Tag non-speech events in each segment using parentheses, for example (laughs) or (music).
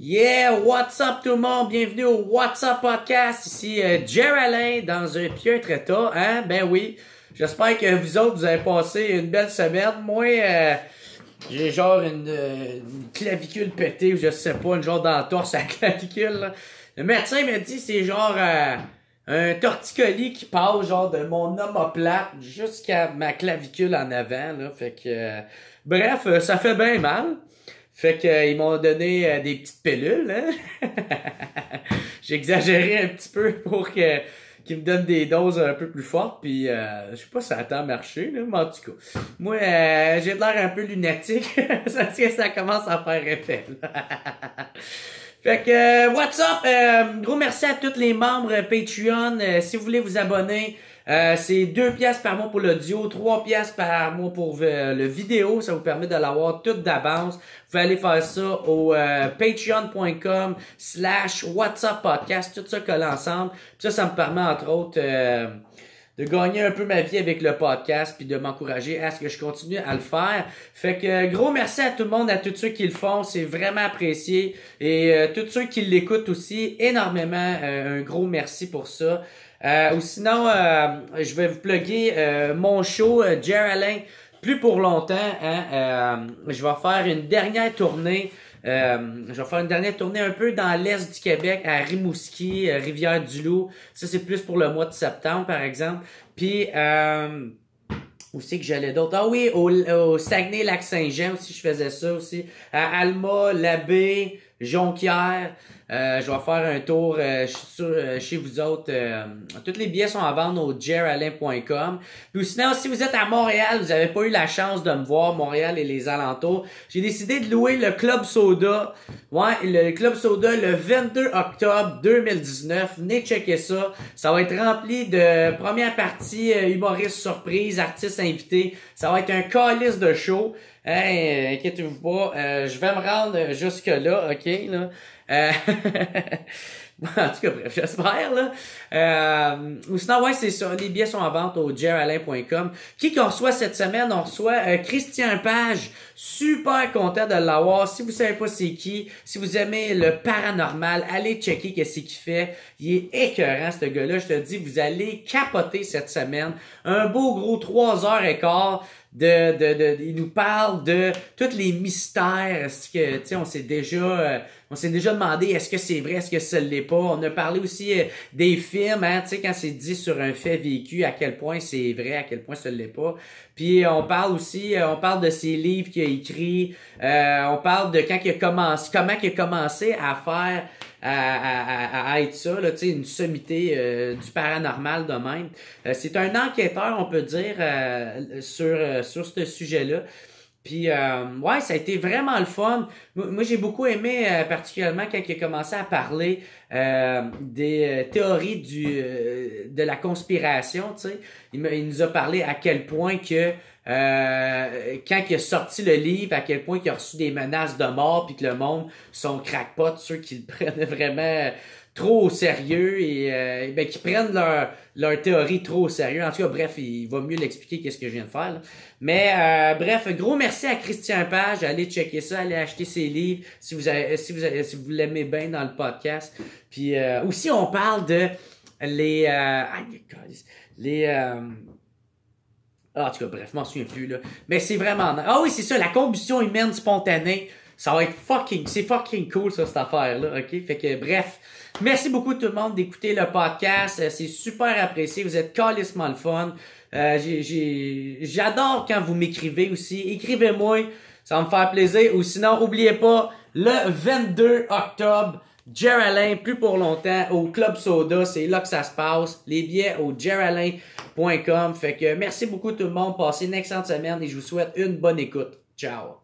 Yeah, what's up tout le monde? Bienvenue au What's Up Podcast. Ici euh, dans un très tôt Hein? Ben oui. J'espère que vous autres, vous avez passé une belle semaine. Moi, euh, j'ai genre une, euh, clavicule pétée ou je sais pas, une genre d'entorse à (laughs) clavicule. Le médecin m'a dit c'est genre euh, un torticolis qui passe genre de mon omoplate jusqu'à ma clavicule en avant. Là. Fait que bref, ça fait bien mal. Fait qu'ils euh, m'ont donné euh, des petites pellules. Hein? (laughs) un petit peu pour que me donnent des doses un peu plus fortes, puis euh, je sais pas si ça a tant marché, là, mais en tout cas, moi, j'ai l'air un peu lunatique, ça, (laughs) que ça commence à faire effet. (laughs) fait que, what's up? gros merci à tous les membres Patreon. si vous voulez vous abonner, euh, c'est deux pièces par mois pour l'audio, trois pièces par mois pour euh, le vidéo. Ça vous permet de l'avoir tout d'avance. Vous pouvez aller faire ça au euh, patreon.com slash WhatsApp Podcast, tout ça collé ensemble. ça, ça me permet entre autres de gagner un peu ma vie avec le podcast puis de m'encourager à ce que je continue à le faire. Fait que gros merci à tout le monde, à tous ceux qui le font, c'est vraiment apprécié et tous ceux qui l'écoutent aussi énormément un gros merci pour ça. Euh, ou sinon, euh, je vais vous plugger euh, mon show, Jerry plus pour longtemps. Hein, je vais faire une dernière tournée. je vais faire une dernière tournée un peu dans l'est du Québec, à Rimouski, Rivière-du-Loup. Ça, c'est plus pour le mois de septembre, par exemple. Puis, euh, où c'est que j'allais d'autres? Ah oui, au, au Saguenay-Lac-Saint-Jean aussi, je faisais ça aussi. À Alma, Labbé, Jonquière. Euh, je vais faire un tour euh, euh, chez vous autres. Toutes les billets sont à vendre au jeralin.com. Puis sinon, si vous êtes à Montréal, vous n'avez pas eu la chance de me voir, Montréal et les alentours, j'ai décidé de louer le Club Soda. Ouais, le Club Soda le 22 octobre 2019. Venez checker ça. Ça va être rempli de première partie, humoristes surprises, artistes invités. Ça va être un calice de show. Hey, inquiétez-vous pas, je vais me rendre jusque-là, ok? Là. Euh... (laughs) en tout cas, bref, j'espère. Là. Euh... Ou sinon, ouais, c'est ça. Les billets sont en vente au jeralin.com. Qui qu'on reçoit cette semaine? On reçoit euh, Christian Page. Super content de l'avoir. Si vous savez pas c'est qui, si vous aimez le paranormal, allez checker qu'est-ce qu'il fait. Il est écœurant, ce gars-là. Je te dis, vous allez capoter cette semaine. Un beau gros 3 h et quart de, de, de, il nous parle de tous les mystères. ce que, tu sais, on s'est déjà, euh, on s'est déjà demandé est-ce que c'est vrai, est-ce que ça l'est pas. On a parlé aussi euh, des films, hein, tu sais, quand c'est dit sur un fait vécu, à quel point c'est vrai, à quel point ça l'est pas. Puis euh, on parle aussi, on parle de ses livres qu'il a écrits. on parle de quand il a comment il a commencé à faire à, à, à être ça, là, une sommité euh, du paranormal de même. Euh, c'est un enquêteur, on peut dire, euh, sur, sur ce sujet-là. Puis, ouais, ça a été vraiment le fun. Moi, j'ai beaucoup aimé, particulièrement quand il a commencé à parler des théories du, de la conspiration. il, nous a parlé à quel point que euh, quand il a sorti le livre, à quel point il a reçu des menaces de mort, puis que le monde son crackpot, ceux qui le (laughs) prennent vraiment trop au sérieux et, euh, ben, qui prennent leur, leur théorie trop au sérieux. En tout cas, bref, il va mieux l'expliquer qu'est-ce que je viens de faire. Mais euh, bref, gros merci à Christian Page. Allez checker ça, allez acheter ses livres si vous si vous avez, si vous l'aimez bien dans le podcast. Puis aussi, on parle de les les ah, en tout bref, je m'en souviens plus, là. Mais c'est vraiment. Ah oui, c'est ça, la combustion humaine spontanée. Ça va être fucking. C'est fucking cool, ça, cette affaire-là. OK? Fait que, bref. Merci beaucoup, tout le monde, d'écouter le podcast. Euh, c'est super apprécié. Vous êtes calissement le fun. Euh, J'adore quand vous m'écrivez aussi. Écrivez-moi. Ça va me faire plaisir. Ou sinon, oubliez pas, le 22 octobre, Jeralyn, plus pour longtemps, au Club Soda, c'est là que ça se passe. Les billets au geraldine.com. Fait que merci beaucoup tout le monde, passez une excellente semaine et je vous souhaite une bonne écoute. Ciao!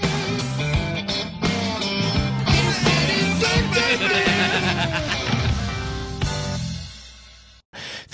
(laughs)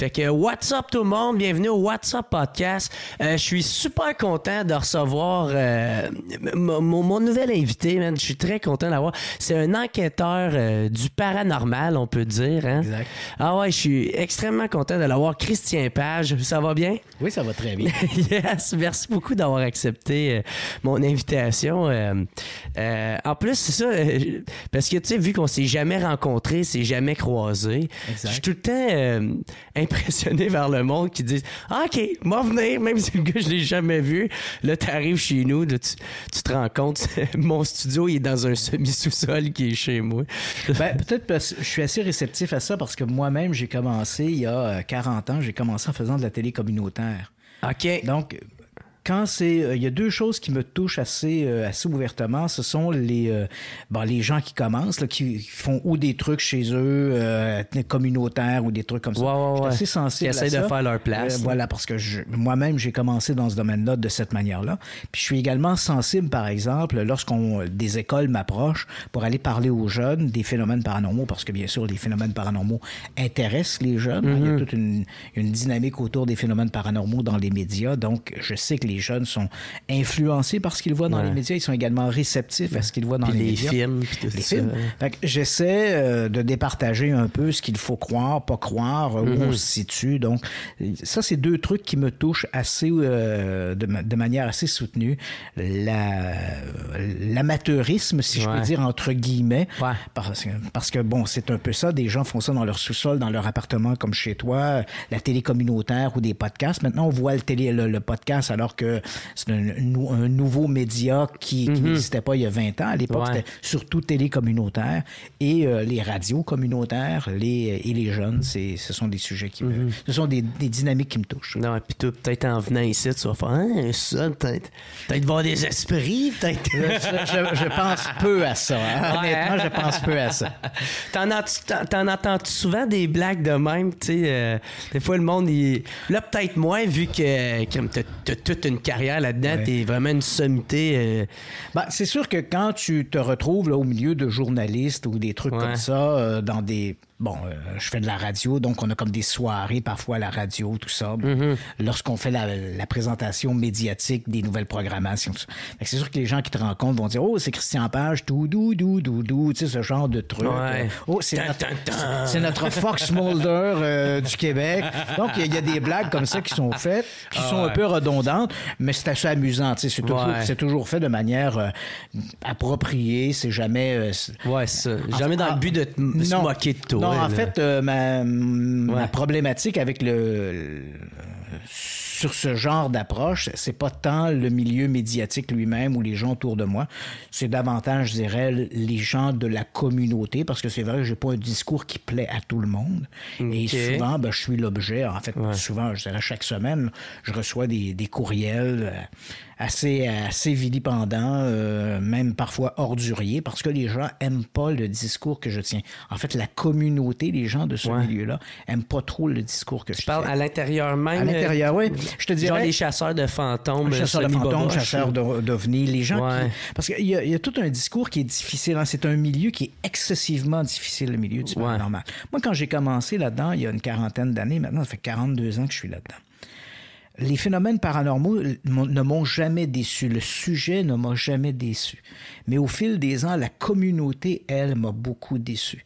Fait que what's up tout le monde, bienvenue au What's Podcast. Euh, je suis super content de recevoir euh, mon nouvel invité, man. Je suis très content de l'avoir. C'est un enquêteur euh, du paranormal, on peut dire. Hein? Exact. Ah ouais, je suis extrêmement content de l'avoir. Christian Page, ça va bien? Oui, ça va très bien. (laughs) yes, merci beaucoup d'avoir accepté mon invitation. en plus, c'est ça, parce que tu sais, vu qu'on s'est jamais rencontrés, s'est jamais croisés, je suis tout le temps impressionné vers le monde qui disent ah, OK, moi venir, même si le gars, je l'ai jamais vu. Là, tu arrives chez nous, tu, te rends compte, (laughs) mon studio est dans un semi-sous-sol qui est chez moi. (laughs) Ben, peut-être parce que je suis assez réceptif à ça parce que moi-même, j'ai commencé il y a 40 euh, ans, j'ai commencé en faisant de la télé communautaire. OK. Donc, quand c'est, euh, il y a deux choses qui me touchent assez, euh, assez ouvertement. Ce sont les, euh, ben, les gens qui commencent, qui, font ou des trucs chez eux, communautaires ou des trucs comme ça. je suis assez sensible. Qui essayent de faire leur place. voilà, parce que moi-même, j'ai commencé dans ce domaine-là de cette manière-là. Puis je suis également sensible, par exemple, lorsqu'on des écoles m'approchent pour aller parler aux jeunes des phénomènes paranormaux, parce que bien sûr, les phénomènes paranormaux intéressent les jeunes. Il y a mm-hmm. toute une, une dynamique autour des phénomènes paranormaux dans les médias. Donc, je sais que les les jeunes sont influencés par ce qu'ils voient dans les médias. Ils sont également réceptifs à ce qu'ils voient dans les, Films, j'essaie euh, de départager un peu ce qu'il faut croire, pas croire, où mhm. on se situe. Donc, ça, c'est deux trucs qui me touchent assez, euh, de, manière assez soutenue. L'amateurisme, si je peux dire, entre guillemets. Parce, que, bon, c'est un peu ça. Des gens font ça dans leur sous-sol, dans leur appartement, comme chez toi, la télé communautaire ou des podcasts. Maintenant, on voit le télé, le podcast, alors que c'est un, nouveau média qui, mhm. n'existait pas il y a 20 ans. À l'époque, c'était surtout télécommunautaire et euh, les radios communautaires les, euh, et les jeunes. Ce sont des sujets qui me, mhm. Ce sont des, dynamiques qui me touchent. Non, et puis peut-être en venant ici, tu vas faire hein, ça, peut-être voir des esprits, peut-être. je, pense peu à ça. Hein. Honnêtement, je pense peu à ça. T'en entends-tu souvent des blagues de même? tu euh, des fois, le monde, il... là, peut-être moins, vu que, que as toute une carrière là-dedans, ouais. t'es vraiment une sommité. Euh. Ben, c'est sûr que quand tu te retrouves là, au milieu de journalistes ou des trucs comme ça, euh, dans des bon, euh, je fais de la radio, donc on a comme des soirées parfois à la radio, tout ça, mhm. lorsqu'on fait la, présentation médiatique des nouvelles programmations. C'est sûr que les gens qui te rencontrent vont dire, oh, c'est Christian Page, tout dou, dou, dou, dou, tu sais, ce genre de truc. Euh, oh, c'est notre, notre, Fox Mulder euh, du Québec. Donc, il y, a des blagues comme ça qui sont faites, qui sont ah un peu redondantes, mais c'est assez amusant, tu sais, c'est toujours, fait de manière appropriée, c'est jamais... ouais, jamais dans le ah, but de te, se moquer de toi en fait, euh, ma, problématique avec le, sur ce genre d'approche, c'est pas tant le milieu médiatique lui-même ou les gens autour de moi, c'est davantage, je dirais, les gens de la communauté, parce que c'est vrai que j'ai pas un discours qui plaît à tout le monde. Et souvent, ben, je suis l'objet, en fait, souvent, je dirais chaque semaine, je reçois des courriels euh, assez, assez vilipendant, euh, même parfois ordurier, parce que les gens aiment pas le discours que je tiens. En fait, la communauté, les gens de ce milieu-là, n'aiment pas trop le discours que tu je parle à l'intérieur même. À l'intérieur, oui. Euh, je te dirais. Genre les chasseurs de fantômes. Chasseurs de fantômes, chasseurs d'ovnis, les gens qui... Parce qu'il y, a tout un discours qui est difficile. Hein. C'est un milieu qui est excessivement difficile, le milieu du paranormal. normal. Moi, quand j'ai commencé là-dedans, il y a une quarantaine d'années, maintenant, ça fait 42 ans que je suis là-dedans les phénomènes paranormaux ne m'ont jamais déçu. Le sujet ne m'a jamais déçu. Mais au fil des ans, la communauté, elle, m'a beaucoup déçu.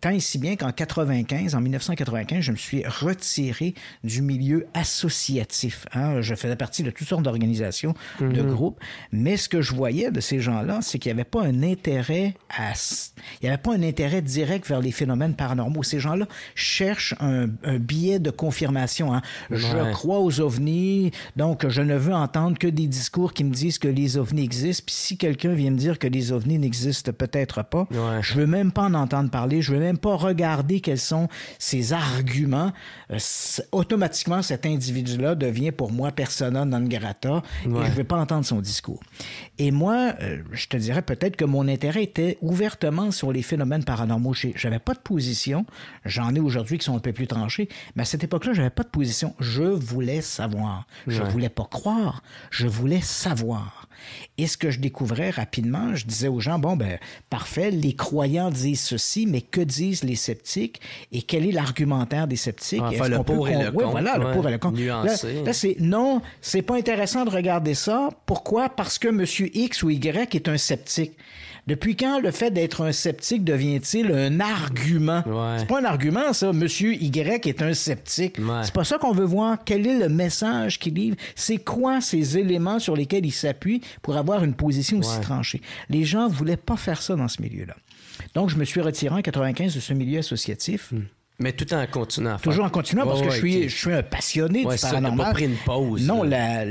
Tant et si bien qu'en 95, en 1995, je me suis retiré du milieu associatif. Hein. Je faisais partie de toutes sortes d'organisations, de mhm. groupes. Mais ce que je voyais de ces gens-là, c'est qu'il n'y avait pas un intérêt à... Il n'y avait pas un intérêt direct vers les phénomènes paranormaux. Ces gens-là cherchent un, billet de confirmation. Hein. Je crois aux ovnis donc, je ne veux entendre que des discours qui me disent que les ovnis existent. Puis si quelqu'un vient me dire que les ovnis n'existent peut-être pas, je je veux même pas en entendre parler. Je veux même pas regarder quels sont ces arguments. Euh, automatiquement, cet individu-là devient pour moi persona non grata et je ne vais pas entendre son discours. Et moi, euh, je te dirais peut-être que mon intérêt était ouvertement sur les phénomènes paranormaux. Je n'avais pas de position. J'en ai aujourd'hui qui sont un peu plus tranchés. Mais à cette époque-là, je n'avais pas de position. Je voulais savoir. Je ne voulais pas croire. Je voulais savoir. Et ce que je découvrais rapidement, je disais aux gens, bon, ben, parfait, les croyants disent ceci, mais que disent les sceptiques et quel est l'argumentaire des sceptiques? Enfin, le pour et le contre. voilà, le pour et le contre. non, c'est pas intéressant de regarder ça. Pourquoi? Parce que monsieur X ou Y est un sceptique. Depuis quand le fait d'être un sceptique devient-il un argument? C'est pas un argument, ça. Monsieur Y est un sceptique. C'est pas ça qu'on veut voir. Quel est le message qu'il livre? C'est quoi ces éléments sur lesquels il s'appuie pour avoir une position aussi tranchée? Les gens voulaient pas faire ça dans ce milieu-là. Donc, je me suis retiré en 95 de ce milieu associatif. Hmm. Mais tout en continuant. Toujours en continuant parce que je, suis, je suis un passionné du paranormal. Ça, pas pris une pause. Non, la,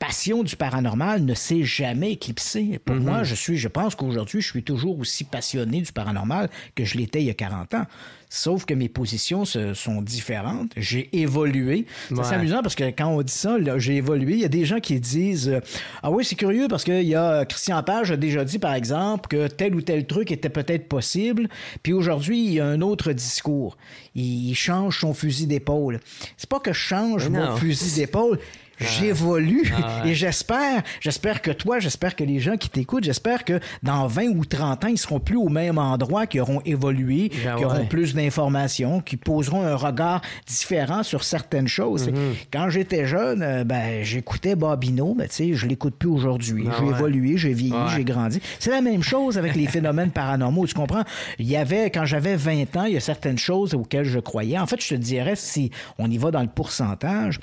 passion du paranormal ne s'est jamais éclipsée. Pour mm-hmm. moi, je suis, je pense qu'aujourd'hui, je suis toujours aussi passionné du paranormal que je l'étais il y a 40 ans sauf que mes positions sont différentes. J'ai évolué. C'est amusant parce que quand on dit ça, j'ai évolué, il y a des gens qui disent euh, Ah oui, c'est curieux parce qu'il y a euh, Christian Page a déjà dit, par exemple, que tel ou tel truc était peut-être possible, puis aujourd'hui, il y a un autre discours. Il, change son fusil d'épaule. C'est pas que je change mon fusil d'épaule euh, j'évolue ah (laughs) et j'espère, j'espère que toi, j'espère que les gens qui t'écoutent, j'espère que dans 20 ou 30 ans, ils seront plus au même endroit, qu'ils auront évolué, ben qu'ils auront plus d'informations, qu'ils poseront un regard différent sur certaines choses. Mm-hmm. Quand j'étais jeune, euh, ben, j'écoutais Bobino, mais ben, tu sais, je l'écoute plus aujourd'hui. Ben j'ai évolué, j'ai vieilli, j'ai grandi. C'est la même chose avec les (laughs) phénomènes paranormaux, tu comprends? Il y avait, quand j'avais 20 ans, il y a certaines choses auxquelles je croyais. En fait, je te dirais, si on y va dans le pourcentage,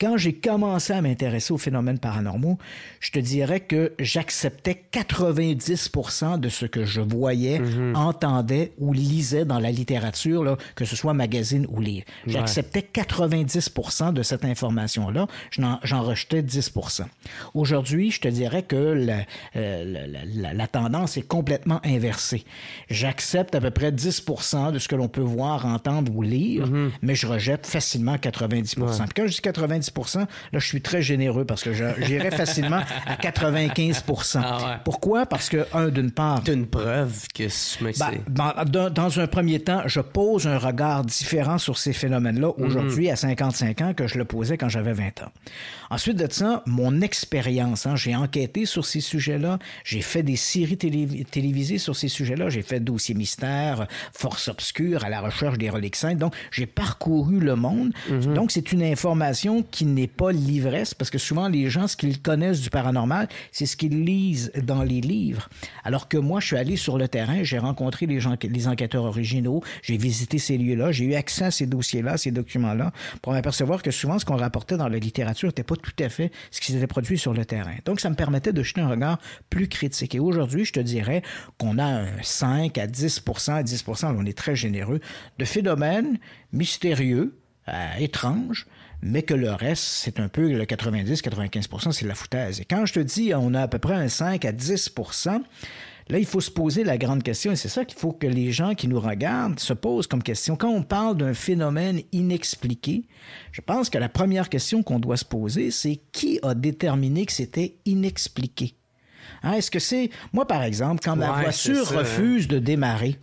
quand j'ai commencé à m'intéresser aux phénomènes paranormaux, je te dirais que j'acceptais 90% de ce que je voyais, mhm. entendais ou lisais dans la littérature, que ce soit magazine ou livre. J'acceptais 90% de cette information-là. J'en rejetais 10%. Aujourd'hui, je te dirais que euh, la, tendance est complètement inversée. J'accepte à peu près 10% de ce que l'on peut voir, entendre ou lire, mhm. mais je rejette facilement 90%. quand je dis 90 Là, je suis très généreux parce que j'irai facilement à 95 ah Pourquoi? Parce que, un, d'une part... C'est une preuve que... Ben, dans, un premier temps, je pose un regard différent sur ces phénomènes-là mhm. aujourd'hui, à 55 ans, que je le posais quand j'avais 20 ans. Ensuite de ça, mon expérience. Hein, j'ai enquêté sur ces sujets-là. J'ai fait des séries télévisées sur ces sujets-là. J'ai fait Dossier mystère, Force obscure, à la recherche des reliques saintes. Donc, j'ai parcouru le monde. Mhm. Donc, c'est une information qui n'est pas l'ivresse, parce que souvent les gens, ce qu'ils connaissent du paranormal, c'est ce qu'ils lisent dans les livres. Alors que moi, je suis allé sur le terrain, j'ai rencontré les, gens, les enquêteurs originaux, j'ai visité ces lieux-là, j'ai eu accès à ces dossiers-là, ces documents-là, pour m'apercevoir que souvent ce qu'on rapportait dans la littérature n'était pas tout à fait ce qui s'était produit sur le terrain. Donc, ça me permettait de jeter un regard plus critique. Et aujourd'hui, je te dirais qu'on a un 5 à 10 10 on est très généreux, de phénomènes mystérieux, euh, étranges, mais que le reste, c'est un peu le 90-95 c'est de la foutaise. Et quand je te dis on a à peu près un 5 à 10 Là, il faut se poser la grande question, et c'est ça qu'il faut que les gens qui nous regardent se posent comme question. Quand on parle d'un phénomène inexpliqué, je pense que la première question qu'on doit se poser, c'est qui a déterminé que c'était inexpliqué? Hein, est-ce que c'est. Moi, par exemple, quand ma voiture refuse de démarrer,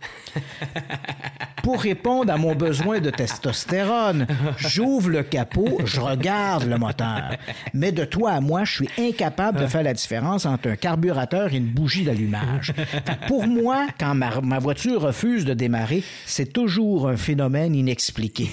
pour répondre à mon besoin de testostérone, j'ouvre le capot, je regarde le moteur. Mais de toi à moi, je suis incapable de faire la différence entre un carburateur et une bougie d'allumage. Pour moi, quand ma, ma voiture refuse de démarrer, c'est toujours un phénomène inexpliqué.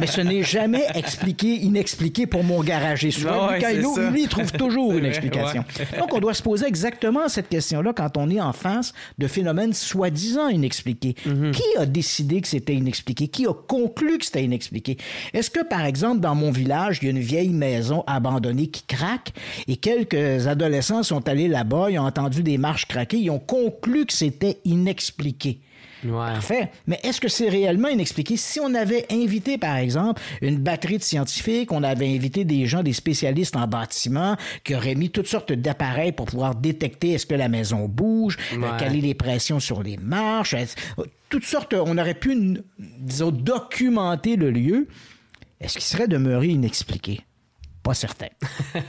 Mais ce n'est jamais expliqué, inexpliqué pour mon garagiste. Ouais, lui, trouve toujours une explication. Donc, on doit se poser exactement cette question-là quand on est en face de phénomènes soi-disant inexpliqués. Mhm. Qui a décidé que c'était inexpliqué? Qui a conclu que c'était inexpliqué? Est-ce que, par exemple, dans mon village, il y a une vieille maison abandonnée qui craque et quelques adolescents sont allés là-bas, ils ont entendu des marches craquer, ils ont conclu que c'était inexpliqué. Ouais. Parfait. Mais est-ce que c'est réellement inexpliqué? Si on avait invité, par exemple, une batterie de scientifiques, on avait invité des gens, des spécialistes en bâtiment, qui auraient mis toutes sortes d'appareils pour pouvoir détecter est-ce que la maison bouge, euh, ouais. caler les pressions sur les marches, toutes sortes, on aurait pu, disons, documenter le lieu. Est-ce qu'il serait demeuré inexpliqué? Pas certain. (laughs)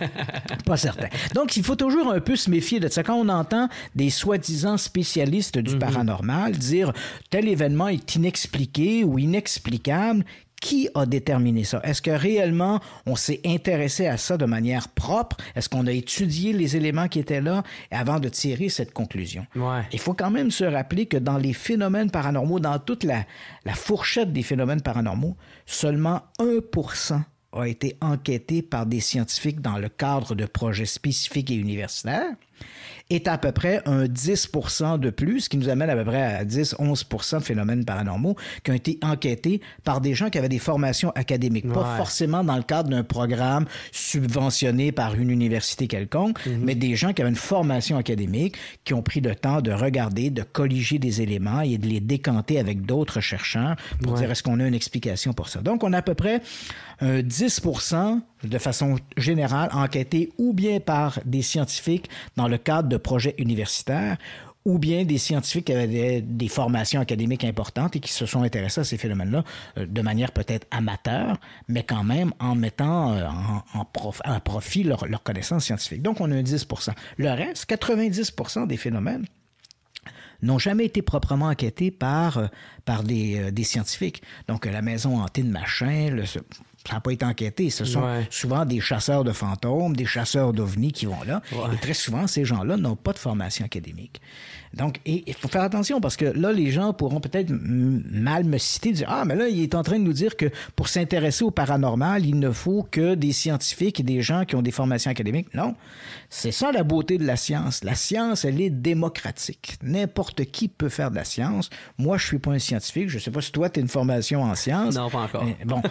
pas certain. Donc, il faut toujours un peu se méfier de ça. Quand on entend des soi-disant spécialistes du mhm. paranormal dire tel événement est inexpliqué ou inexplicable, qui a déterminé ça? Est-ce que réellement on s'est intéressé à ça de manière propre? Est-ce qu'on a étudié les éléments qui étaient là avant de tirer cette conclusion? Il faut quand même se rappeler que dans les phénomènes paranormaux, dans toute la, la fourchette des phénomènes paranormaux, seulement 1 a été enquêté par des scientifiques dans le cadre de projets spécifiques et universitaires est à peu près un 10 de plus, ce qui nous amène à peu près à 10-11 de phénomènes paranormaux qui ont été enquêtés par des gens qui avaient des formations académiques, pas forcément dans le cadre d'un programme subventionné par une université quelconque, mhm. mais des gens qui avaient une formation académique, qui ont pris le temps de regarder, de colliger des éléments et de les décanter avec d'autres chercheurs pour dire est-ce qu'on a une explication pour ça. Donc, on a à peu près euh, 10 de façon générale enquêtés ou bien par des scientifiques dans le cadre de projets universitaires ou bien des scientifiques qui avaient des, formations académiques importantes et qui se sont intéressés à ces phénomènes-là euh, de manière peut-être amateur, mais quand même en mettant euh, en, à profit leurs leur connaissances scientifiques. Donc, on a un 10 Le reste, 90 des phénomènes n'ont jamais été proprement enquêtés par, euh, par des, des scientifiques. Donc, la maison hantée de Machin, le, ça n'a pas été enquêté. Ce sont souvent des chasseurs de fantômes, des chasseurs d'ovnis qui vont là. Et très souvent, ces gens-là n'ont pas de formation académique. Donc, il faut faire attention parce que là, les gens pourront peut-être mal me citer, dire Ah, mais là, il est en train de nous dire que pour s'intéresser au paranormal, il ne faut que des scientifiques et des gens qui ont des formations académiques. Non. C'est ça la beauté de la science. La science, elle est démocratique. N'importe qui peut faire de la science. Moi, je suis pas un scientifique. Je sais pas si toi, tu as une formation en science. Non, pas encore. Mais, bon.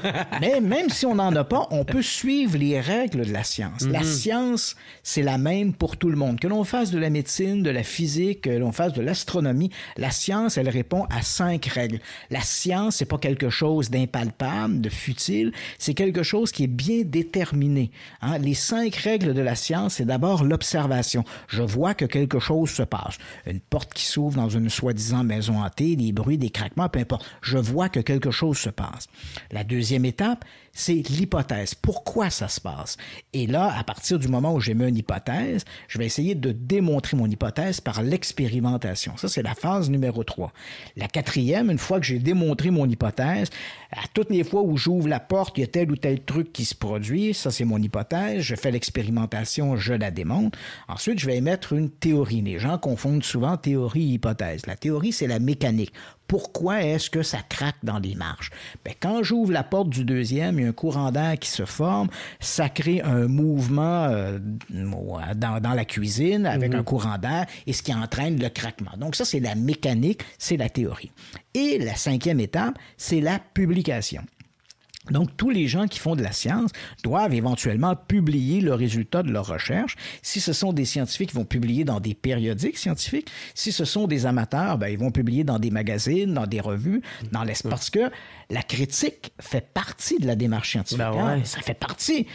mais même si on n'en a pas, on peut suivre les règles de la science. La mm-hmm. science, c'est la même pour tout le monde. Que l'on fasse de la médecine, de la physique, que euh, qu'on fasse de l'astronomie, la science, elle répond à cinq règles. La science, c'est pas quelque chose d'impalpable, de futile, c'est quelque chose qui est bien déterminé. Hein. Les cinq règles de la science, c'est d'abord l'observation. Je vois que quelque chose se passe. Une porte qui s'ouvre dans une soi-disant maison hantée, des bruits, des craquements, peu importe. Je vois que quelque chose se passe. La deuxième étape, c'est l'hypothèse. Pourquoi ça se passe? Et là, à partir du moment où j'ai mis une hypothèse, je vais essayer de démontrer mon hypothèse par l'expérimentation. Ça, c'est la phase numéro 3. La quatrième, une fois que j'ai démontré mon hypothèse, à toutes les fois où j'ouvre la porte, il y a tel ou tel truc qui se produit, ça c'est mon hypothèse, je fais l'expérimentation, je la démontre. Ensuite, je vais émettre une théorie. Les gens confondent souvent théorie et hypothèse. La théorie, c'est la mécanique pourquoi est-ce que ça craque dans les marches? Bien, quand j'ouvre la porte du deuxième, il y a un courant d'air qui se forme, ça crée un mouvement euh, dans, la cuisine avec mhm. un courant d'air et ce qui entraîne le craquement. Donc ça, c'est la mécanique, c'est la théorie. Et la cinquième étape, c'est la publication. Donc, tous les gens qui font de la science doivent éventuellement publier le résultat de leur recherche. Si ce sont des scientifiques, ils vont publier dans des périodiques scientifiques. Si ce sont des amateurs, ben, ils vont publier dans des magazines, dans des revues, dans l'espace. Parce que la critique fait partie de la démarche scientifique. Ben Ça fait partie.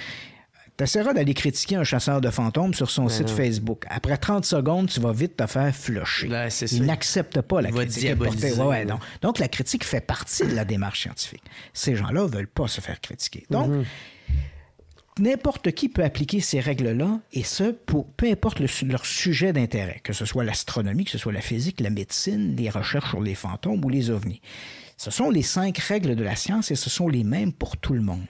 T'essaieras d'aller critiquer un chasseur de fantômes sur son ben site Facebook. Après 30 secondes, tu vas vite te faire flusher. Ben, Il n'accepte pas la critique. ouais, Donc, la critique fait partie de la démarche scientifique. Ces gens-là veulent pas se faire critiquer. Donc, mhm. n'importe qui peut appliquer ces règles-là, et ce, pour, peu importe leur sujet d'intérêt, que ce soit l'astronomie, que ce soit la physique, la médecine, les recherches sur les fantômes ou les ovnis. Ce sont les cinq règles de la science et ce sont les mêmes pour tout le monde.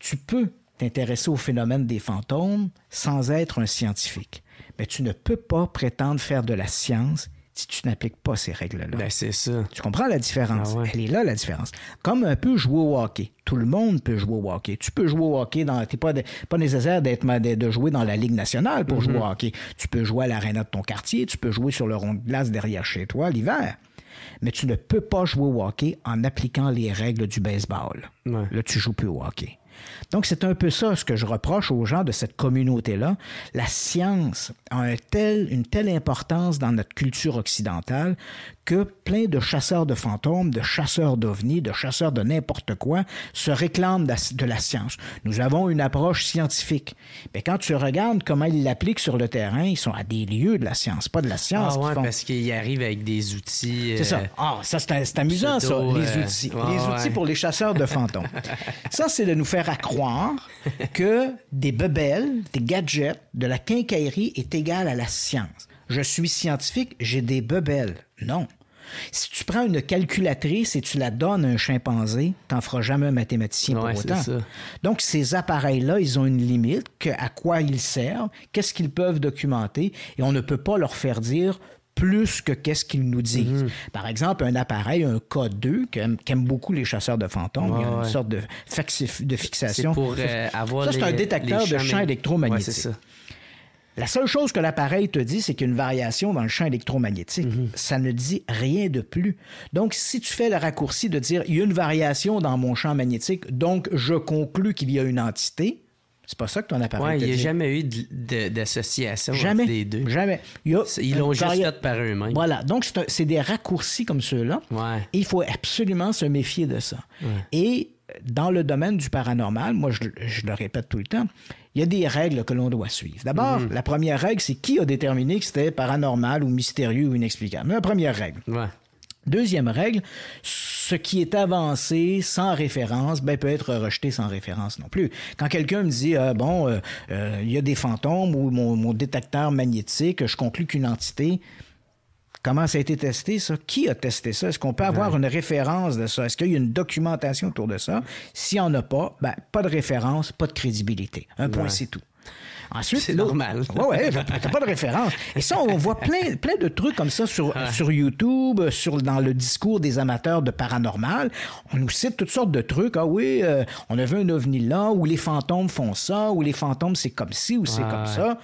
Tu peux intéressé au phénomène des fantômes sans être un scientifique. Mais tu ne peux pas prétendre faire de la science si tu n'appliques pas ces règles-là. Ben, c'est ça. Tu comprends la différence? Ah Elle est là, la différence. Comme un peu jouer au hockey. Tout le monde peut jouer au hockey. Tu peux jouer au hockey dans. T'es pas, pas nécessaire d'être de jouer dans la Ligue nationale pour jouer au mhm. hockey. Tu peux jouer à l'aréna de ton quartier, tu peux jouer sur le rond de glace derrière chez toi l'hiver. Mais tu ne peux pas jouer au hockey en appliquant les règles du baseball. Là, tu joues plus au hockey. Donc, c'est un peu ça ce que je reproche aux gens de cette communauté-là. La science a une telle importance dans notre culture occidentale que plein de chasseurs de fantômes, de chasseurs d'ovnis, de chasseurs de n'importe quoi se réclament de la science. Nous avons une approche scientifique. Mais quand tu regardes comment ils l'appliquent sur le terrain, ils sont à des lieux de la science, pas de la science. Ah ouais, parce qu'ils arrivent avec des outils. C'est ça. Euh, ah, ça c'est amusant, ça, les euh, outils. les outils pour les chasseurs de fantômes. (laughs) ça, c'est de nous faire à croire (laughs) que des bebelles, des gadgets, de la quincaillerie est égal à la science. Je suis scientifique, j'ai des bebelles. Non. Si tu prends une calculatrice et tu la donnes à un chimpanzé, t'en feras jamais un mathématicien pour autant. Donc, ces appareils-là, ils ont une limite, à quoi ils servent, qu'est-ce qu'ils peuvent documenter, et on ne peut pas leur faire dire plus que qu'est-ce qu'il nous dit. Mhm. Par exemple, un appareil, un code 2 qu'aiment beaucoup les chasseurs de fantômes, il y a une sorte de, de fixation. Pour, euh, avoir ça, c'est un détecteur de champ électromagnétiques. La seule chose que l'appareil te dit, c'est qu'il y a une variation dans le champ électromagnétique. Mhm. Ça ne dit rien de plus. Donc, si tu fais le raccourci de dire, il y a une variation dans mon champ magnétique, donc je conclus qu'il y a une entité, c'est pas ça que ton appareil. parlé. il n'y a jamais eu d'association entre les deux. Jamais. Ils l'ont juste fait par eux-mêmes. Voilà. Donc, c'est des raccourcis comme ceux-là. Ouais. Il faut absolument se méfier de ça. Et dans le domaine du paranormal, moi, je, le répète tout le temps, il y a des règles que l'on doit suivre. D'abord, mm. la première règle, c'est qui a déterminé que c'était paranormal ou mystérieux ou inexplicable. La première règle. Deuxième règle, ce qui est avancé sans référence ben, peut être rejeté sans référence non plus. Quand quelqu'un me dit, ah, bon, euh, euh, il y a des fantômes ou mon, détecteur magnétique, je conclus qu'une entité, Comment ça a été testé, ça? Qui a testé ça? Est-ce qu'on peut avoir une référence de ça? Est-ce qu'il y a une documentation autour de ça? S'il n'y en a pas, ben, pas de référence, pas de crédibilité. Un point, c'est tout. Ensuite, c'est normal. Ouais, ouais, t'as pas de référence. Et ça, on voit plein, plein de trucs comme ça sur, ah. sur YouTube, sur, dans le discours des amateurs de paranormal. On nous cite toutes sortes de trucs. Ah oui, euh, on a vu un ovni là, ou les fantômes font ça, ou les fantômes c'est comme ci, ou c'est comme ça.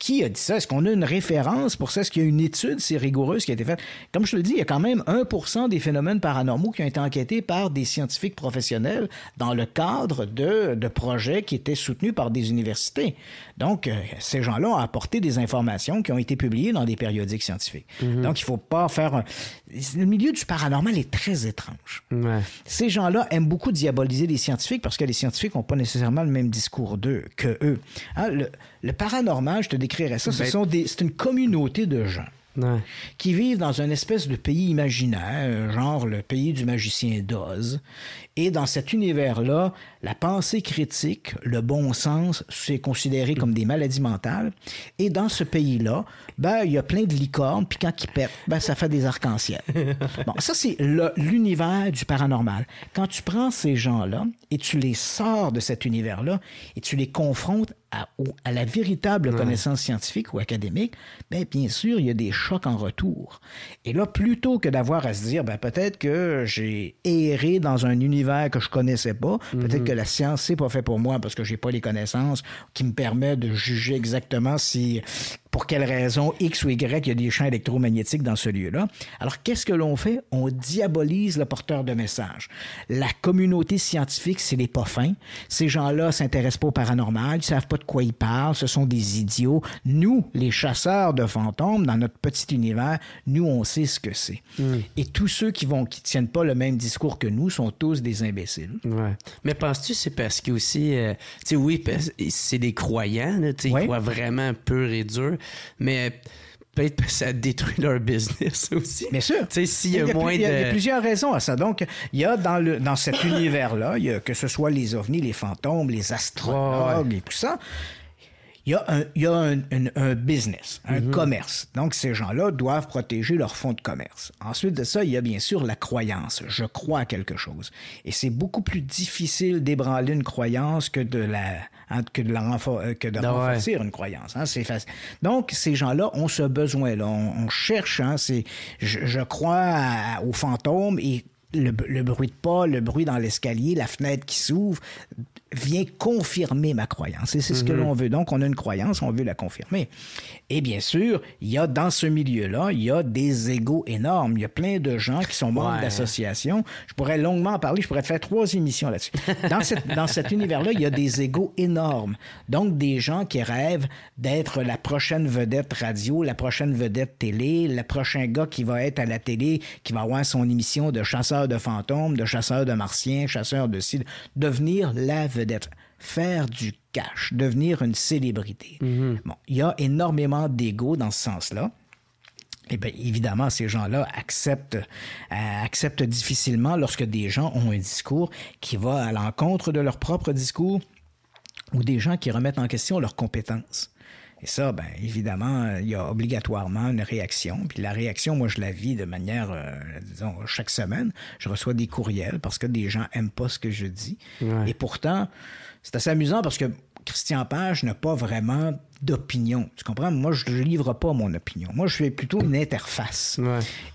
Qui a dit ça? Est-ce qu'on a une référence pour ça? Est-ce qu'il y a une étude si rigoureuse qui a été faite? Comme je te le dis, il y a quand même 1 des phénomènes paranormaux qui ont été enquêtés par des scientifiques professionnels dans le cadre de, de projets qui étaient soutenus par des universités. Donc, euh, ces gens-là ont apporté des informations qui ont été publiées dans des périodiques scientifiques. Mhm. Donc, il ne faut pas faire... Le milieu du paranormal est très étrange. Ces gens-là aiment beaucoup diaboliser les scientifiques parce que les scientifiques n'ont pas nécessairement le même discours d'eux que eux. Hein, le, paranormal, je te décrirais ça, ben, c'est une communauté de gens qui vivent dans une espèce de pays imaginaire, euh, genre le pays du magicien d'Oz. Et dans cet univers-là, la pensée critique, le bon sens, c'est considéré comme des maladies mentales. Et dans ce pays-là, ben, il y a plein de licornes, puis quand ils pètent, ben, ça fait des arcs-en-ciel. (laughs) bon, ça, c'est l'univers du paranormal. Quand tu prends ces gens-là et tu les sors de cet univers-là et tu les confrontes à, la véritable connaissance scientifique ou académique, bien, bien sûr, il y a des chocs en retour. Et là, plutôt que d'avoir à se dire, ben, peut-être que j'ai erré dans un univers que je connaissais pas, mhm. peut-être que la science, c'est pas fait pour moi parce que j'ai pas les connaissances qui me permettent de juger exactement si pour quelle raison X ou Y, il y a des champs électromagnétiques dans ce lieu-là. Alors, qu'est-ce que l'on fait? On diabolise le porteur de message. La communauté scientifique, c'est les pas Ces gens-là s'intéressent pas au paranormal, ils savent pas de quoi ils parlent, ce sont des idiots. Nous, les chasseurs de fantômes, dans notre petit univers, nous, on sait ce que c'est. Hmm. Et tous ceux qui vont, qui tiennent pas le même discours que nous sont tous des imbéciles. Ouais. Mais penses-tu c'est parce que aussi, euh, tu sais, oui, c'est des croyants, tu ils croient vraiment pur et dur, mais peut-être que ça détruit leur business (laughs) aussi. Mais sûr. s'il y, de... a plusieurs raisons à ça. Donc, il y a dans, le, dans cet (coughs) univers-là, que ce soit les ovnis, les fantômes, les astrologues et tout ça, il y a un, il y a un, un, business, un mhm. commerce. Donc, ces gens-là doivent protéger leur fonds de commerce. Ensuite de ça, il y a bien sûr la croyance. Je crois à quelque chose. Et c'est beaucoup plus difficile d'ébranler une croyance que de la hein, que de, euh, ah renforcer une croyance. Hein, c'est Donc, ces gens-là ont ce besoin-là. On, cherche, hein, c'est je, crois aux fantômes et le, le, bruit de pas, le bruit dans l'escalier, la fenêtre qui s'ouvre vient confirmer ma croyance. Et c'est ce que mhm. l'on veut. Donc, on a une croyance, on veut la confirmer. Et bien sûr, il y a dans ce milieu-là, il y a des égaux énormes. Il y a plein de gens qui sont membres d'associations. Je pourrais longuement en parler, je pourrais te faire trois émissions là-dessus. Dans, cet univers-là, il y a des égaux énormes. Donc, des gens qui rêvent d'être la prochaine vedette radio, la prochaine vedette télé, le prochain gars qui va être à la télé, qui va avoir son émission de chasseur de fantômes, de chasseur de martiens, chasseur de cils, devenir la vedette faire du cash, devenir une célébrité. Mhm. Bon, il y a énormément d'ego dans ce sens-là. Et eh bien, évidemment, ces gens-là acceptent, euh, acceptent difficilement lorsque des gens ont un discours qui va à l'encontre de leur propre discours ou des gens qui remettent en question leurs compétences. Et ça, ben, évidemment, il y a obligatoirement une réaction. Puis la réaction, moi, je la vis de manière, euh, disons, chaque semaine. Je reçois des courriels parce que des gens n'aiment pas ce que je dis. Et pourtant, c'est assez amusant parce que Christian Page n'a pas vraiment d'opinion. Tu comprends? Moi, je ne livre pas mon opinion. Moi, je suis plutôt une interface.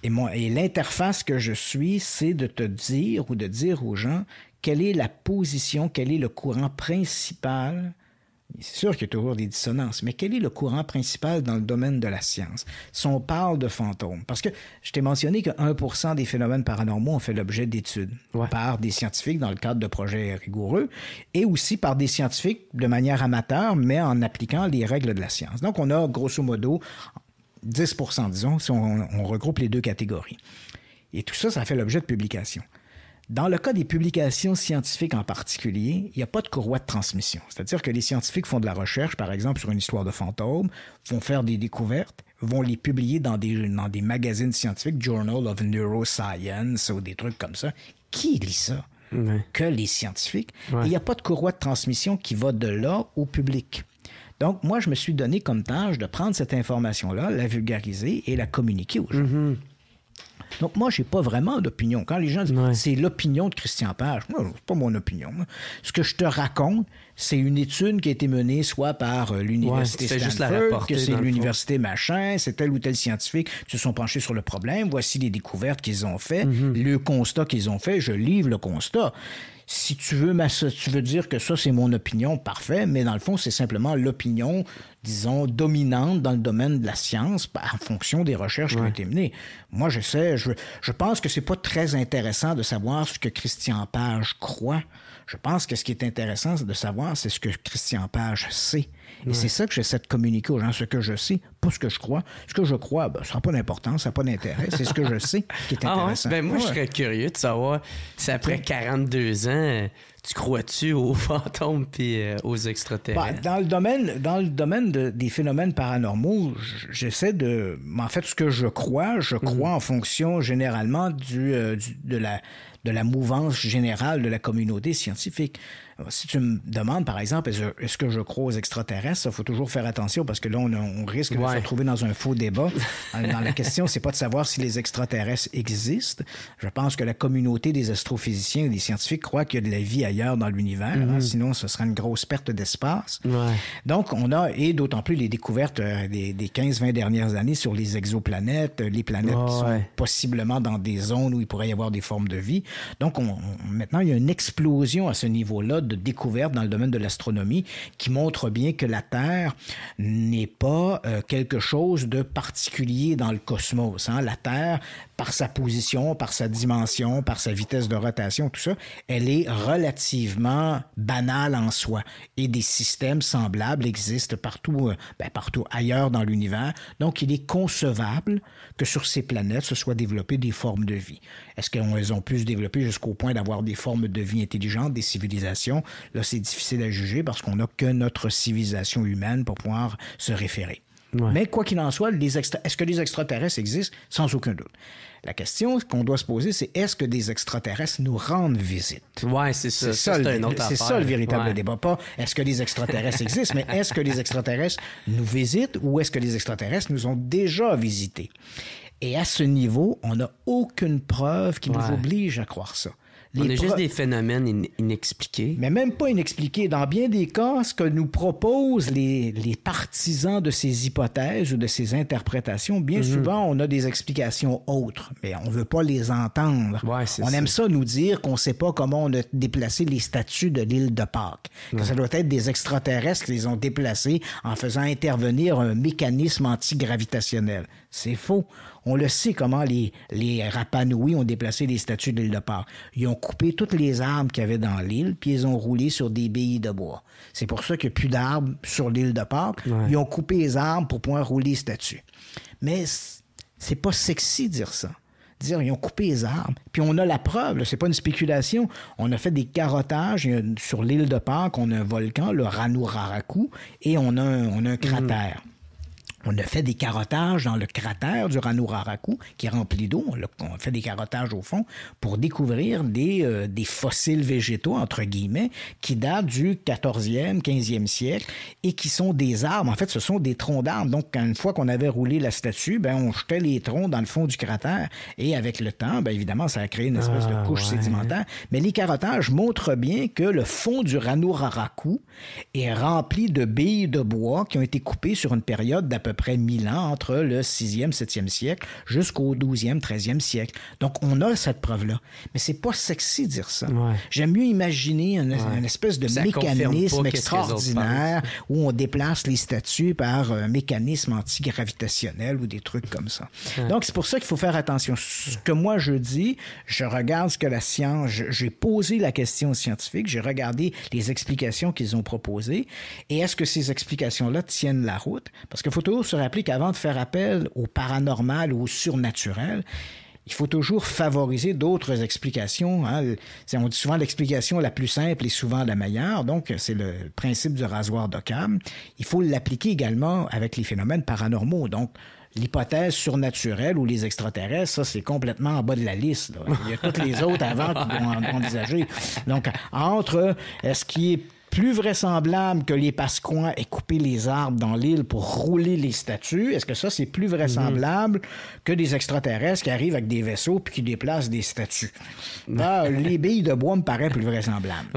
Et, moi, et l'interface que je suis, c'est de te dire ou de dire aux gens quelle est la position, quel est le courant principal c'est sûr qu'il y a toujours des dissonances, mais quel est le courant principal dans le domaine de la science? Si on parle de fantômes, parce que je t'ai mentionné que 1 des phénomènes paranormaux ont fait l'objet d'études par des scientifiques dans le cadre de projets rigoureux et aussi par des scientifiques de manière amateur, mais en appliquant les règles de la science. Donc, on a grosso modo 10 disons, si on, on regroupe les deux catégories. Et tout ça, ça fait l'objet de publications. Dans le cas des publications scientifiques en particulier, il n'y a pas de courroie de transmission. C'est-à-dire que les scientifiques font de la recherche, par exemple, sur une histoire de fantôme, vont faire des découvertes, vont les publier dans des, dans des magazines scientifiques, Journal of Neuroscience ou des trucs comme ça. Qui lit ça? Que les scientifiques. il n'y a pas de courroie de transmission qui va de là au public. Donc, moi, je me suis donné comme tâche de prendre cette information-là, la vulgariser et la communiquer aux gens. Mm-hmm. Donc, moi, je n'ai pas vraiment d'opinion. Quand les gens disent c'est l'opinion de Christian Page, ce n'est pas mon opinion. Ce que je te raconte, c'est une étude qui a été menée soit par euh, l'université Stanford, que c'est l'université machin, c'est tel ou tel scientifique qui se sont penchés sur le problème, voici les découvertes qu'ils ont fait, mm-hmm. le constat qu'ils ont fait, je livre le constat. Si tu veux, tu veux dire que ça, c'est mon opinion, parfait, mais dans le fond, c'est simplement l'opinion, disons, dominante dans le domaine de la science en fonction des recherches qui ont été menées. Moi, je sais, je, je pense que c'est pas très intéressant de savoir ce que Christian Page croit. Je pense que ce qui est intéressant de savoir, c'est ce que Christian Page sait. Et c'est ça que j'essaie de communiquer aux gens, ce que je sais, pas ce que je crois. Ce que je crois, ben, ça n'a pas d'importance, ça n'a pas d'intérêt. C'est ce que je (laughs) sais qui est ah intéressant. Ben, moi, je serais curieux de savoir si après 42 ans, tu crois-tu aux (laughs) fantômes et euh, aux extraterrestres? Ben, dans le domaine, dans le domaine des phénomènes paranormaux, j'essaie de. En fait, ce que je crois, je mhm. crois en fonction généralement euh, de, la, de la mouvance générale de la communauté scientifique. Si tu me demandes, par exemple, est-ce que je crois aux extraterrestres, il faut toujours faire attention parce que là, on, risque de se retrouver dans un faux débat. dans la question, c'est pas de savoir si les extraterrestres existent. Je pense que la communauté des astrophysiciens et des scientifiques croit qu'il y a de la vie ailleurs dans l'univers. Hein. Mhm. sinon, ce serait une grosse perte d'espace. Donc, on a, et d'autant plus les découvertes euh, des, 15-20 dernières années sur les exoplanètes, les planètes qui sont possiblement dans des zones où il pourrait y avoir des formes de vie. Donc, maintenant, il y a une explosion à ce niveau-là de découvertes dans le domaine de l'astronomie qui montre bien que la Terre n'est pas euh, quelque chose de particulier dans le cosmos. Hein. La Terre par sa position, par sa dimension, par sa vitesse de rotation, tout ça, elle est relativement banale en soi. Et des systèmes semblables existent partout, euh, ben, partout ailleurs dans l'univers. Donc, il est concevable que sur ces planètes se soient développées des formes de vie. Est-ce qu'elles ont pu se développer jusqu'au point d'avoir des formes de vie intelligentes, des civilisations? Là, c'est difficile à juger parce qu'on n'a que notre civilisation humaine pour pouvoir se référer. Mais quoi qu'il en soit, est-ce que les extraterrestres existent? Sans aucun doute. La question qu'on doit se poser, c'est est-ce que des extraterrestres nous rendent visite? Oui, c'est ça. C'est ça, le véritable débat. Pas est-ce que les extraterrestres existent, mais est-ce que les extraterrestres nous visitent ou est-ce que les extraterrestres nous ont déjà visités? Et à ce niveau, on n'a aucune preuve qui nous oblige à croire ça on a juste des phénomènes inexpliqués. Mais même pas inexpliqués. Dans bien des cas, ce que nous proposent les, les partisans de ces hypothèses ou de ces interprétations, bien mhm. souvent, on a des explications autres, mais on ne veut pas les entendre. on aime ça nous dire qu'on ne sait pas comment on a déplacé les statues de l'île de Pâques, que ça doit être des extraterrestres qui les ont déplacés en faisant intervenir un mécanisme antigravitationnel. C'est faux. On le sait comment les, les Rapanouis ont déplacé les statues de l'île de Pâques. Ils ont coupé toutes les arbres qu'il y avait dans l'île, puis ils ont roulé sur des billes de bois. C'est pour ça qu'il n'y a plus d'arbres sur l'île de Pâques. Ils ont coupé les arbres pour pouvoir rouler les statues. Mais c'est pas sexy dire ça dire ils ont coupé les arbres. Puis on a la preuve, c'est pas une spéculation. On a fait des carottages sur l'île de Pâques, on a un volcan, le Ranuraraku, et on a un, on un cratère. Mm-hmm. On a fait des carottages dans le cratère du Ranuraraku qui est rempli d'eau. On a fait des carottages au fond pour découvrir des, euh, fossiles végétaux, entre guillemets, qui datent du 14e, 15e siècle et qui sont des arbres. En fait, ce sont des troncs d'arbres. Donc, une fois qu'on avait roulé la statue, ben, on jetait les troncs dans le fond du cratère. Et avec le temps, ben, évidemment, ça a créé une espèce de ah, couche sédimentaire. Mais les carottages montrent bien que le fond du Ranuraraku est rempli de billes de bois qui ont été coupées sur une période d'à peu près près 1000 ans, entre le 6e, 7e siècle jusqu'au 12e, 13e siècle. Donc, on a cette preuve-là. Mais c'est pas sexy de dire ça. J'aime mieux imaginer une, espèce de mécanisme extraordinaire où on déplace les statues par un euh, mécanisme antigravitationnel ou des trucs comme ça. Donc, c'est pour ça qu'il faut faire attention. Ce que moi, je dis, je regarde ce que la science... J'ai posé la question aux scientifiques, j'ai regardé les explications qu'ils ont proposées et est-ce que ces explications-là tiennent la route? Parce qu'il faut se rappeler qu'avant de faire appel au paranormal ou au surnaturel, il faut toujours favoriser d'autres explications. Hein. On dit souvent l'explication la plus simple est souvent la meilleure, donc c'est le principe du rasoir d'Occam. Il faut l'appliquer également avec les phénomènes paranormaux. Donc, l'hypothèse surnaturelle ou les extraterrestres, ça, c'est complètement en bas de la liste. Il y a toutes les (laughs) autres avant qui vont envisager. Donc, entre est-ce qui est plus vraisemblable que les Pascoins aient coupé les arbres dans l'île pour rouler les statues? Est-ce que ça, c'est plus vraisemblable que des extraterrestres qui arrivent avec des vaisseaux puis qui déplacent des statues? (laughs) Ah, les billes de bois me paraît plus vraisemblable.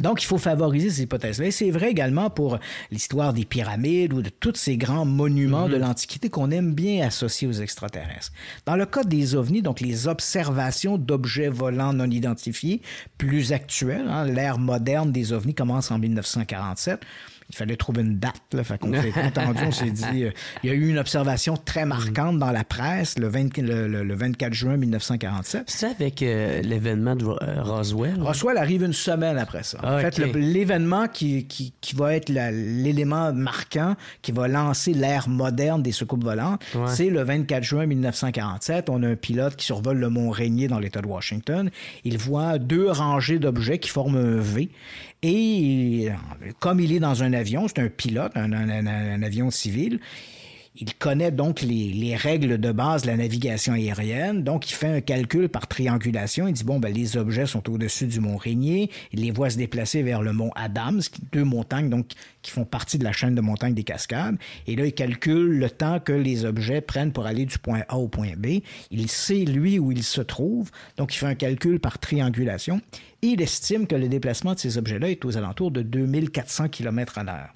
Donc, il faut favoriser ces hypothèses-là. c'est vrai également pour l'histoire des pyramides ou de tous ces grands monuments de mhm. l'Antiquité qu'on aime bien associer aux extraterrestres. Dans le cas des ovnis, donc les observations d'objets volants non identifiés, plus actuels, hein, l'ère moderne des ovnis, commence en 1947 il fallait trouver une date. Là, fait qu'on (laughs) s'est entendu, on s'est dit. Euh, il y a eu une observation très marquante dans la presse le, 24 juin 1947. C'est avec euh, l'événement de euh, Roswell? Roswell arrive une semaine après ça. en ah, fait, l'événement qui, qui, va être l'élément marquant qui va lancer l'ère moderne des soucoupes volantes, c'est le 24 juin 1947. On a un pilote qui survole le mont Rainier dans l'État de Washington. Il voit deux rangées d'objets qui forment un V. Et comme il est dans un avion, avion, c'est un pilote, un, un avion civil. Il connaît donc les, règles de base de la navigation aérienne, donc il fait un calcul par triangulation. Il dit, bon, ben, les objets sont au-dessus du mont Rainier, il les voit se déplacer vers le mont Adams, deux montagnes donc, qui font partie de la chaîne de montagnes des Cascades. Et là, il calcule le temps que les objets prennent pour aller du point A au point B. Il sait, lui, où ils se trouvent. donc il fait un calcul par triangulation. Et il estime que le déplacement de ces objets-là est aux alentours de 2400 km à l'heure.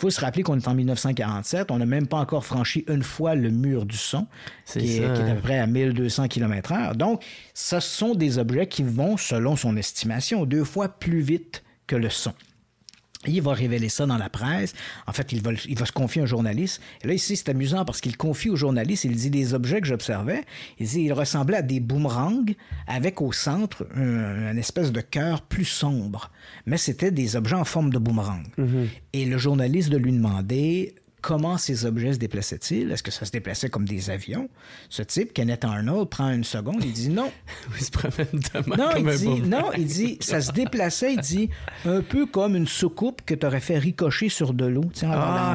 Il faut se rappeler qu'on est en 1947, on n'a même pas encore franchi une fois le mur du son, qui, est, qui, est, à hein. peu près à 1200 km/h. Donc, ce sont des objets qui vont, selon son estimation, deux fois plus vite que le son. Il va révéler ça dans la presse. En fait, il va, il va se confier à un journaliste. Et là, ici, c'est amusant parce qu'il confie au journaliste, il dit des objets que j'observais. Il dit ils ressemblaient à des boomerangs avec au centre un, une espèce de cœur plus sombre. Mais c'était des objets en forme de boomerang. Mm-hmm. Et le journaliste de lui demander Comment ces objets se déplaçaient-ils? Est-ce que ça se déplaçait comme des avions? Ce type, Kenneth Arnold, prend une seconde, il dit non. (laughs) il se promène non, il dit, non, il dit, ça se déplaçait, il dit, un peu comme une soucoupe que tu aurais fait ricocher sur de l'eau. En ah,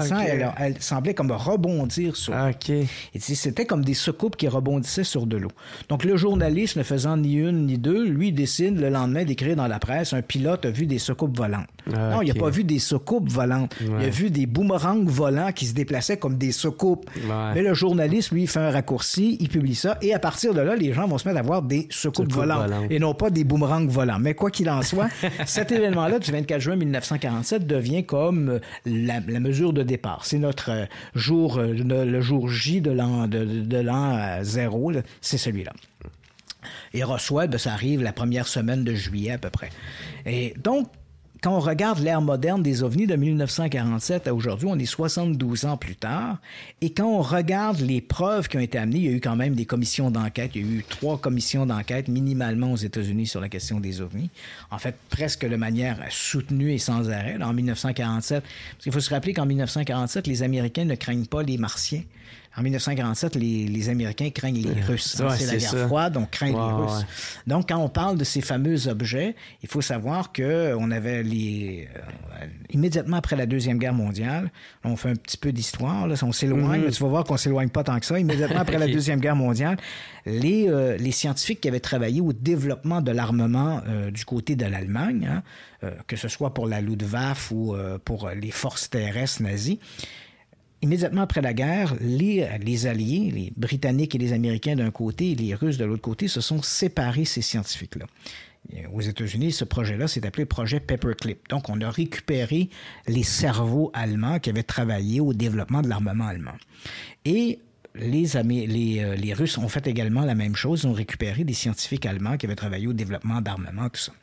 elle, semblait comme rebondir sur ah, Il dit, c'était comme des soucoupes qui rebondissaient sur de l'eau. Donc, le journaliste, ne faisant ni une ni deux, lui décide le lendemain d'écrire dans la presse, un pilote a vu des soucoupes volantes. Ah, non, il n'a pas vu des soucoupes volantes. Il a vu des boomerangs volants qui se déplaçaient comme des soucoupes. Mais le journaliste, lui, fait un raccourci, il publie ça, et à partir de là, les gens vont se mettre à voir des soucoupes volantes et non pas des boomerangs volants. Mais quoi qu'il en soit, (laughs) cet événement-là du 24 juin 1947 devient comme euh, la, mesure de départ. C'est notre euh, jour, euh, le jour J de l'an de, zéro, c'est celui-là. Et reçoit, ben, ça arrive la première semaine de juillet à peu près. Et donc, quand on regarde l'ère moderne des ovnis de 1947 à aujourd'hui, on est 72 ans plus tard, et quand on regarde les preuves qui ont été amenées, il y a eu quand même des commissions d'enquête, il y a eu trois commissions d'enquête minimalement aux États-Unis sur la question des ovnis, en fait presque de manière soutenue et sans arrêt, en 1947, parce qu'il faut se rappeler qu'en 1947, les Américains ne craignent pas les Martiens en 1947, les, Américains craignent les euh, Russes. c'est la guerre froide, on craint les Russes. Donc, quand on parle de ces fameux objets, il faut savoir qu'on euh, avait les... Euh, immédiatement après la Deuxième Guerre mondiale, on fait un petit peu d'histoire, on s'éloigne, mhm. mais tu vas voir qu'on s'éloigne pas tant que ça. Immédiatement après la (laughs) Deuxième Guerre mondiale, les, les scientifiques qui avaient travaillé au développement de l'armement du côté de l'Allemagne, hein, que ce soit pour la Luftwaffe ou pour les forces terrestres nazies, immédiatement après la guerre, les, Alliés, les Britanniques et les Américains d'un côté et les Russes de l'autre côté, se sont séparés ces scientifiques-là aux États-Unis, ce projet-là s'est appelé projet Paperclip. Donc, on a récupéré les cerveaux allemands qui avaient travaillé au développement de l'armement allemand. Et les, euh, les Russes ont fait également la même chose. Ils ont récupéré des scientifiques allemands qui avaient travaillé au développement d'armement, tout ça.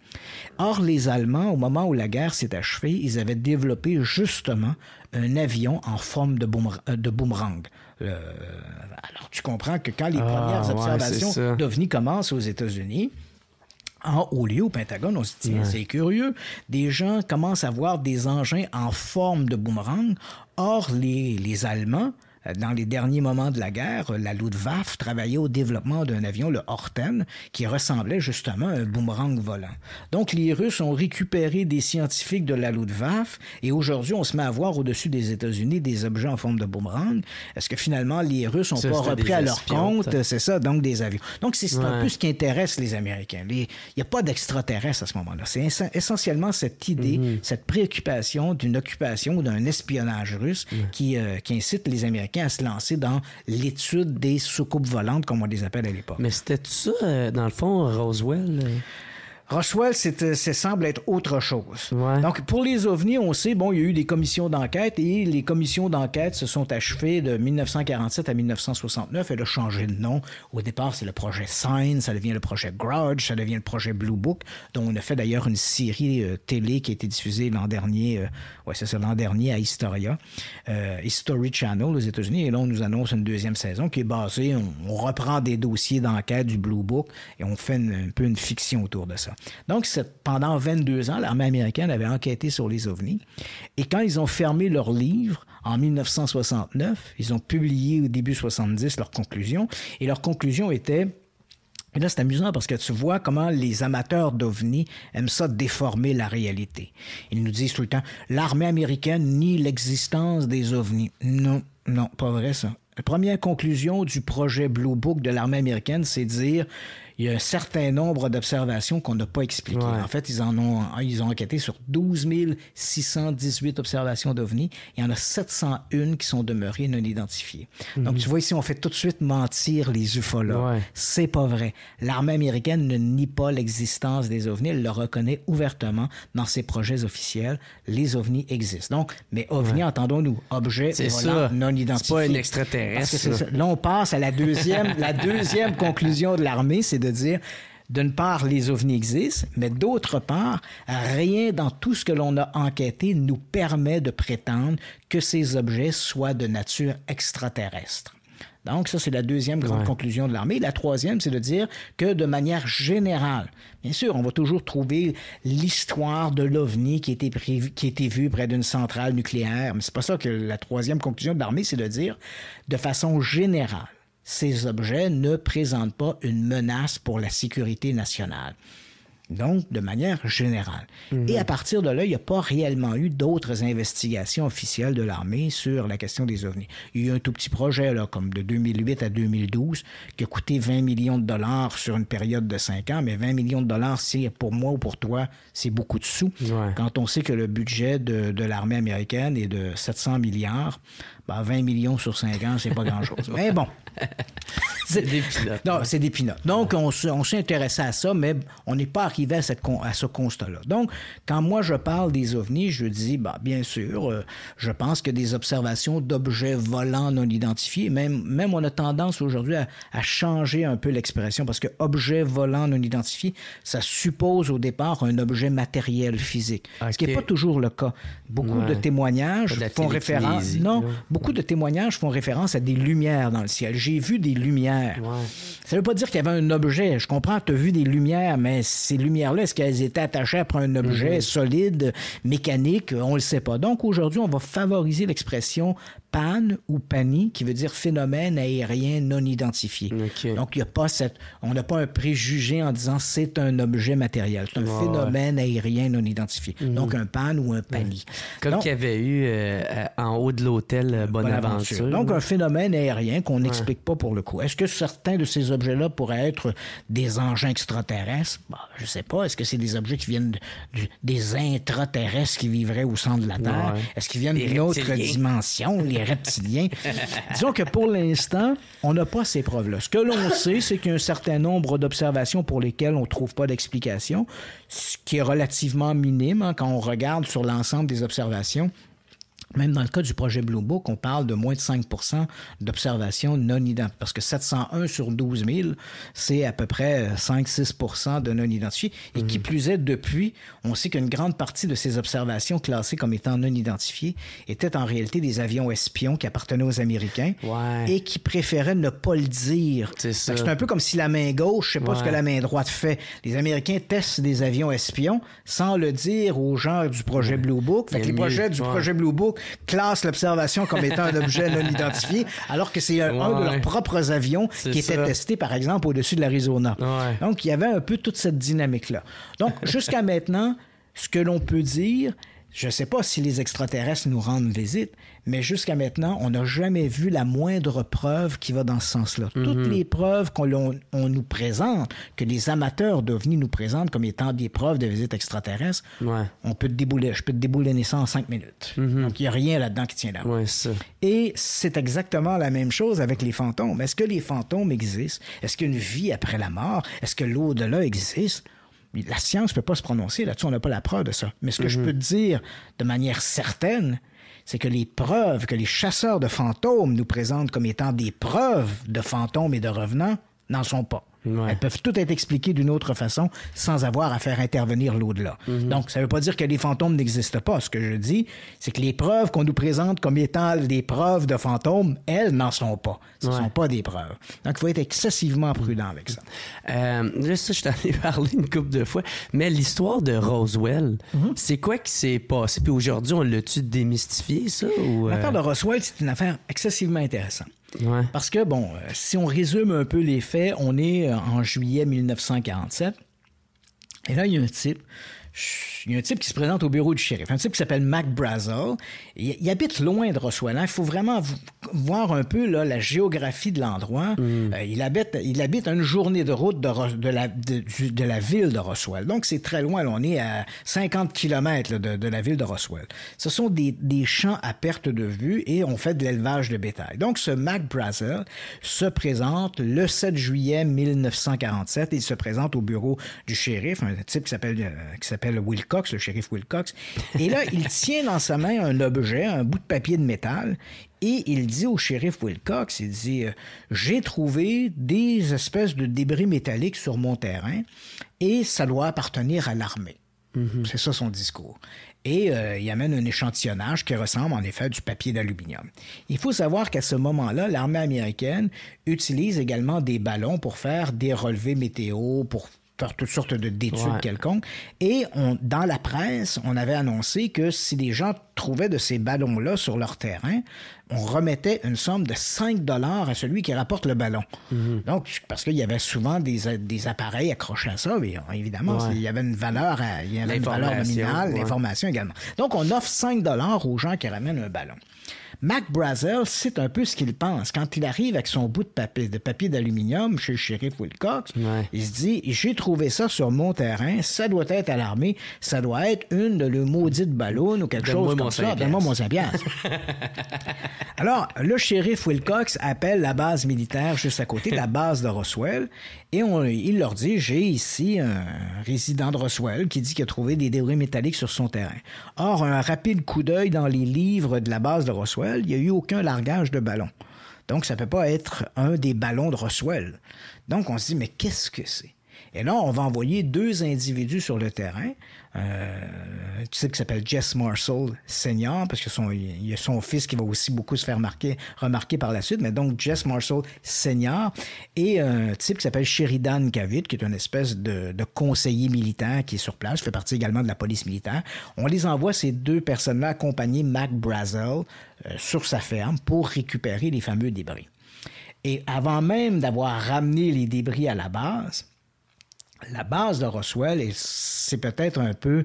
Or, les Allemands, au moment où la guerre s'est achevée, ils avaient développé justement un avion en forme de, euh, boomerang. Euh, alors, tu comprends que quand les ah, premières observations d'OVNI commencent aux États-Unis, en haut lieu au Pentagone, on se dit, c'est curieux, des gens commencent à voir des engins en forme de boomerang. Or, les Allemands, euh, dans les derniers moments de la guerre, euh, la Luftwaffe travaillait au développement d'un avion, le Horten, qui ressemblait justement à un boomerang volant. Donc les Russes ont récupéré des scientifiques de la Luftwaffe et aujourd'hui on se met à voir au-dessus des États-Unis des objets en forme de boomerang. Est-ce que finalement les Russes n'ont pas repris à leur compte, c'est ça, donc des avions. Donc c'est un peu ce qui intéresse les Américains. Il n'y a pas d'extraterrestres à ce moment-là. C'est essentiellement cette idée, mhm. cette préoccupation d'une occupation ou d'un espionnage russe euh, qui incite les Américains à se lancer dans l'étude des soucoupes volantes, comme on les appelle à l'époque. Mais c'était ça, euh, dans le fond, Roswell? Euh? Roswell, c'est, ça euh, semble être autre chose. Donc, pour les ovnis, on sait, bon, il y a eu des commissions d'enquête et les commissions d'enquête se sont achevées de 1947 à 1969. Elle a changé de nom. Au départ, c'est le projet Sign, ça devient le projet Grudge, ça devient le projet Blue Book, dont on a fait d'ailleurs une série euh, télé qui a été diffusée l'an dernier, euh, ouais, c'est ça, l'an dernier à Historia, History Channel aux États-Unis. Et là, on nous annonce une deuxième saison qui est basée, on, reprend des dossiers d'enquête du Blue Book et on fait un peu une fiction autour de ça. Donc, pendant 22 ans, l'armée américaine avait enquêté sur les ovnis. Et quand ils ont fermé leur livre en 1969, ils ont publié au début 70 leurs conclusion. Et leur conclusion était... et là, c'est amusant parce que tu vois comment les amateurs d'ovnis aiment ça déformer la réalité. Ils nous disent tout le temps, l'armée américaine nie l'existence des ovnis. Non, non, pas vrai ça. La première conclusion du projet Blue Book de l'armée américaine, c'est dire il y a un certain nombre d'observations qu'on n'a pas expliquées. En fait, ils en ont, ah, ils ont enquêté sur 12 618 observations d'OVNI. Il y en a 701 qui sont demeurées non identifiées. Donc, mhm. tu vois ici, on fait tout de suite mentir les ufologues. C'est pas vrai. L'armée américaine ne nie pas l'existence des ovnis. Elle le reconnaît ouvertement dans ses projets officiels. Les OVNI existent. Donc, mais OVNI, entendons-nous, objet non identifié. C'est pas un extraterrestre. Là, on passe à la deuxième, la deuxième (laughs) conclusion de l'armée, c'est de dire d'une part, les ovnis existent, mais d'autre part, rien dans tout ce que l'on a enquêté nous permet de prétendre que ces objets soient de nature extraterrestre. Donc, ça, c'est la deuxième grande conclusion de l'armée. La troisième, c'est de dire que de manière générale, bien sûr, on va toujours trouver l'histoire de l'OVNI qui était, été qui était vu près d'une centrale nucléaire, mais c'est pas ça que la troisième conclusion de l'armée, c'est de dire de façon générale ces objets ne présentent pas une menace pour la sécurité nationale. Donc, de manière générale. Mhm. Et à partir de là, il n'y a pas réellement eu d'autres investigations officielles de l'armée sur la question des ovnis. Il y a eu un tout petit projet, là, comme de 2008 à 2012, qui a coûté 20 millions de dollars sur une période de 5 ans, mais 20 millions de dollars, c'est pour moi ou pour toi, c'est beaucoup de sous. Quand on sait que le budget de, de l'armée américaine est de 700 milliards, 20 bah, millions sur 5 ans, c'est pas grand-chose. (laughs) mais bon. c'est des pinottes. Non, c'est des pinottes. Donc, on, on s'est intéressé à ça, mais on n'est pas arrivé à, à ce constat-là. Donc, quand moi je parle des ovnis, je dis, bah bien sûr, euh, je pense que des observations d'objets volants non identifiés, même, même on a tendance aujourd'hui à, changer un peu l'expression, parce que objet volant non identifié, ça suppose au départ un objet matériel, physique, ah, ce qui n'est pas toujours le cas. Beaucoup de témoignages font référence. Non, beaucoup de témoignages font référence à des lumières dans le ciel. J'ai vu des lumières. Ça ne veut pas dire qu'il y avait un objet. Je comprends, tu as vu des lumières, mais ces lumières-là, est-ce qu'elles étaient attachées à un objet mhm. solide, mécanique? On ne le sait pas. Donc aujourd'hui, on va favoriser l'expression PAN ou PANI, qui veut dire phénomène aérien non identifié. Donc, il y a pas cette, on n'a pas un préjugé en disant c'est un objet matériel. C'est un phénomène aérien non identifié. Mhm. Donc, un PAN ou un PANI. Comme qu'il y avait eu euh, euh, en haut de l'hôtel euh, Bonaventure. Donc, un phénomène aérien qu'on n'explique pas pour le coup. Est-ce que certains de ces objets-là pourraient être des engins extraterrestres? Bah, je ne sais pas. Est-ce que c'est des objets qui viennent des intraterrestres qui vivraient au centre de la Terre? Est-ce qu'ils viennent d'une autre dimension? (laughs) Disons que pour l'instant, on n'a pas ces preuves-là. Ce que l'on sait, c'est qu'il y a un certain nombre d'observations pour lesquelles on ne trouve pas d'explication, ce qui est relativement minime hein, quand on regarde sur l'ensemble des observations. Même dans le cas du projet Blue Book, on parle de moins de 5 d'observations non identifiées, parce que 701 sur 12 000, c'est à peu près 5-6 euh, de non identifiés. Et mhm. qui plus est, depuis, on sait qu'une grande partie de ces observations classées comme étant non identifiées étaient en réalité des avions espions qui appartenaient aux Américains et qui préféraient ne pas le dire. C'est un peu comme si la main gauche, je sais pas ce que la main droite fait. Les Américains testent des avions espions sans le dire aux gens du projet Blue Book. Fait que les projets du projet Blue Book classe l'observation comme étant un objet non (laughs) identifié, alors que c'est un, de leurs propres avions qui était testé, par exemple, au-dessus de l'Arizona. Donc, il y avait un peu toute cette dynamique-là. Donc, (laughs) jusqu'à maintenant, ce que l'on peut dire, je ne sais pas si les extraterrestres nous rendent visite, mais jusqu'à maintenant, on n'a jamais vu la moindre preuve qui va dans ce sens-là. Mhm. Toutes les preuves qu'on nous présente, que les amateurs d'OVNI nous présentent comme étant des preuves de visite extraterrestre, on peut débouler, je peux te débouler ça en cinq minutes. Mhm. Donc, il n'y a rien là-dedans qui tient la Et c'est exactement la même chose avec les fantômes. Est-ce que les fantômes existent? Est-ce qu'une vie après la mort? Est-ce que l'au-delà existe? La science ne peut pas se prononcer là-dessus, on n'a pas la preuve de ça. Mais ce que je mhm. peux te dire de manière certaine, c'est que les preuves que les chasseurs de fantômes nous présentent comme étant des preuves de fantômes et de revenants n'en sont pas. Elles peuvent toutes être expliquées d'une autre façon sans avoir à faire intervenir l'au-delà. Mhm. Donc, ça ne veut pas dire que les fantômes n'existent pas. Ce que je dis, c'est que les preuves qu'on nous présente comme étant des preuves de fantômes, elles n'en sont pas. Ce ne sont pas des preuves. Donc, il faut être excessivement prudent avec ça. Euh, ça, je t'en ai parlé une couple de fois, mais l'histoire de Roswell, mhm. c'est quoi qui s'est passé? Puis aujourd'hui, on l'a-tu démystifié, ça? Ou... L'affaire euh? de Roswell, c'est une affaire excessivement intéressante. Parce que, bon, euh, si on résume un peu les faits, on est euh, en juillet 1947. Et là, il y a un type, il y a un type qui se présente au bureau du shérif, un type qui s'appelle Mac Brazel, il, habite loin de Roswell. Hein. Il faut vraiment voir un peu la géographie de l'endroit. Mm. Euh, il, habite, il habite une journée de route de, la, de, la, ville de Roswell. Donc, c'est très loin. on est à 50 km de, la ville de Roswell. Ce sont des, champs à perte de vue et on fait de l'élevage de bétail. Donc, ce Mac Brazel se présente le 7 juillet 1947. Il se présente au bureau du shérif, un type qui s'appelle, euh, qui s'appelle Wilcox, le shérif Wilcox. Et là, il tient dans sa main un obus j'ai un bout de papier de métal, et il dit au shérif Wilcox, il dit, euh, j'ai trouvé des espèces de débris métalliques sur mon terrain, et ça doit appartenir à l'armée. Mhm. C'est ça son discours. Et euh, il amène un échantillonnage qui ressemble en effet à du papier d'aluminium. Il faut savoir qu'à ce moment-là, l'armée américaine utilise également des ballons pour faire des relevés météo, pour par toutes sortes d'études quelconques. Et dans la presse, on avait annoncé que si des gens trouvaient de ces ballons-là sur leur terrain, on remettait une somme de 5 dollars à celui qui rapporte le ballon. Mhm. Donc, parce qu'il y avait souvent des, appareils accrochés à ça, et euh, évidemment, il y avait une valeur, nominale, l'information également. Donc, on offre 5 dollars aux gens qui ramènent un ballon. Mac Brazel cite un peu ce qu'il pense. Quand il arrive avec son bout de papier de papier d'aluminium chez le shérif Wilcox, il se dit J'ai trouvé ça sur mon terrain, ça doit être à l'armée, ça doit être une de le maudites ballon ou quelque chose comme ça. Donne-moi mon (laughs) Alors, le shérif Wilcox appelle la base militaire juste à côté la base de Roswell et il leur dit, j'ai ici un résident de Roswell qui dit qu'il a trouvé des débris métalliques sur son terrain. Or, un rapide coup d'œil dans les livres de la base de Roswell, il n'y a eu aucun largage de ballon. Donc, ça ne peut pas être un des ballons de Roswell. Donc, on se dit, mais qu'est-ce que c'est? Et là, on va envoyer deux individus sur le terrain. Euh, tu sais qui s'appelle Jess Marshall senior parce que son il y a son fils qui va aussi beaucoup se faire marquer, remarquer par la suite mais donc Jess Marshall senior et un type qui s'appelle Sheridan Cavitt, qui est une espèce de, de, conseiller militant qui est sur place fait partie également de la police militaire on les envoie ces deux personnes là accompagner Mac Brazel euh, sur sa ferme pour récupérer les fameux débris et avant même d'avoir ramené les débris à la base la base de Roswell, et c'est peut-être un peu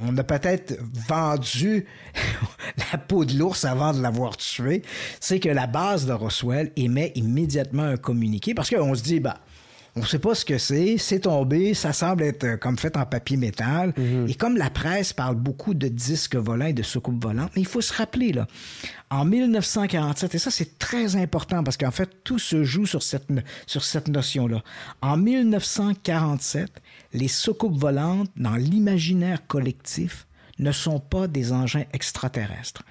on a peut-être vendu (laughs) la peau de l'ours avant de l'avoir tué, c'est que la base de Roswell émet immédiatement un communiqué parce qu'on se dit, bah, on ne sait pas ce que c'est, c'est tombé, ça semble être euh, comme fait en papier métal. Mhm. Et comme la presse parle beaucoup de disques volants et de soucoupes volantes, mais il faut se rappeler, là, en 1947, et ça c'est très important parce qu'en fait tout se joue sur cette, sur cette notion-là. En 1947, les soucoupes volantes, dans l'imaginaire collectif, ne sont pas des engins extraterrestres.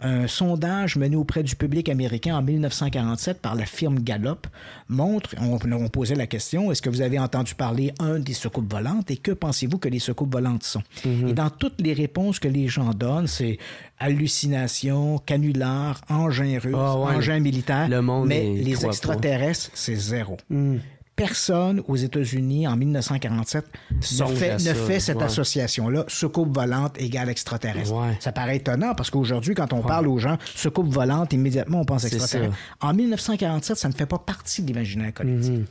Un sondage mené auprès du public américain en 1947 par la firme Gallup montre, on, on posait la question, est-ce que vous avez entendu parler, un, des soucoupes volantes et que pensez-vous que les soucoupes volantes sont? Mm-hmm. Et dans toutes les réponses que les gens donnent, c'est hallucination, canular, engins russe, engins ah militaires engin militaire, mais les extraterrestres, c'est zéro. Mm personne aux États-Unis en 1947 ne fait, cette association-là, soucoupe volante égale extraterrestre. Ça paraît étonnant parce qu'aujourd'hui, quand on parle aux gens, soucoupe volante, immédiatement on pense extraterrestre. En 1947, ça ne fait pas partie de l'imaginaire collectif. Mhm.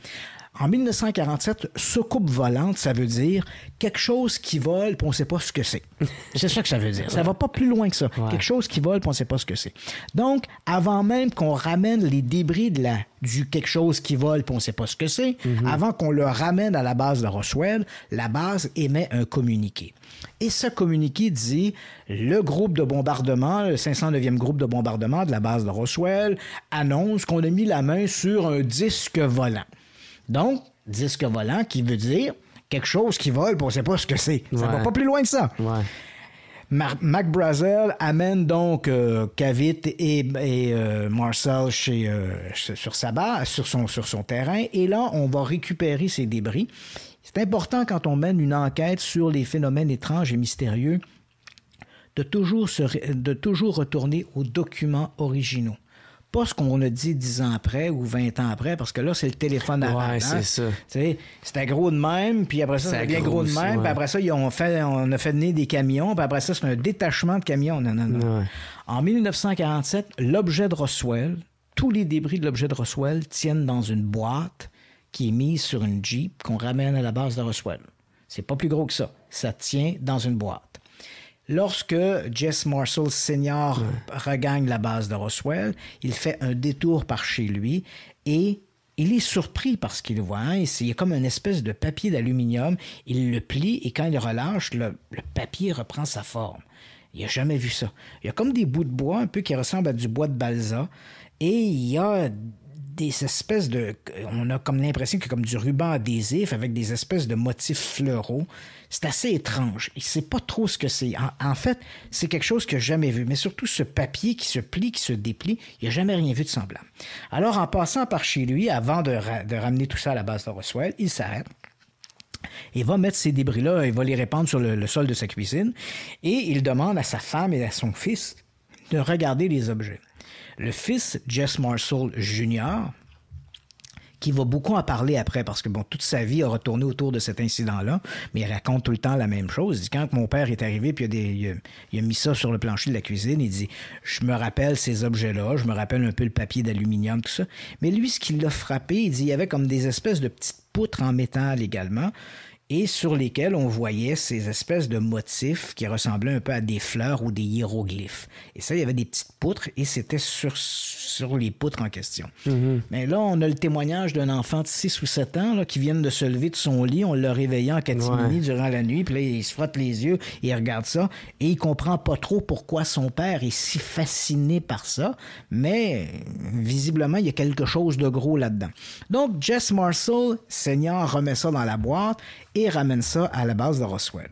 En 1947, soucoupe volante, ça veut dire quelque chose qui vole, on ne sait pas ce que c'est. (laughs) c'est ça que ça veut dire. Ça va pas plus loin que ça. Quelque chose qui vole, on ne sait pas ce que c'est. Donc, avant même qu'on ramène les débris de la, du quelque chose qui vole, on ne sait pas ce que c'est, mhm. avant qu'on le ramène à la base de Roswell, la base émet un communiqué. Et ce communiqué dit le groupe de bombardement, le 509e groupe de bombardement de la base de Roswell, annonce qu'on a mis la main sur un disque volant. Donc, disque volant qui veut dire quelque chose qui vole, on ne sait pas ce que c'est. Ça ne va pas plus loin que ça. Mac Brazel amène donc Cavite euh, et, euh, Marcel euh, sur, sa base, sur, son, terrain, et là, on va récupérer ces débris. C'est important quand on mène une enquête sur les phénomènes étranges et mystérieux de toujours, de toujours retourner aux documents originaux pas ce qu'on a dit 10 ans après ou 20 ans après, parce que là, c'est le téléphone à Ouais, c'est ça. Hein. C'était gros de même, puis après ça, c'était bien gros, de même, puis après ça, ont fait, on a fait venir des camions, puis après ça, c'est un détachement de camions. En 1947, l'objet de Roswell, tous les débris de l'objet de Roswell tiennent dans une boîte qui est mise sur une Jeep qu'on ramène à la base de Roswell. C'est pas plus gros que ça. Ça tient dans une boîte. Lorsque Jess Marshall Senior regagne la base de Roswell, il fait un détour par chez lui et il est surpris par ce qu'il voit. Hein. Il y a comme une espèce de papier d'aluminium. Il le plie et quand il relâche, le, papier reprend sa forme. Il n'a jamais vu ça. Il y a comme des bouts de bois un peu qui ressemblent à du bois de balsa. Et il y a des espèces de... On a comme l'impression que comme du ruban adhésif avec des espèces de motifs fleuraux c'est assez étrange. Il ne sait pas trop ce que c'est. En, fait, c'est quelque chose que n'a jamais vu. Mais surtout, ce papier qui se plie, qui se déplie, il n'a jamais rien vu de semblable. Alors, en passant par chez lui, avant de, ramener tout ça à la base de Roswell, il s'arrête. Il va mettre ces débris-là, il va les répandre sur le, sol de sa cuisine et il demande à sa femme et à son fils de regarder les objets. Le fils, Jess Marshall Jr., qui va beaucoup en parler après parce que bon, toute sa vie a retourné autour de cet incident-là, mais il raconte tout le temps la même chose. dit quand mon père est arrivé puis il a, il a mis ça sur le plancher de la cuisine, il dit je me rappelle ces objets-là, je me rappelle un peu le papier d'aluminium tout ça, mais lui ce qui l'a frappé, il dit il y avait comme des espèces de petites poutres en métal également et sur lesquels on voyait ces espèces de motifs qui ressemblaient un peu à des fleurs ou des hiéroglyphes. Et ça, il y avait des petites poutres et c'était sur, sur les poutres en question. Mhm. Mais là, on a le témoignage d'un enfant de 6 ou 7 ans là, qui vient de se lever de son lit, on l'a réveillé en catimini durant la nuit, puis là, il se frotte les yeux, il regarde ça et il comprend pas trop pourquoi son père est si fasciné par ça, mais visiblement, il y a quelque chose de gros là-dedans. Donc, Jess Marcel, Seigneur, remet ça dans la boîte et ramène ça à la base de Roswell.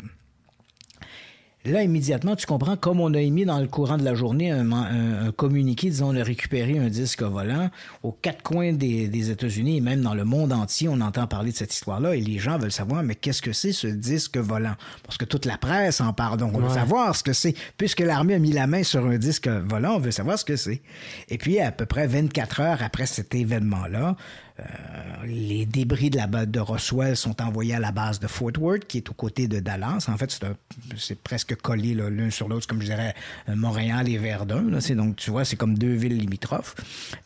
Là, immédiatement, tu comprends, comme on a émis dans le courant de la journée un, communiqué, disons, on a récupéré un disque volant aux quatre coins des, États-Unis et même dans le monde entier, on entend parler de cette histoire-là et les gens veulent savoir, mais qu'est-ce que c'est ce disque volant? Parce que toute la presse en parle, donc on veut savoir ce que c'est. Puisque l'armée a mis la main sur un disque volant, on veut savoir ce que c'est. Et puis, à peu près 24 heures après cet événement-là, euh, les débris de la base de Roswell sont envoyés à la base de Fort Worth, qui est aux côtés de Dallas. En fait, c'est presque collé l'un sur l'autre, comme je dirais euh, Montréal et Verdun. Donc, tu vois, c'est comme deux villes limitrophes.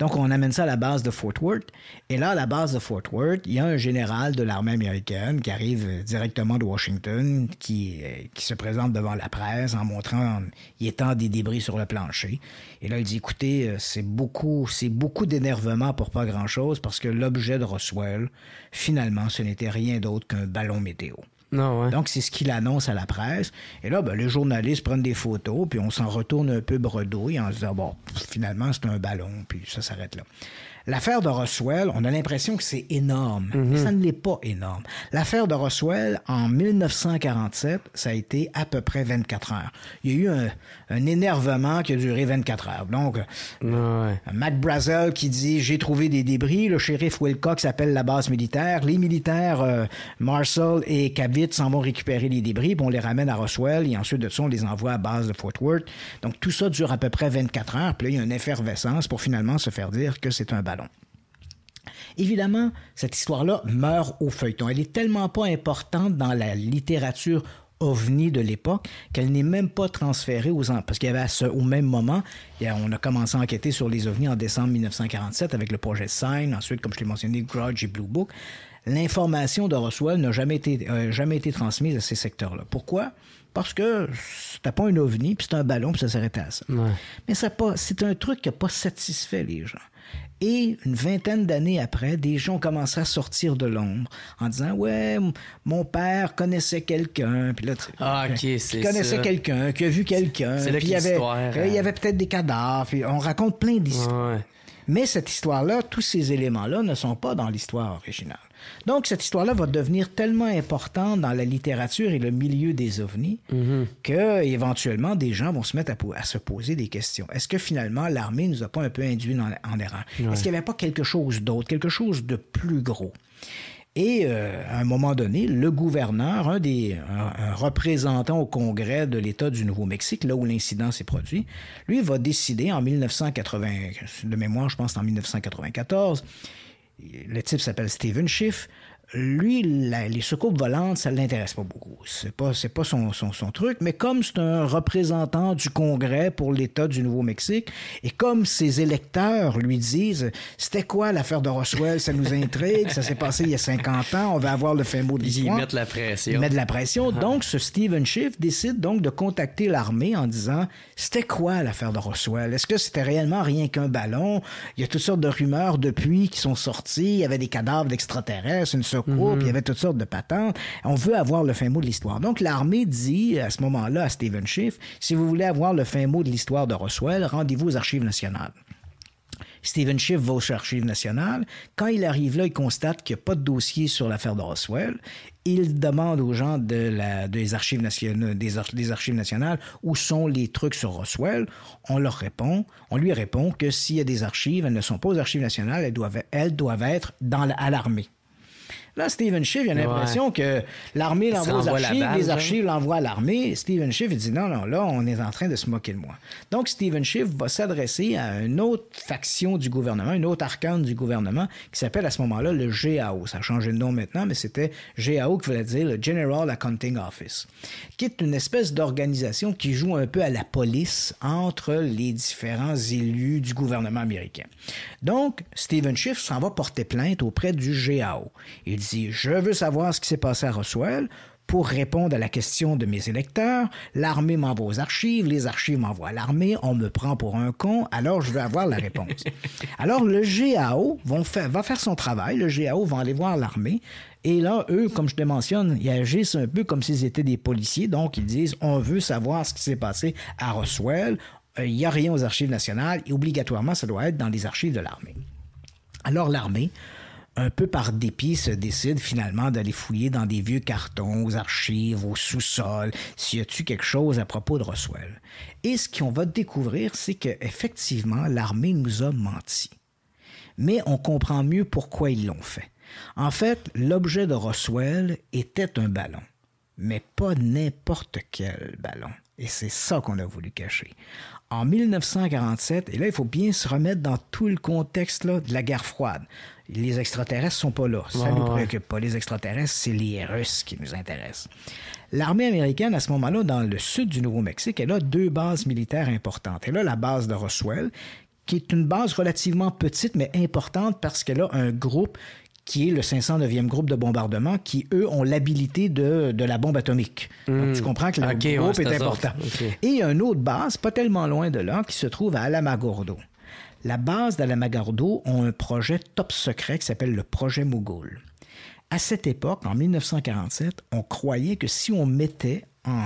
Donc, on amène ça à la base de Fort Worth. Et là, à la base de Fort Worth, il y a un général de l'armée américaine qui arrive directement de Washington, qui, euh, qui se présente devant la presse en montrant, y étant des débris sur le plancher. Et là, il dit, écoutez, c'est beaucoup, c'est beaucoup d'énervement pour pas grand-chose, parce que l'objet de Roswell, finalement, ce n'était rien d'autre qu'un ballon météo. Ah Donc, c'est ce qu'il annonce à la presse. Et là, ben, les journalistes prennent des photos, puis on s'en retourne un peu bredouille en se disant, bon, finalement, c'est un ballon, puis ça s'arrête là. L'affaire de Roswell, on a l'impression que c'est énorme, mais mhm. ça ne l'est pas énorme. L'affaire de Roswell, en 1947, ça a été à peu près 24 heures. Il y a eu un, énervement qui a duré 24 heures. Donc, Mac Brazel qui dit « J'ai trouvé des débris, le shérif Wilcox appelle la base militaire, les militaires euh, Marshall et Cavite s'en vont récupérer les débris, puis on les ramène à Roswell, et ensuite de ça, on les envoie à base de Fort Worth. » Donc, tout ça dure à peu près 24 heures, puis là, il y a une effervescence pour finalement se faire dire que c'est un ballon. Évidemment, cette histoire-là meurt au feuilleton. Elle est tellement pas importante dans la littérature ovni de l'époque qu'elle n'est même pas transférée aux ans. parce qu'il y avait ce, au même moment on a commencé à enquêter sur les ovnis en décembre 1947 avec le projet Sign ensuite comme je l'ai mentionné Grudge et Blue Book l'information de Roswell n'a jamais été euh, jamais été transmise à ces secteurs là pourquoi parce que c'était pas un ovni puis c'était un ballon puis ça s'arrêtait à ça mais ça c'est un truc qui n'a pas satisfait les gens et une vingtaine d'années après, des gens commençaient à sortir de l'ombre en disant Ouais, mon père connaissait quelqu'un. Puis là, ah, euh, qui connaissait quelqu'un, qui a vu quelqu'un. Puis y avait, euh, avait peut-être des cadavres. Puis on raconte plein d'histoires. Mais cette histoire-là, tous ces éléments-là ne sont pas dans l'histoire originale. Donc, cette histoire-là va devenir tellement importante dans la littérature et le milieu des ovnis qu'éventuellement, mhm. que éventuellement des gens vont se mettre à, se poser des questions. Est-ce que finalement l'armée nous a pas un peu induit en, erreur? Est-ce qu'il n'y avait pas quelque chose d'autre, quelque chose de plus gros? Et euh, à un moment donné, le gouverneur, un des représentants au Congrès de l'État du Nouveau-Mexique, là où l'incident s'est produit, lui va décider en 1980, de mémoire, je pense en 1994, le type s'appelle Steven Schiff lui, les soucoupes volantes, ça ne l'intéresse pas beaucoup. C'est pas, c'est pas son, son, truc, mais comme c'est un représentant du Congrès pour l'État du Nouveau-Mexique, et comme ses électeurs lui disent C'était quoi l'affaire de Roswell Ça nous intrigue, ça s'est passé il y a 50 ans, on va avoir le fameux mot de l'histoire. Ils mettent la pression. Ils mettent la pression. Ah. Donc, ce Stephen Schiff décide donc de contacter l'armée en disant C'était quoi l'affaire de Roswell Est-ce que c'était réellement rien qu'un ballon Il y a toutes sortes de rumeurs depuis qui sont sorties il y avait des cadavres d'extraterrestres, une il y mhm. avait toutes sortes de patentes. On veut avoir le fin mot de l'histoire. Donc, l'armée dit euh, à ce moment-là à Stephen Schiff, si vous voulez avoir le fin mot de l'histoire de Roswell, rendez-vous aux archives nationales. Stephen Schiff va aux Archives nationales. Quand il arrive là, il constate qu'il n'y a pas de dossier sur l'affaire de Roswell. Il demande aux gens des, archives nationales, des, archives nationales où sont les trucs sur Roswell. On leur répond, on lui répond que s'il y a des archives, elles ne sont pas aux archives nationales, elles doivent, être dans à l'armée. Là, Stephen Schiff, il a l'impression que l'armée l'envoie aux archives, les archives l'envoient à l'armée. Stephen Schiff, il dit non, non, là, on est en train de se moquer de moi. Donc, Stephen Schiff va s'adresser à une autre faction du gouvernement, une autre arcane du gouvernement, qui s'appelle à ce moment-là le GAO. Ça a changé de nom maintenant, mais c'était GAO qui voulait dire le General Accounting Office, qui est une espèce d'organisation qui joue un peu à la police entre les différents élus du gouvernement américain. Donc, Stephen Schiff s'en va porter plainte auprès du GAO dit Je veux savoir ce qui s'est passé à Roswell. Pour répondre à la question de mes électeurs, l'armée m'envoie aux archives, les archives m'envoient à l'armée, on me prend pour un con, alors je veux avoir la réponse. (laughs) alors le GAO va faire son travail, le GAO va aller voir l'armée, et là, eux, comme je te mentionne, ils agissent un peu comme s'ils étaient des policiers, donc ils disent on veut savoir ce qui s'est passé à Roswell, euh, il y n'y a rien aux archives nationales, et obligatoirement, ça doit être dans les archives de l'armée. Alors l'armée un peu par dépit, se décide finalement d'aller fouiller dans des vieux cartons, aux archives, au sous-sol, s'il y a-tu quelque chose à propos de Roswell. Et ce qu'on va découvrir, c'est qu'effectivement, l'armée nous a menti. Mais on comprend mieux pourquoi ils l'ont fait. En fait, l'objet de Roswell était un ballon, mais pas n'importe quel ballon. Et c'est ça qu'on a voulu cacher en 1947, et là, il faut bien se remettre dans tout le contexte là, de la guerre froide. Les extraterrestres sont pas là. Ça ne nous préoccupe pas. Les extraterrestres, c'est les Russes qui nous intéressent. L'armée américaine, à ce moment-là, dans le sud du Nouveau-Mexique, elle a deux bases militaires importantes. Elle a la base de Roswell, qui est une base relativement petite, mais importante parce qu'elle a un groupe qui est le 509e groupe de bombardement, qui, eux, ont l'habilité de, de, la bombe atomique. Hmm. tu comprends que le groupe est est, Et il y Et une autre base, pas tellement loin de là, qui se trouve à Alamagordo. La base d'Alamagordo a un projet top secret qui s'appelle le projet Mogul. À cette époque, en 1947, on croyait que si on mettait en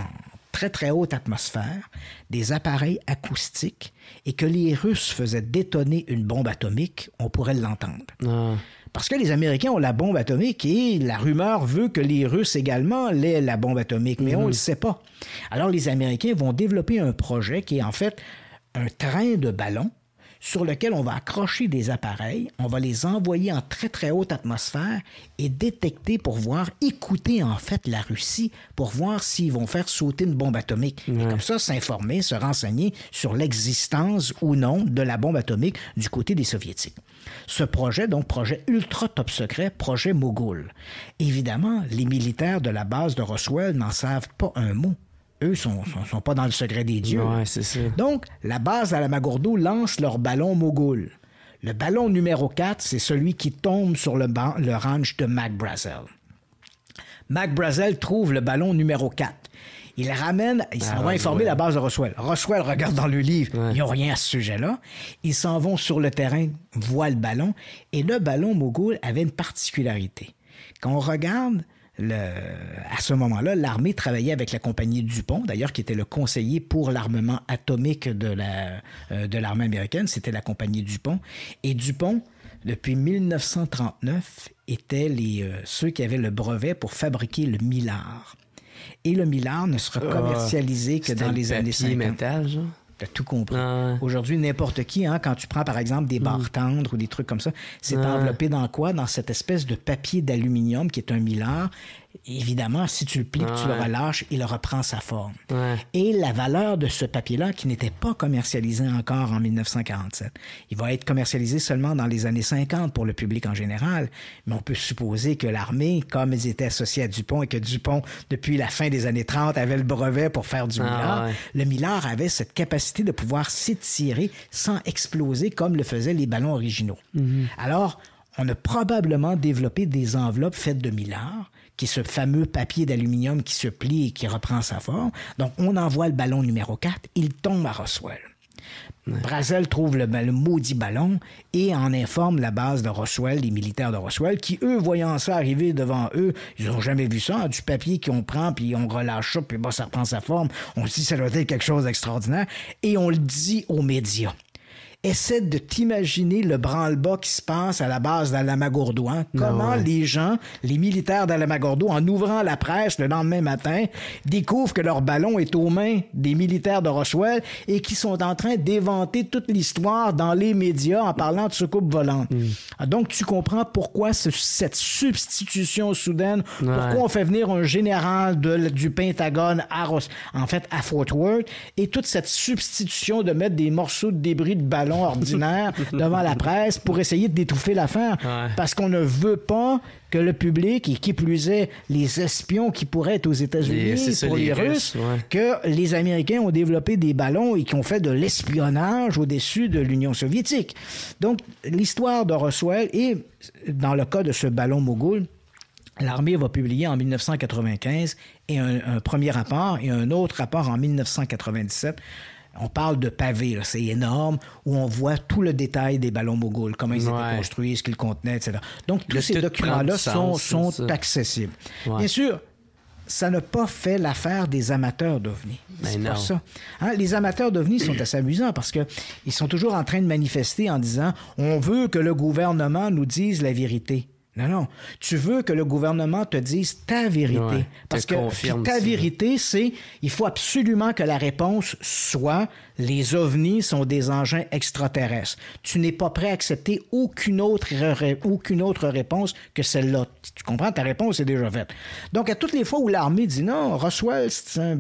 très très haute atmosphère, des appareils acoustiques, et que les Russes faisaient détonner une bombe atomique, on pourrait l'entendre. Ah. Parce que les Américains ont la bombe atomique et la rumeur veut que les Russes également aient la bombe atomique, mais on ne mhm. le sait pas. Alors les Américains vont développer un projet qui est en fait un train de ballon sur lequel on va accrocher des appareils, on va les envoyer en très très haute atmosphère et détecter pour voir, écouter en fait la Russie pour voir s'ils vont faire sauter une bombe atomique. Et comme ça, s'informer, se renseigner sur l'existence ou non de la bombe atomique du côté des soviétiques. Ce projet, donc projet ultra top secret, projet Mogul. Évidemment, les militaires de la base de Roswell n'en savent pas un mot eux, sont, sont, pas dans le secret des dieux. Donc, la base à la Magourdeau lance leur ballon mogul. Le ballon numéro 4, c'est celui qui tombe sur le, le ranch de Mac Brazel. Mac Brazel trouve le ballon numéro 4. Il ramène, il s'en ah, va informer la base de Roswell. Roswell regarde dans le livre, ils n'ont rien à ce sujet-là. Ils s'en vont sur le terrain, voient le ballon, et le ballon mogul avait une particularité. Quand on regarde, à ce moment-là, l'armée travaillait avec la compagnie Dupont, d'ailleurs, qui était le conseiller pour l'armement atomique de euh, l'armée américaine. C'était la compagnie Dupont. Et Dupont, depuis 1939, était les, euh, ceux qui avaient le brevet pour fabriquer le millard. Et le millard ne sera ah, commercialisé que dans les années 50 tout compris. Ah, Aujourd'hui, n'importe qui, hein, quand tu prends par exemple des hmm. barres tendres ou des trucs comme ça, c'est ah, enveloppé dans quoi? Dans cette espèce de papier d'aluminium qui est un millard évidemment, si tu le plies, tu le relâches, il reprend sa forme. Et la valeur de ce papier-là, qui n'était pas commercialisé encore en 1947, il va être commercialisé seulement dans les années 50 pour le public en général, mais on peut supposer que l'armée, comme ils étaient associés à Dupont et que Dupont, depuis la fin des années 30, avait le brevet pour faire du ah, millard, le millard avait cette capacité de pouvoir s'étirer sans exploser comme le faisaient les ballons originaux. Mhm. Alors, on a probablement développé des enveloppes faites de millard qui est ce fameux papier d'aluminium qui se plie et qui reprend sa forme. Donc, on envoie le ballon numéro 4, il tombe à Roswell. Brazel trouve le, maudit ballon et en informe la base de Roswell, les militaires de Roswell, qui, eux, voyant ça arriver devant eux, ils n'ont jamais vu ça, hein, du papier qu'on prend, puis on relâche ça, puis ça reprend sa forme. On se dit, ça doit être quelque chose d'extraordinaire. Et on le dit aux médias essaie de t'imaginer le branle-bas qui se passe à la base d'Alamagordo. Hein? Ah Comment les gens, les militaires d'Alamagordo, en ouvrant la presse le lendemain matin, découvrent que leur ballon est aux mains des militaires de Roswell et qui sont en train d'éventer toute l'histoire dans les médias en parlant de ce coupe volante. Mm. Ah, donc, tu comprends pourquoi cette substitution soudaine, pourquoi on fait venir un général de, du Pentagone à en fait, à Fort Worth, et toute cette substitution de mettre des morceaux de débris de ballon ordinaire (laughs) devant la presse pour essayer de d'étouffer l'affaire. Parce qu'on ne veut pas que le public, et qui plus est, les espions qui pourraient être aux États-Unis pour les, Russes, que les Américains ont développé des ballons et qui ont fait de l'espionnage au-dessus de l'Union soviétique. Donc, l'histoire de Roswell et, dans le cas de ce ballon mogul, L'armée va publier en 1995 et un, premier rapport et un autre rapport en 1997 on parle de pavés, c'est énorme, où on voit tout le détail des ballons mogul comment ils étaient construits, ce qu'ils contenaient, etc. Donc, tous ces documents-là sont, accessibles. Bien sûr, ça n'a pas fait l'affaire des amateurs d'OVNI. Ben c'est ça. Hein, les amateurs d'OVNI sont assez amusants parce qu'ils sont toujours en train de manifester en disant on veut que le gouvernement nous dise la vérité. Non, non. Tu veux que le gouvernement te dise ta vérité. parce que ta vérité, c'est il faut absolument que la réponse soit les ovnis sont des engins extraterrestres. Tu n'es pas prêt à accepter aucune autre, aucune autre réponse que celle-là. Tu comprends? Ta réponse est déjà faite. Donc, à toutes les fois où l'armée dit non, Roswell, c'est un,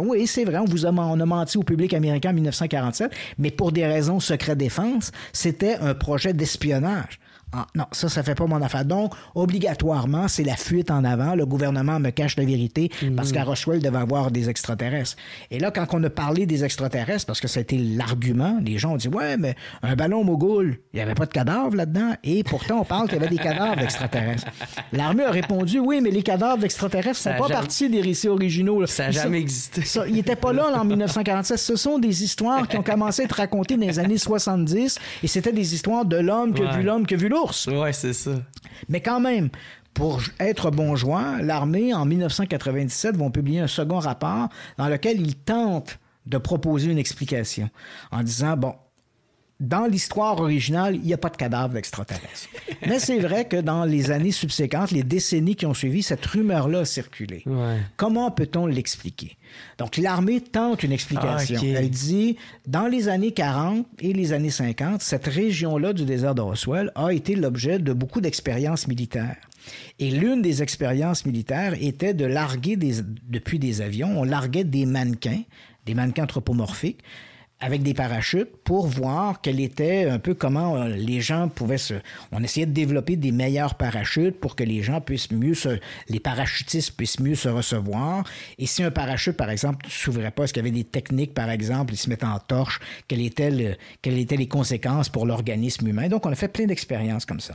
Oui, c'est vrai, on, vous a, on a menti au public américain en 1947, mais pour des raisons secret défense, c'était un projet d'espionnage. Ah, non, ça, ça fait pas mon affaire. Donc, obligatoirement, c'est la fuite en avant. Le gouvernement me cache la vérité parce mm. qu'à Roswell devait avoir des extraterrestres. Et là, quand on a parlé des extraterrestres, parce que c'était l'argument, les gens ont dit Ouais, mais un ballon mogul, il n'y avait pas de cadavres là-dedans. Et pourtant, on parle qu'il y avait des cadavres extraterrestres. L'armée a répondu Oui, mais les cadavres d'extraterrestres ne sont pas parti des récits originaux. Ça n'a jamais existé. ils n'étaient pas là, en 1946. Ce sont des histoires qui ont commencé à être racontées dans les années 70 et c'était des histoires de l'homme que vu l'homme que vu l'autre c'est ça. Mais quand même, pour être bon l'armée, en 1997, vont publier un second rapport dans lequel ils tentent de proposer une explication en disant, bon, dans l'histoire originale, il n'y a pas de cadavre d'extraterrestre. (laughs) Mais c'est vrai que dans les années subséquentes, les décennies qui ont suivi, cette rumeur-là a circulé. Comment peut-on l'expliquer? Donc, l'armée tente une explication. Ah, Elle dit, dans les années 40 et les années 50, cette région-là du désert de Roswell a été l'objet de beaucoup d'expériences militaires. Et l'une des expériences militaires était de larguer des, depuis des avions, on larguait des mannequins, des mannequins anthropomorphiques, avec des parachutes pour voir quel était un peu comment euh, les gens pouvaient se... On essayait de développer des meilleurs parachutes pour que les gens puissent mieux se... Les parachutistes puissent mieux se recevoir. Et si un parachute, par exemple, ne s'ouvrait pas, est-ce qu'il y avait des techniques, par exemple, ils se mettent en torche, quelle était quelles étaient les conséquences pour l'organisme humain? Donc, on a fait plein d'expériences comme ça.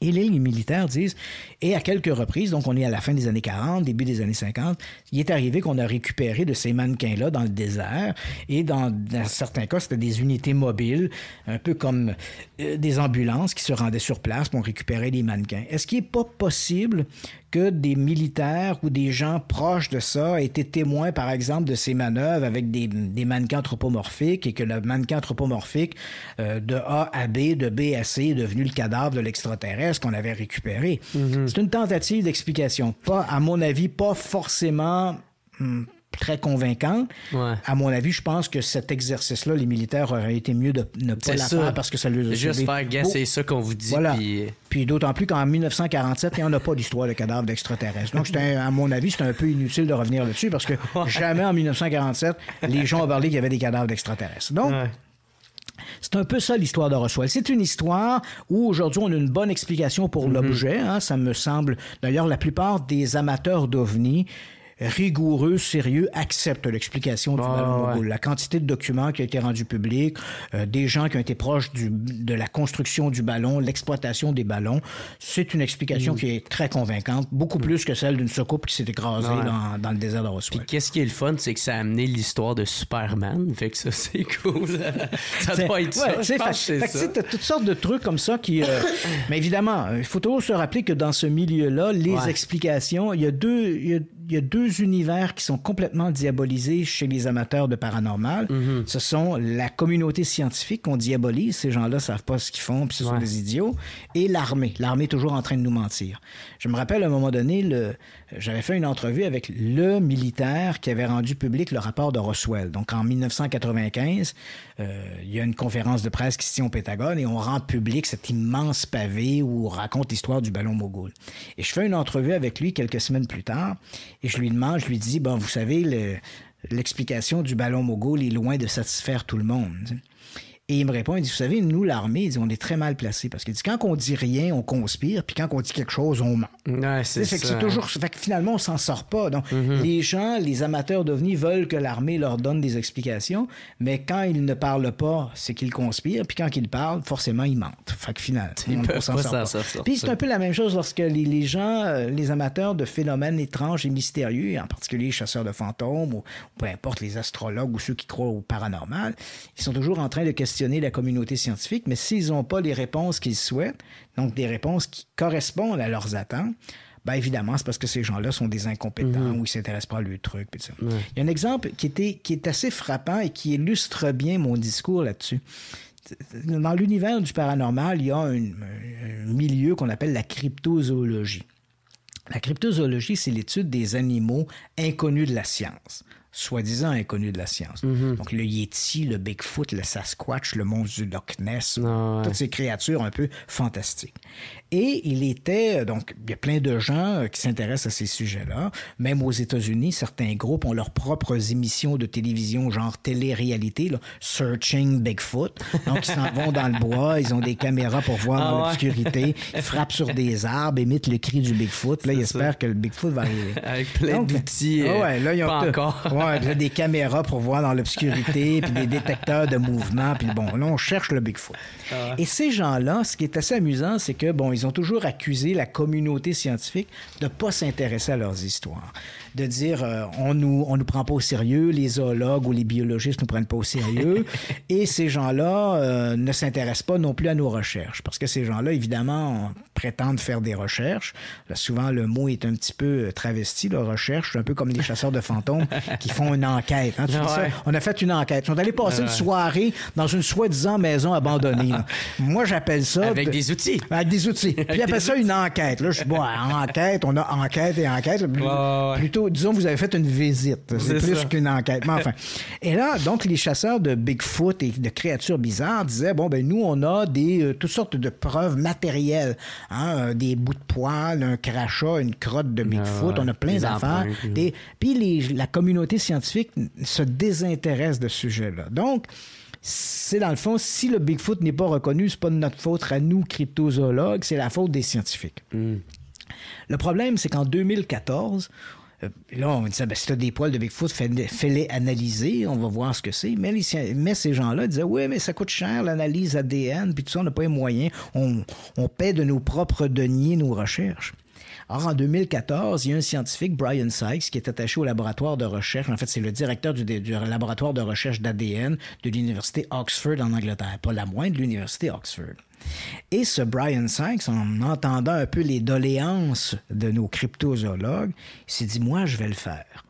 Et les militaires disent, et à quelques reprises, donc on est à la fin des années 40, début des années 50, il est arrivé qu'on a récupéré de ces mannequins-là dans le désert, et dans, certains cas, c'était des unités mobiles, un peu comme euh, des ambulances qui se rendaient sur place, pour récupérer les mannequins. Est-ce qu'il n'est pas possible que des militaires ou des gens proches de ça étaient témoins, par exemple, de ces manœuvres avec des, mannequins anthropomorphiques et que le mannequin anthropomorphique euh, de A à B, de B à C est devenu le cadavre de l'extraterrestre qu'on avait récupéré. Mhm. C'est une tentative d'explication. Pas, à mon avis, pas forcément hmm, très convaincant. À mon avis, je pense que cet exercice-là, les militaires auraient été mieux de ne pas la parce que ça leur a Juste faire que c'est oh. ça qu'on vous dit. Euh, puis, d'autant plus qu'en 1947, il n'y en a pas d'histoire de cadavres d'extraterrestres. Donc, à mon avis, c'est un peu inutile de revenir là-dessus parce que (laughs) jamais en 1947, les gens ont parlé qu'il y avait des cadavres d'extraterrestres. Donc, C'est un peu ça l'histoire de Roswell. C'est une histoire où aujourd'hui on a une bonne explication pour mm-hmm. l'objet. Hein. ça me semble. D'ailleurs, la plupart des amateurs d'OVNI rigoureux, sérieux, accepte l'explication du ah, ballon La quantité de documents qui a été rendu public euh, des gens qui ont été proches du, de la construction du ballon, l'exploitation des ballons, c'est une explication mm. qui est très convaincante, beaucoup mm. plus que celle d'une soucoupe qui s'est écrasée dans, le désert de Roswell. qu'est-ce qui est le fun, c'est que ça a amené l'histoire de Superman, fait que ça, (laughs) c'est cool. ça doit être ouais, ça. toutes sortes de trucs comme ça qui... Euh, (coughs) mais évidemment, il faut toujours se rappeler que dans ce milieu-là, les explications, il y a deux il y a deux univers qui sont complètement diabolisés chez les amateurs de paranormal. Mhm. Ce sont la communauté scientifique qu'on diabolise, ces gens-là savent pas ce qu'ils font, puis ce sont des idiots, et l'armée. L'armée est toujours en train de nous mentir. Je me rappelle à un moment donné, le... j'avais fait une entrevue avec le militaire qui avait rendu public le rapport de Roswell. Donc en 1995, euh, il y a une conférence de presse qui se tient au Pentagone et on rend public cet immense pavé où on raconte l'histoire du ballon mogul. Et je fais une entrevue avec lui quelques semaines plus tard. Et je lui demande, je lui dis, bon, vous savez, l'explication du ballon mogul est loin de satisfaire tout le monde. Et il me répond, il dit, vous savez, nous, l'armée, on est très mal placé parce qu'il dit, quand on dit rien, on conspire, puis quand on dit quelque chose, on ment. Ouais, c'est ça. Fait que toujours, fait que finalement, on s'en sort pas. Donc, mhm. les gens, les amateurs d'OVNI veulent que l'armée leur donne des explications, mais quand ils ne parlent pas, c'est qu'ils conspirent, puis quand ils parlent, forcément, ils mentent. Fait que finalement, on, s'en sort pas. Puis c'est un peu la même chose lorsque les, les, gens, euh, les amateurs de phénomènes étranges et mystérieux, en particulier les chasseurs de fantômes, ou, peu importe, les astrologues ou ceux qui croient au paranormal, ils sont toujours en train de questionner la communauté scientifique, mais s'ils n'ont pas les réponses qu'ils souhaitent, donc des réponses qui correspondent à leurs attentes, ben évidemment, c'est parce que ces gens-là sont des incompétents mhm. ou ils s'intéressent pas à leur truc. ça. Il y a un exemple qui, était, qui est assez frappant et qui illustre bien mon discours là-dessus. Dans l'univers du paranormal, il y a un, un milieu qu'on appelle la cryptozoologie. La cryptozoologie, c'est l'étude des animaux inconnus de la science soi-disant inconnu de la science. Mhm. Donc, le Yeti, le Bigfoot, le Sasquatch, le monstre du Loch Ness, ah, toutes ces créatures un peu fantastiques. Et il était, euh, donc, il y a plein de gens euh, qui s'intéressent à ces sujets-là. Même aux États-Unis, certains groupes ont leurs propres émissions de télévision, genre télé-réalité, Searching Bigfoot. Donc, ils s'en vont dans le bois, ils ont des caméras pour voir ah, dans l'obscurité, ils frappent sur des arbres, émettent le cri du Bigfoot. Là, ils espèrent que le Bigfoot va arriver. Avec plein d'outils. ouais, là, ils ont pas encore des caméras pour voir dans l'obscurité, (laughs) puis des détecteurs de mouvement, puis bon, là, on cherche le Bigfoot. Ah Et ces gens-là, ce qui est assez amusant, c'est que, bon, ils ont toujours accusé la communauté scientifique de ne pas s'intéresser à leurs histoires de dire euh, on nous on nous prend pas au sérieux, les zoologues ou les biologistes nous prennent pas au sérieux, (laughs) et ces gens-là euh, ne s'intéressent pas non plus à nos recherches, parce que ces gens-là, évidemment, prétendent faire des recherches. souvent, le mot est un petit peu euh, travesti, la recherche, un peu comme les chasseurs de fantômes (laughs) qui font une enquête. Hein. On a fait une enquête. On sont passer une soirée dans une soi-disant maison abandonnée. (laughs) Moi, j'appelle ça... Avec des outils. Avec des outils. Puis j'appelle ça une enquête. Là, je suis bon, enquête, on a enquête et enquête. Plutôt disons, vous avez fait une visite. C'est plus qu'une enquête. Mais enfin. (laughs) et là, donc, les chasseurs de Bigfoot et de créatures bizarres disaient bon, ben nous, on a des, euh, toutes sortes de preuves matérielles. Hein, euh, des bouts de poils, un crachat, une crotte de Bigfoot. Ah on a plein d'affaires. Des... Puis les, la communauté scientifique se désintéresse de ce sujet-là. Donc, c'est dans le fond, si le Bigfoot n'est pas reconnu, c'est pas de notre faute à nous, cryptozoologues, c'est la faute des scientifiques. Hmm. Le problème, c'est qu'en 2014, euh, là, on me disait, ben, si tu as des poils de Bigfoot, fais-les analyser, on va voir ce que c'est. Mais, ces gens-là disaient, oui, mais ça coûte cher l'analyse ADN, puis tout ça, on n'a pas les moyens. On, paie de nos propres deniers nos recherches. Or, en 2014, il y a un scientifique, Brian Sykes, qui est attaché au laboratoire de recherche. En fait, c'est le directeur du, laboratoire de recherche d'ADN de l'Université Oxford en Angleterre. Pas la moindre, de l'Université Oxford. Et ce Brian Sykes, en entendant un peu les doléances de nos cryptozoologues, il s'est dit, moi, je vais le faire.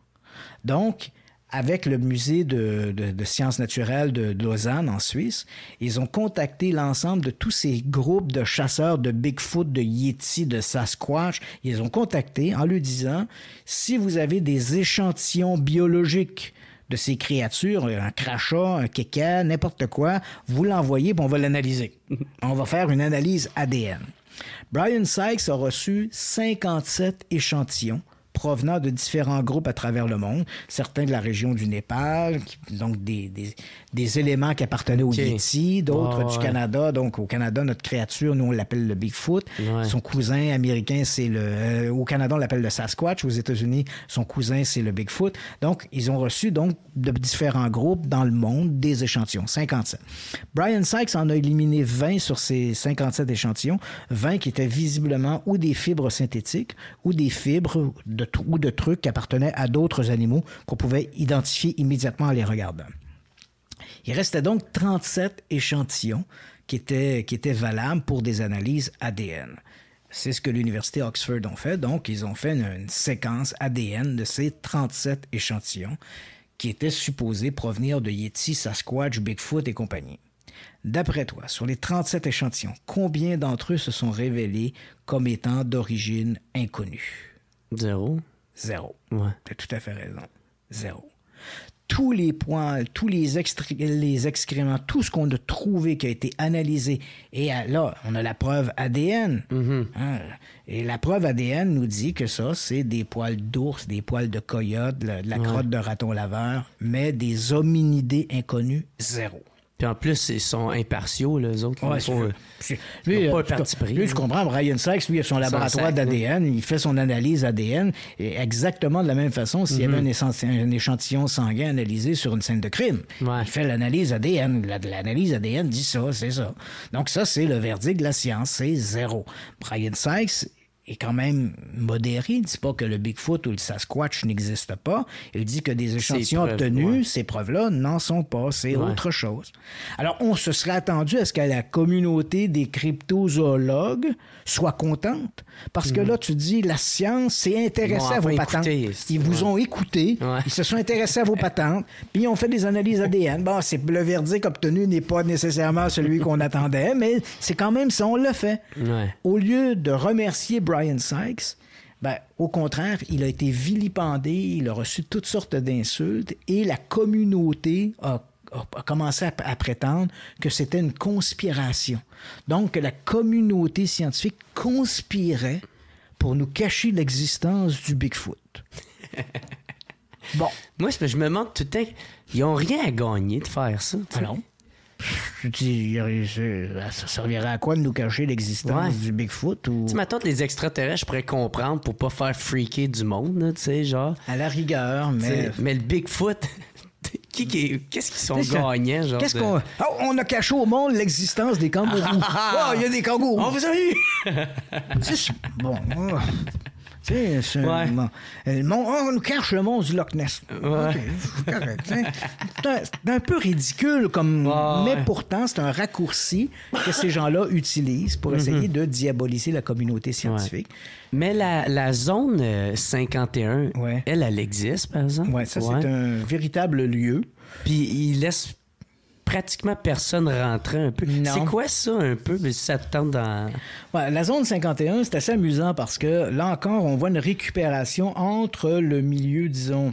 Donc, avec le musée de, sciences naturelles de, de, Lausanne en Suisse, ils ont contacté l'ensemble de tous ces groupes de chasseurs de Bigfoot, de Yeti, de Sasquatch. Ils ont contacté en lui disant si vous avez des échantillons biologiques de ces créatures, un crachat, un kéka, n'importe quoi, vous l'envoyez, on va l'analyser. (laughs) On va faire une analyse ADN. Brian Sykes a reçu 57 échantillons provenant de différents groupes à travers le monde, certains de la région du Népal, donc des, des, éléments qui appartenaient aux okay. d'autres du Canada. Donc au Canada, notre créature, nous on l'appelle le Bigfoot. Son cousin américain, c'est le... Euh, au Canada, on l'appelle le Sasquatch. Aux États-Unis, son cousin, c'est le Bigfoot. Donc ils ont reçu donc de différents groupes dans le monde des échantillons, 57. Brian Sykes en a éliminé 20 sur ces 57 échantillons, 20 qui étaient visiblement ou des fibres synthétiques ou des fibres de de, ou de trucs qui appartenaient à d'autres animaux qu'on pouvait identifier immédiatement en les regardant. Il restait donc 37 échantillons qui étaient, valables pour des analyses ADN. C'est ce que l'université Oxford ont fait. Donc, ils ont fait une, séquence ADN de ces 37 échantillons qui étaient supposés provenir de Yeti, Sasquatch, Bigfoot et compagnie. D'après toi, sur les 37 échantillons, combien d'entre eux se sont révélés comme étant d'origine inconnue? Zéro. Zéro. Tu tout à fait raison. Zéro. Tous les poils, tous les, les excréments, tout ce qu'on a trouvé qui a été analysé, et là, on a la preuve ADN. Mm-hmm. Hein? Et la preuve ADN nous dit que ça, c'est des poils d'ours, des poils de coyote, de la crotte de raton laveur, mais des hominidés inconnus, zéro. Puis en plus, ils sont impartiaux, les autres. Ouais, je euh, comprends. Brian Sykes, lui, a son laboratoire d'ADN. Il fait son analyse ADN exactement de la même façon s'il y avait mhm. un, échantillon sanguin analysé sur une scène de crime. Il fait l'analyse ADN. L'analyse ADN dit ça, c'est ça. Donc ça, c'est le verdict de la science. C'est zéro. Brian Sykes, est quand même modéré. Il ne dit pas que le Bigfoot ou le Sasquatch n'existe pas. Il dit que des échantillons obtenus, ces preuves-là, n'en sont pas. C'est autre chose. Alors, on se serait attendu à ce que la communauté des cryptozoologues soit contente. Parce que hmm. là, tu dis, la science s'est intéressée à vos patentes. Ils vous ont écouté. Ils se sont intéressés à vos patentes. Puis ils ont fait des analyses ADN. Bon, c'est le verdict obtenu n'est pas nécessairement celui qu'on attendait, mais c'est quand même ça, on l'a fait. Au lieu de remercier Brian Sykes, ben, au contraire, il a été vilipendé, il a reçu toutes sortes d'insultes et la communauté a commencé à, prétendre que c'était une conspiration. Donc, que la communauté scientifique conspirait pour nous cacher l'existence du Bigfoot. (laughs) bon. Moi, je me demande tout le temps, ils n'ont rien à gagner de faire ça. Alors, ah ça servirait à quoi de nous cacher l'existence du Bigfoot ou tu m'attends les extraterrestres je pourrais comprendre pour pas faire freaker du monde tu sais genre à la rigueur mais mais le Bigfoot (laughs) qu'est-ce qu'ils sont gagnants genre qu'est-ce qu'on ah, on a caché au monde l'existence des kangourous oh il y a des kangourous on vous a eu (laughs) bon oh sais, euh, oh, on nous cache le monde du Loch Ness. c'est un, peu ridicule, comme, mais pourtant, c'est un raccourci que ces gens-là utilisent pour essayer mm-hmm. de diaboliser la communauté scientifique. Mais la, zone 51, euh, elle, elle existe, par exemple. Oui, ça, c'est un véritable lieu. Puis il laisse pratiquement personne rentrait un peu. C'est quoi ça un peu, mais ça te tente dans... la zone 51, c'est assez amusant parce que là encore, on voit une récupération entre le milieu, disons,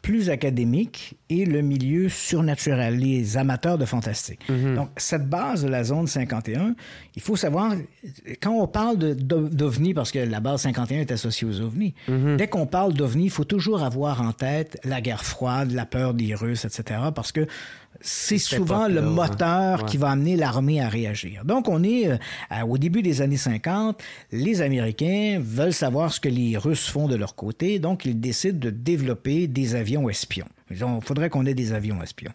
plus académique et le milieu surnaturel, les amateurs de fantastique. Mhm. Donc, cette base de la zone 51, il faut savoir, quand on parle d'OVNI, parce que la base 51 est associée aux OVNI, mhm. dès qu'on parle d'OVNI, il faut toujours avoir en tête la guerre froide, la peur des Russes, etc., parce que c'est souvent le hein. moteur qui va amener l'armée à réagir. Donc, on est euh, au début des années 50. Les Américains veulent savoir ce que les Russes font de leur côté, donc ils décident de développer des avions espions. Il faudrait qu'on ait des avions espions.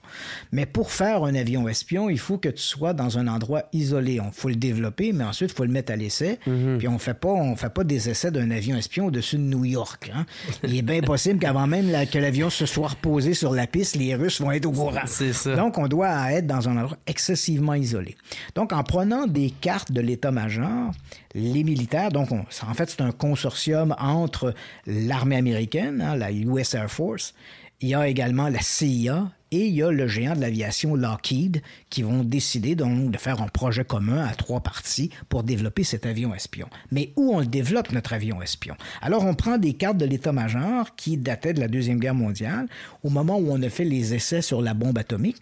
Mais pour faire un avion espion, il faut que tu sois dans un endroit isolé. On faut le développer, mais ensuite, il faut le mettre à l'essai. Mhm. Puis on fait pas, on fait pas des essais d'un avion espion au-dessus de New York. Hein. Il est bien possible qu'avant même que l'avion se soit reposé sur la piste, les Russes vont être au courant. Donc, on doit être dans un endroit excessivement isolé. Donc, en prenant des cartes de l'état-major, les militaires, donc en fait, c'est un consortium entre l'armée américaine, hein, la US Air Force, il y a également la CIA et il y a le géant de l'aviation Lockheed qui vont décider donc de faire un projet commun à trois parties pour développer cet avion espion. Mais où on le développe, notre avion espion? Alors on prend des cartes de l'état-major qui dataient de la Deuxième Guerre mondiale au moment où on a fait les essais sur la bombe atomique,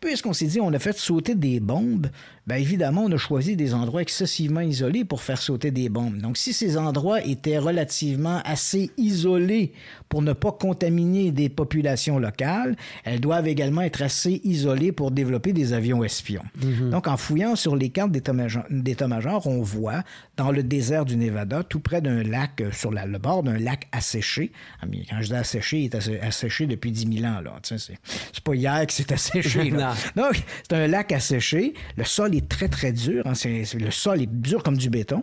puisqu'on s'est dit on a fait sauter des bombes Bien évidemment, on a choisi des endroits excessivement isolés pour faire sauter des bombes. Donc si ces endroits étaient relativement assez isolés pour ne pas contaminer des populations locales, elles doivent également être assez isolées pour développer des avions espions. Mhm. Donc en fouillant sur les cartes d'état-major, on voit dans le désert du Nevada, tout près d'un lac, euh, sur la, le bord d'un lac asséché, ah, quand je dis asséché, il est asséché depuis 10 000 ans. C'est pas hier que c'est asséché. Donc (laughs) c'est un lac asséché, le sol très, très dur. Hein. le sol est dur comme du béton.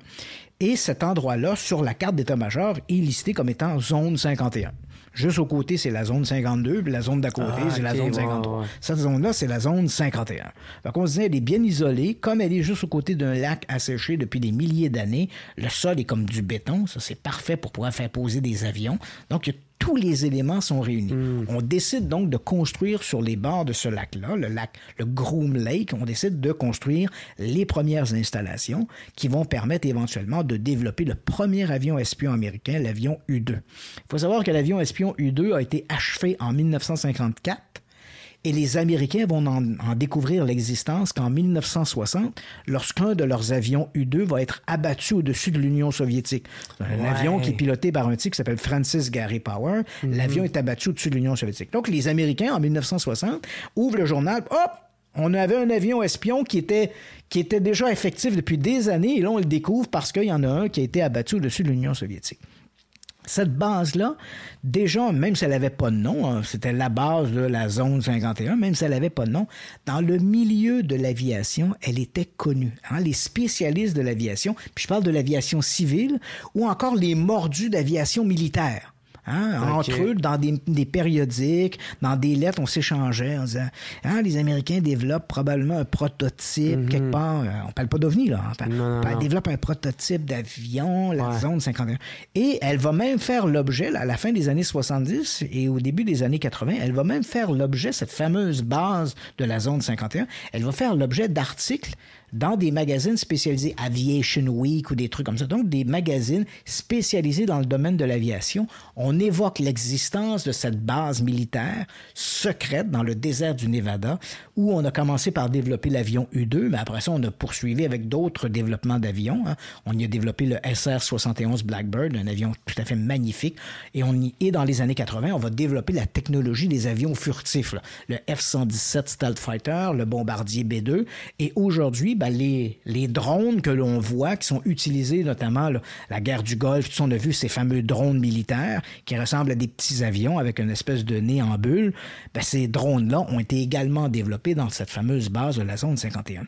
Et cet endroit-là, sur la carte d'état-major, est listé comme étant zone 51. Juste au côté, c'est la zone 52, puis la zone d'à côté, ah, c'est la zone 53. Cette zone-là, c'est la zone 51. Donc, on se disait, elle est bien isolée, comme elle est juste au côté d'un lac asséché depuis des milliers d'années. Le sol est comme du béton, ça, c'est parfait pour pouvoir faire poser des avions. Donc, tous les éléments sont réunis. Mm. On décide donc de construire sur les bords de ce lac-là, le lac, le Groom Lake, on décide de construire les premières installations qui vont permettre éventuellement de développer le premier avion espion américain, l'avion U-2. Il faut savoir que l'avion espion U-2 a été achevé en 1954 et les Américains vont en, découvrir l'existence qu'en 1960, lorsqu'un de leurs avions U-2 va être abattu au-dessus de l'Union soviétique. Un avion qui est piloté par un type qui s'appelle Francis Gary Power. Mhm. L'avion est abattu au-dessus de l'Union soviétique. Donc, les Américains, en 1960, ouvrent le journal. Hop! On avait un avion espion qui était, qui était déjà effectif depuis des années et là, on le découvre parce qu'il y en a un qui a été abattu au-dessus de l'Union soviétique cette base-là, déjà, même si elle n'avait pas de nom, hein, c'était la base de la zone 51, même si elle n'avait pas de nom, dans le milieu de l'aviation, elle était connue. Hein. les spécialistes de l'aviation, puis je parle de l'aviation civile, ou encore les mordus d'aviation militaire. Hein, entre eux, dans des, périodiques, dans des lettres, on s'échangeait en disant hein, les Américains développent probablement un prototype mhm. quelque part. Euh, on parle pas d'OVNI, là. Enfin, développe un prototype d'avion, la zone 51. Et elle va même faire l'objet, à la fin des années 70 et au début des années 80, elle va même faire l'objet, cette fameuse base de la zone 51, elle va faire l'objet d'articles dans des magazines spécialisés Aviation Week ou des trucs comme ça, donc des magazines spécialisés dans le domaine de l'aviation, on évoque l'existence de cette base militaire secrète dans le désert du Nevada où on a commencé par développer l'avion U2, mais après ça, on a poursuivi avec d'autres développements d'avions. Hein. On y a développé le SR-71 Blackbird, un avion tout à fait magnifique, et on y est dans les années 80, on va développer la technologie des avions furtifs, le F-117 Stealth Fighter le bombardier B-2, et aujourd'hui, ben, les, drones que l'on voit, qui sont utilisés notamment la guerre du Golfe, tout on a vu ces fameux drones militaires qui ressemblent à des petits avions avec une espèce de nez en bulle. Ben, ces drones-là ont été également développés dans cette fameuse base de la zone 51.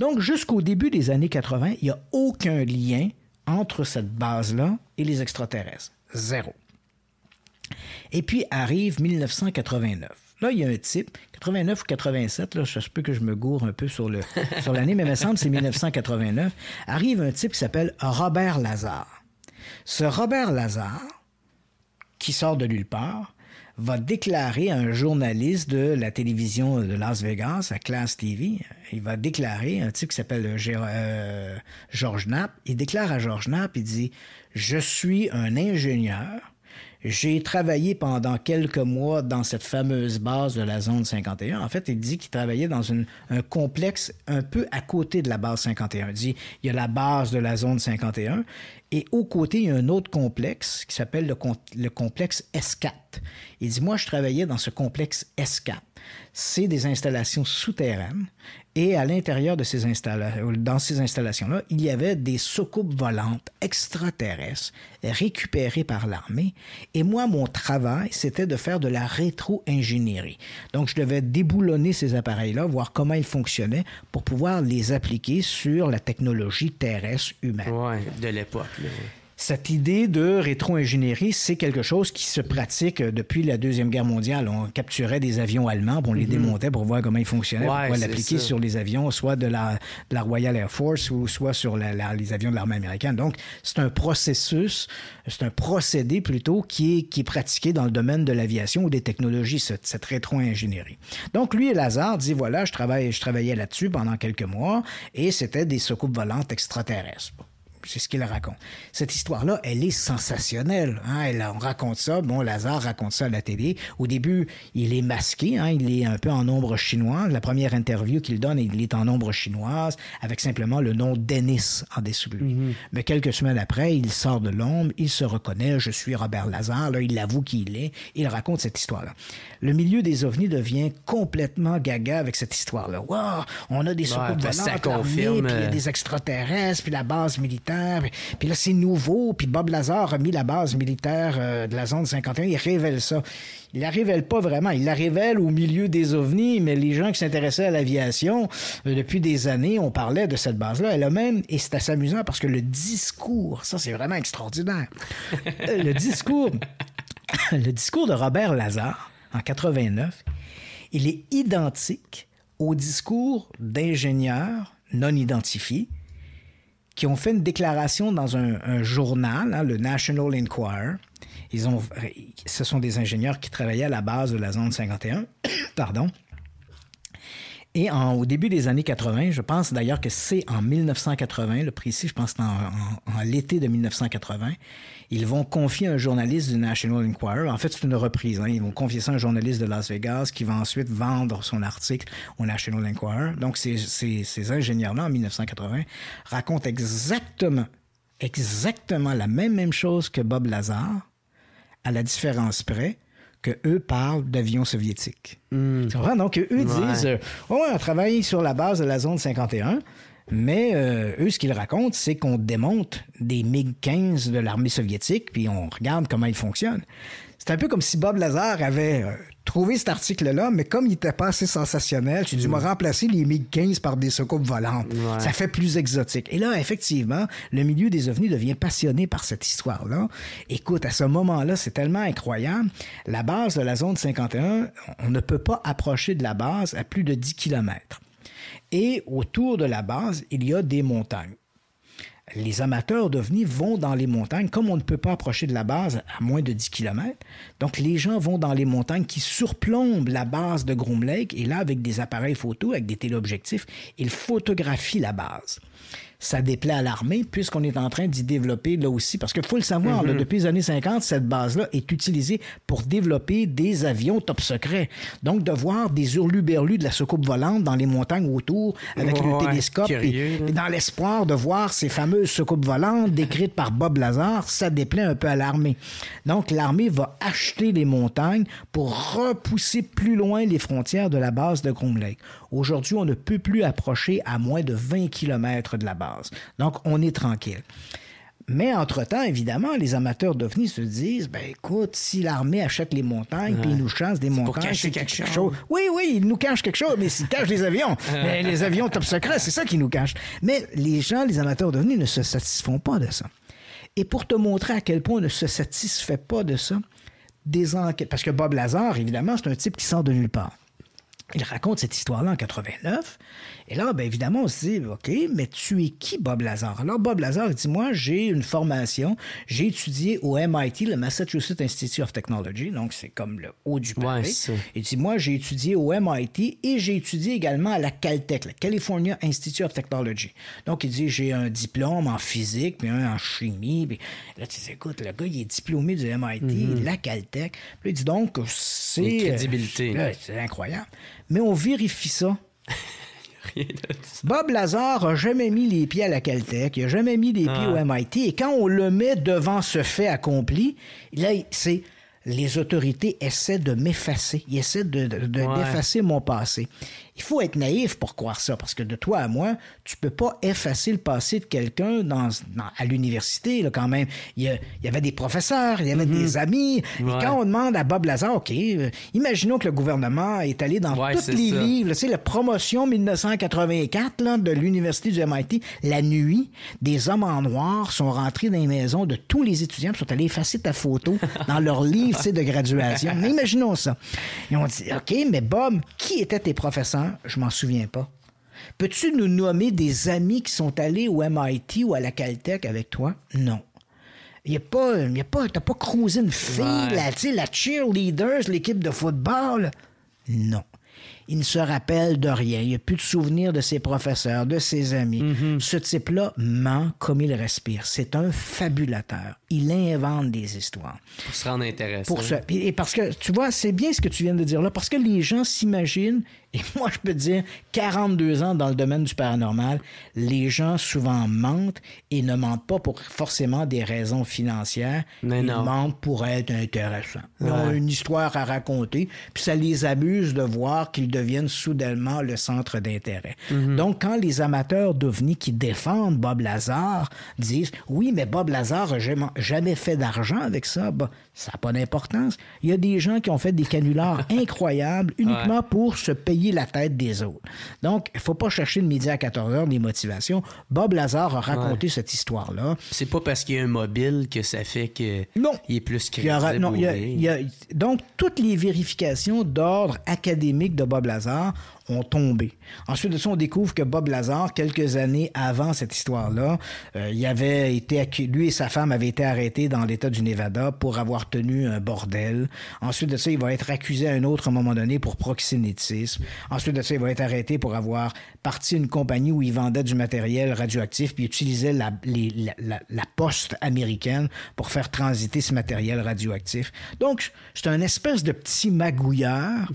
Donc jusqu'au début des années 80, il n'y a aucun lien entre cette base-là et les extraterrestres. Zéro. Et puis arrive 1989. Là, il y a un type, 89 ou 87, là, je sais que je me gourre un peu sur (laughs) l'année, sur mais il me semble que c'est 1989, arrive un type qui s'appelle Robert Lazare. Ce Robert Lazare, qui sort de nulle part, va déclarer à un journaliste de la télévision de Las Vegas, à Class TV, il va déclarer, un type qui s'appelle euh, euh, George Knapp, il déclare à George Knapp, il dit « Je suis un ingénieur j'ai travaillé pendant quelques mois dans cette fameuse base de la zone 51. En fait, il dit qu'il travaillait dans une, un complexe un peu à côté de la base 51. Il dit, il y a la base de la zone 51 et au côté, il y a un autre complexe qui s'appelle le, le, complexe S4. Il dit, moi, je travaillais dans ce complexe S4. C'est des installations souterraines et à l'intérieur de ces installations, là il y avait des soucoupes volantes extraterrestres récupérées par l'armée. Et moi, mon travail, c'était de faire de la rétro-ingénierie. Donc, je devais déboulonner ces appareils-là, voir comment ils fonctionnaient pour pouvoir les appliquer sur la technologie terrestre humaine. de l'époque. Cette idée de rétro-ingénierie, c'est quelque chose qui se pratique euh, depuis la Deuxième Guerre mondiale. On capturait des avions allemands, on les mhm. démontait pour voir comment ils fonctionnaient, on pour l'appliquer sur les avions, soit de la, Royal Air Force ou soit sur les avions de l'armée américaine. Donc, c'est un processus, c'est un procédé plutôt qui est, pratiqué dans le domaine de l'aviation ou des technologies, cette, rétro-ingénierie. Donc, lui et Lazare dit voilà, je, travaille, je travaillais là-dessus pendant quelques mois et c'était des soucoupes volantes extraterrestres. C'est ce qu'il raconte. Cette histoire-là, elle est sensationnelle. Hein? Elle, on raconte ça, bon, Lazare raconte ça à la télé. Au début, il est masqué, hein? il est un peu en ombre chinoise. La première interview qu'il donne, il est en ombre chinoise, avec simplement le nom Dennis en dessous de lui. Mm-hmm. Mais quelques semaines après, il sort de l'ombre, il se reconnaît, je suis Robert Lazare, là, il avoue qui il est, il raconte cette histoire-là. Le milieu des ovnis devient complètement gaga avec cette histoire-là. Wow, on a des ouais, soucoupes ben, puis il y a euh, des extraterrestres, puis la base militaire puis là, c'est nouveau. Puis Bob Lazar a mis la base militaire euh, de la zone 51. Il révèle ça. Il la révèle pas vraiment. Il la révèle au milieu des ovnis, mais les gens qui s'intéressaient à l'aviation, euh, depuis des années, on parlait de cette base-là. Elle a même, et c'est assez amusant parce que le discours, ça c'est vraiment extraordinaire. (laughs) Euh, le discours, le discours de Robert Lazar en 89, il est identique au discours d'ingénieurs non identifiés qui ont fait une déclaration dans un, journal, hein, le National Enquirer. Ils ont, ce sont des ingénieurs qui travaillaient à la base de la zone 51. (coughs) Pardon. Et au début des années 80, je pense d'ailleurs que c'est en 1980, le précis, je pense en, en, en l'été de 1980, ils vont confier un journaliste du National Enquirer. En fait, c'est une reprise. Hein. Ils vont confier ça à un journaliste de Las Vegas qui va ensuite vendre son article au National Enquirer. Donc, ces, ingénieurs-là, en 1980, racontent exactement, exactement la même, même chose que Bob Lazar, à la différence près que eux parlent d'avions soviétiques. Hmm. Donc, eux disent, euh, ouais. on travaille sur la base de la zone 51. Mais euh, eux, ce qu'ils racontent, c'est qu'on démonte des MiG-15 de l'armée soviétique, puis on regarde comment ils fonctionnent. C'est un peu comme si Bob Lazar avait euh, trouvé cet article-là, mais comme il n'était pas assez sensationnel, tu dû me mm. remplacer les MiG-15 par des soucoupes volantes. Ça fait plus exotique. Et là, effectivement, le milieu des ovnis devient passionné par cette histoire-là. Écoute, à ce moment-là, c'est tellement incroyable. La base de la zone 51, on ne peut pas approcher de la base à plus de 10 kilomètres. Et autour de la base, il y a des montagnes. Les amateurs d'OVNI vont dans les montagnes, comme on ne peut pas approcher de la base à moins de 10 km. Donc, les gens vont dans les montagnes qui surplombent la base de Groom Lake. Et là, avec des appareils photos, avec des téléobjectifs, ils photographient la base ça déplaît à l'armée puisqu'on est en train d'y développer là aussi. Parce qu'il faut le savoir, mhm. depuis les années 50, cette base-là est utilisée pour développer des avions top secrets. Donc, de voir des hurlus-berlus de la soucoupe volante dans les montagnes autour avec le télescope et, dans l'espoir de voir ces fameuses soucoupes volantes décrites par Bob Lazar, ça déplaît un peu à l'armée. Donc, l'armée va acheter les montagnes pour repousser plus loin les frontières de la base de Groom Aujourd'hui, on ne peut plus approcher à moins de 20 km de la base. Donc, on est tranquille. Mais entre-temps, évidemment, les amateurs d'OVNI se disent ben écoute, si l'armée achète les montagnes puis ils nous chassent des montagnes, pour cacher quelque, chose. Oui, oui, ils nous cachent quelque chose, mais ils cachent les avions, (laughs) les avions top secret, c'est ça qui nous cache. Mais les gens, les amateurs d'OVNI ne se satisfont pas de ça. Et pour te montrer à quel point on ne se satisfait pas de ça, des enquêtes. Parce que Bob Lazar, évidemment, c'est un type qui sort de nulle part. Il raconte cette histoire-là en 89 et là, bien évidemment, on se dit, OK, mais tu es qui, Bob Lazar? Alors, Bob Lazar, il dit, moi, j'ai une formation, j'ai étudié au MIT, le Massachusetts Institute of Technology, donc c'est comme le haut du pavé. il dit, moi, j'ai étudié au MIT et j'ai étudié également à la Caltech, le California Institute of Technology. Donc, il dit, j'ai un diplôme en physique, puis un en chimie. là, tu dis, écoute, le gars, il est diplômé du MIT, mhm. la Caltech. Puis il dit donc, c'est... Euh, c'est incroyable. Mais on vérifie ça (laughs) Bob Lazar a jamais mis les pieds à la Caltech, il a jamais mis les pieds au ah. MIT. Et quand on le met devant ce fait accompli, là, c'est les autorités essaient de m'effacer, ils essaient de, d'effacer mon passé. Il faut être naïf pour croire ça, parce que de toi à moi, tu peux pas effacer le passé de quelqu'un dans, à l'université, quand même. Il y, avait des professeurs, il y avait des mhm. amis. Et quand on demande à Bob Lazar, OK, euh, imaginons que le gouvernement est allé dans tous les livres, c'est la promotion 1984 de l'université du MIT, la nuit, des hommes en noir sont rentrés dans les maisons de tous les étudiants, sont allés effacer ta photo dans leur livre de graduation. imaginons ça. Ils on dit, OK, mais Bob, qui étaient tes professeurs? Hein? je m'en souviens pas. Peux-tu nous nommer des amis qui sont allés au MIT ou à la Caltech avec toi? Non. y a pas, y a pas, t'as pas croisé une fille, la, la cheerleaders, l'équipe de football? Non il ne se rappelle de rien. Il n'a plus de souvenirs de ses professeurs, de ses amis. Mhm. Ce type-là ment comme il respire. C'est un fabulateur. Il invente des histoires. Pour se rendre intéressant. Pour Et parce que, tu vois, c'est bien ce que tu viens de dire là, parce que les gens s'imaginent, et (laughs) moi je peux te dire, 42 ans dans le domaine du paranormal, les gens souvent mentent et ne mentent pas pour forcément des raisons financières. Mais Ils mentent pour être intéressants. Ils ont une histoire à raconter, puis ça les abuse de voir qu'ils deviennent soudainement le centre d'intérêt. Mhm. Donc, quand les amateurs d'OVNI qui défendent Bob Lazar disent Oui, mais Bob Lazar n'a jamais fait d'argent avec ça, bah, ça n'a pas d'importance. Il y a des gens qui ont fait des canulars (laughs) incroyables uniquement pour se payer la tête des autres. Donc, il ne faut pas chercher de midi à 14 heures des motivations. Bob Lazar a raconté cette histoire-là. C'est pas parce qu'il y a un mobile que ça fait que non. il est plus crédible. donc, toutes les vérifications d'ordre académique de Bob Bob ont tombé. Ensuite de ça, on découvre que Bob Lazar, quelques années avant cette histoire-là, euh, il avait été lui et sa femme avaient été arrêtés dans l'État du Nevada pour avoir tenu un bordel. Ensuite de ça, il va être accusé à un autre moment donné pour proxénétisme. Ensuite de ça, il va être arrêté pour avoir parti une compagnie où il vendait du matériel radioactif puis utilisait la, poste américaine pour faire transiter ce matériel radioactif. Donc, c'est un espèce de petit magouillard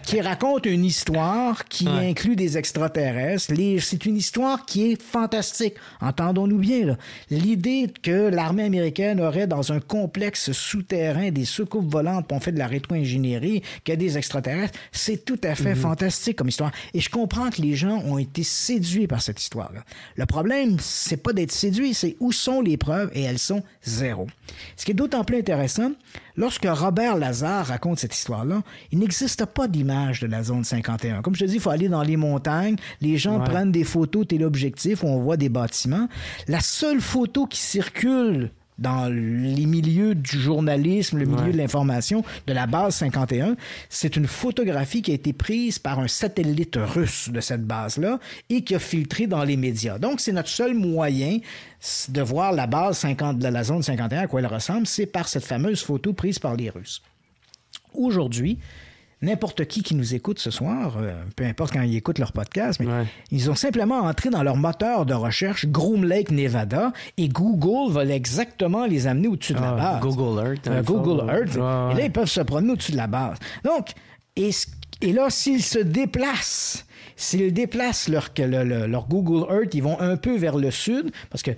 (laughs) qui raconte une histoire qui inclut des extraterrestres. C'est une histoire qui est fantastique. Entendons-nous bien. L'idée que l'armée américaine aurait dans un complexe souterrain des soucoupes volantes pour faire de la rétro-ingénierie, qu'il y a des extraterrestres, c'est tout à fait mhm. fantastique comme histoire. Et je comprends que les gens ont été séduits par cette histoire Le problème, c'est pas d'être séduit, c'est où sont les preuves et elles sont zéro. Ce qui est d'autant plus intéressant, Lorsque Robert Lazare raconte cette histoire-là, il n'existe pas d'image de la zone 51. Comme je te dis, il faut aller dans les montagnes, les gens prennent des photos téléobjectifs où on voit des bâtiments. La seule photo qui circule dans les milieux du journalisme, le milieu de l'information de la base 51, c'est une photographie qui a été prise par un satellite russe de cette base-là et qui a filtré dans les médias. Donc, c'est notre seul moyen de voir la base 50 de la zone 51 à quoi elle ressemble, c'est par cette fameuse photo prise par les Russes. Aujourd'hui, n'importe qui qui nous écoute ce soir, euh, peu importe quand ils écoutent leur podcast, mais ils ont simplement entré dans leur moteur de recherche Groom Lake, Nevada, et Google va exactement les amener au-dessus de la ah, base. Google Earth. Euh, hein, Google Earth. Et là, ils peuvent se promener au-dessus de la base. Donc, et, et là, s'ils se déplacent, s'ils déplacent leur Google Earth, ils vont un peu vers le sud, parce que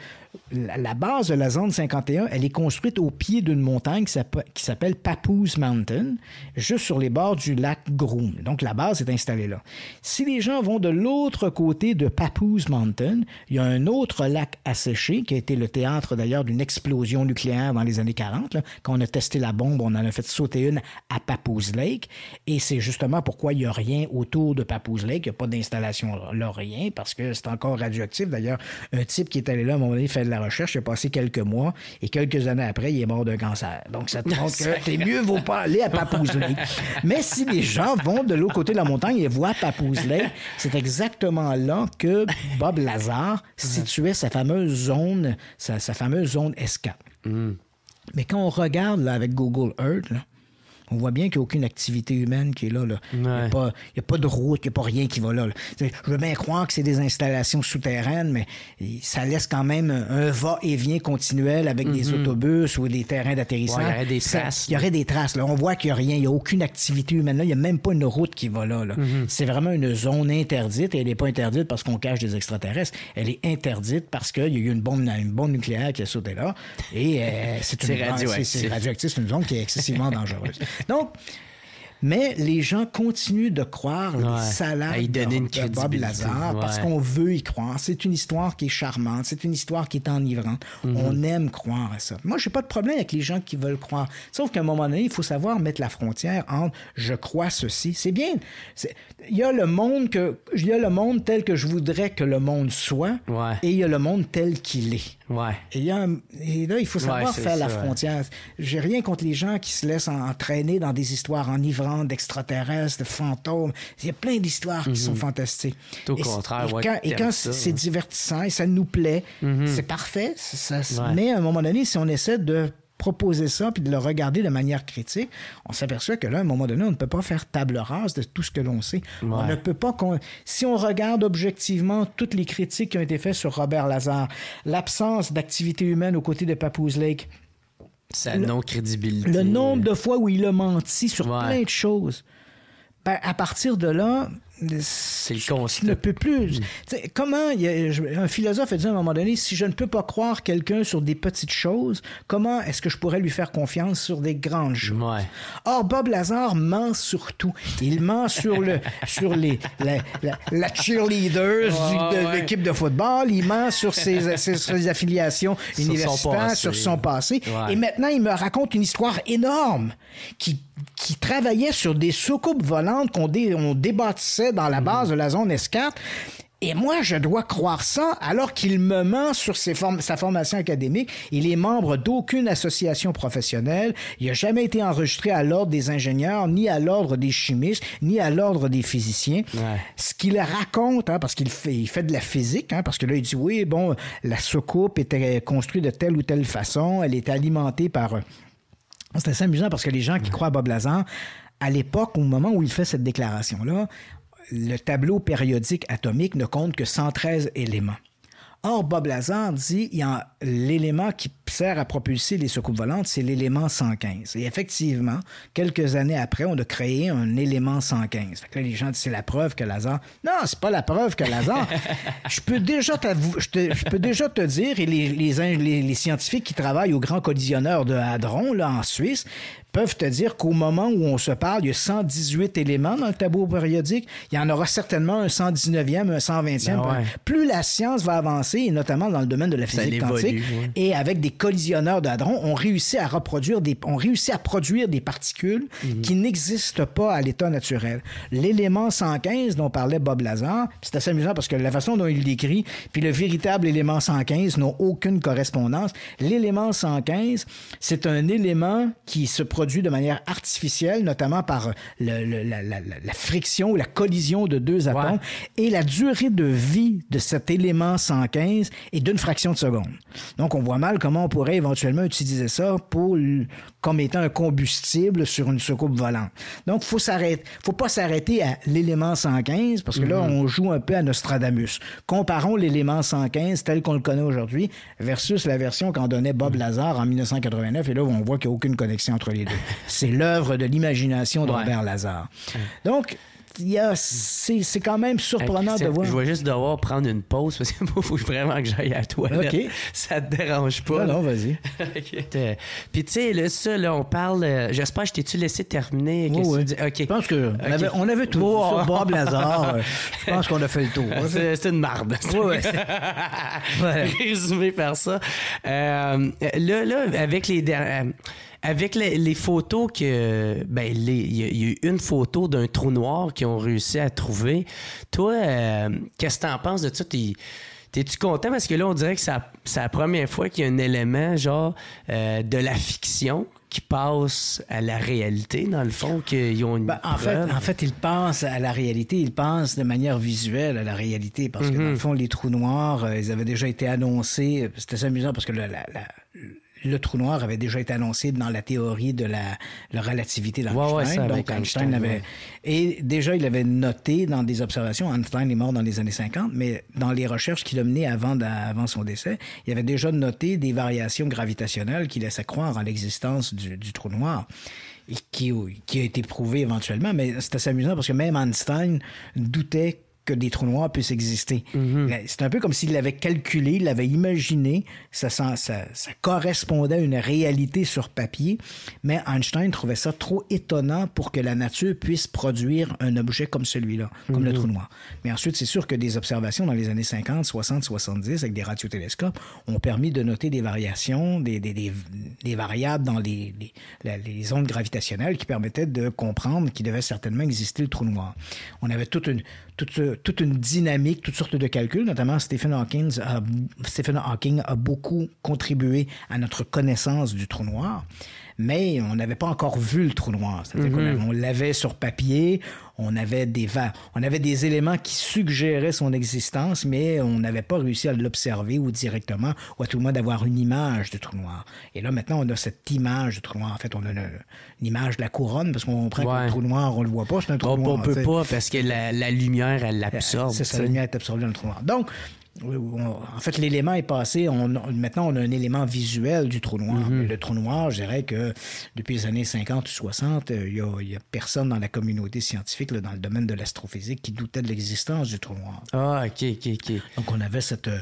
la base de la zone 51, elle est construite au pied d'une montagne qui s'appelle Papoose Mountain, juste sur les bords du lac Groom. Donc la base est installée là. Si les gens vont de l'autre côté de Papoose Mountain, il y a un autre lac asséché qui a été le théâtre d'ailleurs d'une explosion nucléaire dans les années 40. Quand on a testé la bombe, on en a fait sauter une à Papoose Lake. Et c'est justement pourquoi il n'y a rien autour de Papoose Lake. Il n'y a pas d'installation là, rien, parce que c'est encore radioactif. D'ailleurs, un type qui est allé là à fait recherche, il a passé quelques mois et quelques années après, il est mort d'un cancer. Donc, ça que t'es mieux vaut pas aller à Papouze (laughs) Mais si les gens vont de l'autre côté de la montagne et voient Papouze c'est exactement là que Bob Lazar situait sa fameuse zone, sa, fameuse zone s mm. Mais quand on regarde avec Google Earth, là, on voit bien qu'il n'y a aucune activité humaine qui est là. Il n'y a, pas de route, il n'y a pas rien qui va là. Je veux bien croire que c'est des installations souterraines, mais ça laisse quand même un va-et-vient continuel avec des mhm. autobus ou des terrains d'atterrissage. il y aurait des traces. Il y aurait des traces. Là. On voit qu'il n'y a rien, il n'y a aucune activité humaine là. Il n'y a même pas une route qui va là. Mhm. C'est vraiment une zone interdite et elle n'est pas interdite parce qu'on cache des extraterrestres. Elle est interdite parce qu'il y a eu une bombe, une bombe nucléaire qui a sauté là. Et euh, c'est C'est une zone qui est excessivement dangereuse. Donc, mais les gens continuent de croire les salades de, une de Bob Lazar parce qu'on veut y croire. C'est une histoire qui est charmante, c'est une histoire qui est enivrante. Mhm. On aime croire à ça. Moi, j'ai pas de problème avec les gens qui veulent croire. Sauf qu'à un moment donné, il faut savoir mettre la frontière entre je crois ceci. C'est bien. Il y a le monde que il a le monde tel que je voudrais que le monde soit et il y a le monde tel qu'il est. Ouais. Et, là, il faut savoir faire la frontière. J'ai rien contre les gens qui se laissent entraîner dans des histoires enivrantes d'extraterrestres, de fantômes. Il y a plein d'histoires qui sont mhm. fantastiques. Tout au contraire, Et quand, et quand c'est divertissant et ça nous plaît, mhm. c'est parfait. Mais à un moment donné, si on essaie de proposer ça puis de le regarder de manière critique, on s'aperçoit que là, à un moment donné, on ne peut pas faire table rase de tout ce que l'on sait. On ne peut pas. Si on regarde objectivement toutes les critiques qui ont été faites sur Robert Lazare, l'absence d'activité humaine aux côtés de Papoose Lake, sa non-crédibilité. Le nombre de fois où il a menti sur plein de choses. Ben, à partir de là, c'est le ne peut plus. comment un philosophe a dit à un moment donné, si je ne peux pas croire quelqu'un sur des petites choses, comment est-ce que je pourrais lui faire confiance sur des grandes choses Or Bob Lazar ment sur tout. Il ment sur le (laughs) sur les la, cheerleader de l'équipe de football. Il ment sur ses, (laughs) ses, affiliations universitaires, sur son passé. Et maintenant, il me raconte une histoire énorme qui qui travaillait sur des soucoupes volantes qu'on dé, on débattissait dans la base de la zone S4. Et moi, je dois croire ça alors qu'il me ment sur ses sa formation académique. Il est membre d'aucune association professionnelle. Il n'a jamais été enregistré à l'ordre des ingénieurs, ni à l'ordre des chimistes, ni à l'ordre des physiciens. Ce qu'il raconte, hein, parce qu'il fait, il fait de la physique, hein, parce que là, il dit, oui, bon, la soucoupe était construite de telle ou telle façon, elle est alimentée par... Euh, c'est assez amusant parce que les gens qui croient à Bob Lazar, à l'époque, au moment où il fait cette déclaration-là, le tableau périodique atomique ne compte que 113 éléments. Or, Bob Lazar dit y a l'élément qui sert à propulser les soucoupes volantes, c'est l'élément 115. Et effectivement, quelques années après, on a créé un élément 115. que là, les gens disent c'est la preuve que Lazare. Non, c'est pas la preuve que Lazare. (laughs) je peux déjà je, te, peux déjà te dire, et les, les, scientifiques qui travaillent au grand collisionneur de Hadron, là, en Suisse, peuvent te dire qu'au moment où on se parle, il y a 118 éléments dans le tableau périodique. Il y en aura certainement un 119e, un 120e. Ah Plus la science va avancer, et notamment dans le domaine de la physique quantique, et avec des collisionneurs de ont réussi à reproduire des, ont réussi à produire des particules mhm. qui n'existent pas à l'état naturel. L'élément 115 dont parlait Bob Lazar, c'est assez amusant parce que la façon dont il l'écrit, puis le véritable élément 115 n'ont aucune correspondance. L'élément 115, c'est un élément qui se produit de manière artificielle, notamment par la, friction ou la collision de deux atomes, et la durée de vie de cet élément 115 est d'une fraction de seconde. Donc, on voit mal comment on pourrait éventuellement utiliser ça pour, comme étant un combustible sur une soucoupe volante. Donc, faut s'arrêter, faut pas s'arrêter à l'élément 115 parce que là, mm-hmm. on joue un peu à Nostradamus. Comparons l'élément 115 tel qu'on le connaît aujourd'hui versus la version qu'en donnait Bob mm-hmm. Lazar en 1989. Et là, on voit qu'il n'y a aucune connexion entre les deux. C'est l'œuvre de l'imagination de Robert Lazar. Mm. Donc, c'est quand même surprenant de voir. Je vais juste devoir prendre une pause parce que (laughs) faut vraiment que j'aille à toi OK. Ça te dérange pas. Non, non, vas-y. (laughs) Euh, puis, tu sais, là, ça, là, on parle. Euh, j'espère que je t'ai-tu laissé terminer. Oui, OK. Je pense qu'on avait, tout. Oh. Sur Bob Lazare, (laughs) je pense qu'on a fait le tour. Hein. C'est une marde. Oui, oui. Résumé par ça. Euh, là, là, avec les dernières. Avec les, photos que. Ben, il y, a eu une photo d'un trou noir qu'ils ont réussi à trouver. Toi, euh, qu'est-ce que t'en penses de ça? T'es-tu content? Parce que là, on dirait que c'est la, première fois qu'il y a un élément, genre, euh, de la fiction qui passe à la réalité, dans le fond, qu'ils ont une. Ben, en, fait, en fait, ils pensent à la réalité, ils pensent de manière visuelle à la réalité, parce que dans mhm. le fond, les trous noirs, euh, ils avaient déjà été annoncés. C'était amusant parce que la le trou noir avait déjà été annoncé dans la théorie de la, relativité d'Einstein. donc Einstein avait... Et déjà, il avait noté dans des observations, Einstein est mort dans les années 50, mais dans les recherches qu'il a menées avant, son décès, il avait déjà noté des variations gravitationnelles qui laissaient croire à l'existence du, trou noir. Et qui, qui, a été prouvé éventuellement, mais c'est assez amusant parce que même Einstein doutait que des trous noirs puissent exister. Mhm. C'est un peu comme s'il l'avait calculé, il l'avait imaginé, ça, correspondait à une réalité sur papier, mais Einstein trouvait ça trop étonnant pour que la nature puisse produire un objet comme celui-là, comme le mhm. trou noir. Mais ensuite, c'est sûr que des observations dans les années 50, 60, 70, avec des radiotélescopes, ont permis de noter des variations, des, variables dans les, les ondes gravitationnelles qui permettaient de comprendre qu'il devait certainement exister le trou noir. On avait toute une toute, une dynamique, toutes sortes de calculs. Notamment, Stephen Hawking, a, beaucoup contribué à notre connaissance du trou noir mais on n'avait pas encore vu le trou noir. C'est-à-dire mhm. qu'on l'avait sur papier, on avait des on avait des éléments qui suggéraient son existence, mais on n'avait pas réussi à l'observer ou directement, ou à tout le moins d'avoir une image du trou noir. Et là, maintenant, on a cette image du trou noir. En fait, on a une, image de la couronne, parce qu'on prend le trou noir, on le voit pas, c'est un trou noir. On peut pas, parce que la, la lumière, elle euh, l'absorbe. C'est ça, la lumière est absorbée dans le trou noir. Donc, en fait, l'élément est passé. maintenant, on a un élément visuel du trou noir. Mhm. Le trou noir, je dirais que depuis les années 50 ou 60, euh, il n'y a, personne dans la communauté scientifique, dans le domaine de l'astrophysique, qui doutait de l'existence du trou noir. Ah, OK, OK, OK. Donc, on avait, cette, euh,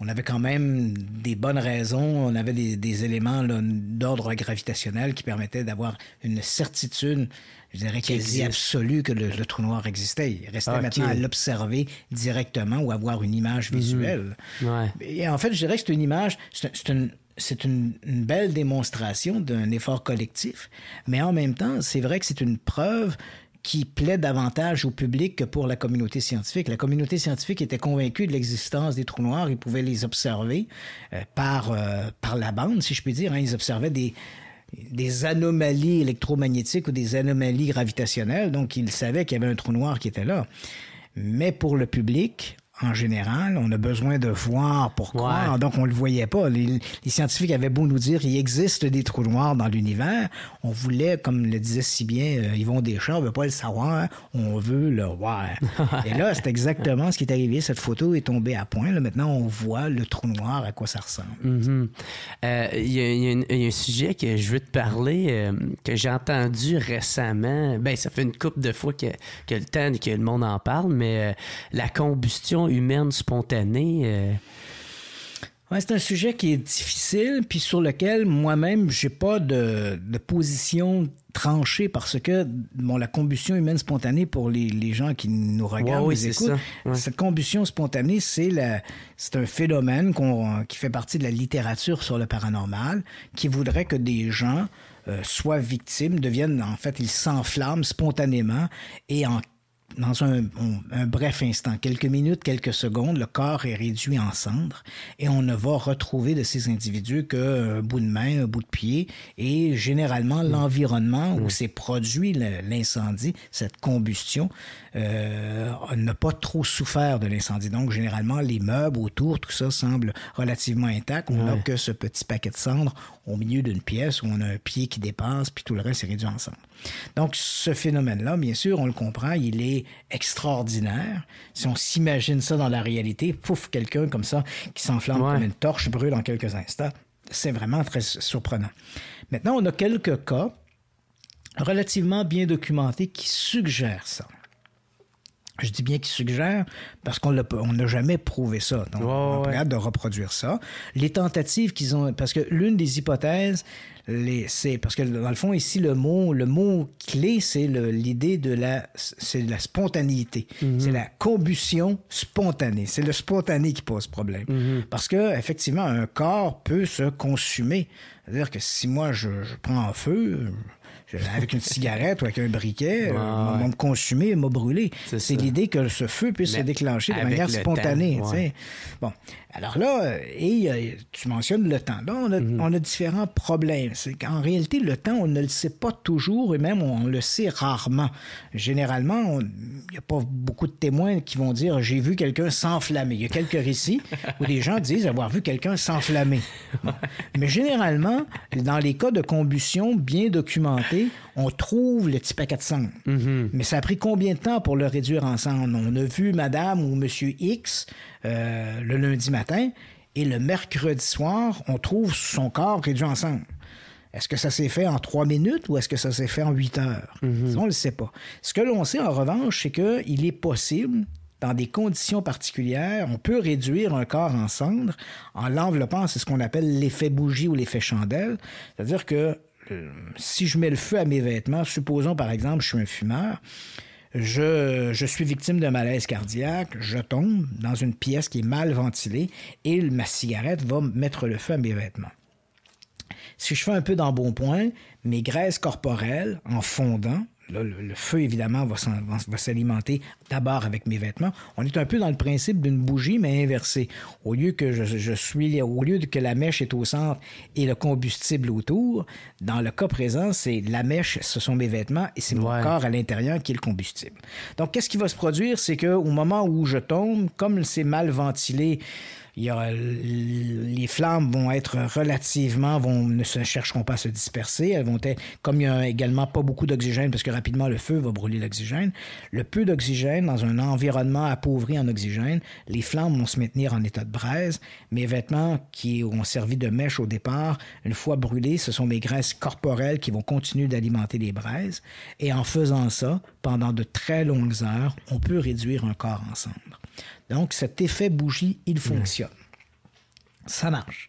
on avait quand même des bonnes raisons. On avait des, des éléments d'ordre gravitationnel qui permettaient d'avoir une certitude je dirais, quasi absolu que le, trou noir existait. Il restait ah, maintenant à l'observer directement ou avoir une image visuelle. Mhm. Et en fait, je dirais que c'est une image, c'est une c'est une, belle démonstration d'un effort collectif, mais en même temps, c'est vrai que c'est une preuve qui plaît davantage au public que pour la communauté scientifique. La communauté scientifique était convaincue de l'existence des trous noirs, ils pouvaient les observer euh, par, euh, par la bande, si je puis dire. Hein. Ils observaient des, des anomalies électromagnétiques ou des anomalies gravitationnelles. Donc, il savait qu'il y avait un trou noir qui était là. Mais pour le public, en général. On a besoin de voir pourquoi. Donc, on ne le voyait pas. Les, scientifiques avaient beau nous dire il existe des trous noirs dans l'univers. On voulait, comme le disait si bien ils euh, Yvon Deschamps, on ne veut pas le savoir, on veut le voir. (laughs) Et là, c'est exactement ce qui est arrivé. Cette photo est tombée à point. Là, maintenant, on voit le trou noir, à quoi ça ressemble. Mm-hmm. Euh, il y, a un sujet que je veux te parler, euh, que j'ai entendu récemment. Ben, ça fait une couple de fois que, que, le temps et que le monde en parle, mais la combustion humaine spontanée. Euh. c'est un sujet qui est difficile, puis sur lequel moi-même, j'ai pas de, position tranchée parce que la combustion humaine spontanée, pour les, gens qui nous regardent, nous écoutent, cette combustion spontanée, c'est, c'est un phénomène qui fait partie de la littérature sur le paranormal, qui voudrait que des gens euh, soient victimes, deviennent, en fait, ils s'enflamment spontanément et en dans un, bref instant, quelques minutes, quelques secondes, le corps est réduit en cendres et on ne va retrouver de ces individus qu'un euh, bout de main, un bout de pied et généralement mm. l'environnement où mm. s'est produit l'incendie, cette combustion, euh, n'a pas trop souffert de l'incendie. Donc généralement les meubles autour, tout ça semble relativement intact. On n'a que ce petit paquet de cendres au milieu d'une pièce où on a un pied qui dépasse puis tout le reste est réduit en cendres. Donc ce phénomène-là, bien sûr, on le comprend, il est extraordinaire. Si on s'imagine ça dans la réalité, pouf, quelqu'un comme ça qui s'enflamme comme une torche brûle en quelques instants. C'est vraiment très surprenant. Maintenant, on a quelques cas relativement bien documentés qui suggèrent ça. Je dis bien qu'il suggère parce qu'on n'a jamais prouvé ça. on hâte de reproduire ça. Les tentatives qu'ils ont, parce que l'une des hypothèses, c'est parce que dans le fond ici le mot, le mot clé, c'est l'idée de la, la spontanéité, mhm. c'est la combustion spontanée. C'est le spontané qui pose problème, mhm. parce que effectivement un corps peut se consumer. C'est-à-dire que si moi je, je prends un feu, euh, avec une cigarette ou avec un briquet, ah, consumé, m'a brûlé. C'est l'idée que ce feu puisse se déclencher de manière spontanée. Bon, alors là, euh, et tu mentionnes le temps. Là, on a, mhm. différents problèmes. En réalité, le temps, on ne le sait pas toujours et même on le sait rarement. Généralement, il n'y a pas beaucoup de témoins qui vont dire j'ai vu quelqu'un s'enflammer. Il y a quelques récits où des gens disent avoir vu quelqu'un s'enflammer. Mais généralement, dans les cas de combustion bien documentés, on trouve le type à 400. Mais ça a pris combien de temps pour le réduire ensemble? On a vu Madame ou Monsieur X euh, le lundi matin et le mercredi soir, on trouve son corps réduit en cendres Est-ce que ça s'est fait en trois minutes ou est-ce que ça s'est fait en huit heures? Mm-hmm. On ne le sait pas. Ce que l'on sait en revanche, c'est qu'il est possible, dans des conditions particulières, on peut réduire un corps en cendres en l'enveloppant, c'est ce qu'on appelle l'effet bougie ou l'effet chandelle, c'est-à-dire que euh, si je mets le feu à mes vêtements, supposons par exemple je suis un fumeur, je, je, suis victime d'un malaise cardiaque, je tombe dans une pièce qui est mal ventilée et ma cigarette va mettre le feu à mes vêtements. Si je fais un peu d'embonpoint, mes graisses corporelles, en fondant, le, feu, évidemment, va, s'alimenter d'abord avec mes vêtements. On est un peu dans le principe d'une bougie, mais inversée. Au lieu que je, suis, au lieu que la mèche est au centre et le combustible autour, dans le cas présent, c'est la mèche, ce sont mes vêtements et c'est mon corps à l'intérieur qui est le combustible. Donc, qu'est-ce qui va se produire? C'est qu'au moment où je tombe, comme c'est mal ventilé, les flammes vont être relativement, vont, ne se chercheront pas à se disperser. Elles vont être, comme il n'y a également pas beaucoup d'oxygène, parce que rapidement le feu va brûler l'oxygène, le peu d'oxygène dans un environnement appauvri en oxygène, les flammes vont se maintenir en état de braise. Mes vêtements qui ont servi de mèche au départ, une fois brûlés, ce sont mes graisses corporelles qui vont continuer d'alimenter les braises. Et en faisant ça, pendant de très longues heures, on peut réduire un corps en cendres. Donc, cet effet bougie, il fonctionne. Ça marche.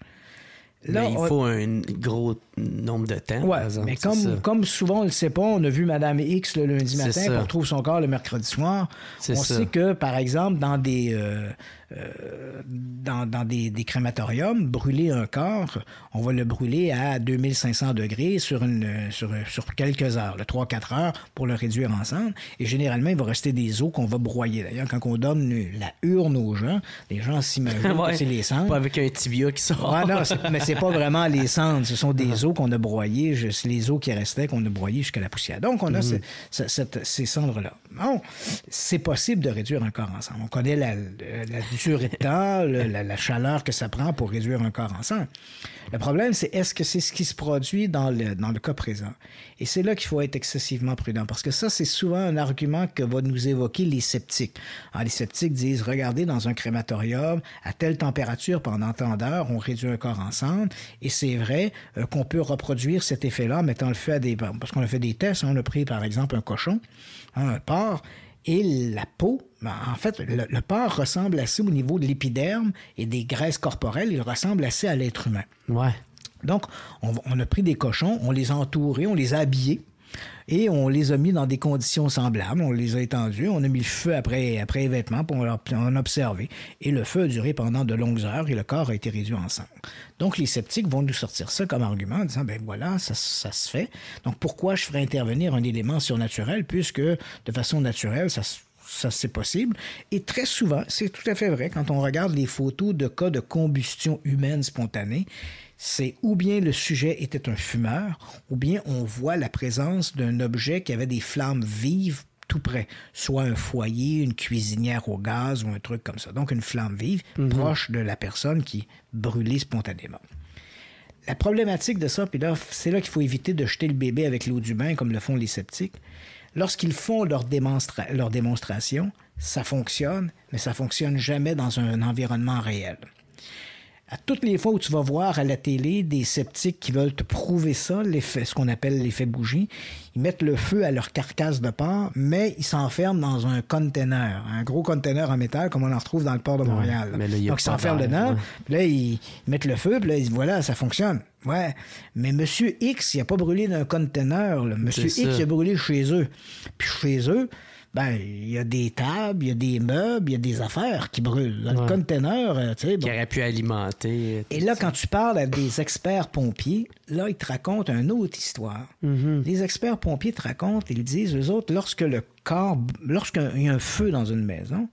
Ben, Là, il faut un gros nombre de temps. Oui, mais comme, comme, souvent on le sait pas, on a vu Madame X le lundi matin, on retrouve son corps le mercredi soir. On sait que, par exemple, dans des, euh, euh, dans, des, des, crématoriums, brûler un corps, on va le brûler à 2500 degrés sur, une, sur, quelques heures, 3-4 heures pour le réduire ensemble. Et généralement, il va rester des os qu'on va broyer. D'ailleurs, quand on donne la urne aux gens, les gens s'imaginent (laughs) que c'est les cendres. Pas avec un tibia qui sort. non, mais c'est pas vraiment les cendres. Ce sont des (laughs) os qu'on a broyés, juste les os qui restaient qu'on a broyés jusqu'à la poussière. Donc, on a mm. ces cendres-là. Bon, c'est possible de réduire un corps ensemble. On connaît la, la, la étant, (laughs) la, chaleur que ça prend pour réduire un corps en Le problème, c'est est-ce que c'est ce qui se produit dans le, dans le cas présent? Et c'est là qu'il faut être excessivement prudent, parce que ça, c'est souvent un argument que vont nous évoquer les sceptiques. Ah, les sceptiques disent, regardez, dans un crématorium, à telle température pendant tant d'heures, on réduit un corps en et c'est vrai euh, qu'on peut reproduire cet effet-là en mettant le feu à des... Parce qu'on a fait des tests, hein, on a pris par exemple un cochon, hein, un porc, et la peau ben, en fait, le, porc ressemble assez au niveau de l'épiderme et des graisses corporelles, il ressemble assez à l'être humain. Ouais. Donc, on, a pris des cochons, on les a entourés, on les a habillés. Et on les a mis dans des conditions semblables. On les a étendus, on a mis le feu après, après les vêtements pour en observer. Et le feu a duré pendant de longues heures et le corps a été réduit en cendres. Donc, les sceptiques vont nous sortir ça comme argument en disant ben voilà, ça, ça se fait. Donc, pourquoi je ferais intervenir un élément surnaturel puisque de façon naturelle, ça se ça c'est possible. Et très souvent, c'est tout à fait vrai, quand on regarde les photos de cas de combustion humaine spontanée, c'est ou bien le sujet était un fumeur, ou bien on voit la présence d'un objet qui avait des flammes vives tout près, soit un foyer, une cuisinière au gaz ou un truc comme ça. Donc une flamme vive mhm. proche de la personne qui brûlait spontanément. La problématique de ça, puis c'est là qu'il faut éviter de jeter le bébé avec l'eau du bain comme le font les sceptiques, Lorsqu'ils font leur, démonstration, ça fonctionne, mais ça fonctionne jamais dans un environnement réel à toutes les fois où tu vas voir à la télé des sceptiques qui veulent te prouver ça, ce qu'on appelle l'effet bougie, ils mettent le feu à leur carcasse de porc, mais ils s'enferment dans un container, un gros container en métal comme on en retrouve dans le port de Montréal. Donc ils s'enferment dedans, puis là ils mettent le feu, puis là ils disent voilà, ça fonctionne. Ouais, mais Monsieur X, il a pas brûlé d'un container. Là. Monsieur X, il a brûlé chez eux. Puis chez eux, ben, il y a des tables, il y a des meubles, il y a des affaires qui brûlent. Le conteneur euh, tu sais. Qui aurait pu alimenter. Et là, quand tu parles à des experts pompiers, là, ils te racontent une autre histoire. Mm-hmm. Les experts pompiers te racontent, ils disent, eux autres, lorsque le corps, lorsqu'il y a un feu dans une maison,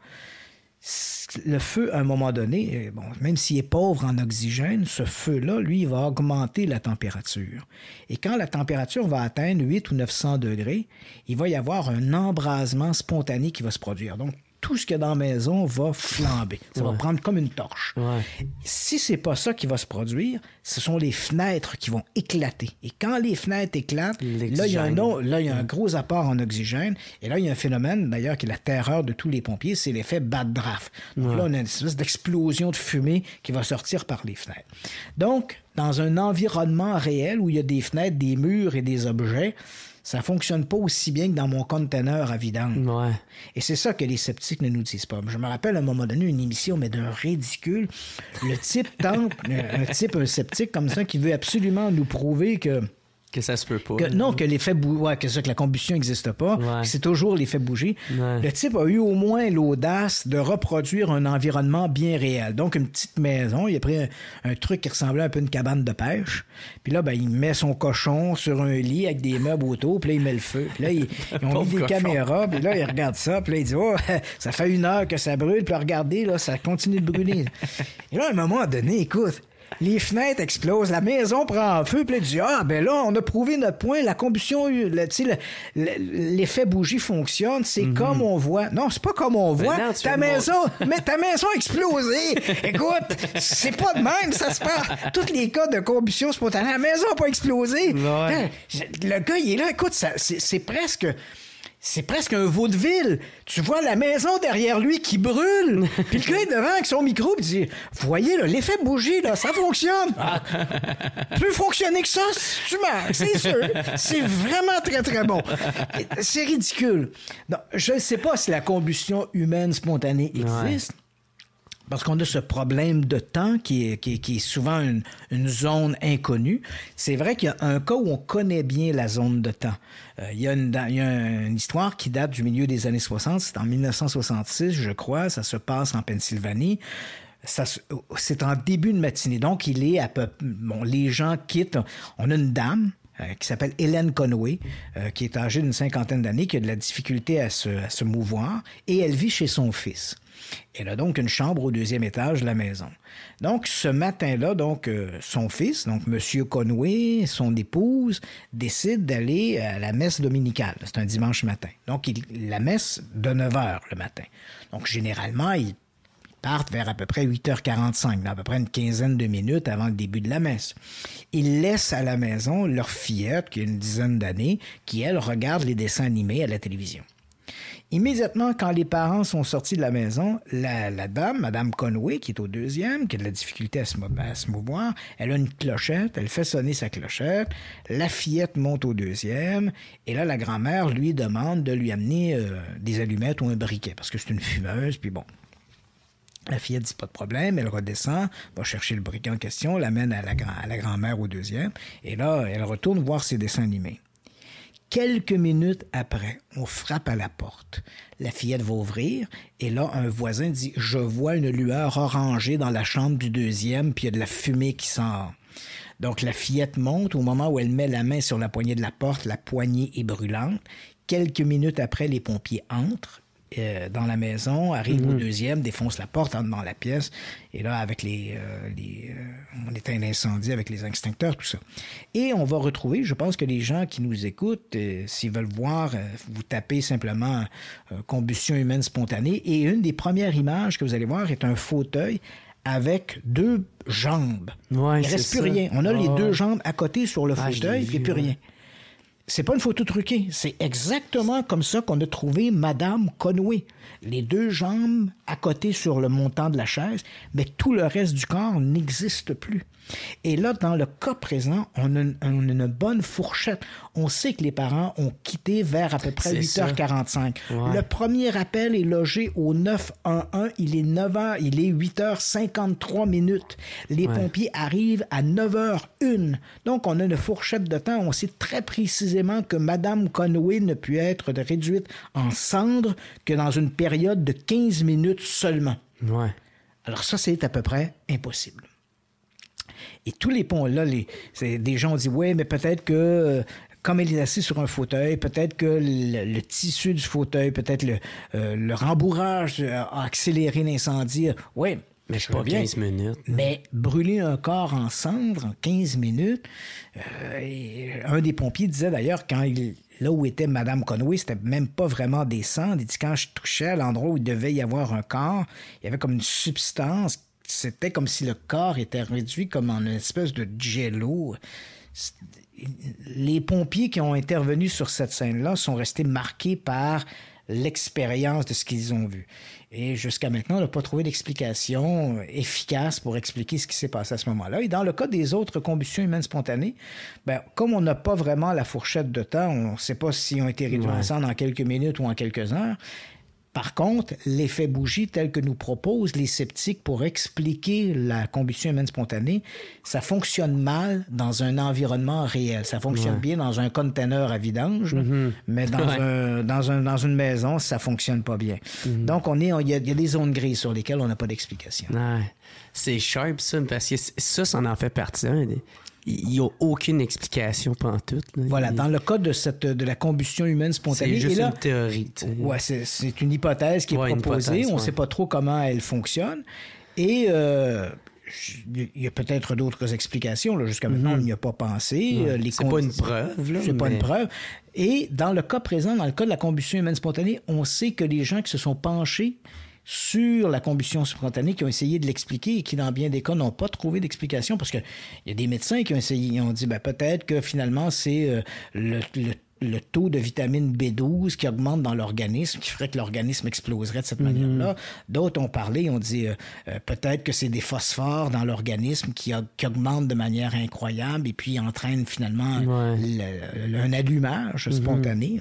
le feu, à un moment donné, euh, bon, même s'il est pauvre en oxygène, ce feu-là, lui, va augmenter la température. Et quand la température va atteindre 800 ou 900 degrés, il va y avoir un embrasement spontané qui va se produire. Donc, tout ce qu'il y a dans la maison va flamber. Ça va prendre comme une torche. Si Si c'est pas ça qui va se produire, ce sont les fenêtres qui vont éclater. Et quand les fenêtres éclatent, là, il y a un, là, a un gros apport en oxygène. Et là, il y a un phénomène, d'ailleurs, qui est la terreur de tous les pompiers, c'est l'effet bad draft. là, on a une espèce d'explosion de fumée qui va sortir par les fenêtres. Donc, dans un environnement réel où il y a des fenêtres, des murs et des objets, ça fonctionne pas aussi bien que dans mon conteneur à vidange. Et c'est ça que les sceptiques ne nous disent pas. Je me rappelle à un moment donné une émission, mais d'un ridicule. Le type tente, (laughs) un type, un sceptique comme ça, qui veut absolument nous prouver que que ça se peut pas. non, que l'effet bouge ouais, que, que la combustion n'existe pas, c'est toujours l'effet bouger Le type a eu au moins l'audace de reproduire un environnement bien réel. Donc, une petite maison, il a pris un, truc qui ressemblait un peu à une cabane de pêche. Puis là, ben, il met son cochon sur un lit avec des meubles autour, puis là, il met le feu. Puis là, (laughs) ils ont mis des caméras, puis là, il regarde ça, puis là, il dit Oh, (laughs) ça fait une heure que ça brûle, puis regardez, là, ça continue de brûler. (laughs) Et là, à un moment donné, écoute, les fenêtres explosent, la maison prend feu, puis là, Ah, ben là, on a prouvé notre point, la combustion, euh, l'effet bougie fonctionne, c'est mhm. comme on voit. Non, c'est pas comme on voit. ta maison, mais ta maison a explosé. Écoute, c'est pas de même, ça se passe. Tous les cas de combustion spontanée, la maison a pas explosé. Hein, le gars, il est là, écoute, c'est presque. C'est presque un vaudeville. Tu vois la maison derrière lui qui brûle. (laughs) Puis le gars devant avec son micro dit Voyez, l'effet bougie, là, ça fonctionne. Ah. (laughs) plus fonctionner que ça, tu marques, c'est (laughs) sûr. C'est vraiment très, très bon. C'est ridicule. je ne sais pas si la combustion humaine spontanée existe parce qu'on a ce problème de temps qui est, souvent une, zone inconnue. C'est vrai qu'il y a un cas où on connaît bien la zone de temps. Euh, il, y a une, histoire qui date du milieu des années 60, c'est en 1966, je crois, ça se passe en Pennsylvanie. c'est en début de matinée, donc il est à peu... les gens quittent. On a une dame, euh, qui s'appelle Hélène Conway, euh, qui est âgée d'une cinquantaine d'années, qui a de la difficulté à se, mouvoir, et elle vit chez son fils. Elle a donc une chambre au deuxième étage de la maison. Donc, ce matin-là, donc, euh, son fils, donc M. Conway, son épouse, décide d'aller à la messe dominicale. C'est un dimanche matin. Donc, il, la messe de 9 h le matin. Donc, généralement, ils partent vers à peu près 8h45, à peu près une quinzaine de minutes avant le début de la messe. Ils laissent à la maison leur fillette, qui a une dizaine d'années, qui, elle, regarde les dessins animés à la télévision. Immédiatement, quand les parents sont sortis de la maison, la, dame, Madame Conway, qui est au deuxième, qui a de la difficulté à se, mouvoir, elle a une clochette, elle fait sonner sa clochette, la fillette monte au deuxième, et là, la grand-mère lui demande de lui amener euh, des allumettes ou un briquet, parce que c'est une fumeuse, puis bon. La fillette dit pas de problème, elle redescend, va chercher le briquet en question, l'amène à la, à la grand-mère au deuxième, et là, elle retourne voir ses dessins animés. Quelques minutes après, on frappe à la porte. La fillette va ouvrir et là, un voisin dit Je vois une lueur orangée dans la chambre du deuxième, puis il y a de la fumée qui sort. Donc la fillette monte. Au moment où elle met la main sur la poignée de la porte, la poignée est brûlante. Quelques minutes après, les pompiers entrent euh, dans la maison, arrivent au mhm. deuxième, défoncent la porte, entrent dans la pièce. Et là, avec les, euh, euh, on éteint l'incendie avec les extincteurs, tout ça. Et on va retrouver, je pense que les gens qui nous écoutent, euh, s'ils veulent voir, euh, vous tapez simplement euh, combustion humaine spontanée et une des premières images que vous allez voir est un fauteuil avec deux jambes. Il reste plus rien. On a les ah. deux jambes à côté sur le ah, fauteuil, et a plus rien. C'est pas une photo truquée. C'est exactement comme ça qu'on a trouvé Madame Conway. Les deux jambes à côté sur le montant de la chaise, mais tout le reste du corps n'existe plus. Et là, dans le cas présent, on a, une, bonne fourchette. On sait que les parents ont quitté vers à peu près 8h45. Le premier appel est logé au 911. Il est 9h, il est 8h53 minutes. Les pompiers arrivent à 9h01. Donc, on a une fourchette de temps. On sait très précisément que Madame Conway ne peut être réduite en cendres que dans une période de 15 minutes seulement. Alors ça, c'est à peu près impossible. Et tous les ponts-là, des gens ont dit, oui, mais peut-être que euh, comme elle est assise sur un fauteuil, peut-être que le, tissu du fauteuil, peut-être le, euh, rembourrage a accéléré l'incendie. Oui, mais je pas bien. Mais brûler un corps en cendres en 15 minutes, euh, et un des pompiers disait d'ailleurs, quand là où était Madame Conway, c'était même pas vraiment des cendres. Il dit, quand je touchais à l'endroit où il devait y avoir un corps, il y avait comme une substance c'était comme si le corps était réduit comme en une espèce de jello. Les pompiers qui ont intervenu sur cette scène-là sont restés marqués par l'expérience de ce qu'ils ont vu. Et jusqu'à maintenant, on n'a pas trouvé d'explication efficace pour expliquer ce qui s'est passé à ce moment-là. Et dans le cas des autres combustions humaines spontanées, ben, comme on n'a pas vraiment la fourchette de temps, on ne sait pas si ont été réduits ouais. en quelques minutes ou en quelques heures, par contre, l'effet bougie tel que nous proposent les sceptiques pour expliquer la combustion humaine spontanée, ça fonctionne mal dans un environnement réel. Ça fonctionne bien dans un conteneur à vidange, mhm. mais dans, une maison, ça fonctionne pas bien. Mhm. Donc, on est, il y, a des zones grises sur lesquelles on n'a pas d'explication. C'est sharp, ça, parce que ça, ça en fait partie. Hein, il n'y a aucune explication pantoute. Voilà, dans le cas de cette de la combustion humaine spontanée, c'est une théorie. Ouais, c'est une hypothèse qui est proposée. On ne sait pas trop comment elle fonctionne. Et euh, il y a peut-être d'autres explications. Jusqu'à maintenant, mhm. on n'y a pas pensé. Euh, les C'est pas une preuve. C'est pas une preuve. Et dans le cas présent, dans le cas de la combustion humaine spontanée, on sait que les gens qui se sont penchés sur la combustion spontanée qui ont essayé de l'expliquer et qui, dans bien des cas, n'ont pas trouvé d'explication parce qu'il y a des médecins qui ont essayé. Ils ont dit ben, peut-être que finalement, c'est euh, le, le le taux de vitamine B12 qui augmente dans l'organisme, qui ferait que l'organisme exploserait de cette mhm. manière-là. D'autres ont parlé, ont dit euh, euh, peut-être que c'est des phosphores dans l'organisme qui, qui, augmentent de manière incroyable et puis entraînent finalement un allumage mhm. spontané.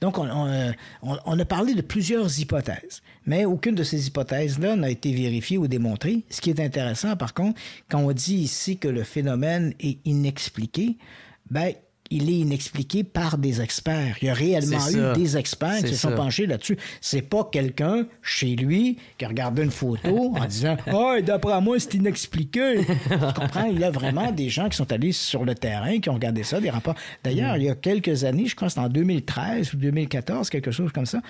Donc, euh, on, a parlé de plusieurs hypothèses, mais aucune de ces hypothèses-là n'a été vérifiée ou démontrée. Ce qui est intéressant, par contre, quand on dit ici que le phénomène est inexpliqué, ben, il est inexpliqué par des experts. Il y a réellement eu des experts qui se sont penchés là-dessus. C'est pas quelqu'un chez lui qui a regardé une photo (laughs) en disant "Oh, d'après moi, c'est inexpliqué." Je comprends, il y a vraiment des gens qui sont allés sur le terrain qui ont regardé ça, des rapports. D'ailleurs, mm. il y a quelques années, je crois que c'est en 2013 ou 2014, quelque chose comme ça,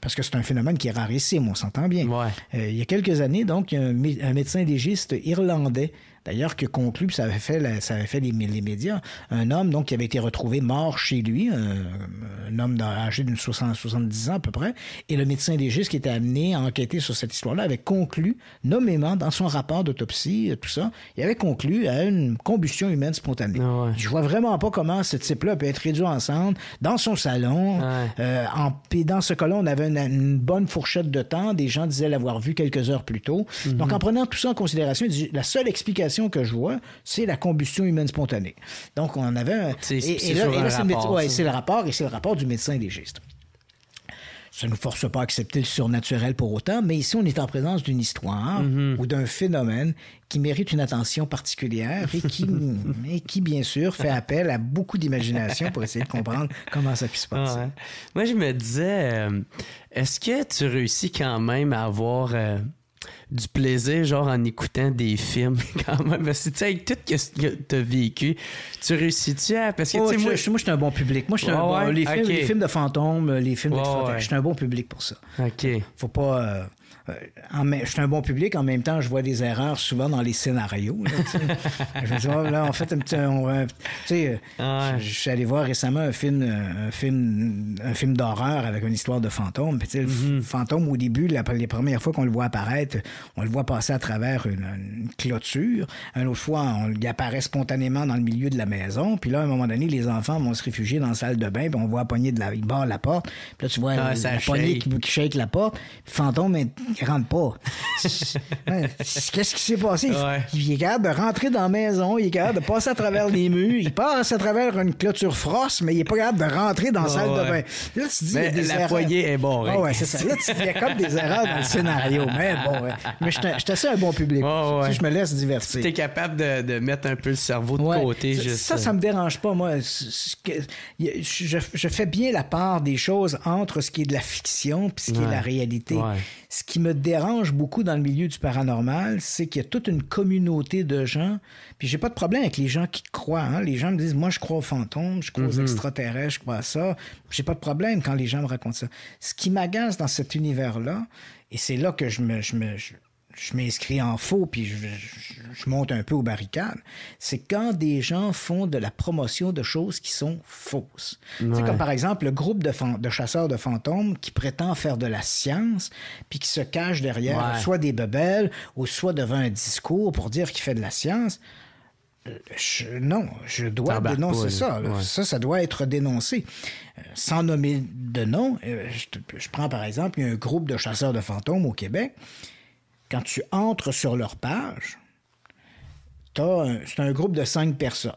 parce que c'est un phénomène qui est rarissime, on s'entend bien. Euh, il y a quelques années, donc, un, médecin légiste irlandais d'ailleurs, que conclut, ça avait fait, ça avait fait les, médias. Un homme, donc, qui avait été retrouvé mort chez lui, un, homme âgé d'une 70 ans à peu près, et le médecin légiste qui était amené à enquêter sur cette histoire-là avait conclu, nommément, dans son rapport d'autopsie, euh, tout ça, il avait conclu à une combustion humaine spontanée. Ah Je vois vraiment pas comment ce type-là peut être réduit cendres dans son salon. Euh, en, dans ce cas on avait une, bonne fourchette de temps. Des gens disaient l'avoir vu quelques heures plus tôt. Mhm. Donc, en prenant tout ça en considération, la seule explication que je vois, c'est la combustion humaine spontanée. Donc, on avait un. C'est, le rapport, et c'est le rapport du médecin légiste. Ça ne nous force pas à accepter le surnaturel pour autant, mais ici, on est en présence d'une histoire mm-hmm. ou d'un phénomène qui mérite une attention particulière et qui, (laughs) qui bien sûr, fait appel à beaucoup d'imagination pour essayer de comprendre comment ça puisse passer. Moi, je me disais, euh, est-ce que tu réussis quand même à avoir. Euh, du plaisir, genre en écoutant des films (laughs) quand même. Parce que, tu sais, avec tout ce que tu as vécu, tu réussis-tu à. Parce que, oh, moi, je, moi, je suis un bon public. Moi, je suis un bon. les, films, de fantômes, les films de Je suis un bon public pour ça. OK. Faut pas. Euh, euh, je suis un bon public, en même temps, je vois des erreurs souvent dans les scénarios. (laughs) je là, en fait, un petit. Ah suis allé voir récemment un film, euh, film, un film d'horreur avec une histoire de fantôme. le mm-hmm. fantôme, au début, la, les premières fois qu'on le voit apparaître, on le voit passer à travers une, clôture. Un autre fois, on, il apparaît spontanément dans le milieu de la maison. Puis là, à un moment donné, les enfants vont se réfugier dans la salle de bain, puis on voit la poignée de la. barre la porte. Puis là, tu vois ah la, qui, qui shake la porte. fantôme est ne rentre pas. (laughs) Qu'est-ce qui s'est passé? Il est capable de rentrer dans la maison, il est capable de passer à travers les murs, il passe à travers une clôture frosse, mais il est pas capable de rentrer dans la salle de bain. Là, tu dis, mais des la erreurs. est bon, c'est ça. Là, tu dis, il y a comme des erreurs dans le scénario. Mais bon, ouais. mais je t'assure un bon public. je me laisse divertir. Tu es capable de, de, mettre un peu le cerveau de côté. Juste... Ça, ça me dérange pas, moi. Je, je fais bien la part des choses entre ce qui est de la fiction et ce qui est de la réalité ce qui me dérange beaucoup dans le milieu du paranormal, c'est qu'il y a toute une communauté de gens. Puis j'ai pas de problème avec les gens qui croient. Hein. Les gens me disent, moi, je crois aux fantômes, je crois aux mhm. extraterrestres, je crois à ça. J'ai pas de problème quand les gens me racontent ça. Ce qui m'agace dans cet univers-là, et c'est là que je me, me, je m'inscris en faux puis je, monte un peu aux barricade c'est quand des gens font de la promotion de choses qui sont fausses. C'est comme par exemple le groupe de, chasseurs de fantômes qui prétend faire de la science puis qui se cache derrière soit des bebelles ou soit devant un discours pour dire qu'il fait de la science. Euh, non, je dois dénoncer ça. Ça, ça doit être dénoncé. Euh, sans nommer de nom, euh, je, je, prends par exemple, il y a un groupe de chasseurs de fantômes au Québec quand tu entres sur leur page, c'est un groupe de cinq personnes.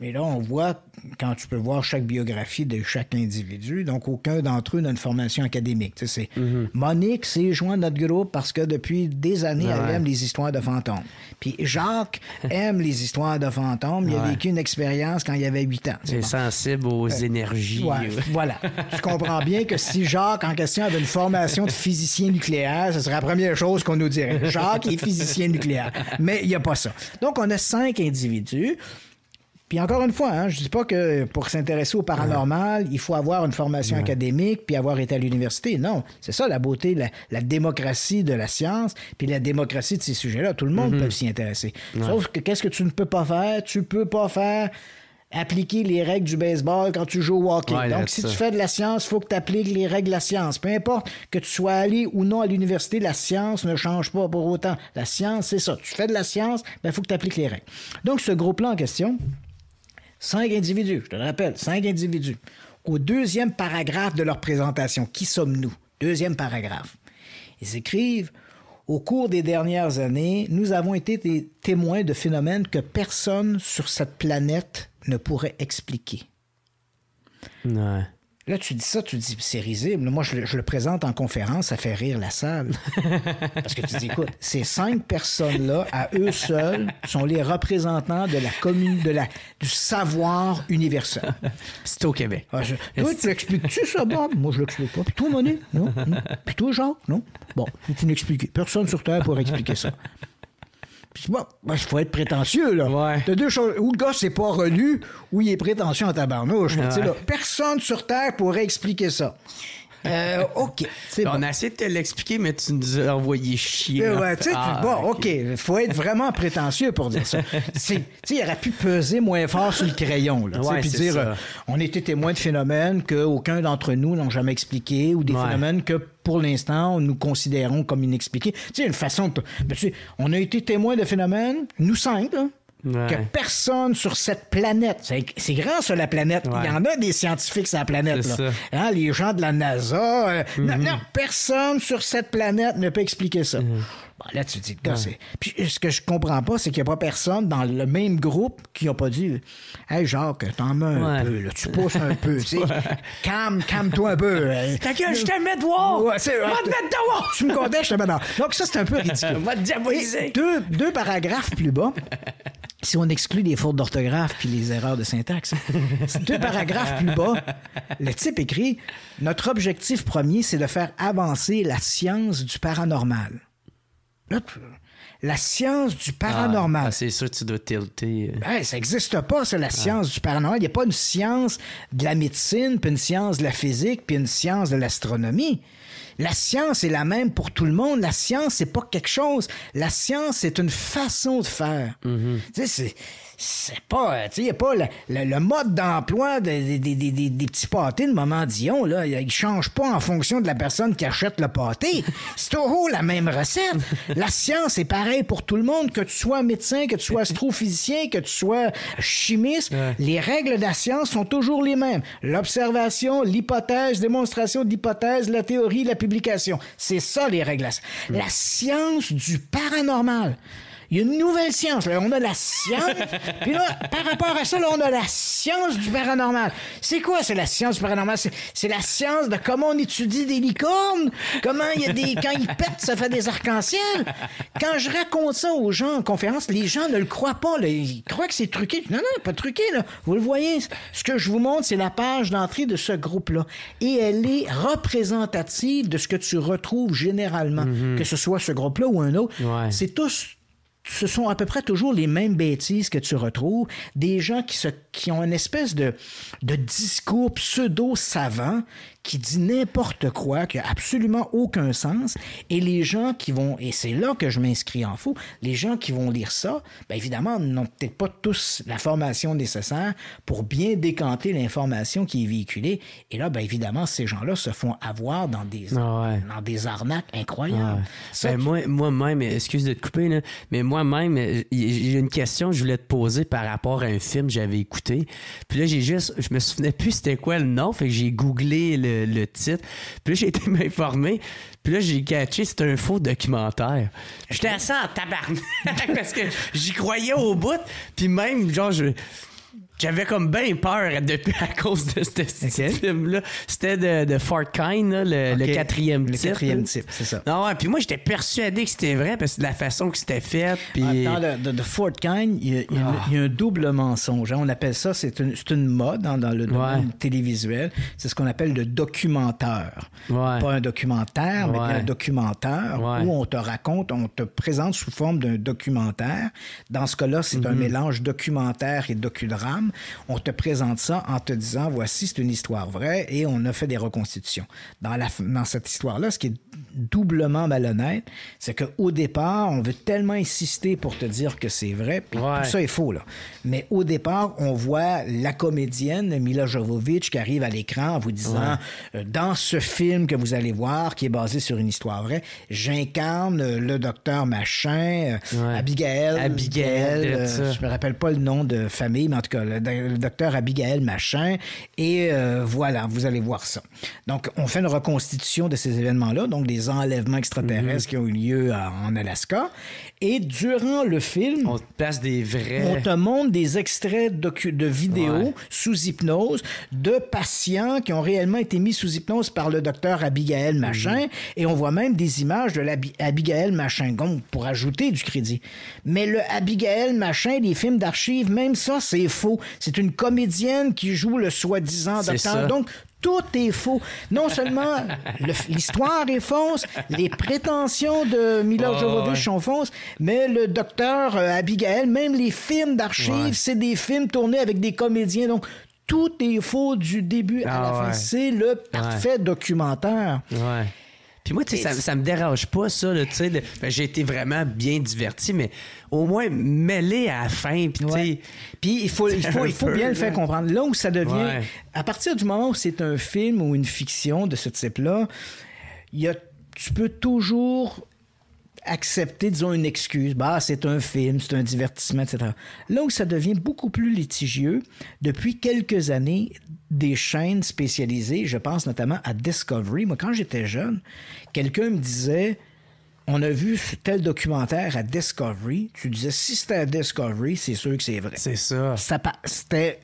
Mais là, on voit, quand tu peux voir chaque biographie de chaque individu, donc aucun d'entre eux n'a une formation académique. Tu mhm. Monique s'est joint à notre groupe parce que depuis des années, ah elle aime les histoires de fantômes. Puis Jacques (laughs) aime les histoires de fantômes. Il a ah vécu une expérience quand il avait 8 ans. C'est sensible aux euh, énergies. Euh. voilà. Tu comprends bien que si Jacques, en question, avait une formation de physicien nucléaire, ce serait la première chose qu'on nous dirait. Jacques est physicien nucléaire. Mais il n'y a pas ça. Donc, on a cinq individus. Puis encore une fois, hein, je ne dis pas que pour s'intéresser au paranormal, il faut avoir une formation académique puis avoir été à l'université. Non, c'est ça la beauté, la, la, démocratie de la science puis la démocratie de ces sujets-là. Tout le monde mhm. peut s'y intéresser. Sauf que qu'est-ce que tu ne peux pas faire? Tu peux pas faire appliquer les règles du baseball quand tu joues au hockey. Donc, si tu fais de la science, il faut que tu appliques les règles de la science. Peu importe que tu sois allé ou non à l'université, la science ne change pas pour autant. La science, c'est ça. Tu fais de la science, il ben, faut que tu appliques les règles. Donc, ce groupe-là en question, Cinq individus, je te le rappelle, cinq individus. Au deuxième paragraphe de leur présentation, qui sommes-nous? Deuxième paragraphe. Ils écrivent au cours des dernières années, nous avons été témoins de phénomènes que personne sur cette planète ne pourrait expliquer. Ouais. Là, tu dis ça, tu dis, c'est risible. Moi, je le, présente en conférence, ça fait rire la salle. (laughs) Parce que tu dis, écoute, ces cinq personnes-là, à eux seuls, sont les représentants de la commune, de la, du savoir universel. (laughs) C'est au Québec. Ah, toi, tu expliques tu ça, Bob? Moi, je l'explique pas. Puis toi, Monet? Non, Puis toi, Jacques? Non. Bon, tu n'expliques Personne sur Terre pour expliquer ça. Puis faut ben, être prétentieux, là. Ouais. T'as deux choses. Ou le gars, c'est pas relu, ou il est prétentieux en tabarnouche. Ouais. Là, personne sur Terre pourrait expliquer ça. Euh, OK. On a essayé de te l'expliquer, mais tu nous as envoyé chier. Euh, ah, bon, OK. Il faut être vraiment prétentieux pour dire ça. il aurait pu peser moins fort sur le crayon. Là, ouais, puis dire, euh, on était témoin de phénomènes qu'aucun d'entre nous n'ont jamais expliqué ou des phénomènes que pour l'instant, nous considérons comme inexpliqués. Tu une façon de... Ben, on a été témoin de phénomènes, nous cinq, que personne sur cette planète, c'est grand sur la planète, il y en a des scientifiques sur la planète, hein, les gens de la NASA, euh, mm-hmm. personne sur cette planète ne peut expliquer ça. Mm-hmm là, tu dis, le gars, hein. c'est. Puis ce que je comprends pas, c'est qu'il n'y a pas personne dans le même groupe qui n'a pas dit Hey, Jacques, t'en mets un peu, là, tu pousses un peu, tu (laughs) sais. Calme, calme-toi un peu. t'inquiète hein. (laughs) je te mets dehors! Ouais, te dehors! Tu me connais, je te mets Donc, ça, c'est un peu ridicule. (laughs) Deux, deux paragraphes plus bas. Si on exclut les fautes d'orthographe puis les erreurs de syntaxe, deux paragraphes plus bas, le type écrit Notre objectif premier, c'est de faire avancer la science du paranormal. La science du paranormal. Ah, ah, c'est sûr, tu dois tilter. Euh. Ben, ça n'existe pas, c'est la science du paranormal. Il n'y a pas une science de la médecine, puis une science de la physique, puis une science de l'astronomie. La science est la même pour tout le monde. La science, c'est pas quelque chose. La science, c'est une façon de faire. Mm-hmm. c'est c'est pas, euh, tu sais, a pas le, mode d'emploi des, des, des, des, petits pâtés de Maman Dion, là, il ne change pas en fonction de la personne qui achète le pâté. (laughs) C'est toujours la même recette. La science est pareille pour tout le monde, que tu sois médecin, que tu sois astrophysicien, que tu sois chimiste. Les règles de la science sont toujours les mêmes. L'observation, l'hypothèse, démonstration d'hypothèse, la théorie, la publication. C'est ça les règles. Mm. La science du paranormal il y a une nouvelle science. On a la science. (laughs) Puis là, par rapport à ça, on a la science du paranormal. C'est quoi, c'est la science du paranormal? C'est la science de comment on étudie des licornes, comment il y a des. Quand ils pètent, ça fait des arcs-en-ciel. Quand je raconte ça aux gens en conférence, les gens ne le croient pas. Ils croient que c'est truqué. Non, non, pas truqué. Là. Vous le voyez. Ce que je vous montre, c'est la page d'entrée de ce groupe-là. Et elle est représentative de ce que tu retrouves généralement, mhm. que ce soit ce groupe-là ou un autre. C'est tous ce sont à peu près toujours les mêmes bêtises que tu retrouves, des gens qui, se, qui ont une espèce de, de discours pseudo-savant qui dit n'importe quoi, qui a absolument aucun sens, et les gens qui vont, et c'est là que je m'inscris en faux, les gens qui vont lire ça, bien évidemment, n'ont peut-être pas tous la formation nécessaire pour bien décanter l'information qui est véhiculée, et là, bien évidemment, ces gens-là se font avoir dans des, ah dans des arnaques incroyables. Ah ben, moi, moi-même, excuse de te couper, là, mais moi-même, euh, j'ai une question que je voulais te poser par rapport à un film que j'avais écouté, puis là, j'ai juste, je me souvenais plus c'était quoi le nom, fait que j'ai googlé le le, titre. Puis là, j'ai (laughs) été m'informer. Puis là, j'ai catché, c'est un faux documentaire. J'étais assez en tabarnak (laughs) parce que j'y croyais au bout. Puis même, genre, je j'avais comme bien peur depuis à cause de ce, film-là. C'était de, Fort Kind, le, quatrième type. Le quatrième type, c'est ça. Non, ah ouais, puis moi, j'étais persuadé que c'était vrai parce que de la façon que c'était fait. Puis... Ah, dans de, Fort Kind, ah. il y, a, un, double mensonge. Hein. On appelle ça, c'est une, une, mode hein, dans le domaine télévisuel. C'est ce qu'on appelle le documentaire. Pas un documentaire, mais un documentaire où on te raconte, on te présente sous forme d'un documentaire. Dans ce cas-là, c'est mm-hmm. un mélange documentaire et docudrame on te présente ça en te disant, voici, c'est une histoire vraie, et on a fait des reconstitutions. Dans, la, dans cette histoire-là, ce qui est doublement malhonnête, c'est qu'au départ, on veut tellement insister pour te dire que c'est vrai, puis tout ça est faux, là. Mais au départ, on voit la comédienne Mila Jovovich qui arrive à l'écran en vous disant euh, Dans ce film que vous allez voir, qui est basé sur une histoire vraie, j'incarne euh, le docteur machin, euh, Abigail. Abigail. Euh, je me rappelle pas le nom de famille, mais en tout cas, le, docteur Abigail machin. Et voilà, vous allez voir ça. Donc, on fait une reconstitution de ces événements-là. Donc, des enlèvements extraterrestres mhm. qui ont eu lieu en Alaska. Et durant le film, on te passe des vrais. On montre des extraits de vidéos sous hypnose de patients qui ont réellement été mis sous hypnose par le docteur Abigail Machin. Mhm. Et on voit même des images de l'Abigail Machin donc pour ajouter du crédit. Mais le Abigail Machin, les films d'archives, même ça, c'est faux. C'est une comédienne qui joue le soi-disant docteur. Donc, tout est faux. Non seulement (laughs) l'histoire est fausse, les prétentions de Mila Jovovich sont fausses, mais le docteur euh, Abigail, même les films d'archives, c'est des films tournés avec des comédiens. Donc, tout est faux du début à ah la fin. C'est le parfait documentaire. Ouais. Puis moi, tu sais, ça, me dérange pas, ça. sais, ben, j'ai été vraiment bien diverti, mais au moins mêlé à la fin. Puis il faut, il faut, il faut bien le faire comprendre. Là où ça devient... À partir du moment où c'est un film ou une fiction de ce type-là, y tu peux toujours accepter, disons, une excuse. Bah, c'est un film, c'est un divertissement, etc. Là où ça devient beaucoup plus litigieux, depuis quelques années, des chaînes spécialisées, je pense notamment à Discovery. Moi, quand j'étais jeune, quelqu'un me disait on a vu tel documentaire à Discovery. Tu disais, si c'était à Discovery, c'est sûr que c'est vrai. C'est ça. ça c'était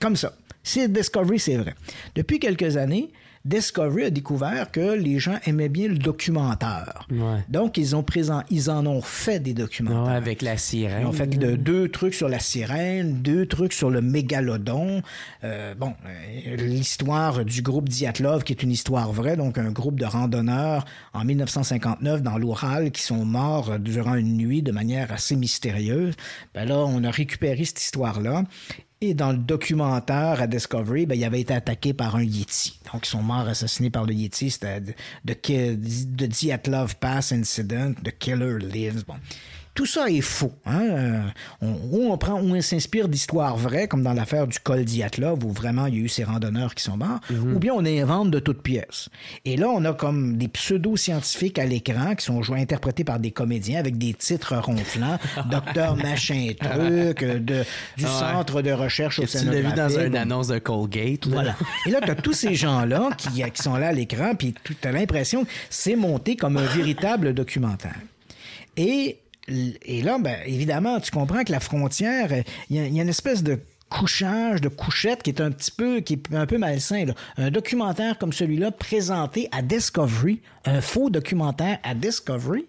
comme ça. Si Discovery, c'est vrai. Depuis quelques années, Discovery a découvert que les gens aimaient bien le documentaire. Donc, ils, ont présent... ils en ont fait des documentaires. avec la sirène. Ils ont fait deux trucs sur la sirène, deux trucs sur le mégalodon. Euh, bon, euh, l'histoire du groupe Diatlov, qui est une histoire vraie, donc un groupe de randonneurs en 1959 dans l'Oural qui sont morts durant une nuit de manière assez mystérieuse. Ben là, on a récupéré cette histoire-là et dans le documentaire à Discovery, ben, il avait été attaqué par un Yeti. Donc, ils sont morts assassinés par le Yeti. C'était The, the Love Pass Incident, The Killer Lives. Bon. Tout ça est faux. Hein? Euh, on, on, prend, on s'inspire d'histoires vraies, comme dans l'affaire du col d'Yatlov, où vraiment il y a eu ces randonneurs qui sont morts, mhm. ou bien on invente de toutes pièces. Et là, on a comme des pseudo-scientifiques à l'écran qui sont joués, interprétés par des comédiens avec des titres ronflants, (laughs) docteur machin truc, euh, de, du centre de recherche au Tu l'as vu dans une annonce de Colgate. Voilà. Et là, tu as tous ces gens-là qui, euh, qui, sont là à l'écran, puis tu as l'impression que c'est monté comme un véritable documentaire. Et et là, ben, évidemment, tu comprends que la frontière, il y, a une espèce de couchage, de couchette qui est un petit peu, qui un peu malsain. Un documentaire comme celui-là présenté à Discovery, un faux documentaire à Discovery,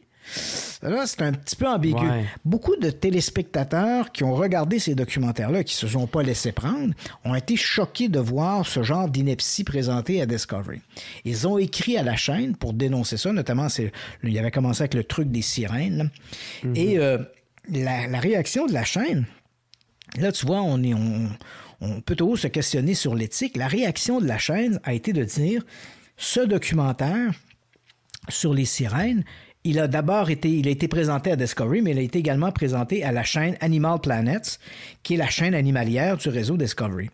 Là, c'est un petit peu ambigu. Beaucoup de téléspectateurs qui ont regardé ces documentaires-là, qui se sont pas laissés prendre, ont été choqués de voir ce genre d'ineptie présentée à Discovery. Ils ont écrit à la chaîne pour dénoncer ça, notamment, c'est, il avait commencé avec le truc des sirènes. Mhm. Et euh, la, réaction de la chaîne, là, tu vois, on peut toujours se questionner sur l'éthique. La réaction de la chaîne a été de dire ce documentaire sur les sirènes il a d'abord été, il a été présenté à Discovery, mais il a été également présenté à la chaîne Animal Planets, qui est la chaîne animalière du réseau Discovery.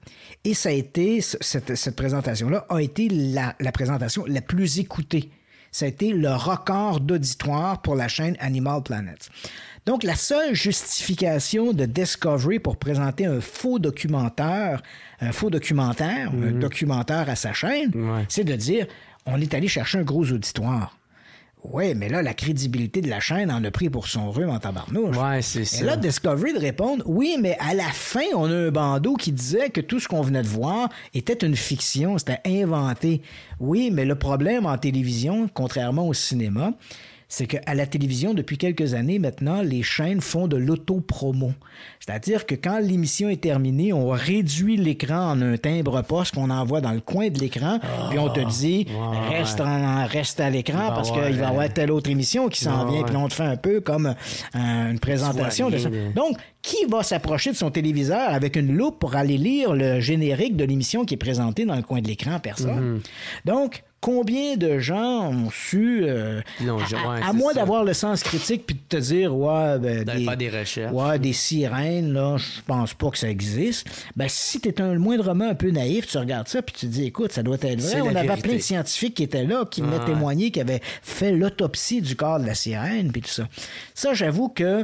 Et ça a été, cette, présentation-là a été la, présentation la plus écoutée. Ça a été le record d'auditoire pour la chaîne Animal Planets. Donc, la seule justification de Discovery pour présenter un faux documentaire, un faux documentaire, un mhm. documentaire à sa chaîne, c'est de dire on est allé chercher un gros auditoire. Oui, mais là, la crédibilité de la chaîne en a pris pour son rhume en tabarnouche. Ouais, c'est ça. Et là, Discovery de répondre, oui, mais à la fin, on a un bandeau qui disait que tout ce qu'on venait de voir était une fiction, c'était inventé. Oui, mais le problème en télévision, contrairement au cinéma, c'est qu'à la télévision, depuis quelques années maintenant, les chaînes font de l'auto-promo. C'est-à-dire que quand l'émission est terminée, on réduit l'écran en un timbre poste qu'on envoie dans le coin de l'écran, puis on te ah, dit reste, en, reste à l'écran ben parce qu'il va y avoir telle autre émission qui s'en vient, puis on te fait un peu comme euh, une présentation de ça. Donc, qui va s'approcher de son téléviseur avec une loupe pour aller lire le générique de l'émission qui est présentée dans le coin de l'écran? Personne. Mm-hmm. Donc, combien de gens ont su, euh, à, moins d'avoir le sens critique puis de te dire, ben, ouais, des, sirènes, là, je pense pas que ça existe. Ben, si es un moindrement un peu naïf, tu regardes ça puis tu te dis, écoute, ça doit être vrai. On avait plein de scientifiques qui étaient là, qui m'ont témoigné témoigner, qui avaient fait l'autopsie du corps de la sirène puis tout ça. Ça, j'avoue que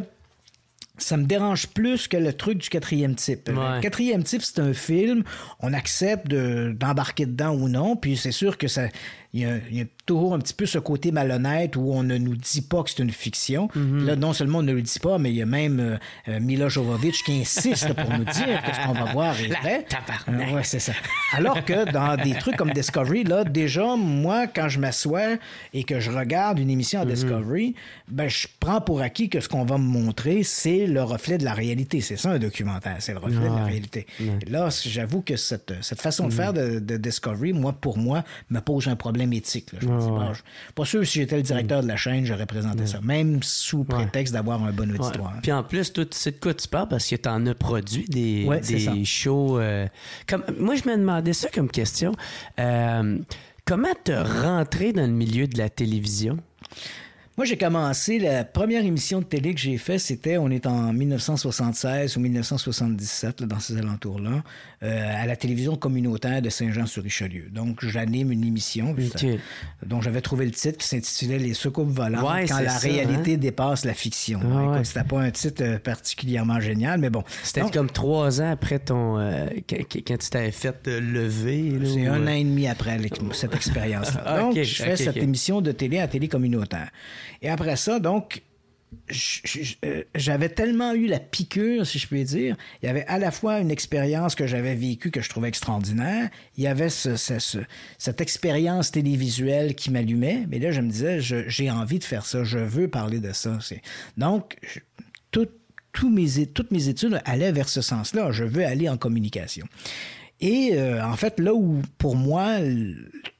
ça me dérange plus que le truc du quatrième type. Le quatrième type, c'est un film, on accepte d'embarquer dedans ou non, puis c'est sûr que ça, il y, a, toujours un petit peu ce côté malhonnête où on ne nous dit pas que c'est une fiction. Mhm. Là, non seulement on ne le dit pas, mais il y a même euh, euh Mila qui insiste pour nous dire que ce qu'on va voir est vrai. c'est ça. Alors que dans des trucs comme Discovery, là, déjà, moi, quand je m'assois et que je regarde une émission à mhm. Discovery, ben, je prends pour acquis que ce qu'on va me montrer, c'est le reflet de la réalité. C'est ça, un documentaire, c'est le reflet de la réalité. Là, j'avoue que cette, cette façon de mhm. faire de, de Discovery, moi, pour moi, me pose un problème même éthique. je me dis, pas sûr si j'étais le directeur de la chaîne, j'aurais présenté ça, même sous prétexte d'avoir un bon auditoire. Puis en plus, toi, tu sais de quoi tu parce que tu en as produit des, des shows. Euh, comme... Moi, je me demandais ça comme question. Euh, comment te rentrer dans le milieu de la télévision? Moi, j'ai commencé, la première émission de télé que j'ai faite, c'était, on est en 1976 ou 1977, dans ces alentours-là. Euh, à la télévision communautaire de Saint-Jean-sur-Richelieu. Donc, j'anime une émission dont j'avais trouvé le titre qui s'intitulait Les soucoupes volantes quand la réalité hein? dépasse la fiction. C'était pas un titre euh, particulièrement génial, mais bon. C'était comme trois ans après ton. Euh, quand, tu t'avais fait lever. C'est un an et demi après cette (laughs) expérience-là. Donc, je fais cette émission de télé à télé communautaire. Et après ça, donc, euh, j'avais tellement eu la piqûre, si je puis dire. Il y avait à la fois une expérience que j'avais vécue que je trouvais extraordinaire. Il y avait ce, cette expérience télévisuelle qui m'allumait. Mais là, je me disais, j'ai envie de faire ça. Je veux parler de ça. Donc, mes, toutes mes études allaient vers ce sens-là. Je veux aller en communication. Et euh, en fait, là où pour moi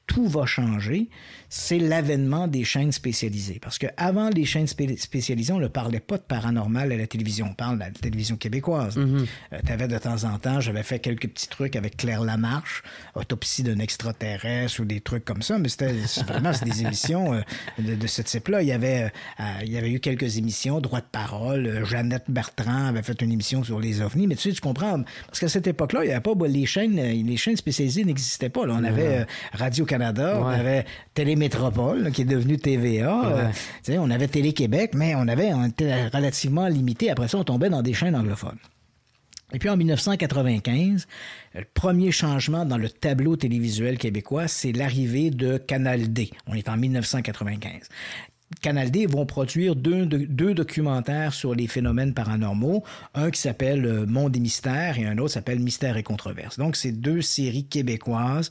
tout va changer, c'est l'avènement des chaînes spécialisées. Parce qu'avant les chaînes spécialisées, on ne parlait pas de paranormal à la télévision. On parle de la télévision québécoise. Mhm. Euh, tu avais de temps en temps, j'avais fait quelques petits trucs avec Claire Lamarche, autopsie d'un extraterrestre ou des trucs comme ça, mais c'était vraiment des émissions euh, de, ce type-là. Il, y avait, euh, il y avait eu quelques émissions, droit de parole. Jeannette Bertrand avait fait une émission sur les ovnis, mais tu sais, tu comprends, parce qu'à cette époque-là, il n'y avait pas, les, chaînes, les chaînes spécialisées n'existaient pas. On avait Radio canada on avait Télémétropole, qui est devenu TVA. Euh, on avait Télé-Québec, mais on avait on était relativement limité. Après ça, on tombait dans des chaînes anglophones. Et puis en 1995, le premier changement dans le tableau télévisuel québécois, c'est l'arrivée de Canal D. On est en 1995. Canal D vont produire deux, deux documentaires sur les phénomènes paranormaux, un qui s'appelle euh, Monde et Mystère et un autre s'appelle Mystère et Controverse. Donc, c'est deux séries québécoises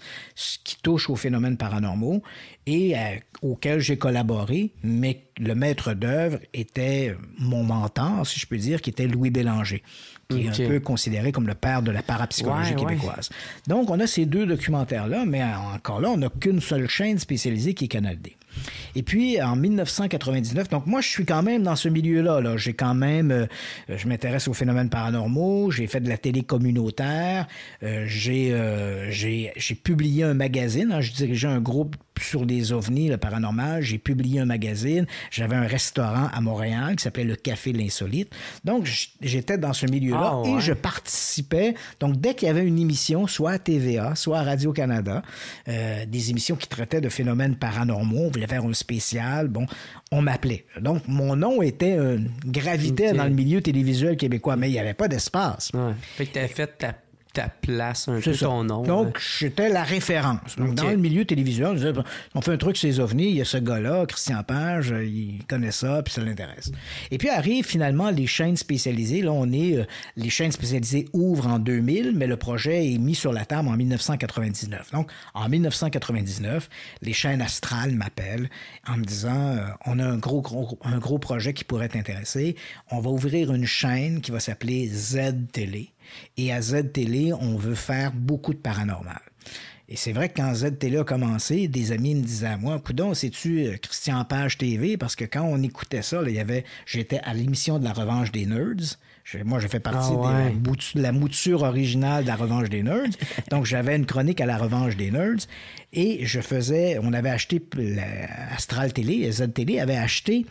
qui touchent aux phénomènes paranormaux et euh, auxquelles j'ai collaboré, mais le maître d'œuvre était euh, mon mentor, si je peux dire, qui était Louis Bélanger, qui est un peu considéré comme le père de la parapsychologie québécoise. Donc, on a ces deux documentaires-là, mais encore là, on n'a qu'une seule chaîne spécialisée qui est Canal D. Et puis, en 1999, donc moi, je suis quand même dans ce milieu-là. J'ai quand même, euh, je m'intéresse aux phénomènes paranormaux, j'ai fait de la télé communautaire, euh, euh, j'ai, j'ai, publié un magazine, hein. je dirigeais un groupe sur des ovnis, le paranormal. J'ai publié un magazine. J'avais un restaurant à Montréal qui s'appelait le Café de l'Insolite. Donc, j'étais dans ce milieu-là ah, et je participais. Donc, dès qu'il y avait une émission, soit à TVA, soit à Radio-Canada, euh, des émissions qui traitaient de phénomènes paranormaux, on voulait faire un spécial, bon, on m'appelait. Donc, mon nom était gravité dans le milieu télévisuel québécois, mais il n'y avait pas d'espace. Ouais. Fait que fait ta ta place, un peu ton nom. Donc, euh. j'étais la référence. Donc, dans le milieu télévisuel, on fait un truc sur les ovnis, il y a ce gars-là, Christian Page, il connaît ça, puis ça l'intéresse. Et puis arrivent finalement les chaînes spécialisées. Là, on est... Euh, les chaînes spécialisées ouvrent en 2000, mais le projet est mis sur la table en 1999. Donc, en 1999, les chaînes astrales m'appellent en me disant, euh, on a un gros, gros, un gros projet qui pourrait t'intéresser. On va ouvrir une chaîne qui va s'appeler Z-Télé. Et à Z-Télé, on veut faire beaucoup de paranormal. Et c'est vrai que quand Z-Télé a commencé, des amis me disaient à moi, Coudon, sais tu euh, Christian Page TV? Parce que quand on écoutait ça, il y avait, j'étais à l'émission de la Revanche des Nerds. moi, je fais partie ah de la mouture originale de la Revanche des Nerds. (laughs) Donc, j'avais une chronique à la Revanche des Nerds. Et je faisais, on avait acheté, Astral Télé, Z-Télé avait acheté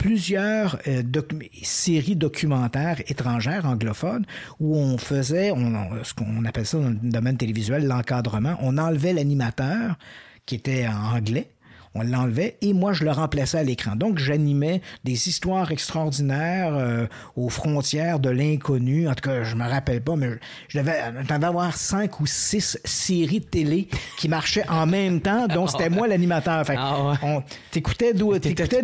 plusieurs euh, séries documentaires étrangères anglophones où on faisait, ce qu'on appelle ça dans le domaine télévisuel, l'encadrement. On enlevait l'animateur qui était en anglais on l'enlevait et moi je le remplaçais à l'écran. Donc j'animais des histoires extraordinaires euh, aux frontières de l'inconnu. En tout cas, je me rappelle pas, mais je, devais, avoir cinq ou six séries de télé qui marchaient en même temps, dont c'était moi l'animateur. Fait ah on t'écoutais t'écoutais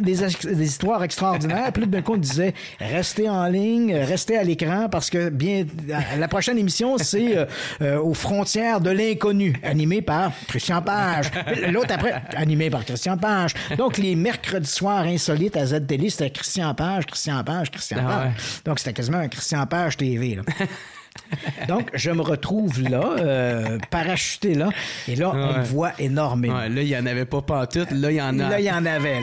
des, histoires extraordinaires. Puis d'un coup on disait restez en ligne, restez à l'écran parce que bien la prochaine émission c'est euh, euh, aux frontières de l'inconnu animée par Christian Page après, animé par Christian Page. Donc, les mercredis soirs insolites à z c'était Christian Page, Christian Page, Christian ah Page. Donc, c'était quasiment un Christian Page TV. (laughs) Donc, je me retrouve là, euh, parachuté là, et là, on me voit énormément. là, il n'y en avait pas partout, là, il y en a. Là, il y en avait.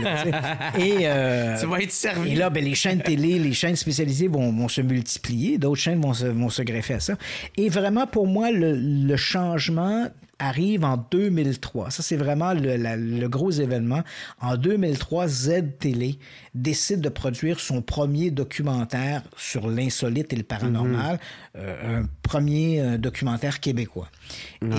et, euh, tu être servi. Et là, ben, les chaînes télé, les chaînes spécialisées vont, vont se multiplier, d'autres chaînes vont se, greffer à ça. Et vraiment, pour moi, le, le changement arrive en 2003. Ça, c'est vraiment le, gros événement. En 2003, Z Télé décide de produire son premier documentaire sur l'insolite et le paranormal, mhm. euh, un premier euh, documentaire québécois.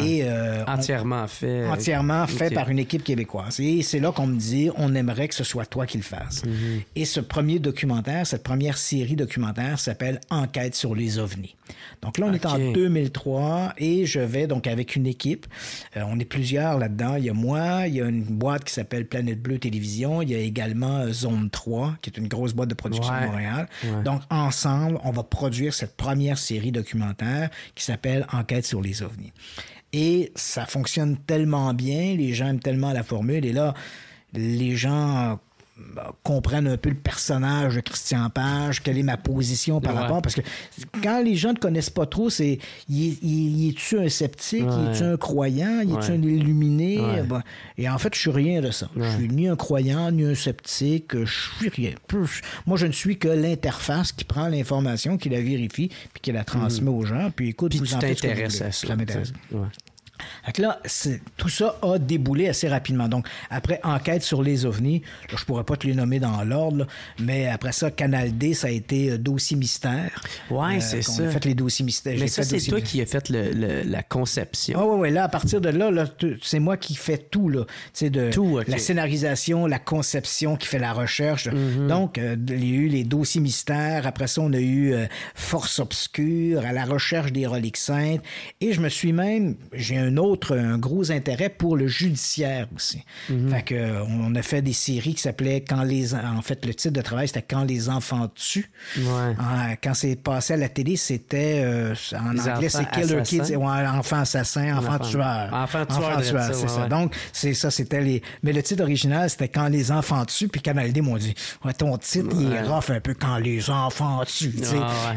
Et, euh, entièrement fait. Entièrement fait par une équipe québécoise. Et c'est là qu'on me dit, on aimerait que ce soit toi qui le fasses. Mhm. Et ce premier documentaire, cette première série documentaire s'appelle Enquête sur les ovnis. Donc là, on est en 2003 et je vais donc avec une équipe. on est plusieurs là-dedans. Il y a moi, il y a une boîte qui s'appelle Planète Bleue Télévision. Il y a également Zone 3 qui est une grosse boîte de production de Montréal. Donc, ensemble, on va produire cette première série documentaire qui s'appelle Enquête sur les ovnis. Et ça fonctionne tellement bien, les gens aiment tellement la formule. Et là, les gens bah, comprennent un peu le personnage de Christian Page, quelle est ma position par rapport. Parce que quand les gens ne connaissent pas trop, c'est il est-tu un sceptique, tu un croyant, tu un illuminé? et en fait, je suis rien de ça. Je suis ni un croyant, ni un sceptique, je suis rien. Moi, je ne suis que l'interface qui prend l'information, qui la vérifie, puis qui la transmet mm. aux gens. Puis écoute, puis tu t'intéresses à ça donc là, tout ça a déboulé assez rapidement. Donc, après enquête sur les ovnis, je je pourrais pas te les nommer dans l'ordre, mais après ça, Canal D, ça a été euh, dossier mystère. Oui, euh, c'est ça. fait les dossiers mystères. Mais ça, c'est toi qui as fait la conception. Oui, ah oui, oui. Là, à partir de là, là c'est moi qui fais tout. Là. De, tout, La scénarisation, la conception, qui fait la recherche. Mm-hmm. Donc, euh, il y a eu les dossiers mystères. Après ça, on a eu Force obscure, à la recherche des reliques saintes. Et je me suis même un autre, un gros intérêt pour le judiciaire aussi. Mhm. Fait que, euh, on a fait des séries qui s'appelaient Quand les. En fait, le titre de travail, c'était Quand les enfants tuent. Ah, quand c'est passé à la télé, c'était. Euh, en anglais, c'est Killer Kids. ou enfant assassin, enfant, tueur. Enfant tueur, c'est ça. Donc, c'est ça, c'était les. Mais le titre original, c'était Quand les enfants tuent, puis Canal D m'ont dit Ton titre, il est un peu quand les enfants tuent. Ah,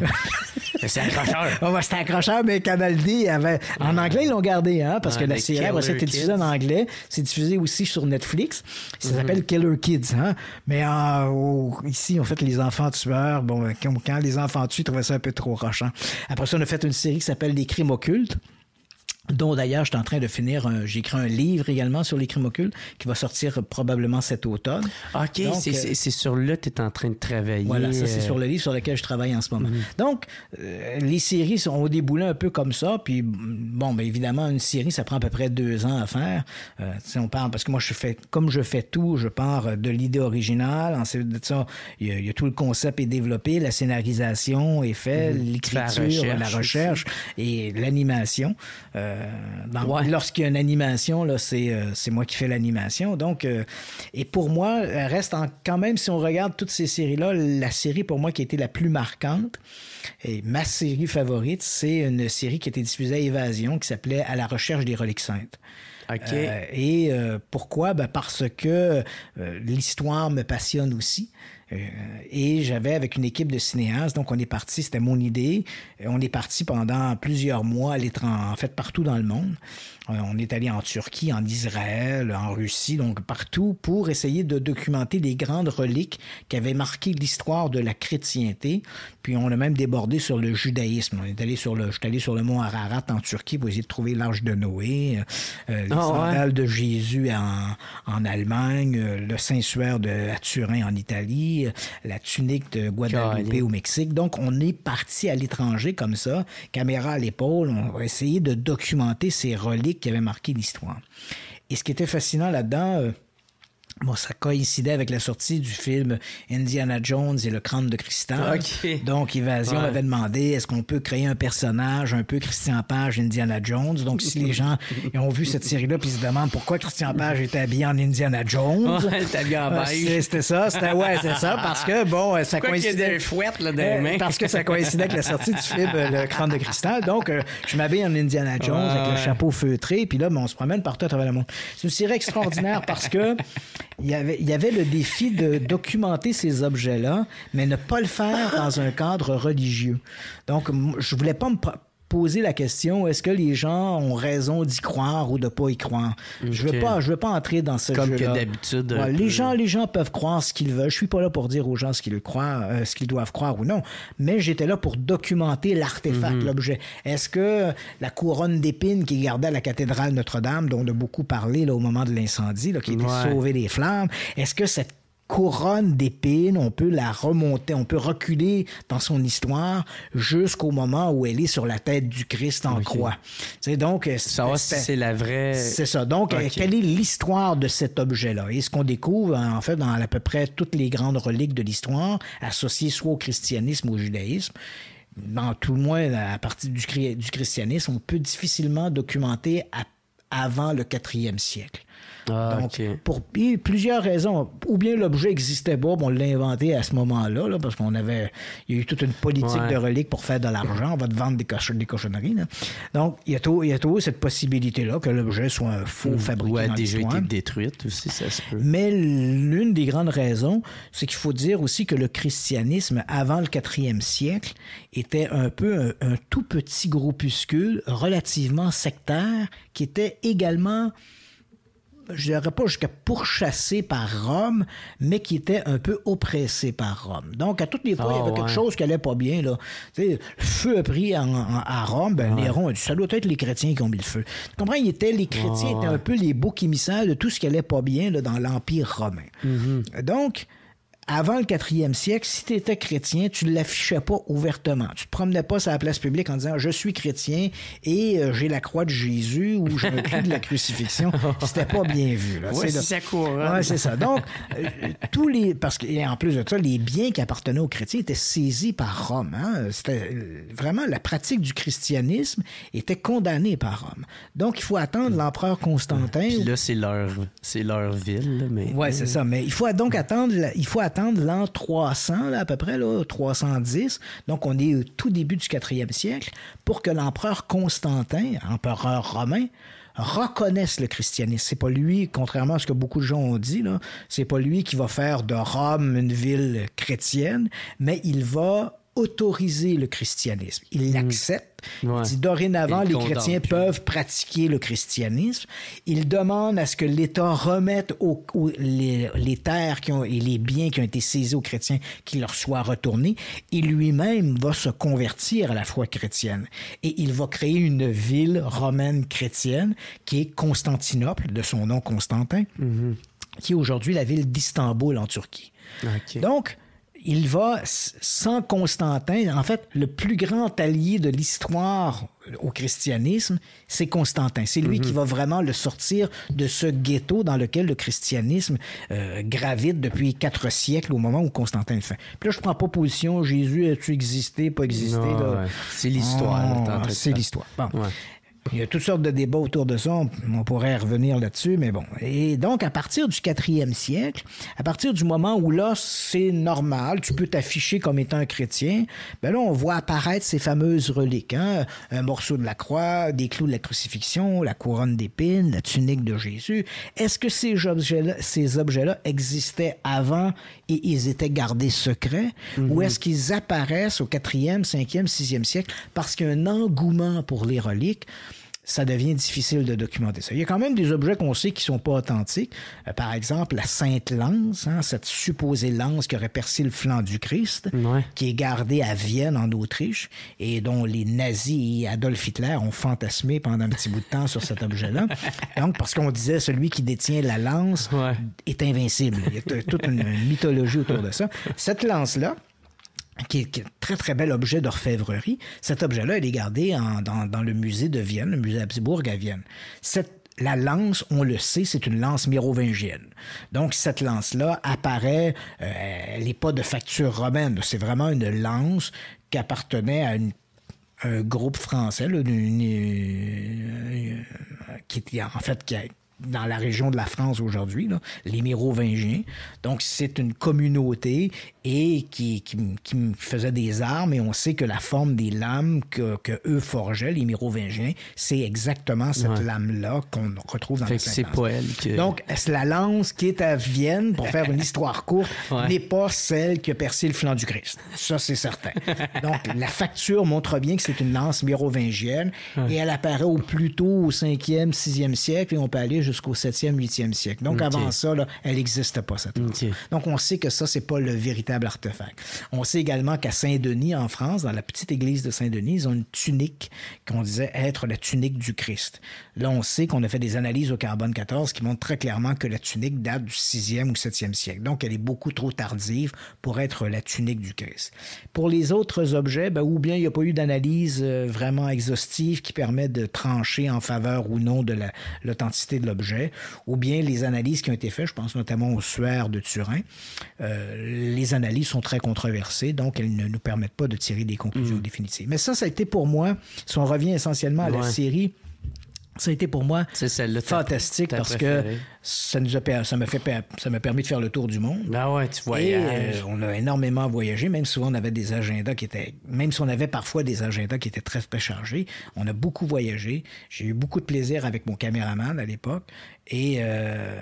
(laughs) c'est accrocheur. Ah, ouais, c'était accrocheur, mais Canal D avait. En anglais, ils l'ont gardé parce ah, que la a c'était diffusée en anglais. C'est diffusé aussi sur Netflix. Ça mm-hmm. s'appelle Killer Kids. Hein. Mais euh, oh, ici, en fait les enfants tueurs. Bon, euh, quand, les enfants tuent, ils trouvaient ça un peu trop rochant. Hein. Après ça, on a fait une série qui s'appelle Les crimes occultes dont d'ailleurs je suis en train de finir, j'écris un livre également sur les crimes qui va sortir probablement cet automne. OK, euh, c'est sur le tu es en train de travailler. Voilà, ça c'est euh. sur le livre sur lequel je travaille en ce moment. Mhm. Donc, euh, les séries ont déboulé un peu comme ça, puis bon, bien évidemment, une série, ça prend à peu près deux ans à faire. Euh, si on parle, parce que moi, je fais, comme je fais tout, je pars de l'idée originale, ensuite de ça, il y, a tout le concept est développé, la scénarisation est faite, mhm. l'écriture, la recherche, et l'animation. Euh, lorsqu'il y a une animation, là, c'est, euh, moi qui fais l'animation. Donc, euh, et pour moi, reste quand même, si on regarde toutes ces séries-là, la série pour moi qui a été la plus marquante et ma série favorite, c'est une série qui a été diffusée à Évasion qui s'appelait À la recherche des reliques saintes. et pourquoi? Ben, parce que l'histoire me passionne aussi. Euh, et j'avais avec une équipe de cinéastes, donc on est parti, c'était mon idée, euh, on est parti pendant plusieurs mois, à en fait partout dans le monde. Euh, on est allé en Turquie, en Israël, en Russie, donc partout pour essayer de documenter les grandes reliques qui avaient marqué l'histoire de la chrétienté. Puis on a même débordé sur le judaïsme. On est allé sur le, je suis allé sur le mont Ararat en Turquie pour essayer de trouver l'arche de Noé, euh, les ah, de Jésus en, en Allemagne, le Saint-Suaire de à Turin en Italie la tunique de Guadeloupe au Mexique. Donc, on est parti à l'étranger comme ça, caméra à l'épaule, on va essayer de documenter ces reliques qui avaient marqué l'histoire. Et ce qui était fascinant là-dedans, euh, Bon, ça coïncidait avec la sortie du film Indiana Jones et le crâne de cristal. (laughs) Donc, Evasion m'avait avait demandé est-ce qu'on peut créer un personnage un peu Christian Page, Indiana Jones. Donc, si les gens (laughs) ont vu cette série-là puis se demandent pourquoi Christian Page était habillé en Indiana Jones. Ah, c'était ça, c'était ouais, ça, parce que bon, euh, ça coïncidait. Parce que ça coïncidait avec la sortie du film euh, Le crâne de cristal. Donc, euh, je m'habille en Indiana Jones avec le chapeau feutré, puis là, on se promène partout à travers le monde. C'est une série extraordinaire parce que il y, avait, le défi de documenter ces objets-là, mais ne pas le faire dans un cadre religieux. Donc, je voulais pas me poser la question est-ce que les gens ont raison d'y croire ou de pas y croire Je veux pas je veux pas entrer dans ce comme jeu d'habitude. les gens les gens peuvent croire ce qu'ils veulent. Je suis pas là pour dire aux gens ce qu'ils croient, euh, ce qu'ils doivent croire ou non, mais j'étais là pour documenter l'artefact, mhm. l'objet. Est-ce que la couronne d'épines qui gardait la cathédrale Notre-Dame dont on a beaucoup parlé là au moment de l'incendie qui était sauvée des flammes, est-ce que cette couronne d'épines, on peut la remonter, on peut reculer dans son histoire jusqu'au moment où elle est sur la tête du Christ en croix. Euh, c'est donc ça c'est la vraie. C'est ça. Donc euh, quelle est l'histoire de cet objet-là Et ce qu'on découvre hein, en fait dans à peu près toutes les grandes reliques de l'histoire, associées soit au christianisme ou au judaïsme, dans tout le moins à partir du, christianisme, on peut difficilement documenter avant le quatrième siècle. Ah, Donc, pour plusieurs raisons. Ou bien l'objet existait pas, on l'a inventé à ce moment-là, parce qu'on avait. Il y a eu toute une politique de relique pour faire de l'argent. On va te vendre des, des cochonneries. Donc, il y a toujours cette possibilité-là que l'objet soit un faux fabricant. fabriqué. Ou a déjà été détruite aussi, ça se peut. Mais l'une des grandes raisons, c'est qu'il faut dire aussi que le christianisme, avant le 4e siècle, était un peu un, un tout petit groupuscule relativement sectaire qui était également je dirais pas jusqu'à pourchassé par Rome, mais qui était un peu oppressé par Rome. Donc, à toutes les fois, il y avait ah, quelque chose qui allait pas bien. Là. Le feu a pris à Rome, ben, Néron a dit, ça doit être les chrétiens qui ont mis le feu. Tu comprends? Il était, les chrétiens étaient un peu les boucs émissaires de tout ce qui allait pas bien dans l'Empire romain. Mm-hmm. Donc, avant le 4e siècle, si tu étais chrétien, tu ne l'affichais pas ouvertement. Tu ne te promenais pas sur la place publique en disant Je suis chrétien et euh, j'ai la croix de Jésus ou je me de la crucifixion. (laughs) C'était pas bien vu. oui, c'est hein. ouais, c'est ça. Donc, euh, tous les. Parce que, en plus de ça, les biens qui appartenaient aux chrétiens étaient saisis par Rome. Hein. C'était euh, vraiment la pratique du christianisme était condamnée par Rome. Donc, il faut attendre mmh. l'empereur Constantin. là, c'est leur, leur ville. Mais... Oui, c'est mmh. ça. Mais il faut donc attendre. Il faut attendre de l'an 300, à peu près, 310, donc on est au tout début du 4e siècle, pour que l'empereur Constantin, empereur romain, reconnaisse le christianisme. C'est pas lui, contrairement à ce que beaucoup de gens ont dit, là, c'est pas lui qui va faire de Rome une ville chrétienne, mais il va autoriser le christianisme. Il hmm. l'accepte. Il dit dorénavant, les chrétiens peuvent pratiquer le christianisme. Il demande à ce que l'État remette les, terres qui ont, et les biens qui ont été saisis aux chrétiens, qui leur soient retournés. Et lui-même va se convertir à la foi chrétienne. Et il va créer une ville romaine chrétienne qui est Constantinople, de son nom Constantin, hmm. qui est aujourd'hui la ville d'Istanbul en Turquie. Donc, il va sans Constantin, en fait, le plus grand allié de l'histoire au christianisme, c'est Constantin. C'est lui qui mhm. va vraiment le sortir de ce ghetto dans lequel le christianisme euh, gravite depuis quatre siècles au moment où Constantin le fait. Puis là, je prends pas position, Jésus a-tu existé, pas existé. C'est l'histoire. Ah, c'est l'histoire. Bon. Il y a toutes sortes de débats autour de ça. On pourrait revenir là-dessus, mais bon. Et donc, à partir du 4 siècle, à partir du moment où là, c'est normal, tu peux t'afficher comme étant un chrétien, ben là, on voit apparaître ces fameuses reliques. Hein. Un morceau de la croix, des clous de la crucifixion, la couronne d'épines, la tunique de Jésus. Est-ce que ces objets-là existaient avant et ils étaient gardés secrets, mhm. ou est-ce qu'ils apparaissent au 4e, 5e, 6e siècle parce qu'il y a un engouement pour les reliques? ça devient difficile de documenter ça. Il y a quand même des objets qu'on sait qui sont pas authentiques. Euh, par exemple, la Sainte Lance, hein, cette supposée lance qui aurait percé le flanc du Christ, qui est gardée à Vienne, en Autriche, et dont les nazis et Adolf Hitler ont fantasmé pendant un petit bout de temps sur cet objet-là. (laughs) Donc, parce qu'on disait celui qui détient la lance est invincible. Il y a toute une mythologie autour de ça. Cette lance-là, qui est, un très très bel objet d'orfèvrerie. Cet objet-là, il est gardé dans, le musée de Vienne, le musée Habsbourg à Vienne. Cette la lance, on le sait, c'est une lance mérovingienne. Donc cette lance-là apparaît, euh, elle n'est pas de facture romaine, c'est vraiment une lance qui appartenait à une un groupe français euh, qui est, qui en fait qui dans la région de la France aujourd'hui, les Mirovingiens. Donc, c'est une communauté et qui, qui, des armes. Et on sait que la forme des lames que, que eux forgeaient, les Mérovingiens, c'est exactement cette lame-là qu'on retrouve dans fait la c'est pas elle que... Donc, la lance qui est à Vienne, pour faire une histoire courte, (laughs) n'est pas celle qui a percé le flanc du Christ. Ça, c'est certain. Donc, la facture montre bien que c'est une lance mérovingienne et elle apparaît au plus tôt au 5e, 6e siècle et on peut aller jusqu'au 7e, 8e siècle. Donc, avant ça, là, elle n'existe pas, cette Donc, on sait que ça, c'est pas le véritable artefact. On sait également qu'à Saint-Denis, en France, dans la petite église de Saint-Denis, ils ont une tunique qu'on disait être la tunique du Christ. Là, on sait qu'on a fait des analyses au carbone 14 qui montrent très clairement que la tunique date du 6e ou 7e siècle. Donc, elle est beaucoup trop tardive pour être la tunique du Christ. Pour les autres objets, ben, ou bien il n'y a pas eu d'analyse euh, vraiment exhaustive qui permet de trancher en faveur ou non de l'authenticité de l'objet, ou bien les analyses qui ont été faites, je pense notamment au suaire de Turin, euh, les analyses analyses sont très controversées, donc elles ne nous permettent pas de tirer des conclusions mm. définitives. Mais ça, ça a été pour moi, si on revient essentiellement à la série, ça a été pour moi fantastique parce que ça nous a ça m'a fait ça m'a permis de faire le tour du monde. Ah ouais, tu euh, voyages. on a énormément voyagé, même souvent on avait des agendas qui étaient même si on avait parfois des agendas qui étaient très très chargés, on a beaucoup voyagé. J'ai eu beaucoup de plaisir avec mon caméraman à l'époque et euh,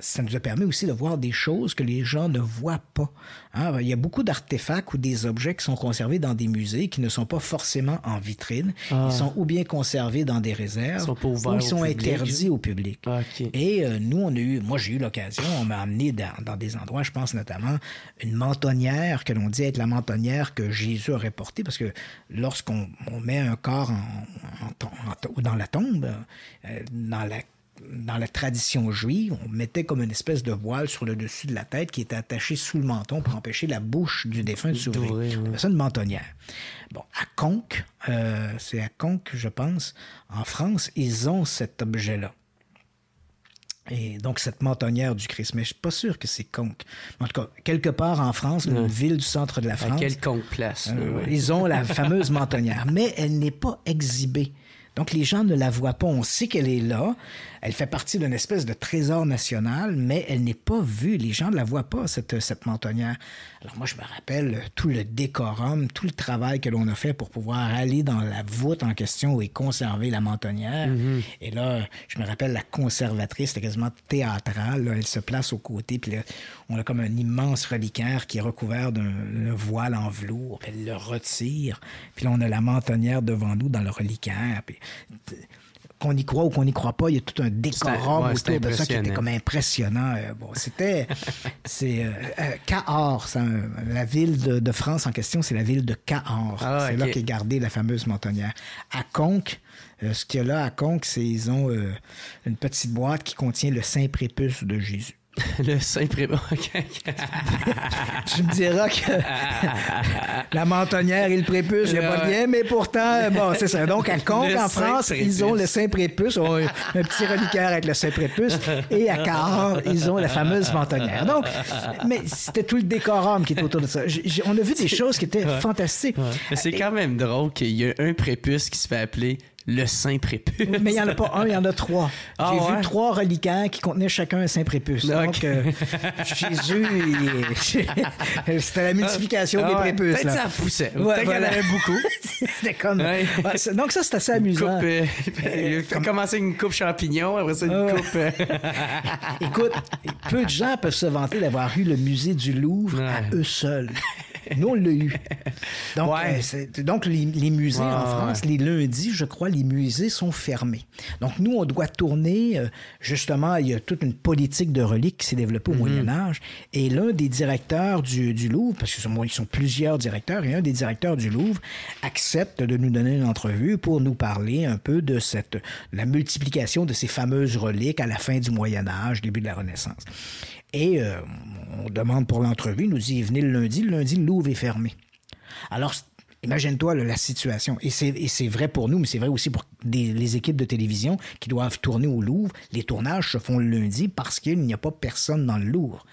ça nous a permis aussi de voir des choses que les gens ne voient pas. Hein, il y a beaucoup d'artefacts ou des objets qui sont conservés dans des musées qui ne sont pas forcément en vitrine, ah. ils sont ou bien conservés dans des réserves ou ils sont interdits au public. Ah, et nous euh, on eu, moi j'ai eu l'occasion, on m'a amené dans, des endroits, je pense notamment une mentonnière que l'on dit être la mentonnière que Jésus aurait portée, parce que lorsqu'on met un corps en, dans la tombe, euh, dans la tradition juive, on mettait comme une espèce de voile sur le dessus de la tête qui était attaché sous le menton pour empêcher la bouche du défunt de s'ouvrir. On une mentonnière. Bon, à Conques, euh, c'est à Conques, je pense, en France, ils ont cet objet-là. Et donc, cette mentonnière du Christ. Mais je suis pas sûr que c'est Conque. En tout cas, quelque part en France, une ville du centre de la France. À place. Euh, ils ont la fameuse mentonnière, mais elle n'est pas exhibée. Donc, les gens ne la voient pas. On sait qu'elle est là, elle fait partie d'une espèce de trésor national, mais elle n'est pas vue. Les gens ne la voient pas, cette, cette mentonnière. Alors moi, je me rappelle tout le décorum, tout le travail que l'on a fait pour pouvoir aller dans la voûte en question et conserver la mentonnière. Mm-hmm. Et là, je me rappelle la conservatrice, c'était quasiment théâtrale. elle se place aux côtés, puis on a comme un immense reliquaire qui est recouvert d'un voile en velours. Elle le retire, puis là, on a la mentonnière devant nous dans le reliquaire qu'on y croit ou qu'on n'y croit pas, il y a tout un décorum autour de ça qui était comme impressionnant. Euh, c'était. (laughs) c'est. Euh, euh, Cahors, hein. la ville de, France en question, c'est la ville de Cahors. Ah, c'est là qu'est gardée la fameuse montagnière. À Conques, ce qu'il y a là à Conques, c'est qu'ils ont une petite boîte qui contient le Saint Prépuce de Jésus. (laughs) Le saint prépuce (laughs) (laughs) tu me diras que la mentonnière et le prépuce, il n'y a pas de mais pourtant, bon, c'est ça. Donc, à Conques, en France, ils ont le saint prépuce, un, petit reliquaire avec le saint prépuce, et à Cahors, ils ont la fameuse mentonnière. Donc, mais c'était tout le décorum qui était autour de ça. on a vu des choses qui étaient fantastiques. C'est quand même drôle qu'il y ait un prépuce qui se fait appeler le saint prépuce. Mais il n'y en a pas un, il y en a trois. Ah, J'ai vu trois reliquaires qui contenaient chacun un saint prépuce. Donc, euh, Jésus, (laughs) c'était la multiplication ah, des ah, prépuces. peut ça y en avait beaucoup. (laughs) c'était comme. donc, ça, c'était assez amusant. Euh, euh, il comme... commencer une coupe champignon, après ça, une coupe. (laughs) Écoute, peu de gens peuvent se vanter d'avoir eu le musée du Louvre à eux seuls. (laughs) Nous, on l'a eu. Donc, euh, les, musées en France, les lundis, je crois, les musées sont fermés. Donc, nous, on doit tourner. Euh, justement, il y a toute une politique de reliques qui s'est développée au mhm. Moyen Âge. Et l'un des directeurs du, Louvre, parce qu'ils sont, plusieurs directeurs, et un des directeurs du Louvre accepte de nous donner une entrevue pour nous parler un peu de cette la multiplication de ces fameuses reliques à la fin du Moyen Âge, début de la Renaissance. Et euh, on demande pour l'entrevue, nous dit venez le lundi, le lundi, le Louvre est fermé. Alors, imagine-toi la situation. Et c'est vrai pour nous, mais c'est vrai aussi pour les équipes de télévision qui doivent tourner au Louvre. Les tournages se font le lundi parce qu'il n'y a pas personne dans le Louvre.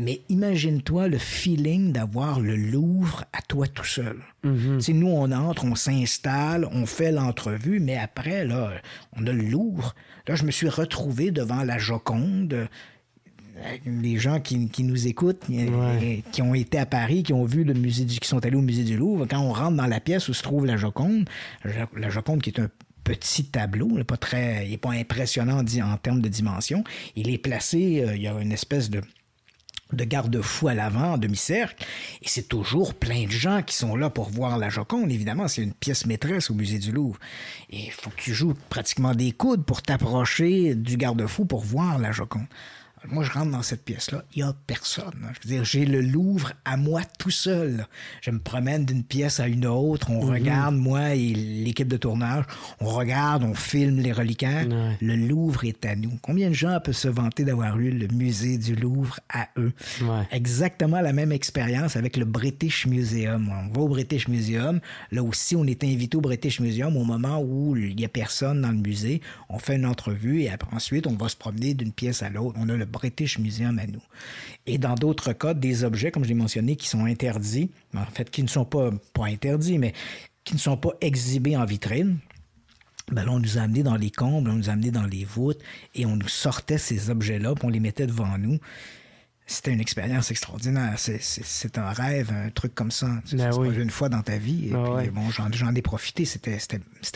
Mais imagine-toi le feeling d'avoir le Louvre à toi tout seul. Mhm. Si Nous, on entre, on s'installe, on fait l'entrevue, mais après, là, on a le Louvre. Là, je me suis retrouvé devant la Joconde. Euh, les gens qui, nous écoutent, euh, euh, qui ont été à Paris, qui ont vu le musée qui sont allés au musée du Louvre, quand on rentre dans la pièce où se trouve la Joconde, la Joconde qui est un petit tableau, il n'est pas très, il est pas impressionnant en termes de dimension. Il est placé, il y a une espèce de, de garde-fou à l'avant, en demi-cercle, et c'est toujours plein de gens qui sont là pour voir la Joconde. Évidemment, c'est une pièce maîtresse au musée du Louvre. Et il faut que tu joues pratiquement des coudes pour t'approcher du garde-fou pour voir la Joconde. Moi, je rentre dans cette pièce-là, il n'y a personne. Je veux dire, j'ai le Louvre à moi tout seul. Je me promène d'une pièce à une autre, on mhm. regarde, moi et l'équipe de tournage, on regarde, on filme les reliquaires. Le Louvre est à nous. Combien de gens peuvent se vanter d'avoir eu le musée du Louvre à eux? Exactement la même expérience avec le British Museum. On va au British Museum. Là aussi, on est invité au British Museum au moment où il n'y a personne dans le musée. On fait une entrevue et après, ensuite, on va se promener d'une pièce à l'autre. On a le à nous. Et dans d'autres cas, des objets, comme je l'ai mentionné, qui sont interdits, en fait, qui ne sont pas, pas interdits, mais qui ne sont pas exhibés en vitrine, ben on nous amenait dans les combles, on nous amenait dans les voûtes, et on nous sortait ces objets-là, puis on les mettait devant nous c'était une expérience extraordinaire. C'est un rêve, un truc comme ça. Tu, ben pas une fois dans ta vie. Et ben bon, j'en ai profité. C'était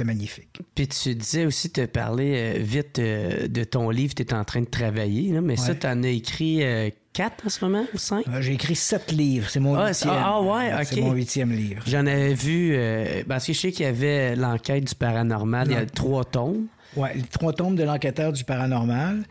magnifique. Puis tu disais aussi, te parler euh, vite euh, de ton livre, tu es en train de travailler, mais ça, tu en as écrit euh, quatre en ce moment ou cinq? J'ai écrit sept livres. C'est mon ah, huitième. Ah, ouais, OK. C'est mon huitième livre. J'en avais vu, parce que je sais qu'il y avait l'enquête du paranormal. Il y a trois tombes. Oui, trois tombes de l'enquêteur du paranormal.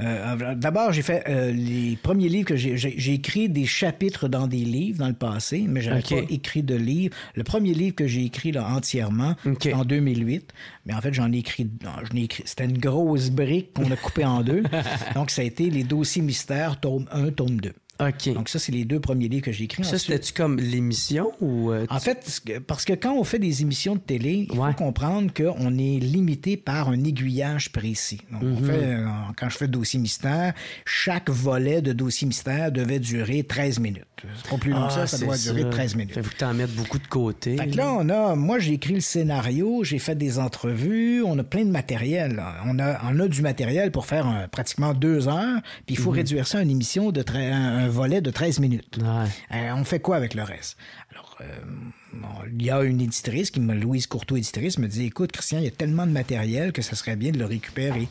Euh, d'abord, j'ai fait euh, les premiers livres que j'ai. écrit des chapitres dans des livres dans le passé, mais j'avais pas écrit de livre. Le premier livre que j'ai écrit là, entièrement, en 2008. Mais en fait, j'en ai écrit. Ai écrit C'était une grosse brique qu'on a coupée en deux. (laughs) Donc, ça a été les dossiers mystères, tome 1, tome 2. OK. Donc, ça, c'est les deux premiers livres que j'ai écrits. Ça, c'était-tu comme l'émission ou. Euh, en fait, parce que quand on fait des émissions de télé, il faut comprendre qu'on est limité par un aiguillage précis. Donc, en mhm. fait, euh, quand je fais Dossier mystère, chaque volet de Dossier mystère devait durer 13 minutes. C'est pas plus long que ça, ah, ça doit durer 13 minutes. Fait que t'en mettre beaucoup de côté. Fait là, on a. Moi, j'ai écrit le scénario, j'ai fait des entrevues, on a plein de matériel. On a, on a du matériel pour faire euh, pratiquement deux heures, puis il faut mhm. réduire ça à une émission de. Un, un volet de 13 minutes. Euh, on fait quoi avec le reste? Alors, euh, il y a une éditrice, qui Louise Courtois, éditrice, me dit, écoute, Christian, il y a tellement de matériel que ça serait bien de le récupérer.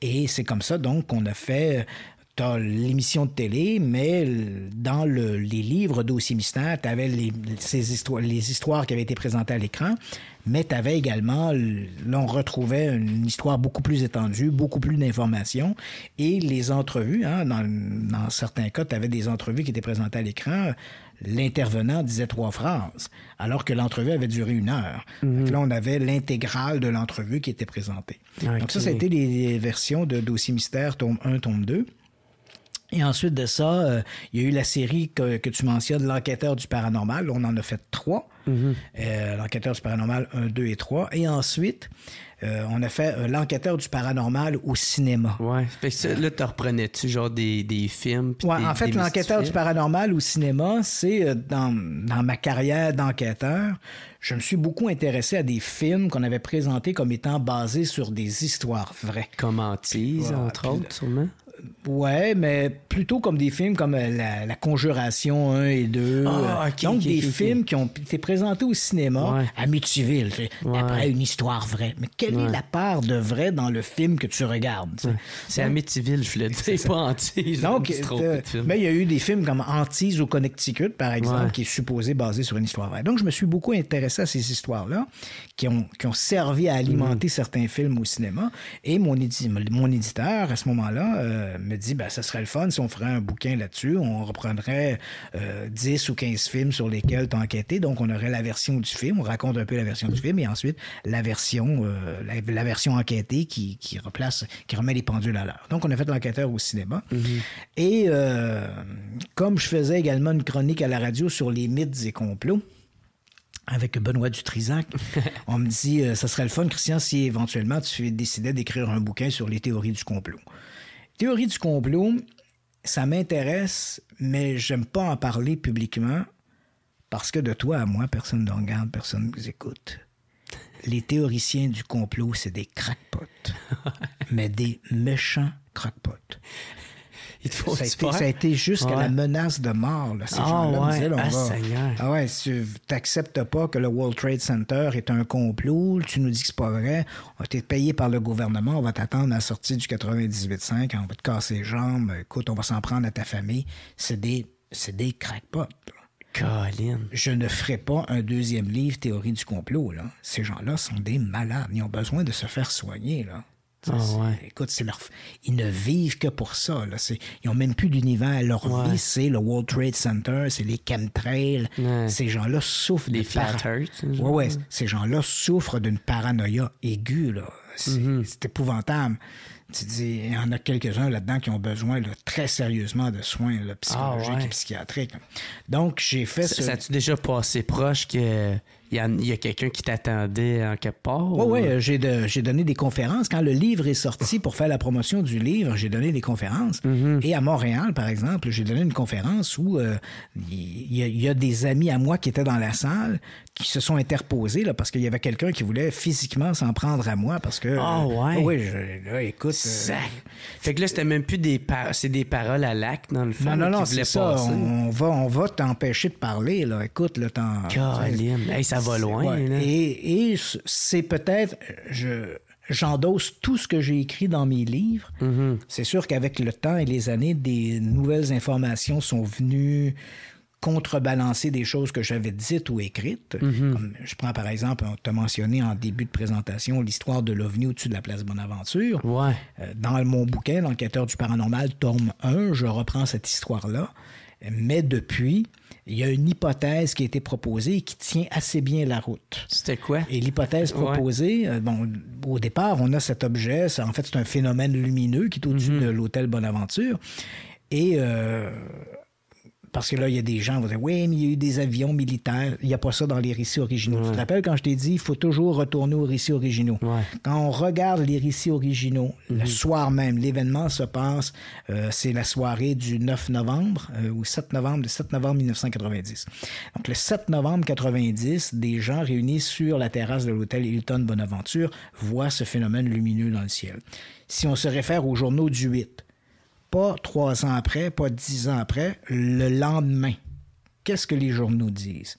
Et c'est comme ça, donc, qu'on a fait euh, t'as l'émission de télé, mais dans les livres d'Aussi Mystère, tu avais les, ces histoires, les histoires qui avaient été présentées à l'écran, mais tu avais également, là, on retrouvait une histoire beaucoup plus étendue, beaucoup plus d'informations, et les entrevues, hein, dans, certains cas, tu avais des entrevues qui étaient présentées à l'écran, l'intervenant disait trois phrases, alors que l'entrevue avait duré une heure. Mm-hmm. Là, on avait l'intégrale de l'entrevue qui était présentée. Donc ça, ça a les versions de Dossier Mystère, tome 1, tome 2. Et ensuite de ça, euh, il y a eu la série que, tu mentionnes, L'enquêteur du paranormal. On en a fait trois. Mm-hmm. Euh, L'enquêteur du paranormal 1, 2 et 3. Et ensuite, euh, on a fait L'enquêteur du paranormal au cinéma. Ouais. que là, tu reprenais-tu genre des, des films? Ouais, en fait, L'enquêteur du paranormal au cinéma, c'est dans, dans ma carrière d'enquêteur, je me suis beaucoup intéressé à des films qu'on avait présentés comme étant basés sur des histoires vraies. Comme Antise, entre autres, sûrement. Ouais, mais plutôt comme des films comme euh, La, Conjuration 1 et 2. Ah, euh, donc, des films qui ont été présentés au cinéma à Mutiville, après une histoire vraie. Mais quelle est la part de vrai dans le film que tu regardes? C'est à Mutiville, je voulais dire, pas Antise. Donc, euh, mais il y a eu des films comme Antise ou Connecticut, par exemple, qui est supposé basé sur une histoire vraie. Donc, je me suis beaucoup intéressé à ces histoires-là, qui ont, servi à alimenter mm. certains films au cinéma. Et mon, éditeur, à ce moment-là, euh, me dit, ben, ça serait le fun si on ferait un bouquin là-dessus. On reprendrait 10 euh, ou 15 films sur lesquels tu enquêté. Donc, on aurait la version du film, on raconte un peu la version du film, et ensuite la version, euh, la, version enquêtée qui, replace, qui remet les pendules à l'heure. Donc, on a fait l'enquêteur au cinéma. Mm-hmm. Et comme je faisais également une chronique à la radio sur les mythes et complots, avec Benoît Dutrisac. (laughs) On me dit, euh, ça serait le fun, Christian, si éventuellement tu décidais d'écrire un bouquin sur les théories du complot. Théorie du complot, ça m'intéresse, mais j'aime pas en parler publiquement parce que de toi à moi, personne ne regarde, personne ne nous écoute. Les théoriciens du complot, c'est des crackpots, (laughs) mais des méchants crackpots ça, a été, jusqu'à la menace de mort. ces ah, gens-là ouais. disaient, ah, ah tu n'acceptes pas que le World Trade Center est un complot, tu nous dis que c'est pas vrai, on t'est payé par le gouvernement, on va t'attendre à la sortie du 98.5, on va te casser les jambes, écoute, on va s'en prendre à ta famille. C'est des, c'est crackpots. Colin. Je ne ferai pas un deuxième livre théorie du complot. Ces gens-là sont des malades. Ils ont besoin de se faire soigner. Là. Ah, écoute, ils ne vivent que pour ça. Ils n'ont même plus d'univers. Leur vie, c'est le World Trade Center, c'est les chemtrails. Ces gens-là souffrent des Oui, hein, ouais, Ces gens-là souffrent d'une paranoïa aiguë. Mm-hmm. C'est, épouvantable. Tu dis, il y en a quelques-uns là-dedans qui ont besoin très sérieusement de soins ah, psychologiques et psychiatriques. Donc, j'ai fait... Ça, ce... ça a déjà passé proche que il y a, quelqu'un qui t'attendait en quelque part. Oui, oui, euh, j'ai, donné des conférences. Quand le livre est sorti pour faire la promotion du livre, j'ai donné des conférences. Mm-hmm. Et à Montréal, par exemple, j'ai donné une conférence où euh, il y, a des amis à moi qui étaient dans la salle qui se sont interposés là, parce qu'il y avait quelqu'un qui voulait physiquement s'en prendre à moi parce que. Ah, euh, ouais. oui, écoute. Ça... Fait que là, c'était même plus des, c'est des paroles à l'acte, dans le fond. Non, non, non, c'est ça. On, va, on va t'empêcher de parler. Là. Écoute, là temps. ça loin. Et, c'est peut-être, je, j'endosse tout ce que j'ai écrit dans mes livres. Mm-hmm. C'est sûr qu'avec le temps et les années, des nouvelles informations sont venues contrebalancer des choses que j'avais dites ou écrites. Mm-hmm. je prends par exemple, on t'a mentionné en début de présentation l'histoire de l'OVNI au-dessus de la place Bonaventure. Euh, dans mon bouquin, L'enquêteur du paranormal, tome 1, je reprends cette histoire-là. Mais depuis, il y a une hypothèse qui a été proposée et qui tient assez bien la route. C'était quoi? Et l'hypothèse proposée, euh, bon, au départ, on a cet objet, ça, en fait, c'est un phénomène lumineux qui est au-dessus mhm. de l'hôtel Bonaventure. Et euh, parce que là, il y a des gens qui vont dire Oui, mais il y a eu des avions militaires. Il n'y a pas ça dans les récits originaux. Tu te rappelles quand je t'ai dit il faut toujours retourner aux récits originaux. Quand on regarde les récits originaux, le mhm. soir même, l'événement se passe, euh, c'est la soirée du 9 novembre euh, ou 7 novembre, le 7 novembre 1990. Donc le 7 novembre 90, des gens réunis sur la terrasse de l'hôtel Hilton Bonaventure voient ce phénomène lumineux dans le ciel. Si on se réfère aux journaux du 8, pas trois ans après, pas dix ans après, le lendemain. Qu'est-ce que les journaux disent?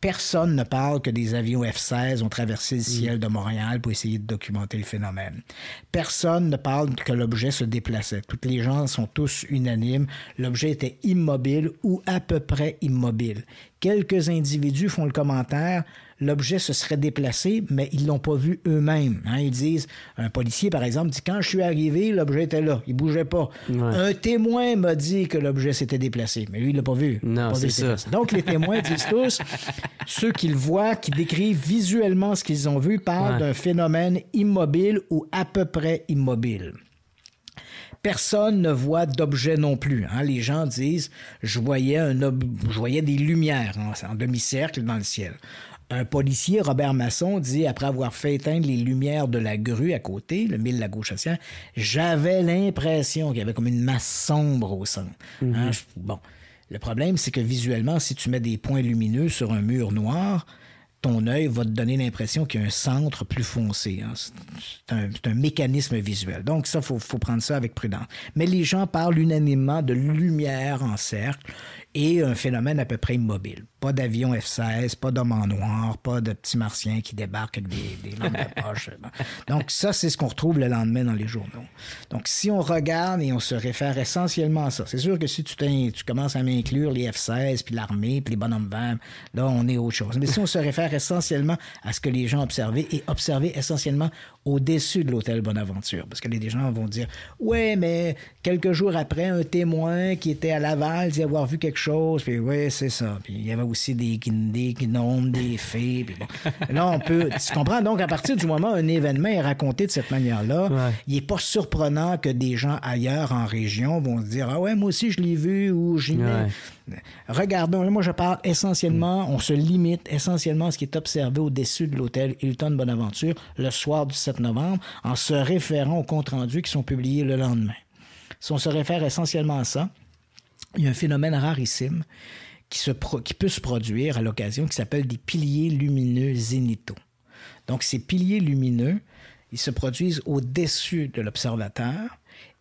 Personne ne parle que des avions F-16 ont traversé le mm. ciel de Montréal pour essayer de documenter le phénomène. Personne ne parle que l'objet se déplaçait. Toutes les gens sont tous unanimes. L'objet était immobile ou à peu près immobile. Quelques individus font le commentaire l'objet se serait déplacé, mais ils l'ont pas vu eux-mêmes. Hein. Ils disent, un policier par exemple dit quand je suis arrivé, l'objet était là, il bougeait pas. Un témoin m'a dit que l'objet s'était déplacé, mais lui il l'a pas vu. Non, c'est ça. Donc les témoins disent tous, (laughs) ceux qui voient, qui décrivent visuellement ce qu'ils ont vu, parlent d'un phénomène immobile ou à peu près immobile personne ne voit d'objet non plus. Hein. Les gens disent, je voyais, un je des lumières hein, en demi-cercle dans le ciel. Un policier, Robert Masson, dit, après avoir fait éteindre les lumières de la grue à côté, le mille gauche gauche j'avais l'impression qu'il y avait comme une masse sombre au centre. Mhm. Hein, bon. Le problème, c'est que visuellement, si tu mets des points lumineux sur un mur noir, ton œil va te donner l'impression qu'il y a un centre plus foncé. Hein. C'est un, mécanisme visuel. Donc ça, il faut, prendre ça avec prudence. Mais les gens parlent unanimement de lumière en cercle et un phénomène à peu près immobile. Pas d'avion F-16, pas d'homme en noir, pas de petits martiens qui débarquent avec des, lampes de poche. (laughs) Donc ça, c'est ce qu'on retrouve le lendemain dans les journaux. Donc si on regarde et on se réfère essentiellement à ça, c'est sûr que si tu, tu commences à m'inclure les F-16, puis l'armée, puis les bonhommes verts, là, on est autre chose. Mais si on se réfère essentiellement à ce que les gens observaient et observaient essentiellement au-dessus de l'hôtel Bonaventure, parce que les gens vont dire, ouais, mais quelques jours après, un témoin qui était à Laval dit avoir vu quelque chose puis oui, c'est ça. il y avait aussi des gnomes, des fées. Là, on peut. (laughs) Tu comprends? Donc, à partir du moment où un événement est raconté de cette manière-là, il n'est pas surprenant que des gens ailleurs en région vont se dire Ah ouais, moi aussi, je l'ai vu ou j'y Regardons, moi, je parle essentiellement, on se limite essentiellement à ce qui est observé au-dessus de l'hôtel Hilton Bonaventure le soir du 7 novembre en se référant aux comptes rendus qui sont publiés le lendemain. Si on se réfère essentiellement à ça, il y a un phénomène rarissime qui, peut se produire à l'occasion qui s'appelle des piliers lumineux zénithaux. Donc, ces piliers lumineux, ils se produisent au-dessus de l'observateur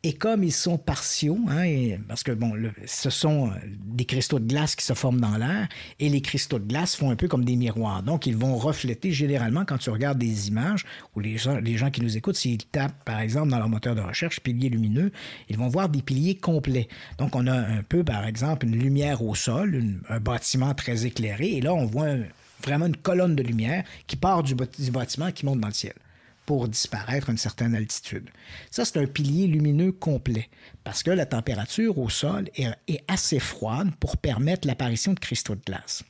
et comme ils sont partiaux, hein, parce que bon, ce sont euh, des cristaux de glace qui se forment dans l'air, et les cristaux de glace font un peu comme des miroirs. Donc, ils vont refléter généralement quand tu regardes des images, ou les gens, qui nous écoutent, s'ils tapent, par exemple, dans leur moteur de recherche, pilier lumineux, ils vont voir des piliers complets. Donc, on a un peu, par exemple, une lumière au sol, un bâtiment très éclairé, et là, on voit vraiment une colonne de lumière qui part du, du bâtiment qui monte dans le ciel pour disparaître à une certaine altitude. Ça, c'est un pilier lumineux complet, parce que la température au sol est, assez froide pour permettre l'apparition de cristaux de glace.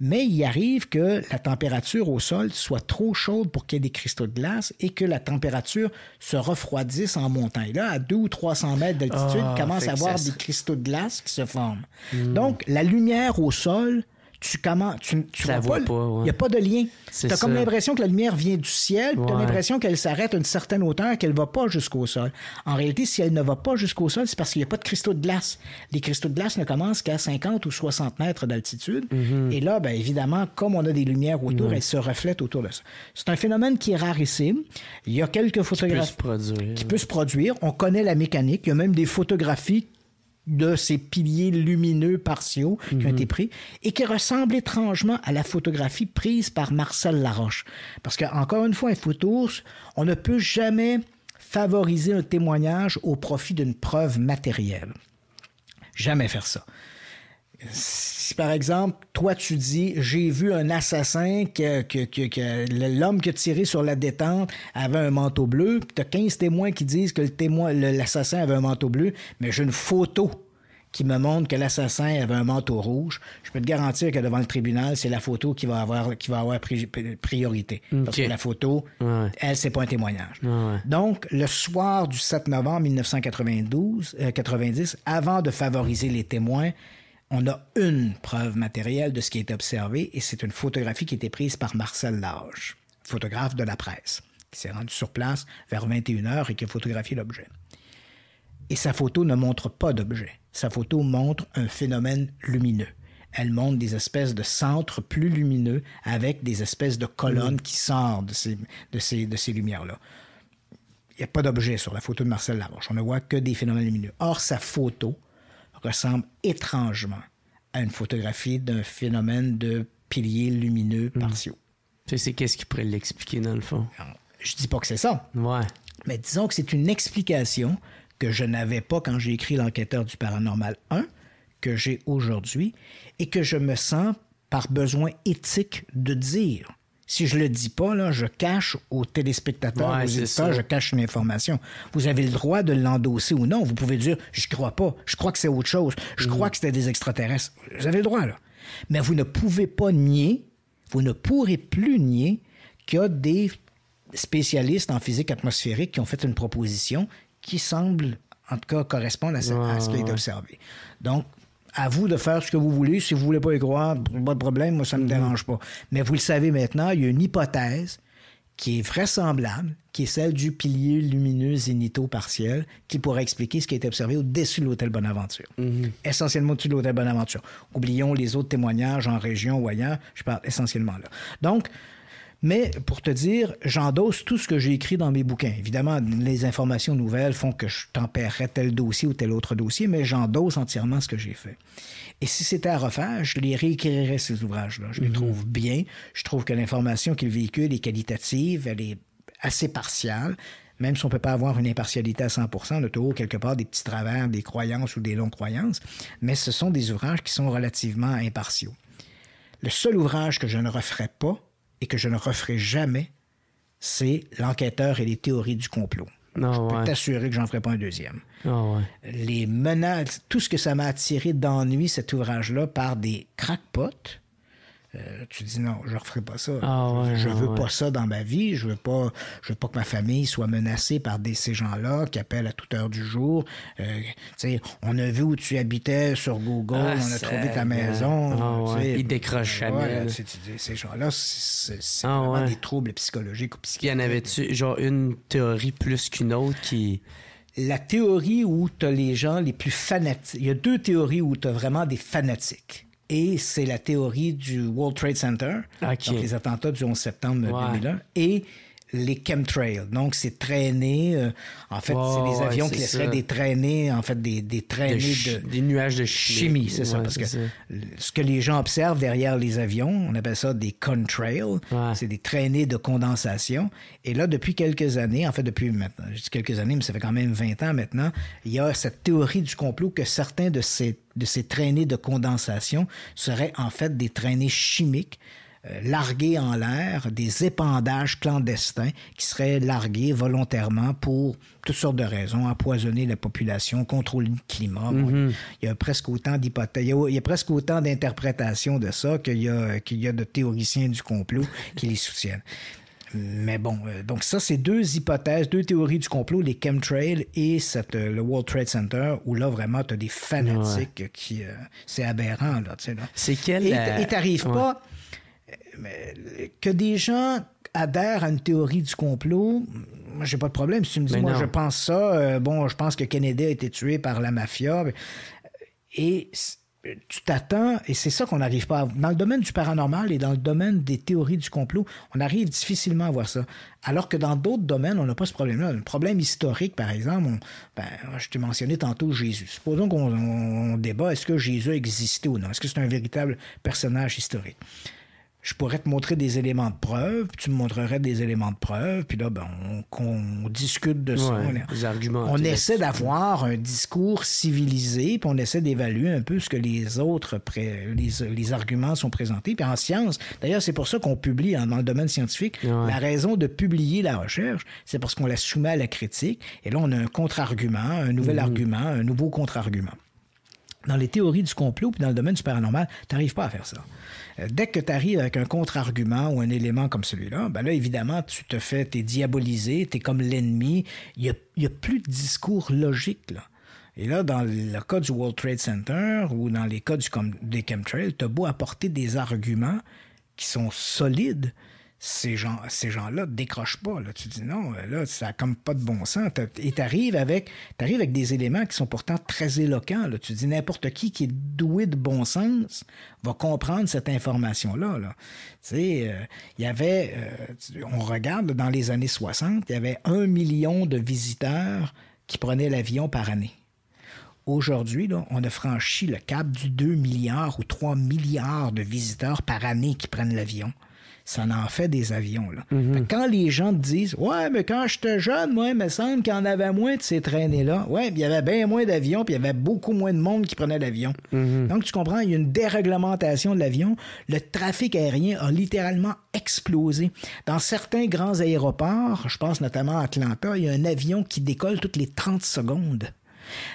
Mais il arrive que la température au sol soit trop chaude pour qu'il y ait des cristaux de glace et que la température se refroidisse en montant. là, à 200 ou 300 mètres d'altitude, ah, il commence à avoir des cristaux de glace qui se forment. Hmm. Donc, la lumière au sol tu comment tu, tu vois, pas, il n'y a pas de lien. Tu as comme l'impression que la lumière vient du ciel, tu as l'impression qu'elle s'arrête à une certaine hauteur, qu'elle va pas jusqu'au sol. En réalité, si elle ne va pas jusqu'au sol, c'est parce qu'il n'y a pas de cristaux de glace. Les cristaux de glace ne commencent qu'à 50 ou 60 mètres d'altitude. Mhm. Et là, ben, évidemment, comme on a des lumières autour, elles se reflètent autour de ça. C'est un phénomène qui est rarissime. Il y a quelques photographies qui, peuvent se produire. On connaît la mécanique. Il y a même des photographies de ces piliers lumineux partiaux qui ont mhm. été pris et qui ressemblent étrangement à la photographie prise par Marcel Laroche. Parce que, encore une fois, un photo, on ne peut jamais favoriser un témoignage au profit d'une preuve matérielle. Jamais faire ça si par exemple, toi tu dis j'ai vu un assassin que, que, que, l'homme qui a tiré sur la détente avait un manteau bleu, tu as 15 témoins qui disent que le témoin l'assassin avait un manteau bleu, mais j'ai une photo qui me montre que l'assassin avait un manteau rouge, je peux te garantir que devant le tribunal, c'est la photo qui va avoir, qui va avoir priorité. Parce que la photo, elle, c'est pas un témoignage. Donc, le soir du 7 novembre 1992, 90, euh, avant de favoriser les témoins, on a une preuve matérielle de ce qui est observé et c'est une photographie qui a été prise par Marcel Lage, photographe de la presse, qui s'est rendu sur place vers 21h et qui a photographié l'objet. Et sa photo ne montre pas d'objet. Sa photo montre un phénomène lumineux. Elle montre des espèces de centres plus lumineux avec des espèces de colonnes qui sortent de ces, de ces, lumières-là. Il n'y a pas d'objet sur la photo de Marcel Laroche. On ne voit que des phénomènes lumineux. Or, sa photo ressemble étrangement à une photographie d'un phénomène de piliers lumineux hmm. partiaux. C'est qu'est-ce qui pourrait l'expliquer dans le fond? je dis pas que c'est ça. Ouais. Mais disons que c'est une explication que je n'avais pas quand j'ai écrit L'enquêteur du paranormal 1, que j'ai aujourd'hui, et que je me sens par besoin éthique de dire. Si je le dis pas, je cache aux téléspectateurs, aux éditeurs, je cache une information. Vous avez le droit de l'endosser ou non. Vous pouvez dire, je crois pas, je crois que c'est autre chose, je crois que c'était des extraterrestres. Vous avez le droit, là. Mais vous ne pouvez pas nier, vous ne pourrez plus nier qu'il y a des spécialistes en physique atmosphérique qui ont fait une proposition qui semble, en tout cas, correspondre à, ce, à ce qui est observé. Donc, à vous de faire ce que vous voulez. Si vous voulez pas y croire, pas de problème, moi, ça me mhm. dérange pas. Mais vous le savez maintenant, il y a une hypothèse qui est vraisemblable, qui est celle du pilier lumineux zénito-partiel, qui pourrait expliquer ce qui a été observé au-dessus de l'hôtel Bonaventure. Mhm. Essentiellement au-dessus de l'hôtel Bonaventure. Oublions les autres témoignages en région ou ailleurs, je parle essentiellement là. Donc, mais pour te dire, j'endosse tout ce que j'ai écrit dans mes bouquins. Évidemment, les informations nouvelles font que je tempérerais tel dossier ou tel autre dossier, mais j'endosse entièrement ce que j'ai fait. Et si c'était à refaire, je les réécrirais, ces ouvrages-là. Je les mhm. trouve bien. Je trouve que l'information qu'ils véhiculent est qualitative, elle est assez partiale même si on ne peut pas avoir une impartialité à 100 on a toujours quelque part des petits travers, des croyances ou des longues croyances mais ce sont des ouvrages qui sont relativement impartiaux. Le seul ouvrage que je ne referais pas, que je ne referai jamais, c'est l'enquêteur et les théories du complot. Ah je peux t'assurer que j'en ferai pas un deuxième. Ah les menaces, tout ce que ça m'a attiré d'ennui, cet ouvrage-là, par des crackpots euh, tu dis non, je ne referai pas ça. Ah je, ne ah veux pas ça dans ma vie. Je veux pas, veux pas que ma famille soit menacée par ces gens-là qui appellent à toute heure du jour. Euh, on a vu où tu habitais sur Google, ah, on a trouvé ta maison. Ils décrochent euh, jamais. ces gens-là, c'est vraiment des troubles psychologiques ou y en avait-tu une théorie plus qu'une autre qui la théorie où tu as les gens les plus fanatiques. Il y a deux théories où tu as vraiment des fanatiques et c'est la théorie du World Trade Center, okay. donc les attentats du 11 septembre 2001, et les chemtrails. Donc, c'est traînées, euh, en fait, c'est les avions qui laisseraient des traînées, en fait, des, des traînées de, Des nuages de chimie. c'est ça. Parce que ce que les gens observent derrière les avions, on appelle ça des contrails. C'est des traînées de condensation. Et là, depuis quelques années, en fait, depuis maintenant, je dis quelques années, mais ça fait quand même 20 ans maintenant, il y a cette théorie du complot que certains de ces, de ces traînées de condensation seraient en fait des traînées chimiques euh, larguer en l'air des épandages clandestins qui seraient largués volontairement pour toutes sortes de raisons, empoisonner la population, contrôler le climat. Mhm. il y a presque autant d'hypothèses, il, y a presque autant d'interprétations de ça qu'il y, a de théoriciens du complot (laughs) qui les soutiennent. Mais bon, euh, donc ça, c'est deux hypothèses, deux théories du complot, les chemtrails et cette, euh, le World Trade Center, où là, vraiment, tu as des fanatiques qui... c'est aberrant, là, tu sais. C'est Et t'arrives pas mais que des gens adhèrent à une théorie du complot, moi, j'ai pas de problème. Si tu me dis, moi, je pense ça, euh, bon, je pense que Kennedy a été tué par la mafia. Et tu t'attends, et c'est ça qu'on n'arrive pas à... Dans le domaine du paranormal et dans le domaine des théories du complot, on arrive difficilement à voir ça. Alors que dans d'autres domaines, on n'a pas ce problème-là. Un problème historique, par exemple, ben, je t'ai mentionné tantôt Jésus. Supposons qu'on débat, est-ce que Jésus existait ou non? Est-ce que c'est un véritable personnage historique? je pourrais te montrer des éléments de preuve, puis tu me montrerais des éléments de preuve, puis là, ben, on, discute de ça. on, arguments on essaie d'avoir un discours civilisé, puis on essaie d'évaluer un peu ce que les autres, les, arguments sont présentés. Puis en science, d'ailleurs, c'est pour ça qu'on publie dans le domaine scientifique. La raison de publier la recherche, c'est parce qu'on la soumet à la critique, et là, on a un contre-argument, un nouvel mhm. argument, un nouveau contre-argument. Dans les théories du complot, puis dans le domaine du paranormal, tu n'arrives pas à faire ça. Euh, dès que tu arrives avec un contre-argument ou un élément comme celui-là, ben là, évidemment, tu te fais, es diabolisé, tu es comme l'ennemi. Il n'y a, plus de discours logique, là. Et là, dans le cas du World Trade Center ou dans les cas du, des chemtrails, tu as beau apporter des arguments qui sont solides, ces gens, ces gens-là décrochent pas. Là. Tu dis non, là, ça n'a comme pas de bon sens. Et tu arrives avec, avec des éléments qui sont pourtant très éloquents. Là. Tu dis n'importe qui qui est doué de bon sens va comprendre cette information-là. Tu sais, il euh, y avait, euh, on regarde dans les années 60, il y avait un million de visiteurs qui prenaient l'avion par année. Aujourd'hui, on a franchi le cap du 2 milliards ou 3 milliards de visiteurs par année qui prennent l'avion ça en fait des avions. Mm-hmm. Quand les gens te disent Ouais, mais quand j'étais jeune, moi, il me semble qu'il y en avait moins de ces traînées-là. Ouais, il y avait bien moins d'avions, puis il y avait beaucoup moins de monde qui prenait l'avion. Mm-hmm. Donc, tu comprends, il y a une déréglementation de l'avion. Le trafic aérien a littéralement explosé. Dans certains grands aéroports, je pense notamment à Atlanta, il y a un avion qui décolle toutes les 30 secondes.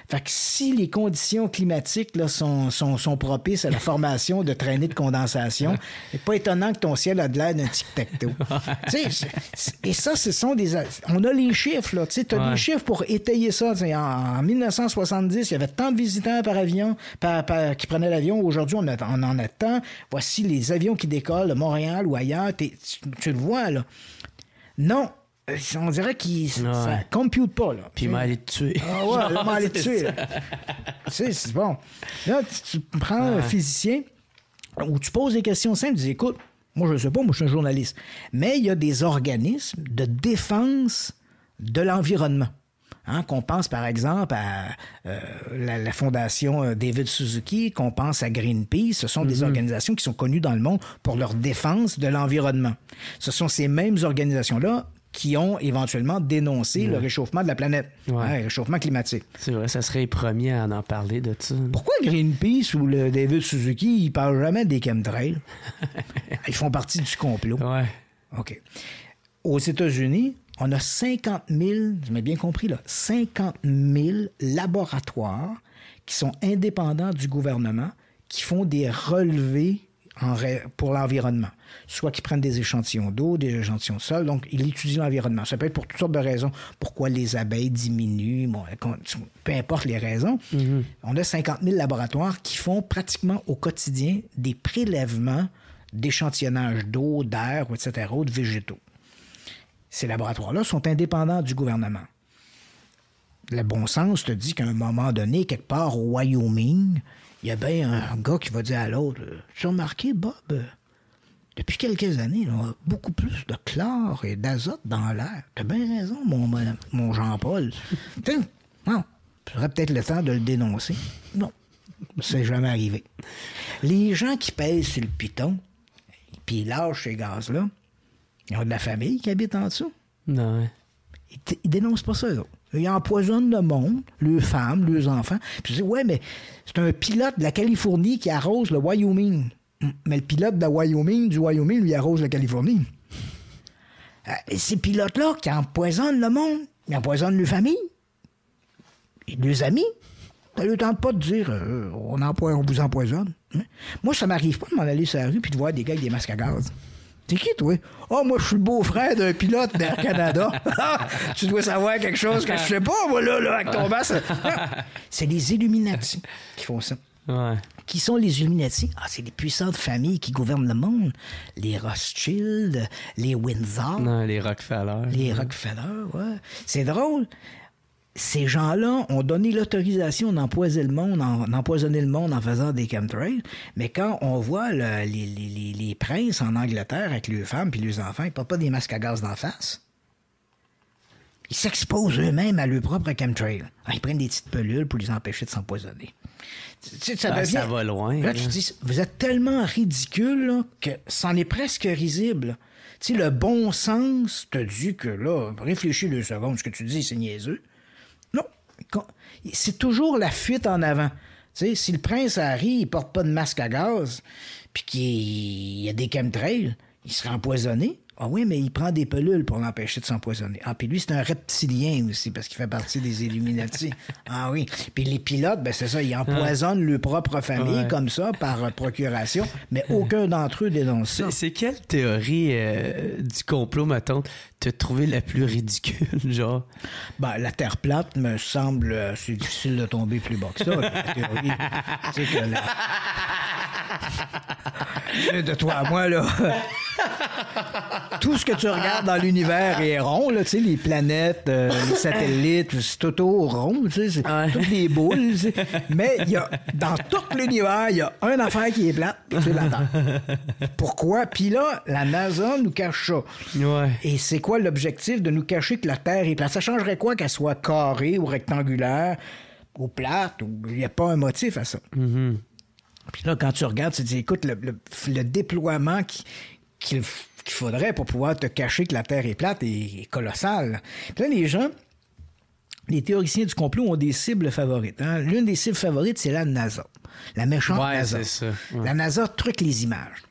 Fait que si les conditions climatiques là, sont, propices à la formation de traînées de condensation, (laughs) c'est pas étonnant que ton ciel a de l'air d'un tic-tac-toe. (laughs) et ça, ce sont des. On a les chiffres, là. Tu as des chiffres pour étayer ça. en, 1970, il y avait tant de visiteurs par avion par, qui prenaient l'avion. Aujourd'hui, on, en a tant. Voici les avions qui décollent, Montréal ou ailleurs. Tu, tu le vois, là. Non, euh, on dirait qu'il ne ça compute pas là. Puis il m'a allé tuer. Ah ouais, m'a allé (laughs) tuer. tu sais, c'est bon. Là, tu, prends un physicien où tu poses des questions simples, tu dis écoute, moi je ne sais pas, moi je suis un journaliste, mais il y a des organismes de défense de l'environnement. Hein, qu'on pense par exemple à euh, la, fondation euh, David Suzuki, qu'on pense à Greenpeace, ce sont des mm-hmm. organisations qui sont connues dans le monde pour leur défense de l'environnement. Ce sont ces mêmes organisations-là qui ont éventuellement dénoncé le réchauffement de la planète, le réchauffement climatique. C'est vrai, ça serait les premiers à en parler de ça. Pourquoi Greenpeace ou le David Suzuki, ils parlent jamais des chemtrails? (laughs) ils font partie du complot. OK. Aux États-Unis, on a 50 000, je bien compris là, 50 000 laboratoires qui sont indépendants du gouvernement, qui font des relevés pour l'environnement. Soit qu'ils prennent des échantillons d'eau, des échantillons de sol, donc ils étudient l'environnement. Ça peut être pour toutes sortes de raisons. Pourquoi les abeilles diminuent, peu importe les raisons. Mm-hmm. On a 50 000 laboratoires qui font pratiquement au quotidien des prélèvements d'échantillonnage d'eau, d'air, etc., de végétaux. Ces laboratoires-là sont indépendants du gouvernement le bon sens te dit qu'à un moment donné, quelque part au Wyoming, il y a bien un gars qui va dire à l'autre Tu as remarqué, Bob Depuis quelques années, il on a beaucoup plus de chlore et d'azote dans l'air. T'as bien raison, mon, mon Jean-Paul. (laughs) Tiens, non, peut-être le temps de le dénoncer. ça c'est jamais arrivé. Les gens qui pèsent sur le piton, puis ils lâchent ces gaz-là, ils ont de la famille qui habite en dessous. Non, Ils, dénoncent pas ça, eux il empoisonne le monde, leurs femmes, leurs enfants. Puis je dis, ouais, mais c'est un pilote de la Californie qui arrose le Wyoming. Mais le pilote de Wyoming, du Wyoming, lui arrose la Californie. Euh, ces pilotes-là qui empoisonnent le monde, ils empoisonnent les familles, et les amis. Ça ne tente pas de dire euh, on, vous empoisonne. Moi, ça m'arrive pas de m'en aller sur la rue puis de voir des gars avec des masques à gaz. T'es qui, toi? Oh, moi, je suis le beau-frère d'un pilote d'Air Canada. (laughs) Ah, tu dois savoir quelque chose que je sais pas, moi, là, là avec ton masque. c'est les Illuminati qui font ça. Qui sont les Illuminati? Ah, c'est les puissantes familles qui gouvernent le monde. Les Rothschild, les Windsor. Non, les Rockefeller. Les Rockefeller, ouais. C'est drôle ces gens-là ont donné l'autorisation d'empoisonner le monde, en faisant des chemtrails, mais quand on voit les, princes en Angleterre avec leurs femmes et les enfants, ils portent pas des masques à gaz d'en face. Ils s'exposent eux-mêmes à leur propre chemtrail. Ah, ils prennent des petites pelules pour les empêcher de s'empoisonner. Ah, ça, va loin. Là, tu dis, vous êtes tellement ridicule que c'en est presque risible. Tu sais, le bon sens te dit que là, réfléchis deux secondes, ce que tu dis, c'est niaiseux c'est toujours la fuite en avant. sais, si le prince Harry, il porte pas de masque à gaz, puis qu'il y a des chemtrails, il sera empoisonné. Ah oui, mais il prend des pelules pour l'empêcher de s'empoisonner. Ah, puis lui, c'est un reptilien aussi, parce qu'il fait partie des Illuminati. (laughs) ah oui. Puis les pilotes, ben c'est ça, ils empoisonnent leur propre famille comme ça, par euh, procuration, mais aucun d'entre eux dénonce ça. C'est quelle théorie euh, du complot, ma tante t'as trouvé la plus ridicule, (laughs) genre? Ben, la Terre plate me semble, euh, c'est difficile de tomber plus bas que ça. (laughs) De toi à moi, là. tout ce que tu regardes dans l'univers est rond, là, tu sais, les planètes, euh, les satellites, c'est tout au rond, tu sais, c'est toutes des boules. Mais il y a, dans tout l'univers, il y a un affaire qui est plate, c'est la Terre. Pourquoi? Puis là, la NASA nous cache ça. Ouais. Et c'est quoi? l'objectif de nous cacher que la Terre est plate? Ça changerait quoi qu'elle soit carrée ou rectangulaire ou plate? Il n'y a pas un motif à ça. Mm-hmm. Puis là, quand tu regardes, tu te dis, écoute, le, déploiement qu'il faudrait pour pouvoir te cacher que la Terre est plate est, colossal. Puis là, les gens, les théoriciens du complot ont des cibles favorites. Hein. L'une des cibles favorites, c'est la NASA. La méchante NASA. Ça. La NASA truc les images.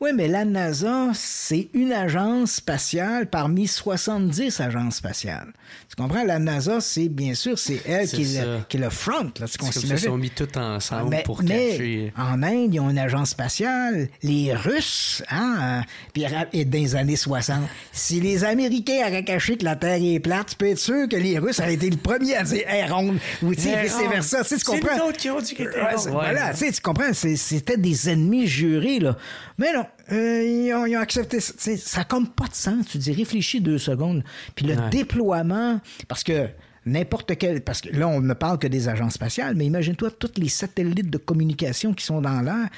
Oui, mais la NASA, c'est une agence spatiale parmi 70 agences spatiales. Tu comprends? La NASA, c'est bien sûr, c'est elle qui est, le, qui front. Là, c'est comme ils sont mis tout ensemble pour cacher. en Inde, ils ont une agence spatiale. Les Russes, hein, puis dans les années 60. Si les Américains avaient caché que la Terre est plate, tu peux être sûr que les Russes auraient été le premier à dire hey, ronde ou vice-versa. Tu comprends? C'est autres qui ont dit que Voilà, tu comprends? C'était des ennemis jurés. Là. Mais non, euh, ils, ont, accepté ça. ça n'a comme pas de sens. Tu dis, réfléchis deux secondes. Puis le déploiement, parce que n'importe quel. Parce que là, on ne parle que des agences spatiales, mais imagine-toi tous les satellites de communication qui sont dans l'air.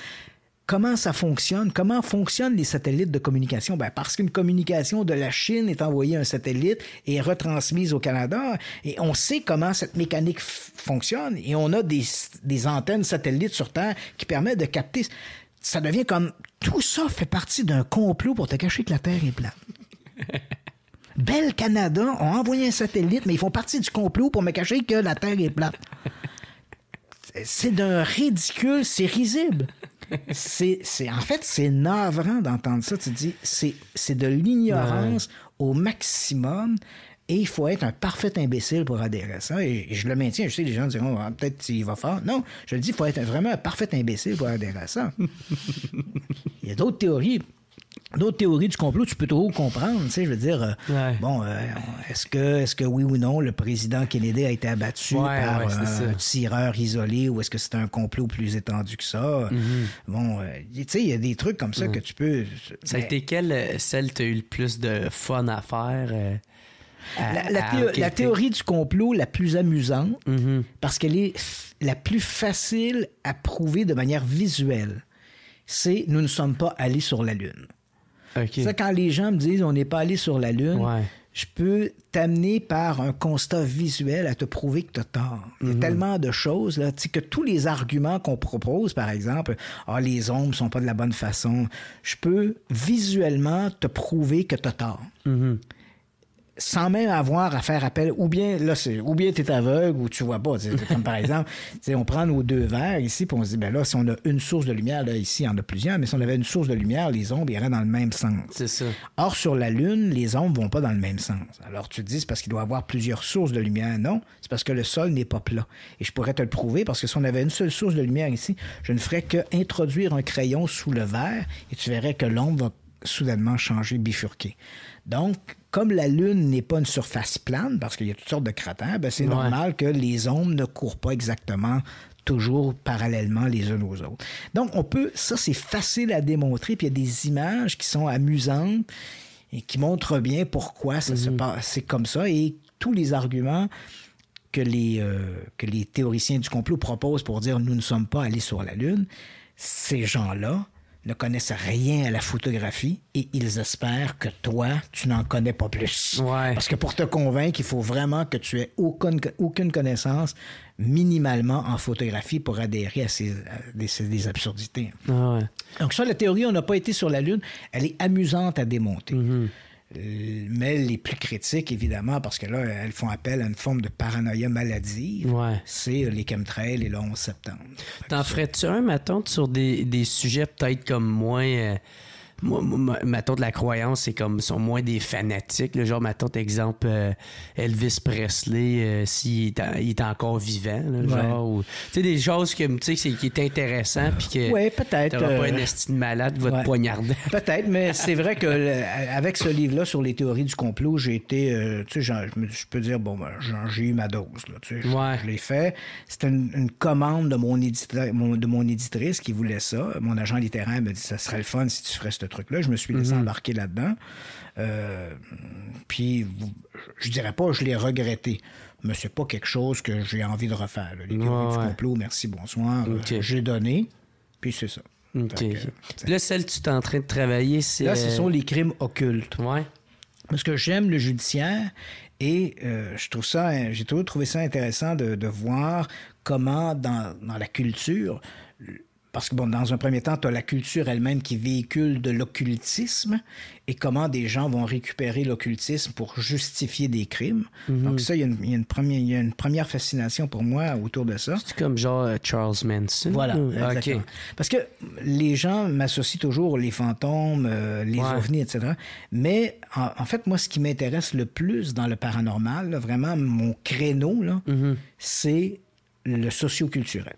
Comment ça fonctionne? Comment fonctionnent les satellites de communication? Ben parce qu'une communication de la Chine est envoyée à un satellite et retransmise au Canada. Et on sait comment cette mécanique fonctionne. Et on a des antennes satellites sur Terre qui permettent de capter ça devient comme tout ça fait partie d'un complot pour te cacher que la Terre est plate. (laughs) Belle Canada ont envoyé un satellite, mais ils font partie du complot pour me cacher que la Terre est plate. C'est d'un ridicule, c'est risible. C'est, en fait, c'est navrant d'entendre ça. Tu dis, c'est, de l'ignorance au maximum. Et il faut être un parfait imbécile pour adhérer à ça. Et, je le maintiens. Je sais, les gens diront, ah, peut-être qu'il va fort. Non, je le dis, il faut être vraiment un parfait imbécile pour adhérer à ça. (laughs) il y a d'autres théories d'autres théories du complot, tu peux trop comprendre, tu je veux dire, euh, bon, euh, est-ce que, est que oui ou non, le président Kennedy a été abattu par un tireur isolé ou est-ce que c'est un complot plus étendu que ça? Mm-hmm. Bon, euh, tu sais, il y a des trucs comme ça mm. que tu peux... Ça a été quelle, celle que tu as eu le plus de fun à faire? Ah, la, ah, théorie du complot la plus amusante, mm-hmm. parce qu'elle est la plus facile à prouver de manière visuelle, c'est nous ne sommes pas allés sur la Lune. Ça, quand les gens me disent on n'est pas allé sur la Lune, je peux t'amener par un constat visuel à te prouver que tu as tort. Il y a mm-hmm. tellement de choses là, que tous les arguments qu'on propose, par exemple, oh les ombres ne sont pas de la bonne façon, je peux visuellement te prouver que tu as tort. Mm-hmm sans même avoir à faire appel, ou bien là, c'est ou bien t'es aveugle ou tu vois pas. Comme par (laughs) exemple, on prend nos deux verres ici, puis on se dit, ben là, si on a une source de lumière, là, ici, on en a plusieurs, mais si on avait une source de lumière, les ombres iraient dans le même sens. C'est ça. Or, sur la Lune, les ombres vont pas dans le même sens. Alors, tu dis, c'est parce qu'il doit y avoir plusieurs sources de lumière. Non, c'est parce que le sol n'est pas plat. Et je pourrais te le prouver, parce que si on avait une seule source de lumière ici, je ne ferais qu'introduire un crayon sous le verre, et tu verrais que l'ombre va soudainement changer, bifurquer. Donc, comme la Lune n'est pas une surface plane, parce qu'il y a toutes sortes de cratères, ben, c'est normal que les ondes ne courent pas exactement toujours parallèlement les unes aux autres. Donc, on peut, ça c'est facile à démontrer, puis il y a des images qui sont amusantes et qui montrent bien pourquoi ça se mhm. passe, c'est comme ça, et tous les arguments que les, euh, que les théoriciens du complot proposent pour dire nous ne sommes pas allés sur la Lune, ces gens-là ne connaissent rien à la photographie et ils espèrent que toi, tu n'en connais pas plus. Parce que pour te convaincre, il faut vraiment que tu aies aucune, connaissance minimalement en photographie pour adhérer à ces, des, absurdités. Ah Donc ça, la théorie, on n'a pas été sur la Lune, elle est amusante à démonter. Mm-hmm. Euh, mais les plus critiques, évidemment, parce que là, elles font appel à une forme de paranoïa maladie, c'est euh, les chemtrails et le 11 septembre. T'en ferais-tu un, mettons, sur des, sujets peut-être comme moins... Euh, moi, ma tante la croyance, c'est comme, sont moins des fanatiques. le genre, ma tante, exemple, euh, Elvis Presley, euh, s'il est, encore vivant, là, tu sais, des choses que, tu sais, qui est intéressant, puis que. Oui, peut-être. pas euh, une estime malade votre va te poignarder. (laughs) Peut-être, mais c'est vrai que, avec ce livre-là sur les théories du complot, j'ai été, tu sais, je peux dire, bon, ben, j'ai eu ma dose, là, tu sais, je l'ai fait. C'était une, commande de mon, éditeur, de mon éditrice qui voulait ça. Mon agent littéraire me dit, ça serait le fun si tu ferais ce truc-là. Je me suis laissé mhm. embarquer là-dedans. Euh, puis, je dirais pas, je l'ai regretté. Mais c'est pas quelque chose que j'ai envie de refaire. Les du complot, merci, bonsoir. J'ai donné, puis c'est ça. là, celle que tu es en train de travailler, c'est. Là, ce sont euh, les crimes occultes. Ouais. Parce que j'aime le judiciaire et euh, je trouve ça, hein, j'ai toujours trouvé ça intéressant de, de voir comment dans, dans, la culture, parce que, bon, dans un premier temps, tu as la culture elle-même qui véhicule de l'occultisme et comment des gens vont récupérer l'occultisme pour justifier des crimes. Mhm. Donc, ça, il y, a une première fascination pour moi autour de ça. C'est comme genre euh, Charles Manson. Voilà. Parce que les gens m'associent toujours les fantômes, euh, les ovnis, etc. Mais en, fait, moi, ce qui m'intéresse le plus dans le paranormal, vraiment mon créneau, mhm. c'est le socioculturel.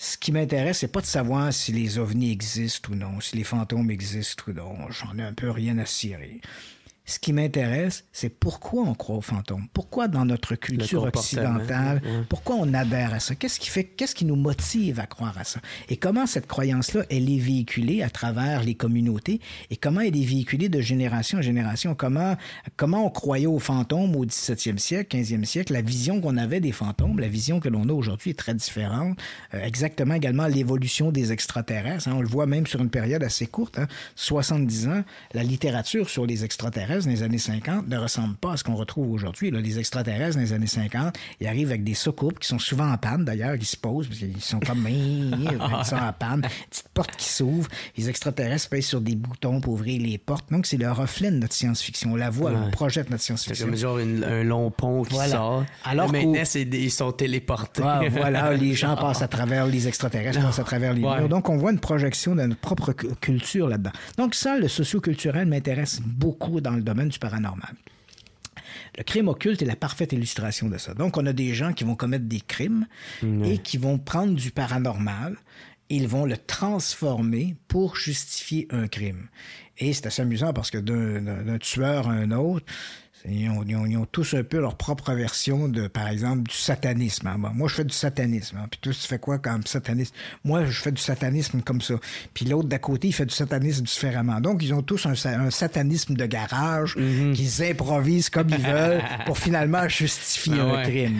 Ce qui m'intéresse, c'est pas de savoir si les ovnis existent ou non, si les fantômes existent ou non. J'en ai un peu rien à cirer. Ce qui m'intéresse, c'est pourquoi on croit aux fantômes. Pourquoi dans notre culture occidentale, hein. pourquoi on adhère à ça? Qu'est-ce qui fait, qu'est-ce qui nous motive à croire à ça? Et comment cette croyance-là, elle est véhiculée à travers les communautés et comment elle est véhiculée de génération en génération? Comment, comment on croyait aux fantômes au 17e siècle, 15e siècle? La vision qu'on avait des fantômes, la vision que l'on a aujourd'hui est très différente. Euh, exactement également l'évolution des extraterrestres. Hein. on le voit même sur une période assez courte, 70 hein. ans, la littérature sur les extraterrestres dans les années 50 ne ressemble pas à ce qu'on retrouve aujourd'hui. Les extraterrestres dans les années 50, ils arrivent avec des soucoupes qui sont souvent en panne, d'ailleurs, ils se posent, parce qu'ils sont comme... (laughs) ils sont en panne. Petite porte qui s'ouvre. Les extraterrestres pressent sur des boutons pour ouvrir les portes. Donc, c'est le reflet de notre science-fiction. On la voit, on projette notre science-fiction. C'est comme genre une, un long pont qui voilà. sort. Alors maintenant, ils sont téléportés. Ah, voilà, (laughs) les gens passent à travers les extraterrestres, passent à travers les murs. Donc, on voit une projection de notre propre culture là-dedans. Donc, ça, le socioculturel m'intéresse beaucoup dans le du paranormal. Le crime occulte est la parfaite illustration de ça. Donc, on a des gens qui vont commettre des crimes mm, et qui vont prendre du paranormal. Ils vont le transformer pour justifier un crime. Et c'est assez amusant parce que d'un tueur à un autre, ils ont, tous un peu leur propre version de, par exemple, du satanisme. Hein. moi, je fais du satanisme. Hein. Puis toi, tu fais quoi comme satanisme? Moi, je fais du satanisme comme ça. Puis l'autre d'à côté, il fait du satanisme différemment. Donc, ils ont tous un, satanisme de garage mm-hmm. qu'ils improvisent comme ils veulent pour finalement justifier ah un crime.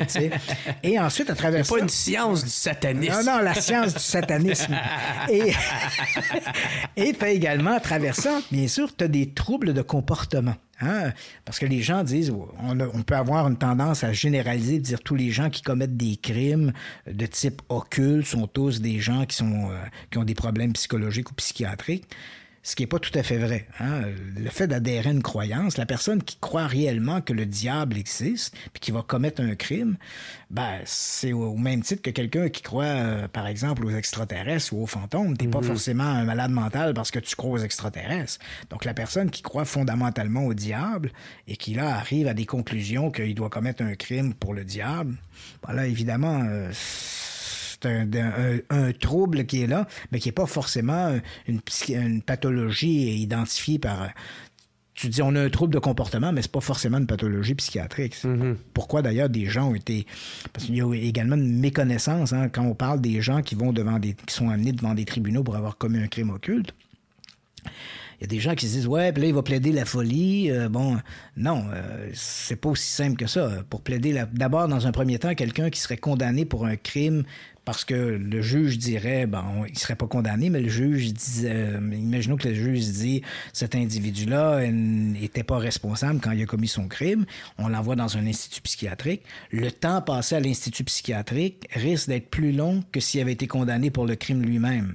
Et ensuite, à travers ça... pas une science du satanisme. Non, non, la science du satanisme. Et (laughs) tu as également, à travers ça, bien sûr, tu des troubles de comportement. Hein? Parce que les gens disent, on, peut avoir une tendance à généraliser, dire tous les gens qui commettent des crimes de type occulte sont tous des gens qui, euh, qui ont des problèmes psychologiques ou psychiatriques ce qui n'est pas tout à fait vrai. Hein. Le fait d'adhérer à une croyance, la personne qui croit réellement que le diable existe, puis qui va commettre un crime, ben, c'est au même titre que quelqu'un qui croit, euh, par exemple, aux extraterrestres ou aux fantômes. Tu pas mhm. forcément un malade mental parce que tu crois aux extraterrestres. Donc la personne qui croit fondamentalement au diable et qui là arrive à des conclusions qu'il doit commettre un crime pour le diable, ben là, évidemment... Euh, c'est un, trouble qui est là, mais qui n'est pas forcément une, pathologie identifiée par tu dis on a un trouble de comportement, mais ce n'est pas forcément une pathologie psychiatrique. Mm-hmm. Pourquoi d'ailleurs des gens ont été parce qu'il y a également une méconnaissance hein, quand on parle des gens qui vont devant des qui sont amenés devant des tribunaux pour avoir commis un crime occulte. Il y a des gens qui se disent ouais, puis là il va plaider la folie. Euh, bon, non, euh, c'est pas aussi simple que ça. Pour plaider la... d'abord dans un premier temps quelqu'un qui serait condamné pour un crime parce que le juge dirait, bon, il serait pas condamné, mais le juge disait euh, imaginons que le juge dit, cet individu-là n'était pas responsable quand il a commis son crime, on l'envoie dans un institut psychiatrique. Le temps passé à l'institut psychiatrique risque d'être plus long que s'il avait été condamné pour le crime lui-même.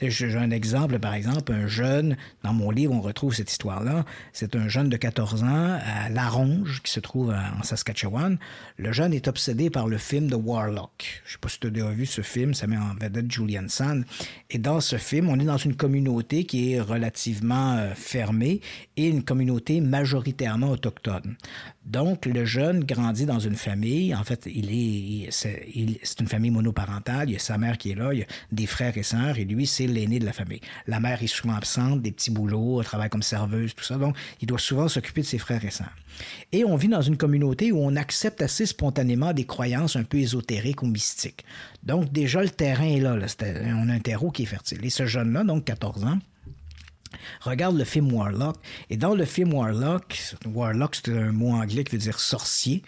J'ai un exemple, par exemple, un jeune, dans mon livre, on retrouve cette histoire-là. C'est un jeune de 14 ans à Laronge, qui se trouve en Saskatchewan. Le jeune est obsédé par le film The Warlock. Je ne sais pas si tu as déjà vu ce film, ça met en vedette Julian Sand. Et dans ce film, on est dans une communauté qui est relativement euh, fermée et une communauté majoritairement autochtone. Donc, le jeune grandit dans une famille. En fait, il c'est, une famille monoparentale. Il y a sa mère qui est là, il y a des frères et sœurs, et lui, c'est l'aîné de la famille. La mère est souvent absente, des petits boulots, elle travaille comme serveuse, tout ça. Donc, il doit souvent s'occuper de ses frères et sœurs. Et on vit dans une communauté où on accepte assez spontanément des croyances un peu ésotériques ou mystiques. Donc, déjà, le terrain est là. là. on a un terreau qui est fertile. Et ce jeune-là, donc 14 ans, regarde le film Warlock. Et dans le film Warlock, Warlock, c'est un mot anglais qui veut dire sorcier.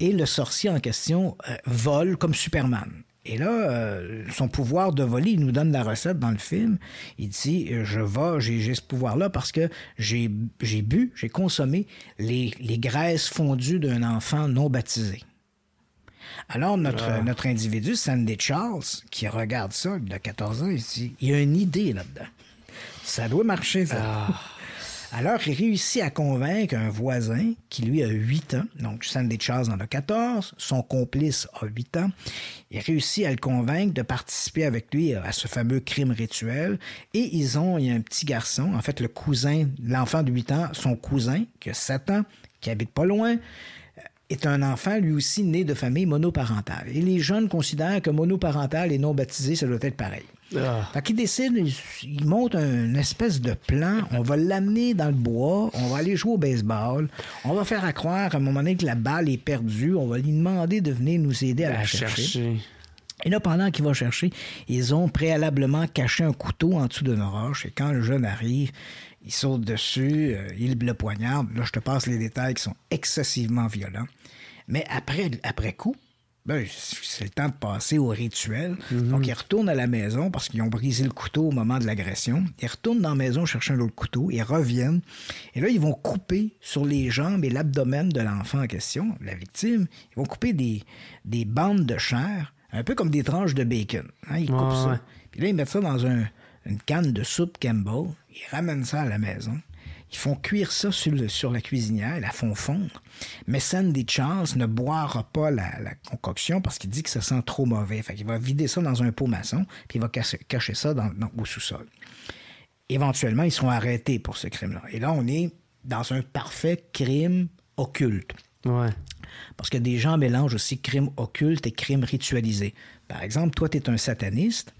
Et le sorcier en question euh, vole comme Superman. Et là, euh, son pouvoir de voler, il nous donne la recette dans le film. Il dit euh, Je vais, j'ai ce pouvoir-là parce que j'ai bu, j'ai consommé les, graisses fondues d'un enfant non baptisé. Alors, notre, ah. notre individu, Sandy Charles, qui regarde ça, il a 14 ans, ici, Il a une idée là-dedans. Ça doit marcher, ça. Ah. Alors, il réussit à convaincre un voisin qui, lui, a 8 ans. Donc, Sandy Charles en a 14. Son complice a 8 ans. Il réussit à le convaincre de participer avec lui à ce fameux crime rituel. Et ils ont, il un petit garçon, en fait, le cousin, l'enfant de 8 ans, son cousin, qui a 7 ans, qui habite pas loin, euh, est un enfant lui aussi né de famille monoparentale. Et les jeunes considèrent que monoparental et non baptisé, ça doit être pareil. Ah. Fait qu'il décide, monte une espèce de plan. On va l'amener dans le bois, on va aller jouer au baseball, on va faire à croire à un moment donné que la balle est perdue, on va lui demander de venir nous aider à la, chercher. Et là, pendant qu'il va chercher, ils ont préalablement caché un couteau en dessous de nos roche. Et quand le jeune arrive, il saute dessus, euh, il le poignarde. Là, je te passe les détails qui sont excessivement violents. Mais après, après coup, ben, c'est le temps de passer au rituel. Mhm. Donc, ils retournent à la maison parce qu'ils ont brisé le couteau au moment de l'agression. Ils retournent dans la maison chercher un autre couteau. Ils reviennent. Et là, ils vont couper sur les jambes et l'abdomen de l'enfant en question, la victime. Ils vont couper des, bandes de chair, un peu comme des tranches de bacon. Hein, ils coupent ça. Puis là, ils mettent ça dans une canne de soupe Campbell. Ils ramènent ça à la maison. Ils font cuire ça sur, la cuisinière, la font fondre. Mais Sandy Charles ne boira pas la, concoction parce qu'il dit que ça sent trop mauvais. Fait qu'il va vider ça dans un pot maçon, puis il va cacher, ça dans, au sous-sol. Éventuellement, ils seront arrêtés pour ce crime-là. Et là, on est dans un parfait crime occulte. Parce que des gens mélangent aussi crime occulte et crime ritualisé. Par exemple, toi, tu es un sataniste,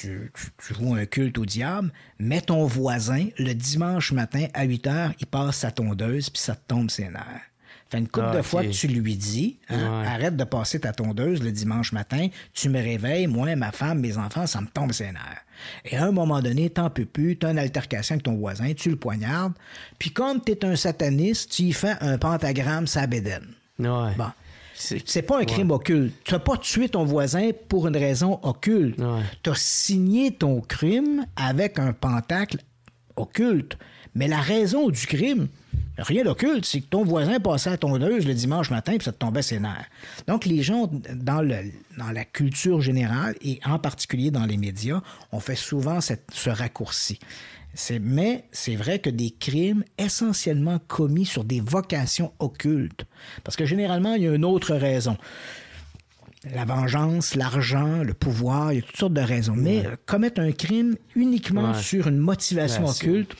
tu, tu, un culte au diable, mais ton voisin, le dimanche matin à 8 heures, il passe sa tondeuse puis ça te tombe ses nerfs. Fait une couple ah, de fois que tu lui dis, hein, arrête de passer ta tondeuse le dimanche matin, tu me réveilles, moi, ma femme, mes enfants, ça me tombe ses nerfs. Et à un moment donné, t'en peux plus, t'as une altercation avec ton voisin, tu le poignardes, puis comme t'es un sataniste, tu y fais un pentagramme sabédène. Ouais. Bon. C'est pas un crime occulte. Tu n'as pas tué ton voisin pour une raison occulte. Tu as signé ton crime avec un pentacle occulte. Mais la raison du crime, rien d'occulte, c'est que ton voisin passait à tondeuse le dimanche matin et ça te tombait ses nerfs. Donc les gens, dans, le, dans la culture générale et en particulier dans les médias, ont fait souvent cette, ce raccourci mais c'est vrai que des crimes essentiellement commis sur des vocations occultes. Parce que généralement, il y a une autre raison. La vengeance, l'argent, le pouvoir, il y a toutes sortes de raisons. Mais euh, commettre un crime uniquement sur une motivation occulte,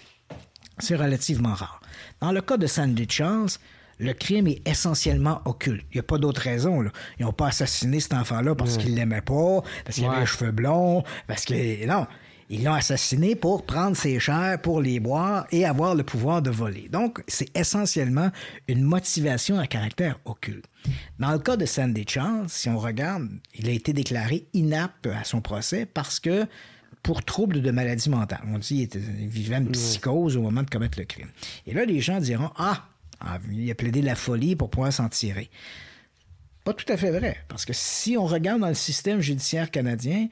c'est relativement rare. Dans le cas de Sandy Charles, le crime est essentiellement occulte. Il n'y a pas d'autre raison. Ils n'ont pas assassiné cet enfant-là parce qu'il ne l'aimait pas, parce qu'il avait les cheveux blonds, parce que... Non, ils l'ont assassiné pour prendre ses chairs, pour les boire et avoir le pouvoir de voler. Donc, c'est essentiellement une motivation à caractère occulte. Dans le cas de Sandy Charles, si on regarde, il a été déclaré inapte à son procès parce que pour trouble de maladie mentale. On dit qu'il vivait une mm. psychose au moment de commettre le crime. Et là, les gens diront ah! ah, il a plaidé la folie pour pouvoir s'en tirer. Pas tout à fait vrai, parce que si on regarde dans le système judiciaire canadien,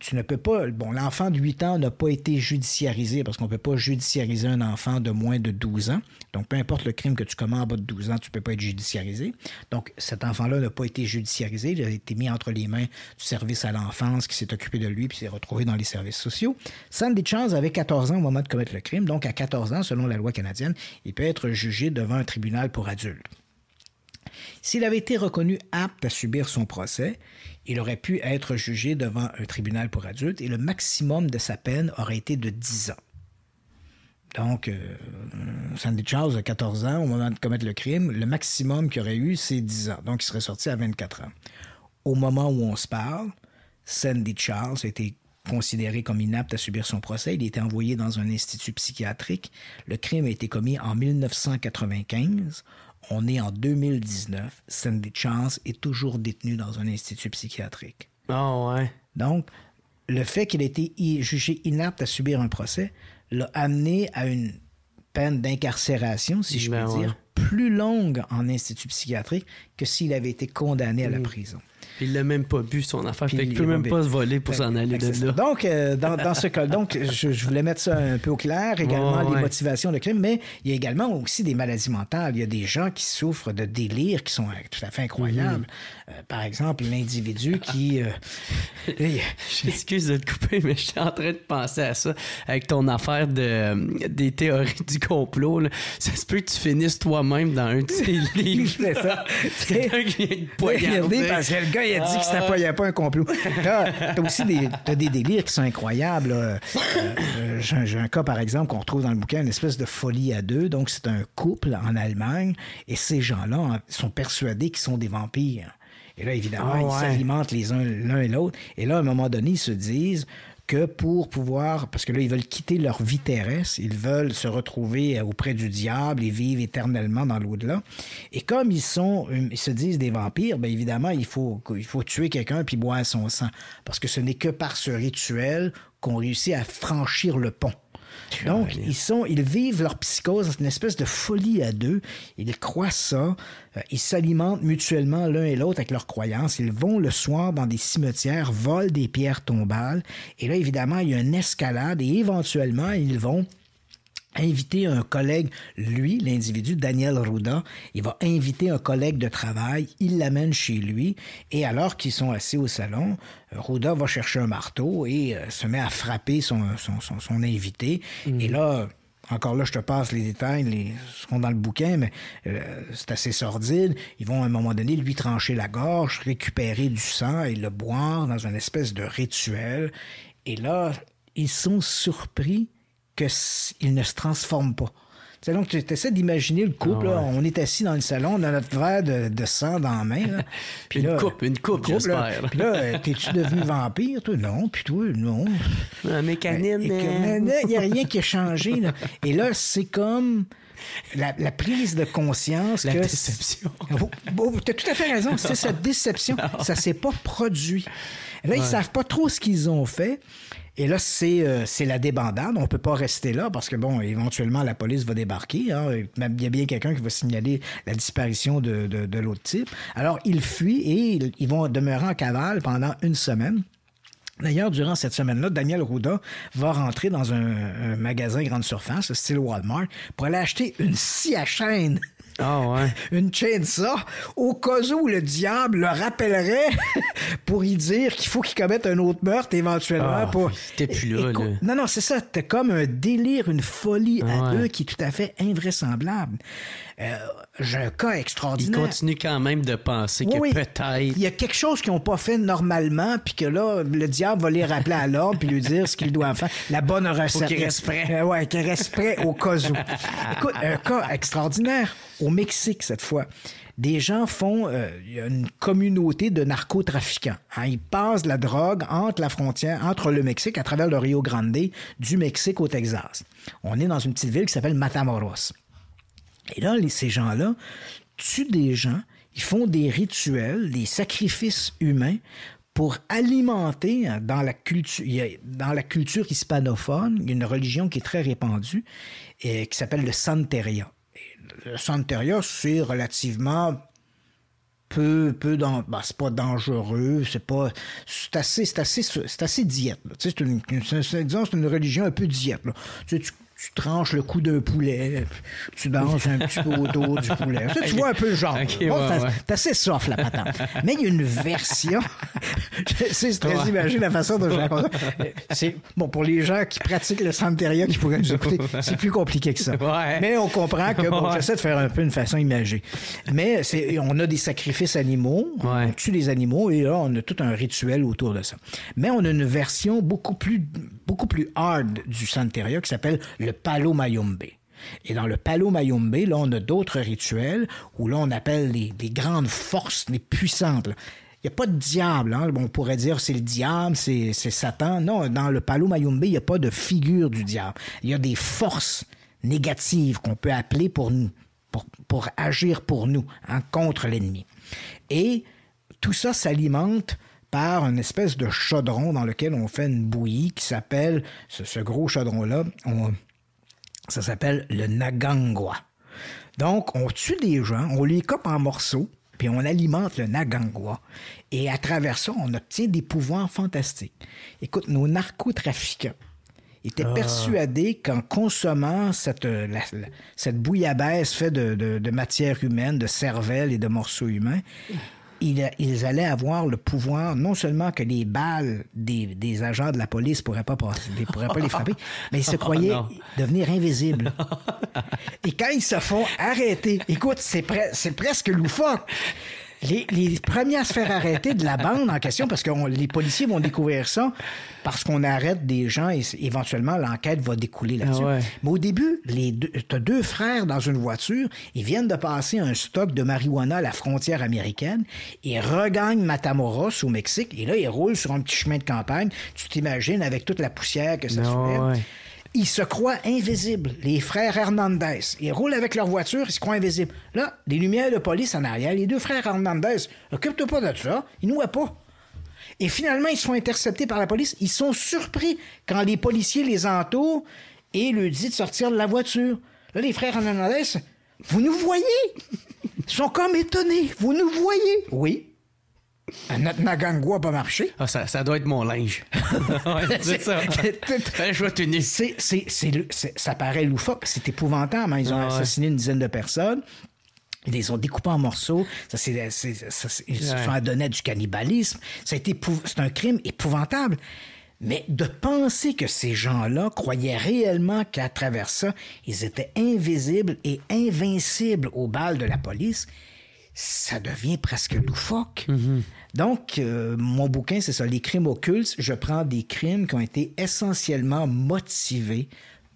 tu ne peux pas. Bon, l'enfant de 8 ans n'a pas été judiciarisé parce qu'on ne peut pas judiciariser un enfant de moins de 12 ans. Donc, peu importe le crime que tu commets en bas de 12 ans, tu ne peux pas être judiciarisé. Donc, cet enfant-là n'a pas été judiciarisé. Il a été mis entre les mains du service à l'enfance qui s'est occupé de lui puis s'est retrouvé dans les services sociaux. Sandy Chance avait 14 ans au moment de commettre le crime. Donc, à 14 ans, selon la loi canadienne, il peut être jugé devant un tribunal pour adultes. S'il avait été reconnu apte à subir son procès, il aurait pu être jugé devant un tribunal pour adultes et le maximum de sa peine aurait été de 10 ans. Donc, euh, euh, Sandy Charles a 14 ans au moment de commettre le crime. Le maximum qu'il aurait eu, c'est 10 ans. Donc, il serait sorti à 24 ans. Au moment où on se parle, Sandy Charles a été considéré comme inapte à subir son procès. Il a été envoyé dans un institut psychiatrique. Le crime a été commis en 1995. On est en 2019. Sandy Chance est toujours détenu dans un institut psychiatrique. Ah ouais. Donc, le fait qu'il ait été jugé inapte à subir un procès l'a amené à une peine d'incarcération, si je puis ben peux dire, plus longue en institut psychiatrique que s'il avait été condamné à la hmm. prison. Il l'a même pas bu son affaire. Il fait peut même pas se voler pour s'en aller de là. Donc, euh, dans, ce cas, donc, (laughs) je, voulais mettre ça un peu au clair. Également, les motivations de crime, mais il y a également aussi des maladies mentales. Il y a des gens qui souffrent de délires qui sont euh, tout à fait incroyables. Mm-hmm. Euh, par exemple, l'individu (laughs) qui... J'excuse euh, de te couper, mais je suis en train de penser à ça avec ton affaire de, euh, des théories du complot. Ça se peut que tu finisses toi-même dans un de ces (laughs) livres. ça. (laughs) C'est un qui Parce que le gars, il a dit qu'il que ça ah. pas un complot. T'as aussi des, as des délires qui sont incroyables. J'ai un cas, par exemple, qu'on retrouve dans le bouquin, une espèce de folie à deux. Donc, c'est un couple en Allemagne et ces gens-là sont persuadés qu'ils sont des vampires. Et là, évidemment, ah ils s'alimentent les uns l'un et l'autre. Et là, à un moment donné, ils se disent que pour pouvoir, parce que là, ils veulent quitter leur vie terrestre, ils veulent se retrouver euh, auprès du diable et vivre éternellement dans l'au-delà. Et comme ils sont, euh, ils se disent des vampires, bien évidemment, il faut, il faut tuer quelqu'un puis boire son sang. Parce que ce n'est que par ce rituel qu'on réussit à franchir le pont. Donc, ils, sont, ils vivent leur psychose, une espèce de folie à deux. Ils croient ça. Euh, ils s'alimentent mutuellement l'un et l'autre avec leurs croyances. Ils vont le soir dans des cimetières, volent des pierres tombales. Et là, évidemment, il y a une escalade et éventuellement, ils vont inviter un collègue, lui, l'individu Daniel Rouda, il va inviter un collègue de travail, il l'amène chez lui, et alors qu'ils sont assis au salon, Rouda va chercher un marteau et euh, se met à frapper son, son, invité. Mm. Et là, encore là, je te passe les détails, ils seront dans le bouquin, mais euh, c'est assez sordide. Ils vont à un moment donné lui trancher la gorge, récupérer du sang et le boire dans une espèce de rituel. Et là, ils sont surpris qu'il ne se transforme pas. C'est donc, tu essaies d'imaginer le couple. Ah on est assis dans le salon, on a notre verre de, sang dans la main. (laughs) Puis une, coupe, une coupe, j'espère. Puis là, euh, t'es-tu devenu vampire, toi? Non. Puis toi, non. Un ben, mécanisme. Il hein. n'y a rien qui a changé. Et là, c'est comme... La, prise de conscience. La déception. (laughs) Oh, oh, tu as tout à fait raison. C'est cette (laughs) ah déception. Ça ne s'est pas produit. Là, ils ils savent pas trop ce qu'ils ont fait. Et là, euh, c'est la débandade. On ne peut pas rester là parce que, bon, éventuellement, la police va débarquer. Hein. Il y a bien quelqu'un qui va signaler la disparition de, de, l'autre type. Alors, ils fuient et ils, vont demeurer en cavale pendant une semaine. D'ailleurs, durant cette semaine-là, Daniel Rouda va rentrer dans un, magasin grande surface, style Walmart, pour aller acheter une scie à chaîne ah ouais. (laughs) Une ça au cas où le diable le rappellerait (laughs) pour y dire qu'il faut qu'il commette un autre meurtre éventuellement. Ah, pour... Non, non, c'est ça. T'es comme un délire, une folie à ah, eux qui est tout à fait invraisemblable. Euh, j'ai un cas extraordinaire. Il continue quand même de penser que peut-être. Il y a quelque chose qu'ils n'ont pas fait normalement, puis que là, le diable va les rappeler à l'ordre, puis lui dire ce qu'il doit faire. La bonne recette. Qu'il reste prêt. Euh, ouais, qu'il reste au cas où. Écoute, un cas extraordinaire au Mexique cette fois des gens font euh, une communauté de narcotrafiquants. Hein, ils passent la drogue entre la frontière, entre le Mexique, à travers le Rio Grande, du Mexique au Texas. On est dans une petite ville qui s'appelle Matamoros. Et là, ces gens-là tuent des gens, ils font des rituels, des sacrifices humains pour alimenter euh, dans la culture, dans la culture hispanophone, une religion qui est très répandue et qui s'appelle le Santeria. le Santeria, c'est relativement peu, peu dans, bah, c'est pas dangereux, c'est pas, c'est assez, c'est assez, c'est assez diète. c'est une, religion un peu diète. tu tu tranches le cou d'un poulet, tu danses un petit peu autour du poulet. tu vois un peu le genre. assez soft, la patente. Mais il y a une version... (laughs) c'est très la façon dont je C'est... Bon, pour les gens qui pratiquent le santeria, qui pourraient nous écouter, c'est plus compliqué que ça. Mais on comprend que... Bon, j'essaie de faire un peu une façon imagée. Mais on a des sacrifices animaux, on tue des animaux, et là, on a tout un rituel autour de ça. Mais on a une version beaucoup plus, beaucoup plus hard du santeria qui s'appelle le Palo Mayombe. Et dans le Palo Mayombe, là, on a d'autres rituels où là, on appelle des grandes forces, les puissantes. Il n'y a pas de diable. Hein. On pourrait dire c'est le diable, c'est Satan. Non, dans le Palo Mayombe, il n'y a pas de figure du diable. Il y a des forces négatives qu'on peut appeler pour nous, pour, agir pour nous, hein, contre l'ennemi. Et tout ça s'alimente par une espèce de chaudron dans lequel on fait une bouillie qui s'appelle, ce, gros chaudron-là, on, ça s'appelle le Nagangwa. Donc, on tue des gens, on les coupe en morceaux, puis on alimente le Nagangwa. Et à travers ça, on obtient des pouvoirs fantastiques. Écoute, nos narcotrafiquants étaient ah. persuadés qu'en consommant cette, euh, cette bouillabaisse faite de, de, de, matière humaine, de cervelle et de morceaux humains, ils, allaient avoir le pouvoir, non seulement que les balles des, agents de la police ne pourraient pas, pourraient les frapper, (laughs) mais ils se ah, croyaient devenir invisibles. (laughs) et quand ils se font arrêter, écoute, c'est presque loufoque les, premiers à se faire arrêter de la bande en question, parce que les policiers vont découvrir ça, parce qu'on arrête des gens et éventuellement l'enquête va découler ah là-dessus. Mais au début, les deux, deux frères dans une voiture, ils viennent de passer un stock de marijuana à la frontière américaine, ils regagnent Matamoros au Mexique, et là, ils roulent sur un petit chemin de campagne. Tu t'imagines avec toute la poussière que ça ah soulève. Ils se croient invisibles, les frères Hernandez. Ils roulent avec leur voiture, ils se croient invisibles. Là, les lumières de police en arrière, les deux frères Hernandez, occupe-toi pas de ça, ils nous voient pas. Et finalement, ils sont interceptés par la police. Ils sont surpris quand les policiers les entourent et leur disent de sortir de la voiture. Là, les frères Hernandez, vous nous voyez? Ils sont comme étonnés. Vous nous voyez? Oui, notre Nagangwa pas marché. Ah, ça, doit être mon linge. (laughs) c'est ça. Ben, ça paraît loufoque, c'est épouvantable. mais hein. Ils ont ah, assassiné une dizaine de personnes. Ils les ont découpés en morceaux. Ça, c'est, ils se du cannibalisme. c'est un crime épouvantable. Mais de penser que ces gens-là croyaient réellement qu'à travers ça, ils étaient invisibles et invincibles aux balles de la police, ça devient presque loufoque. Mm-hmm. Donc, euh, mon bouquin, c'est ça, les crimes occultes. Je prends des crimes qui ont été essentiellement motivés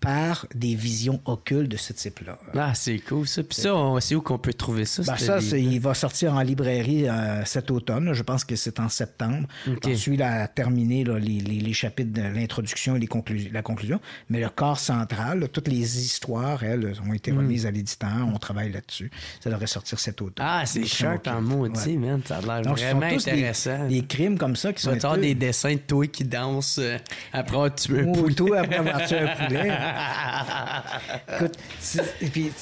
par des visions occultes de ce type-là. Ah, c'est cool ça. Puis ça, c'est où qu'on peut trouver ça? Ben ça, il va sortir en librairie euh, cet automne. Je pense que c'est en septembre. On suit terminer là, les, les, les, chapitres de l'introduction et la conclusion. Mais le corps central, toutes les histoires, elles, ont été hmm. remises à l'éditeur. On travaille là-dessus. Ça devrait sortir cet automne. Ah, c'est choc en maudit, man. Ça a l'air vraiment intéressant. Des, crimes comme ça qui sont... Tu des dessins de toi qui dansent euh, après avoir tué un poulet. Ou après avoir tué un poulet. (laughs) Écoute, et puis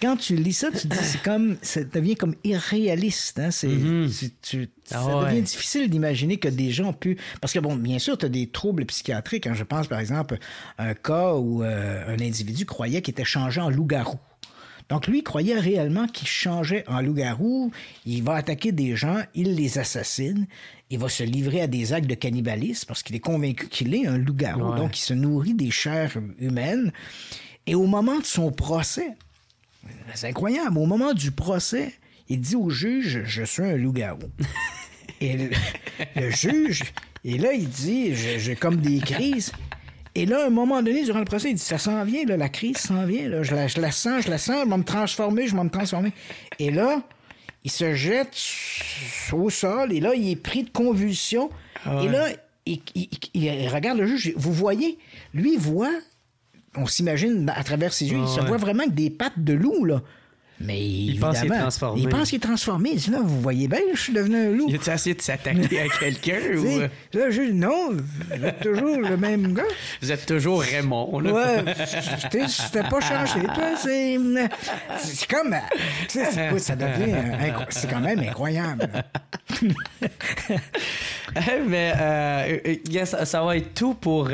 quand tu lis ça, tu dis c'est comme ça devient comme irréaliste. Hein? Mm-hmm. tu, ah ça devient difficile d'imaginer que des gens ont parce que bon, bien sûr, tu as des troubles psychiatriques. Hein, je pense par exemple à un cas où euh, un individu croyait qu'il était changé en loup-garou. Donc lui croyait réellement qu'il changeait en loup-garou, il va attaquer des gens, il les assassine, il va se livrer à des actes de cannibalisme parce qu'il est convaincu qu'il est un loup-garou, donc il se nourrit des chairs humaines. Et au moment de son procès, c'est incroyable, au moment du procès, il dit au juge, je suis un loup-garou. Et le, le, juge, et là, il dit, j'ai comme des crises. Et là, à un moment donné, durant le procès, il dit Ça s'en vient, la crise s'en vient, Je, la, la, sens, je la sens, je vais me transformer, je vais me transformer. Et là, il se jette au sol, et là, il est pris de convulsions. Ah et là, il, regarde le juge. Vous voyez, lui voit on s'imagine à travers ses yeux, il ah se voit vraiment avec des pattes de loup, là. Mais il pense qu'il est transformé. Il pense qu'il est transformé. vous voyez bien, je suis devenu un loup. Il a essayé de s'attaquer à quelqu'un (laughs) ou. Euh? Là, je non, vous êtes toujours le même gars. Vous êtes toujours Raymond. Là. Ouais, c'était pas changé. c'est. comme. ça devient. C'est quand même incroyable. (laughs) Hein, mais euh, euh, ça, va être tout pour,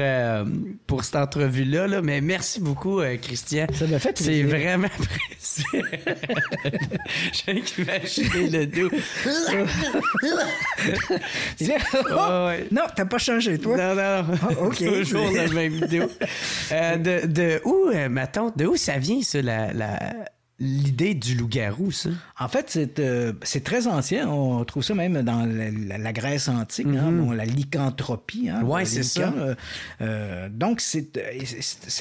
pour cette entrevue-là. Mais merci beaucoup, Christian. Ça m'a fait plaisir. C'est vraiment (laughs) apprécié. (laughs) J'ai imaginé le dos. oh, ouais. Non, t'as pas changé, toi. Non, non. Oh, OK. (laughs) Toujours la même vidéo. Euh, de, où, euh, ma tante, de où ça vient, ça, la l'idée du loup-garou, ça? En fait, euh, c'est, très ancien. On trouve ça même dans la, Grèce antique, hein, mhm. la lycanthropie. Hein, oui, c'est ça. Euh, euh, donc, c'est,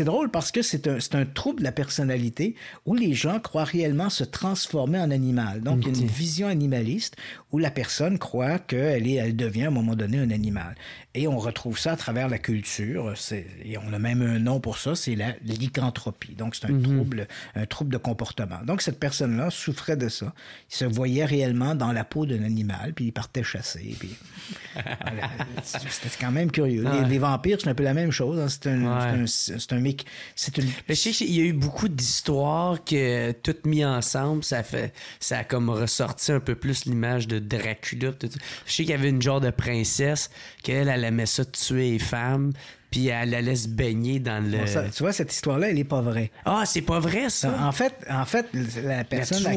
drôle parce que c'est un, trouble de la personnalité où les gens croient réellement se transformer en animal. Donc, il y a une vision animaliste où la personne croit qu'elle est, elle devient à un moment donné un animal. Et on retrouve ça à travers la culture. Et on a même un nom pour ça, c'est la lycanthropie. Donc, c'est un, mhm. un trouble de comportement donc, cette personne-là souffrait de ça. Il se voyait réellement dans la peau d'un animal, puis il partait chasser. (laughs) C'était quand même curieux. Les, vampires, c'est un peu la même chose. Hein. C'est un, un, mec. il y a eu beaucoup d'histoires que, toutes mises ensemble, ça, fait, ça a comme ressorti un peu plus l'image de Dracula. Je sais qu'il y avait une genre de princesse qu'elle, elle aimait ça tuer les femmes puis elle la laisse baigner dans le. tu vois, cette histoire-là, elle n'est pas vraie. Ah, c'est pas vrai, ça? En fait, en fait la personne, à,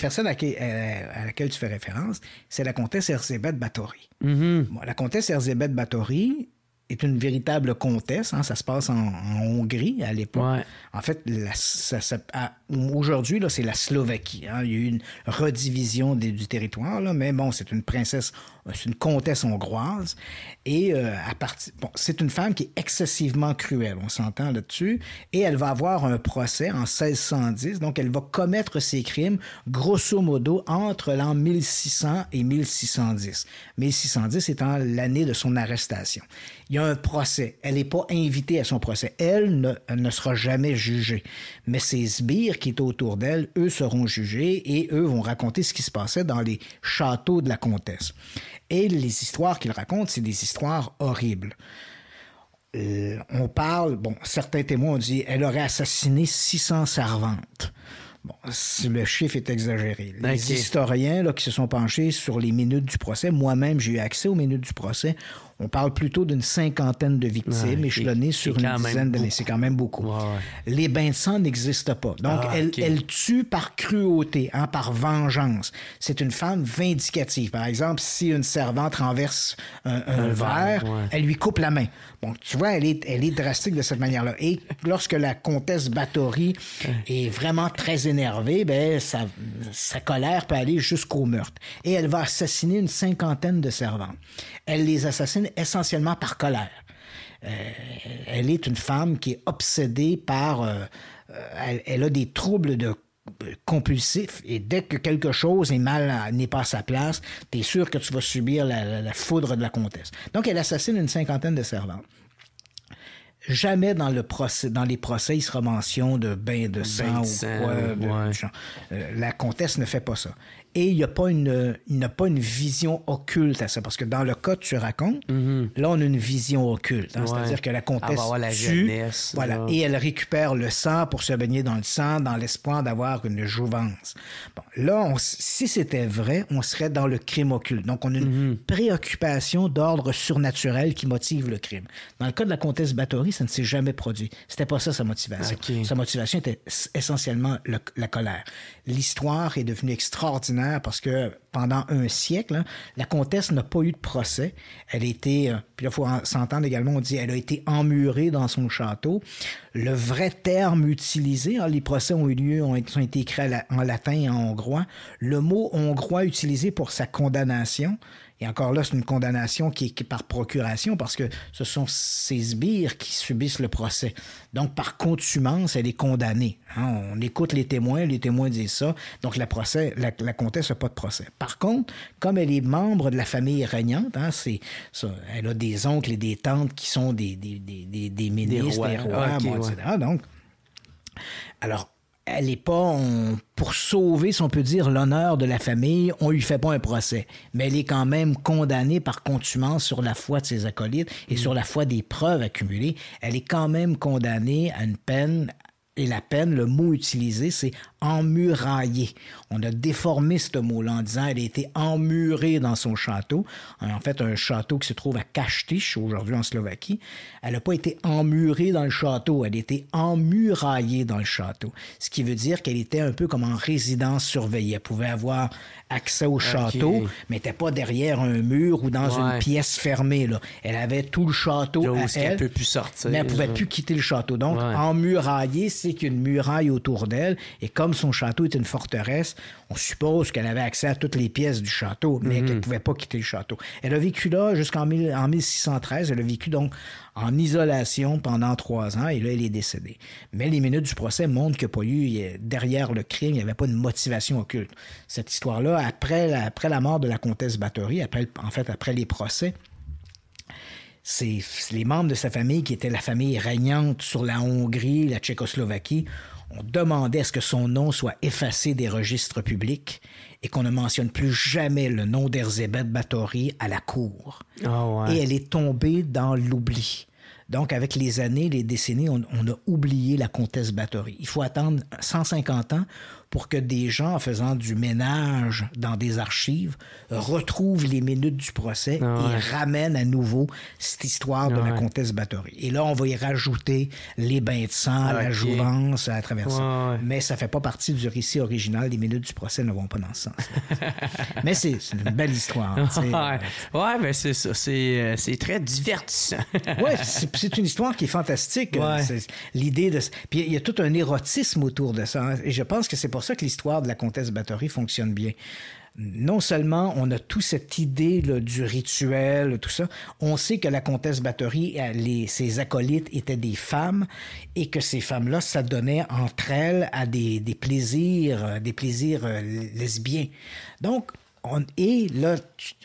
personne qui, euh, à, laquelle tu fais référence, c'est la comtesse Erzébeth Bathory. Mm-hmm. la comtesse Erzébeth Bathory, est une véritable comtesse. Hein, ça se passe en, Hongrie à l'époque. En fait, aujourd'hui, c'est la Slovaquie. Hein. Il y a eu une redivision du territoire, là, mais bon, c'est une princesse, c'est une comtesse hongroise. Et euh, à partir, bon, c'est une femme qui est excessivement cruelle, on s'entend là-dessus. Et elle va avoir un procès en 1610, donc elle va commettre ses crimes grosso modo entre l'an 1600 et 1610. 1610 étant l'année de son arrestation il y a un procès. Elle n'est pas invitée à son procès. Elle ne, ne sera jamais jugée. Mais ses sbires qui étaient autour d'elle, eux seront jugés et eux vont raconter ce qui se passait dans les châteaux de la comtesse. Et les histoires qu'ils racontent, c'est des histoires horribles. Euh, on parle, bon, certains témoins ont dit, elle aurait assassiné 600 servantes. Bon, le chiffre est exagéré. Les historiens là, qui se sont penchés sur les minutes du procès, moi-même j'ai eu accès aux minutes du procès, on parle plutôt d'une cinquantaine de victimes ouais, échelonnées sur une dizaine d'années. C'est quand même beaucoup. Les bains de sang n'existent pas. Donc, ah, elle, tue par cruauté, hein, par vengeance. C'est une femme vindicative. Par exemple, si une servante renverse un, verre, elle lui coupe la main. Donc, tu vois, elle est, elle drastique de cette manière-là. Et lorsque la comtesse Bathory est vraiment très énervée, ben, sa colère peut aller jusqu'au meurtre. Et elle va assassiner une cinquantaine de servantes. Elle les assassine essentiellement par colère. Euh, elle est une femme qui est obsédée par... Euh, euh, elle, a des troubles de compulsif et dès que quelque chose est mal n'est pas à sa place, tu es sûr que tu vas subir la, foudre de la comtesse. Donc elle assassine une cinquantaine de servantes jamais dans le procès, dans les procès, il sera mention de bain de sang ou quoi. la comtesse ne fait pas ça et il n'y a pas une, il pas une vision occulte à ça. Parce que dans le cas que tu racontes, mhm. là, on a une vision occulte. Hein. C'est-à-dire que la ah, comtesse la voilà, et elle récupère le sang pour se baigner dans le sang, dans l'espoir d'avoir une jouvence. Bon, là, si c'était vrai, on serait dans le crime occulte. Donc, on a une mhm. préoccupation d'ordre surnaturel qui motive le crime. Dans le cas de la comtesse Bathory, ça ne s'est jamais produit. C'était pas ça sa motivation. Sa motivation était essentiellement la colère. L'histoire est devenue extraordinaire parce que pendant un siècle, hein, la comtesse n'a pas eu de procès. Elle a été, euh, puis là, il faut s'entendre également, on dit, elle a été emmurée dans son château. Le vrai terme utilisé, hein, les procès ont eu lieu, ont, été écrits en latin et en hongrois. Le mot hongrois utilisé pour sa condamnation, et encore là, c'est une condamnation qui est par procuration parce que ce sont ces sbires qui subissent le procès. Donc, par contumance, elle est condamnée. Hein. on écoute les témoins, les témoins disent ça. Donc, la, procès, la, comtesse n'a pas de procès. Par contre, comme elle est membre de la famille régnante, hein, elle a des oncles et des tantes qui sont des, des, ministres, des rois, ah, etc. Donc, alors, elle n'est pas, pour sauver, si on peut dire, l'honneur de la famille, on lui fait pas un procès. Mais elle est quand même condamnée par contumance sur la foi de ses acolytes et mm. sur la foi des preuves accumulées. Elle est quand même condamnée à une peine et la peine, le mot utilisé, c'est emmuraillé. On a déformé ce mot-là en disant elle a été emmurée dans son château. Euh, en fait, un château qui se trouve à Kastich, aujourd'hui en Slovaquie. Elle n'a pas été emmurée dans le château, elle a été emmuraillée dans le château. Ce qui veut dire qu'elle était un peu comme en résidence surveillée. Elle pouvait avoir accès au château, mais n'était pas derrière un mur ou dans une pièce fermée. Elle avait tout le château à elle, elle, pouvait plus sortir, mais elle pouvait plus quitter le château. Donc, emmuraillée, qu'une muraille autour d'elle, et comme son château est une forteresse, on suppose qu'elle avait accès à toutes les pièces du château, mais mhm. qu'elle ne pouvait pas quitter le château. Elle a vécu là jusqu'en 1613, elle a vécu donc en isolation pendant trois ans, et là, elle est décédée. Mais les minutes du procès montrent qu'il n'y a pas eu, derrière le crime, il n'y avait pas de motivation occulte. Cette histoire-là, après la, après la mort de la comtesse Bathory, en fait, après les procès, c'est les membres de sa famille qui étaient la famille régnante sur la Hongrie, la Tchécoslovaquie. ont demandé à ce que son nom soit effacé des registres publics et qu'on ne mentionne plus jamais le nom d'Erzébeth Bathory à la cour. Ah et elle est tombée dans l'oubli. Donc, avec les années, les décennies, on, on, a oublié la comtesse Bathory. Il faut attendre 150 ans pour que des gens, en faisant du ménage dans des archives, retrouvent les minutes du procès et ramènent à nouveau cette histoire de la comtesse Bathory. Et là, on va y rajouter les bains de sang, la jouvence à travers ça. Mais ça fait pas partie du récit original. Les minutes du procès ne vont pas dans ce sens. (laughs) mais c'est une belle histoire. ouais, mais c'est ça. C'est euh, très divertissant. (laughs) oui, c'est une histoire qui est fantastique. L'idée de... Puis il y a tout un érotisme autour de ça. Hein. Et je pense que c'est pour ça que l'histoire de la comtesse Bathory fonctionne bien. Non seulement on a toute cette idée du rituel, tout ça, on sait que la comtesse Bathory, ses acolytes étaient des femmes et que ces femmes-là s'adonnaient entre elles à des, des plaisirs, euh, des plaisirs euh, lesbiens. Donc, et là,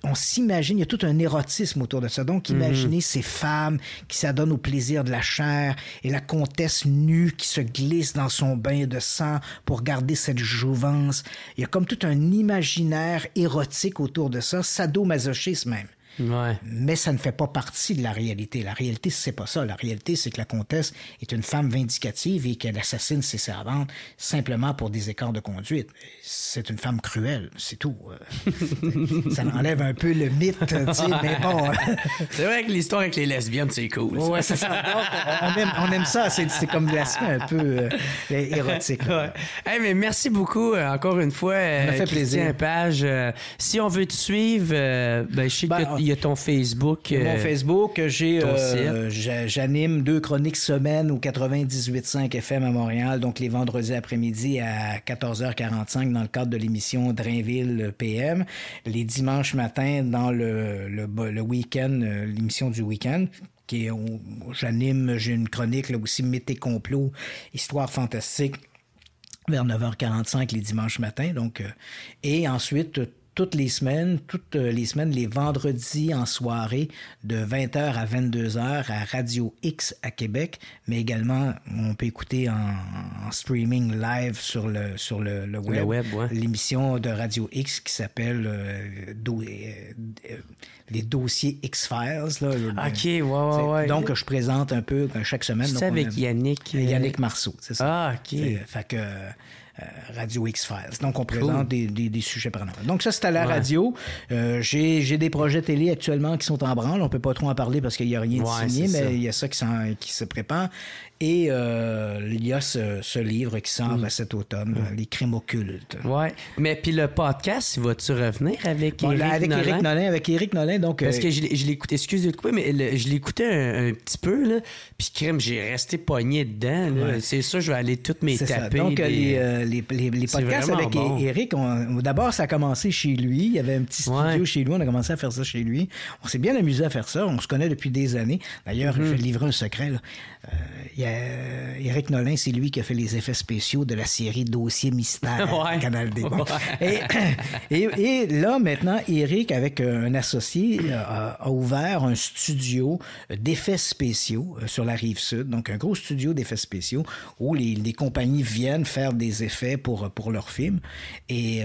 on s'imagine, il y a tout un érotisme autour de ça. Donc, mhm. imaginez ces femmes qui s'adonnent au plaisir de la chair et la comtesse nue qui se glisse dans son bain de sang pour garder cette jouvence. Il y a comme tout un imaginaire érotique autour de ça, sadomasochisme même. Mais ça ne fait pas partie de la réalité. La réalité, c'est pas ça. La réalité, c'est que la comtesse est une femme vindicative et qu'elle assassine ses servantes simplement pour des écarts de conduite. C'est une femme cruelle, c'est tout. Euh, (laughs) ça enlève un peu le mythe, mais bon. Euh, (laughs) c'est vrai que l'histoire avec les lesbiennes, c'est cool. ça. On aime, on, aime, ça. C'est comme de un peu euh, érotique. Ouais. mais merci beaucoup, encore une fois. Ça fait plaisir. Page. si on veut te suivre, ben, je sais ben, il y a ton Facebook. Mon euh, Facebook, j'ai euh, j'anime deux chroniques semaine au 98.5 FM à Montréal, donc les vendredis après-midi à 14h45 dans le cadre de l'émission Drainville euh, PM, les dimanches matins dans le, week-end, l'émission du week-end qui j'anime, j'ai une chronique là aussi, Mété complot, histoire fantastique vers 9h45 les dimanches matins. Donc, et ensuite, toutes les semaines, toutes euh, les semaines, les vendredis en soirée de 20h à 22h à Radio X à Québec, mais également on peut écouter en, streaming live sur le, sur le, web, l'émission de Radio X qui s'appelle euh, euh, Les dossiers X-Files. OK, ouais, Donc je présente un peu chaque semaine. C'est avec Yannick. Yannick Marceau, c'est ça. Ah, OK. Fait que euh, radio X-Files. Donc, on présente des, des, des, sujets paranormaux. Donc, ça, c'est à la radio. Euh, j'ai des projets télé actuellement qui sont en branle. On peut pas trop en parler parce qu'il n'y a rien de signé, mais il y a ça qui, qui se prépare. Et euh, il y a ce, livre qui sort mm. à cet automne, mm. Les crimes occultes. Oui, mais puis le podcast, il tu revenir avec Eric avec Nolin? avec Eric Nolin, donc... Parce euh, que je, je l'écoutais, excusez de mais je l'écoutais un, petit peu, là, puis crème, j'ai resté pogné dedans. C'est ça, je vais aller toutes mes taper. Donc, euh, les, les, les, podcasts avec Eric, d'abord, ça a commencé chez lui. Il y avait un petit studio chez lui, on a commencé à faire ça chez lui. On s'est bien amusé à faire ça, on se connaît depuis des années. D'ailleurs, je mm-hmm. vais livrer un secret, là. Eric euh, euh, Nolin, c'est lui qui a fait les effets spéciaux de la série Dossier Mystère (laughs) Canal des (coughs) Et, là, maintenant, Eric, avec un associé, euh, a, ouvert un studio d'effets spéciaux sur la rive sud. Donc, un gros studio d'effets spéciaux où les, compagnies viennent faire des effets pour, pour leurs films. Et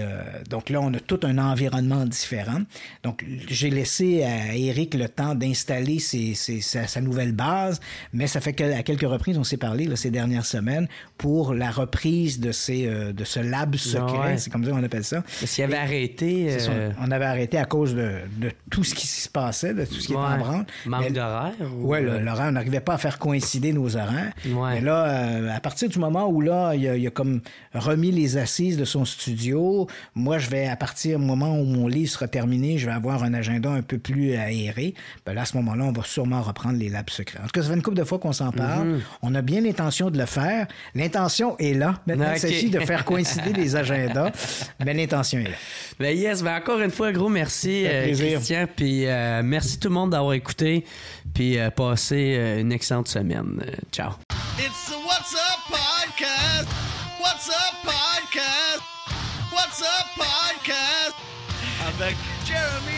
donc là, on a tout un environnement différent. Donc, j'ai laissé à Eric le temps d'installer sa, sa nouvelle base, mais ça fait que à quelques reprises, on s'est parlé ces dernières semaines pour la reprise de, ces, euh, de ce lab ah secret, c'est comme ça qu'on appelle ça. Parce avait arrêté. Euh, on avait arrêté à cause de, de, tout ce qui se passait, de tout ce qui était en branle. Manque d'horaire. Oui, euh, l'horaire, on n'arrivait pas à faire coïncider nos horaires. Mais là, à partir du moment où là, il a, comme remis les assises de son studio, moi, je vais, à partir du moment où mon livre sera terminé, je vais avoir un agenda un peu plus aéré. Ben à ce moment-là, on va sûrement reprendre les labs secrets. En tout cas, ça fait une couple de fois qu'on s'en Mhm. On a bien l'intention de le faire. L'intention est là. Maintenant, okay. s'agit de faire (laughs) coïncider les agendas. Mais l'intention est là. Mais ben yes, ben encore une fois, gros merci, euh, Christian. Puis euh, merci tout le monde d'avoir écouté. Puis passé euh, passez une excellente semaine. ciao. It's the What's Up Podcast. What's Up Podcast. What's Up Podcast. Avec Jeremy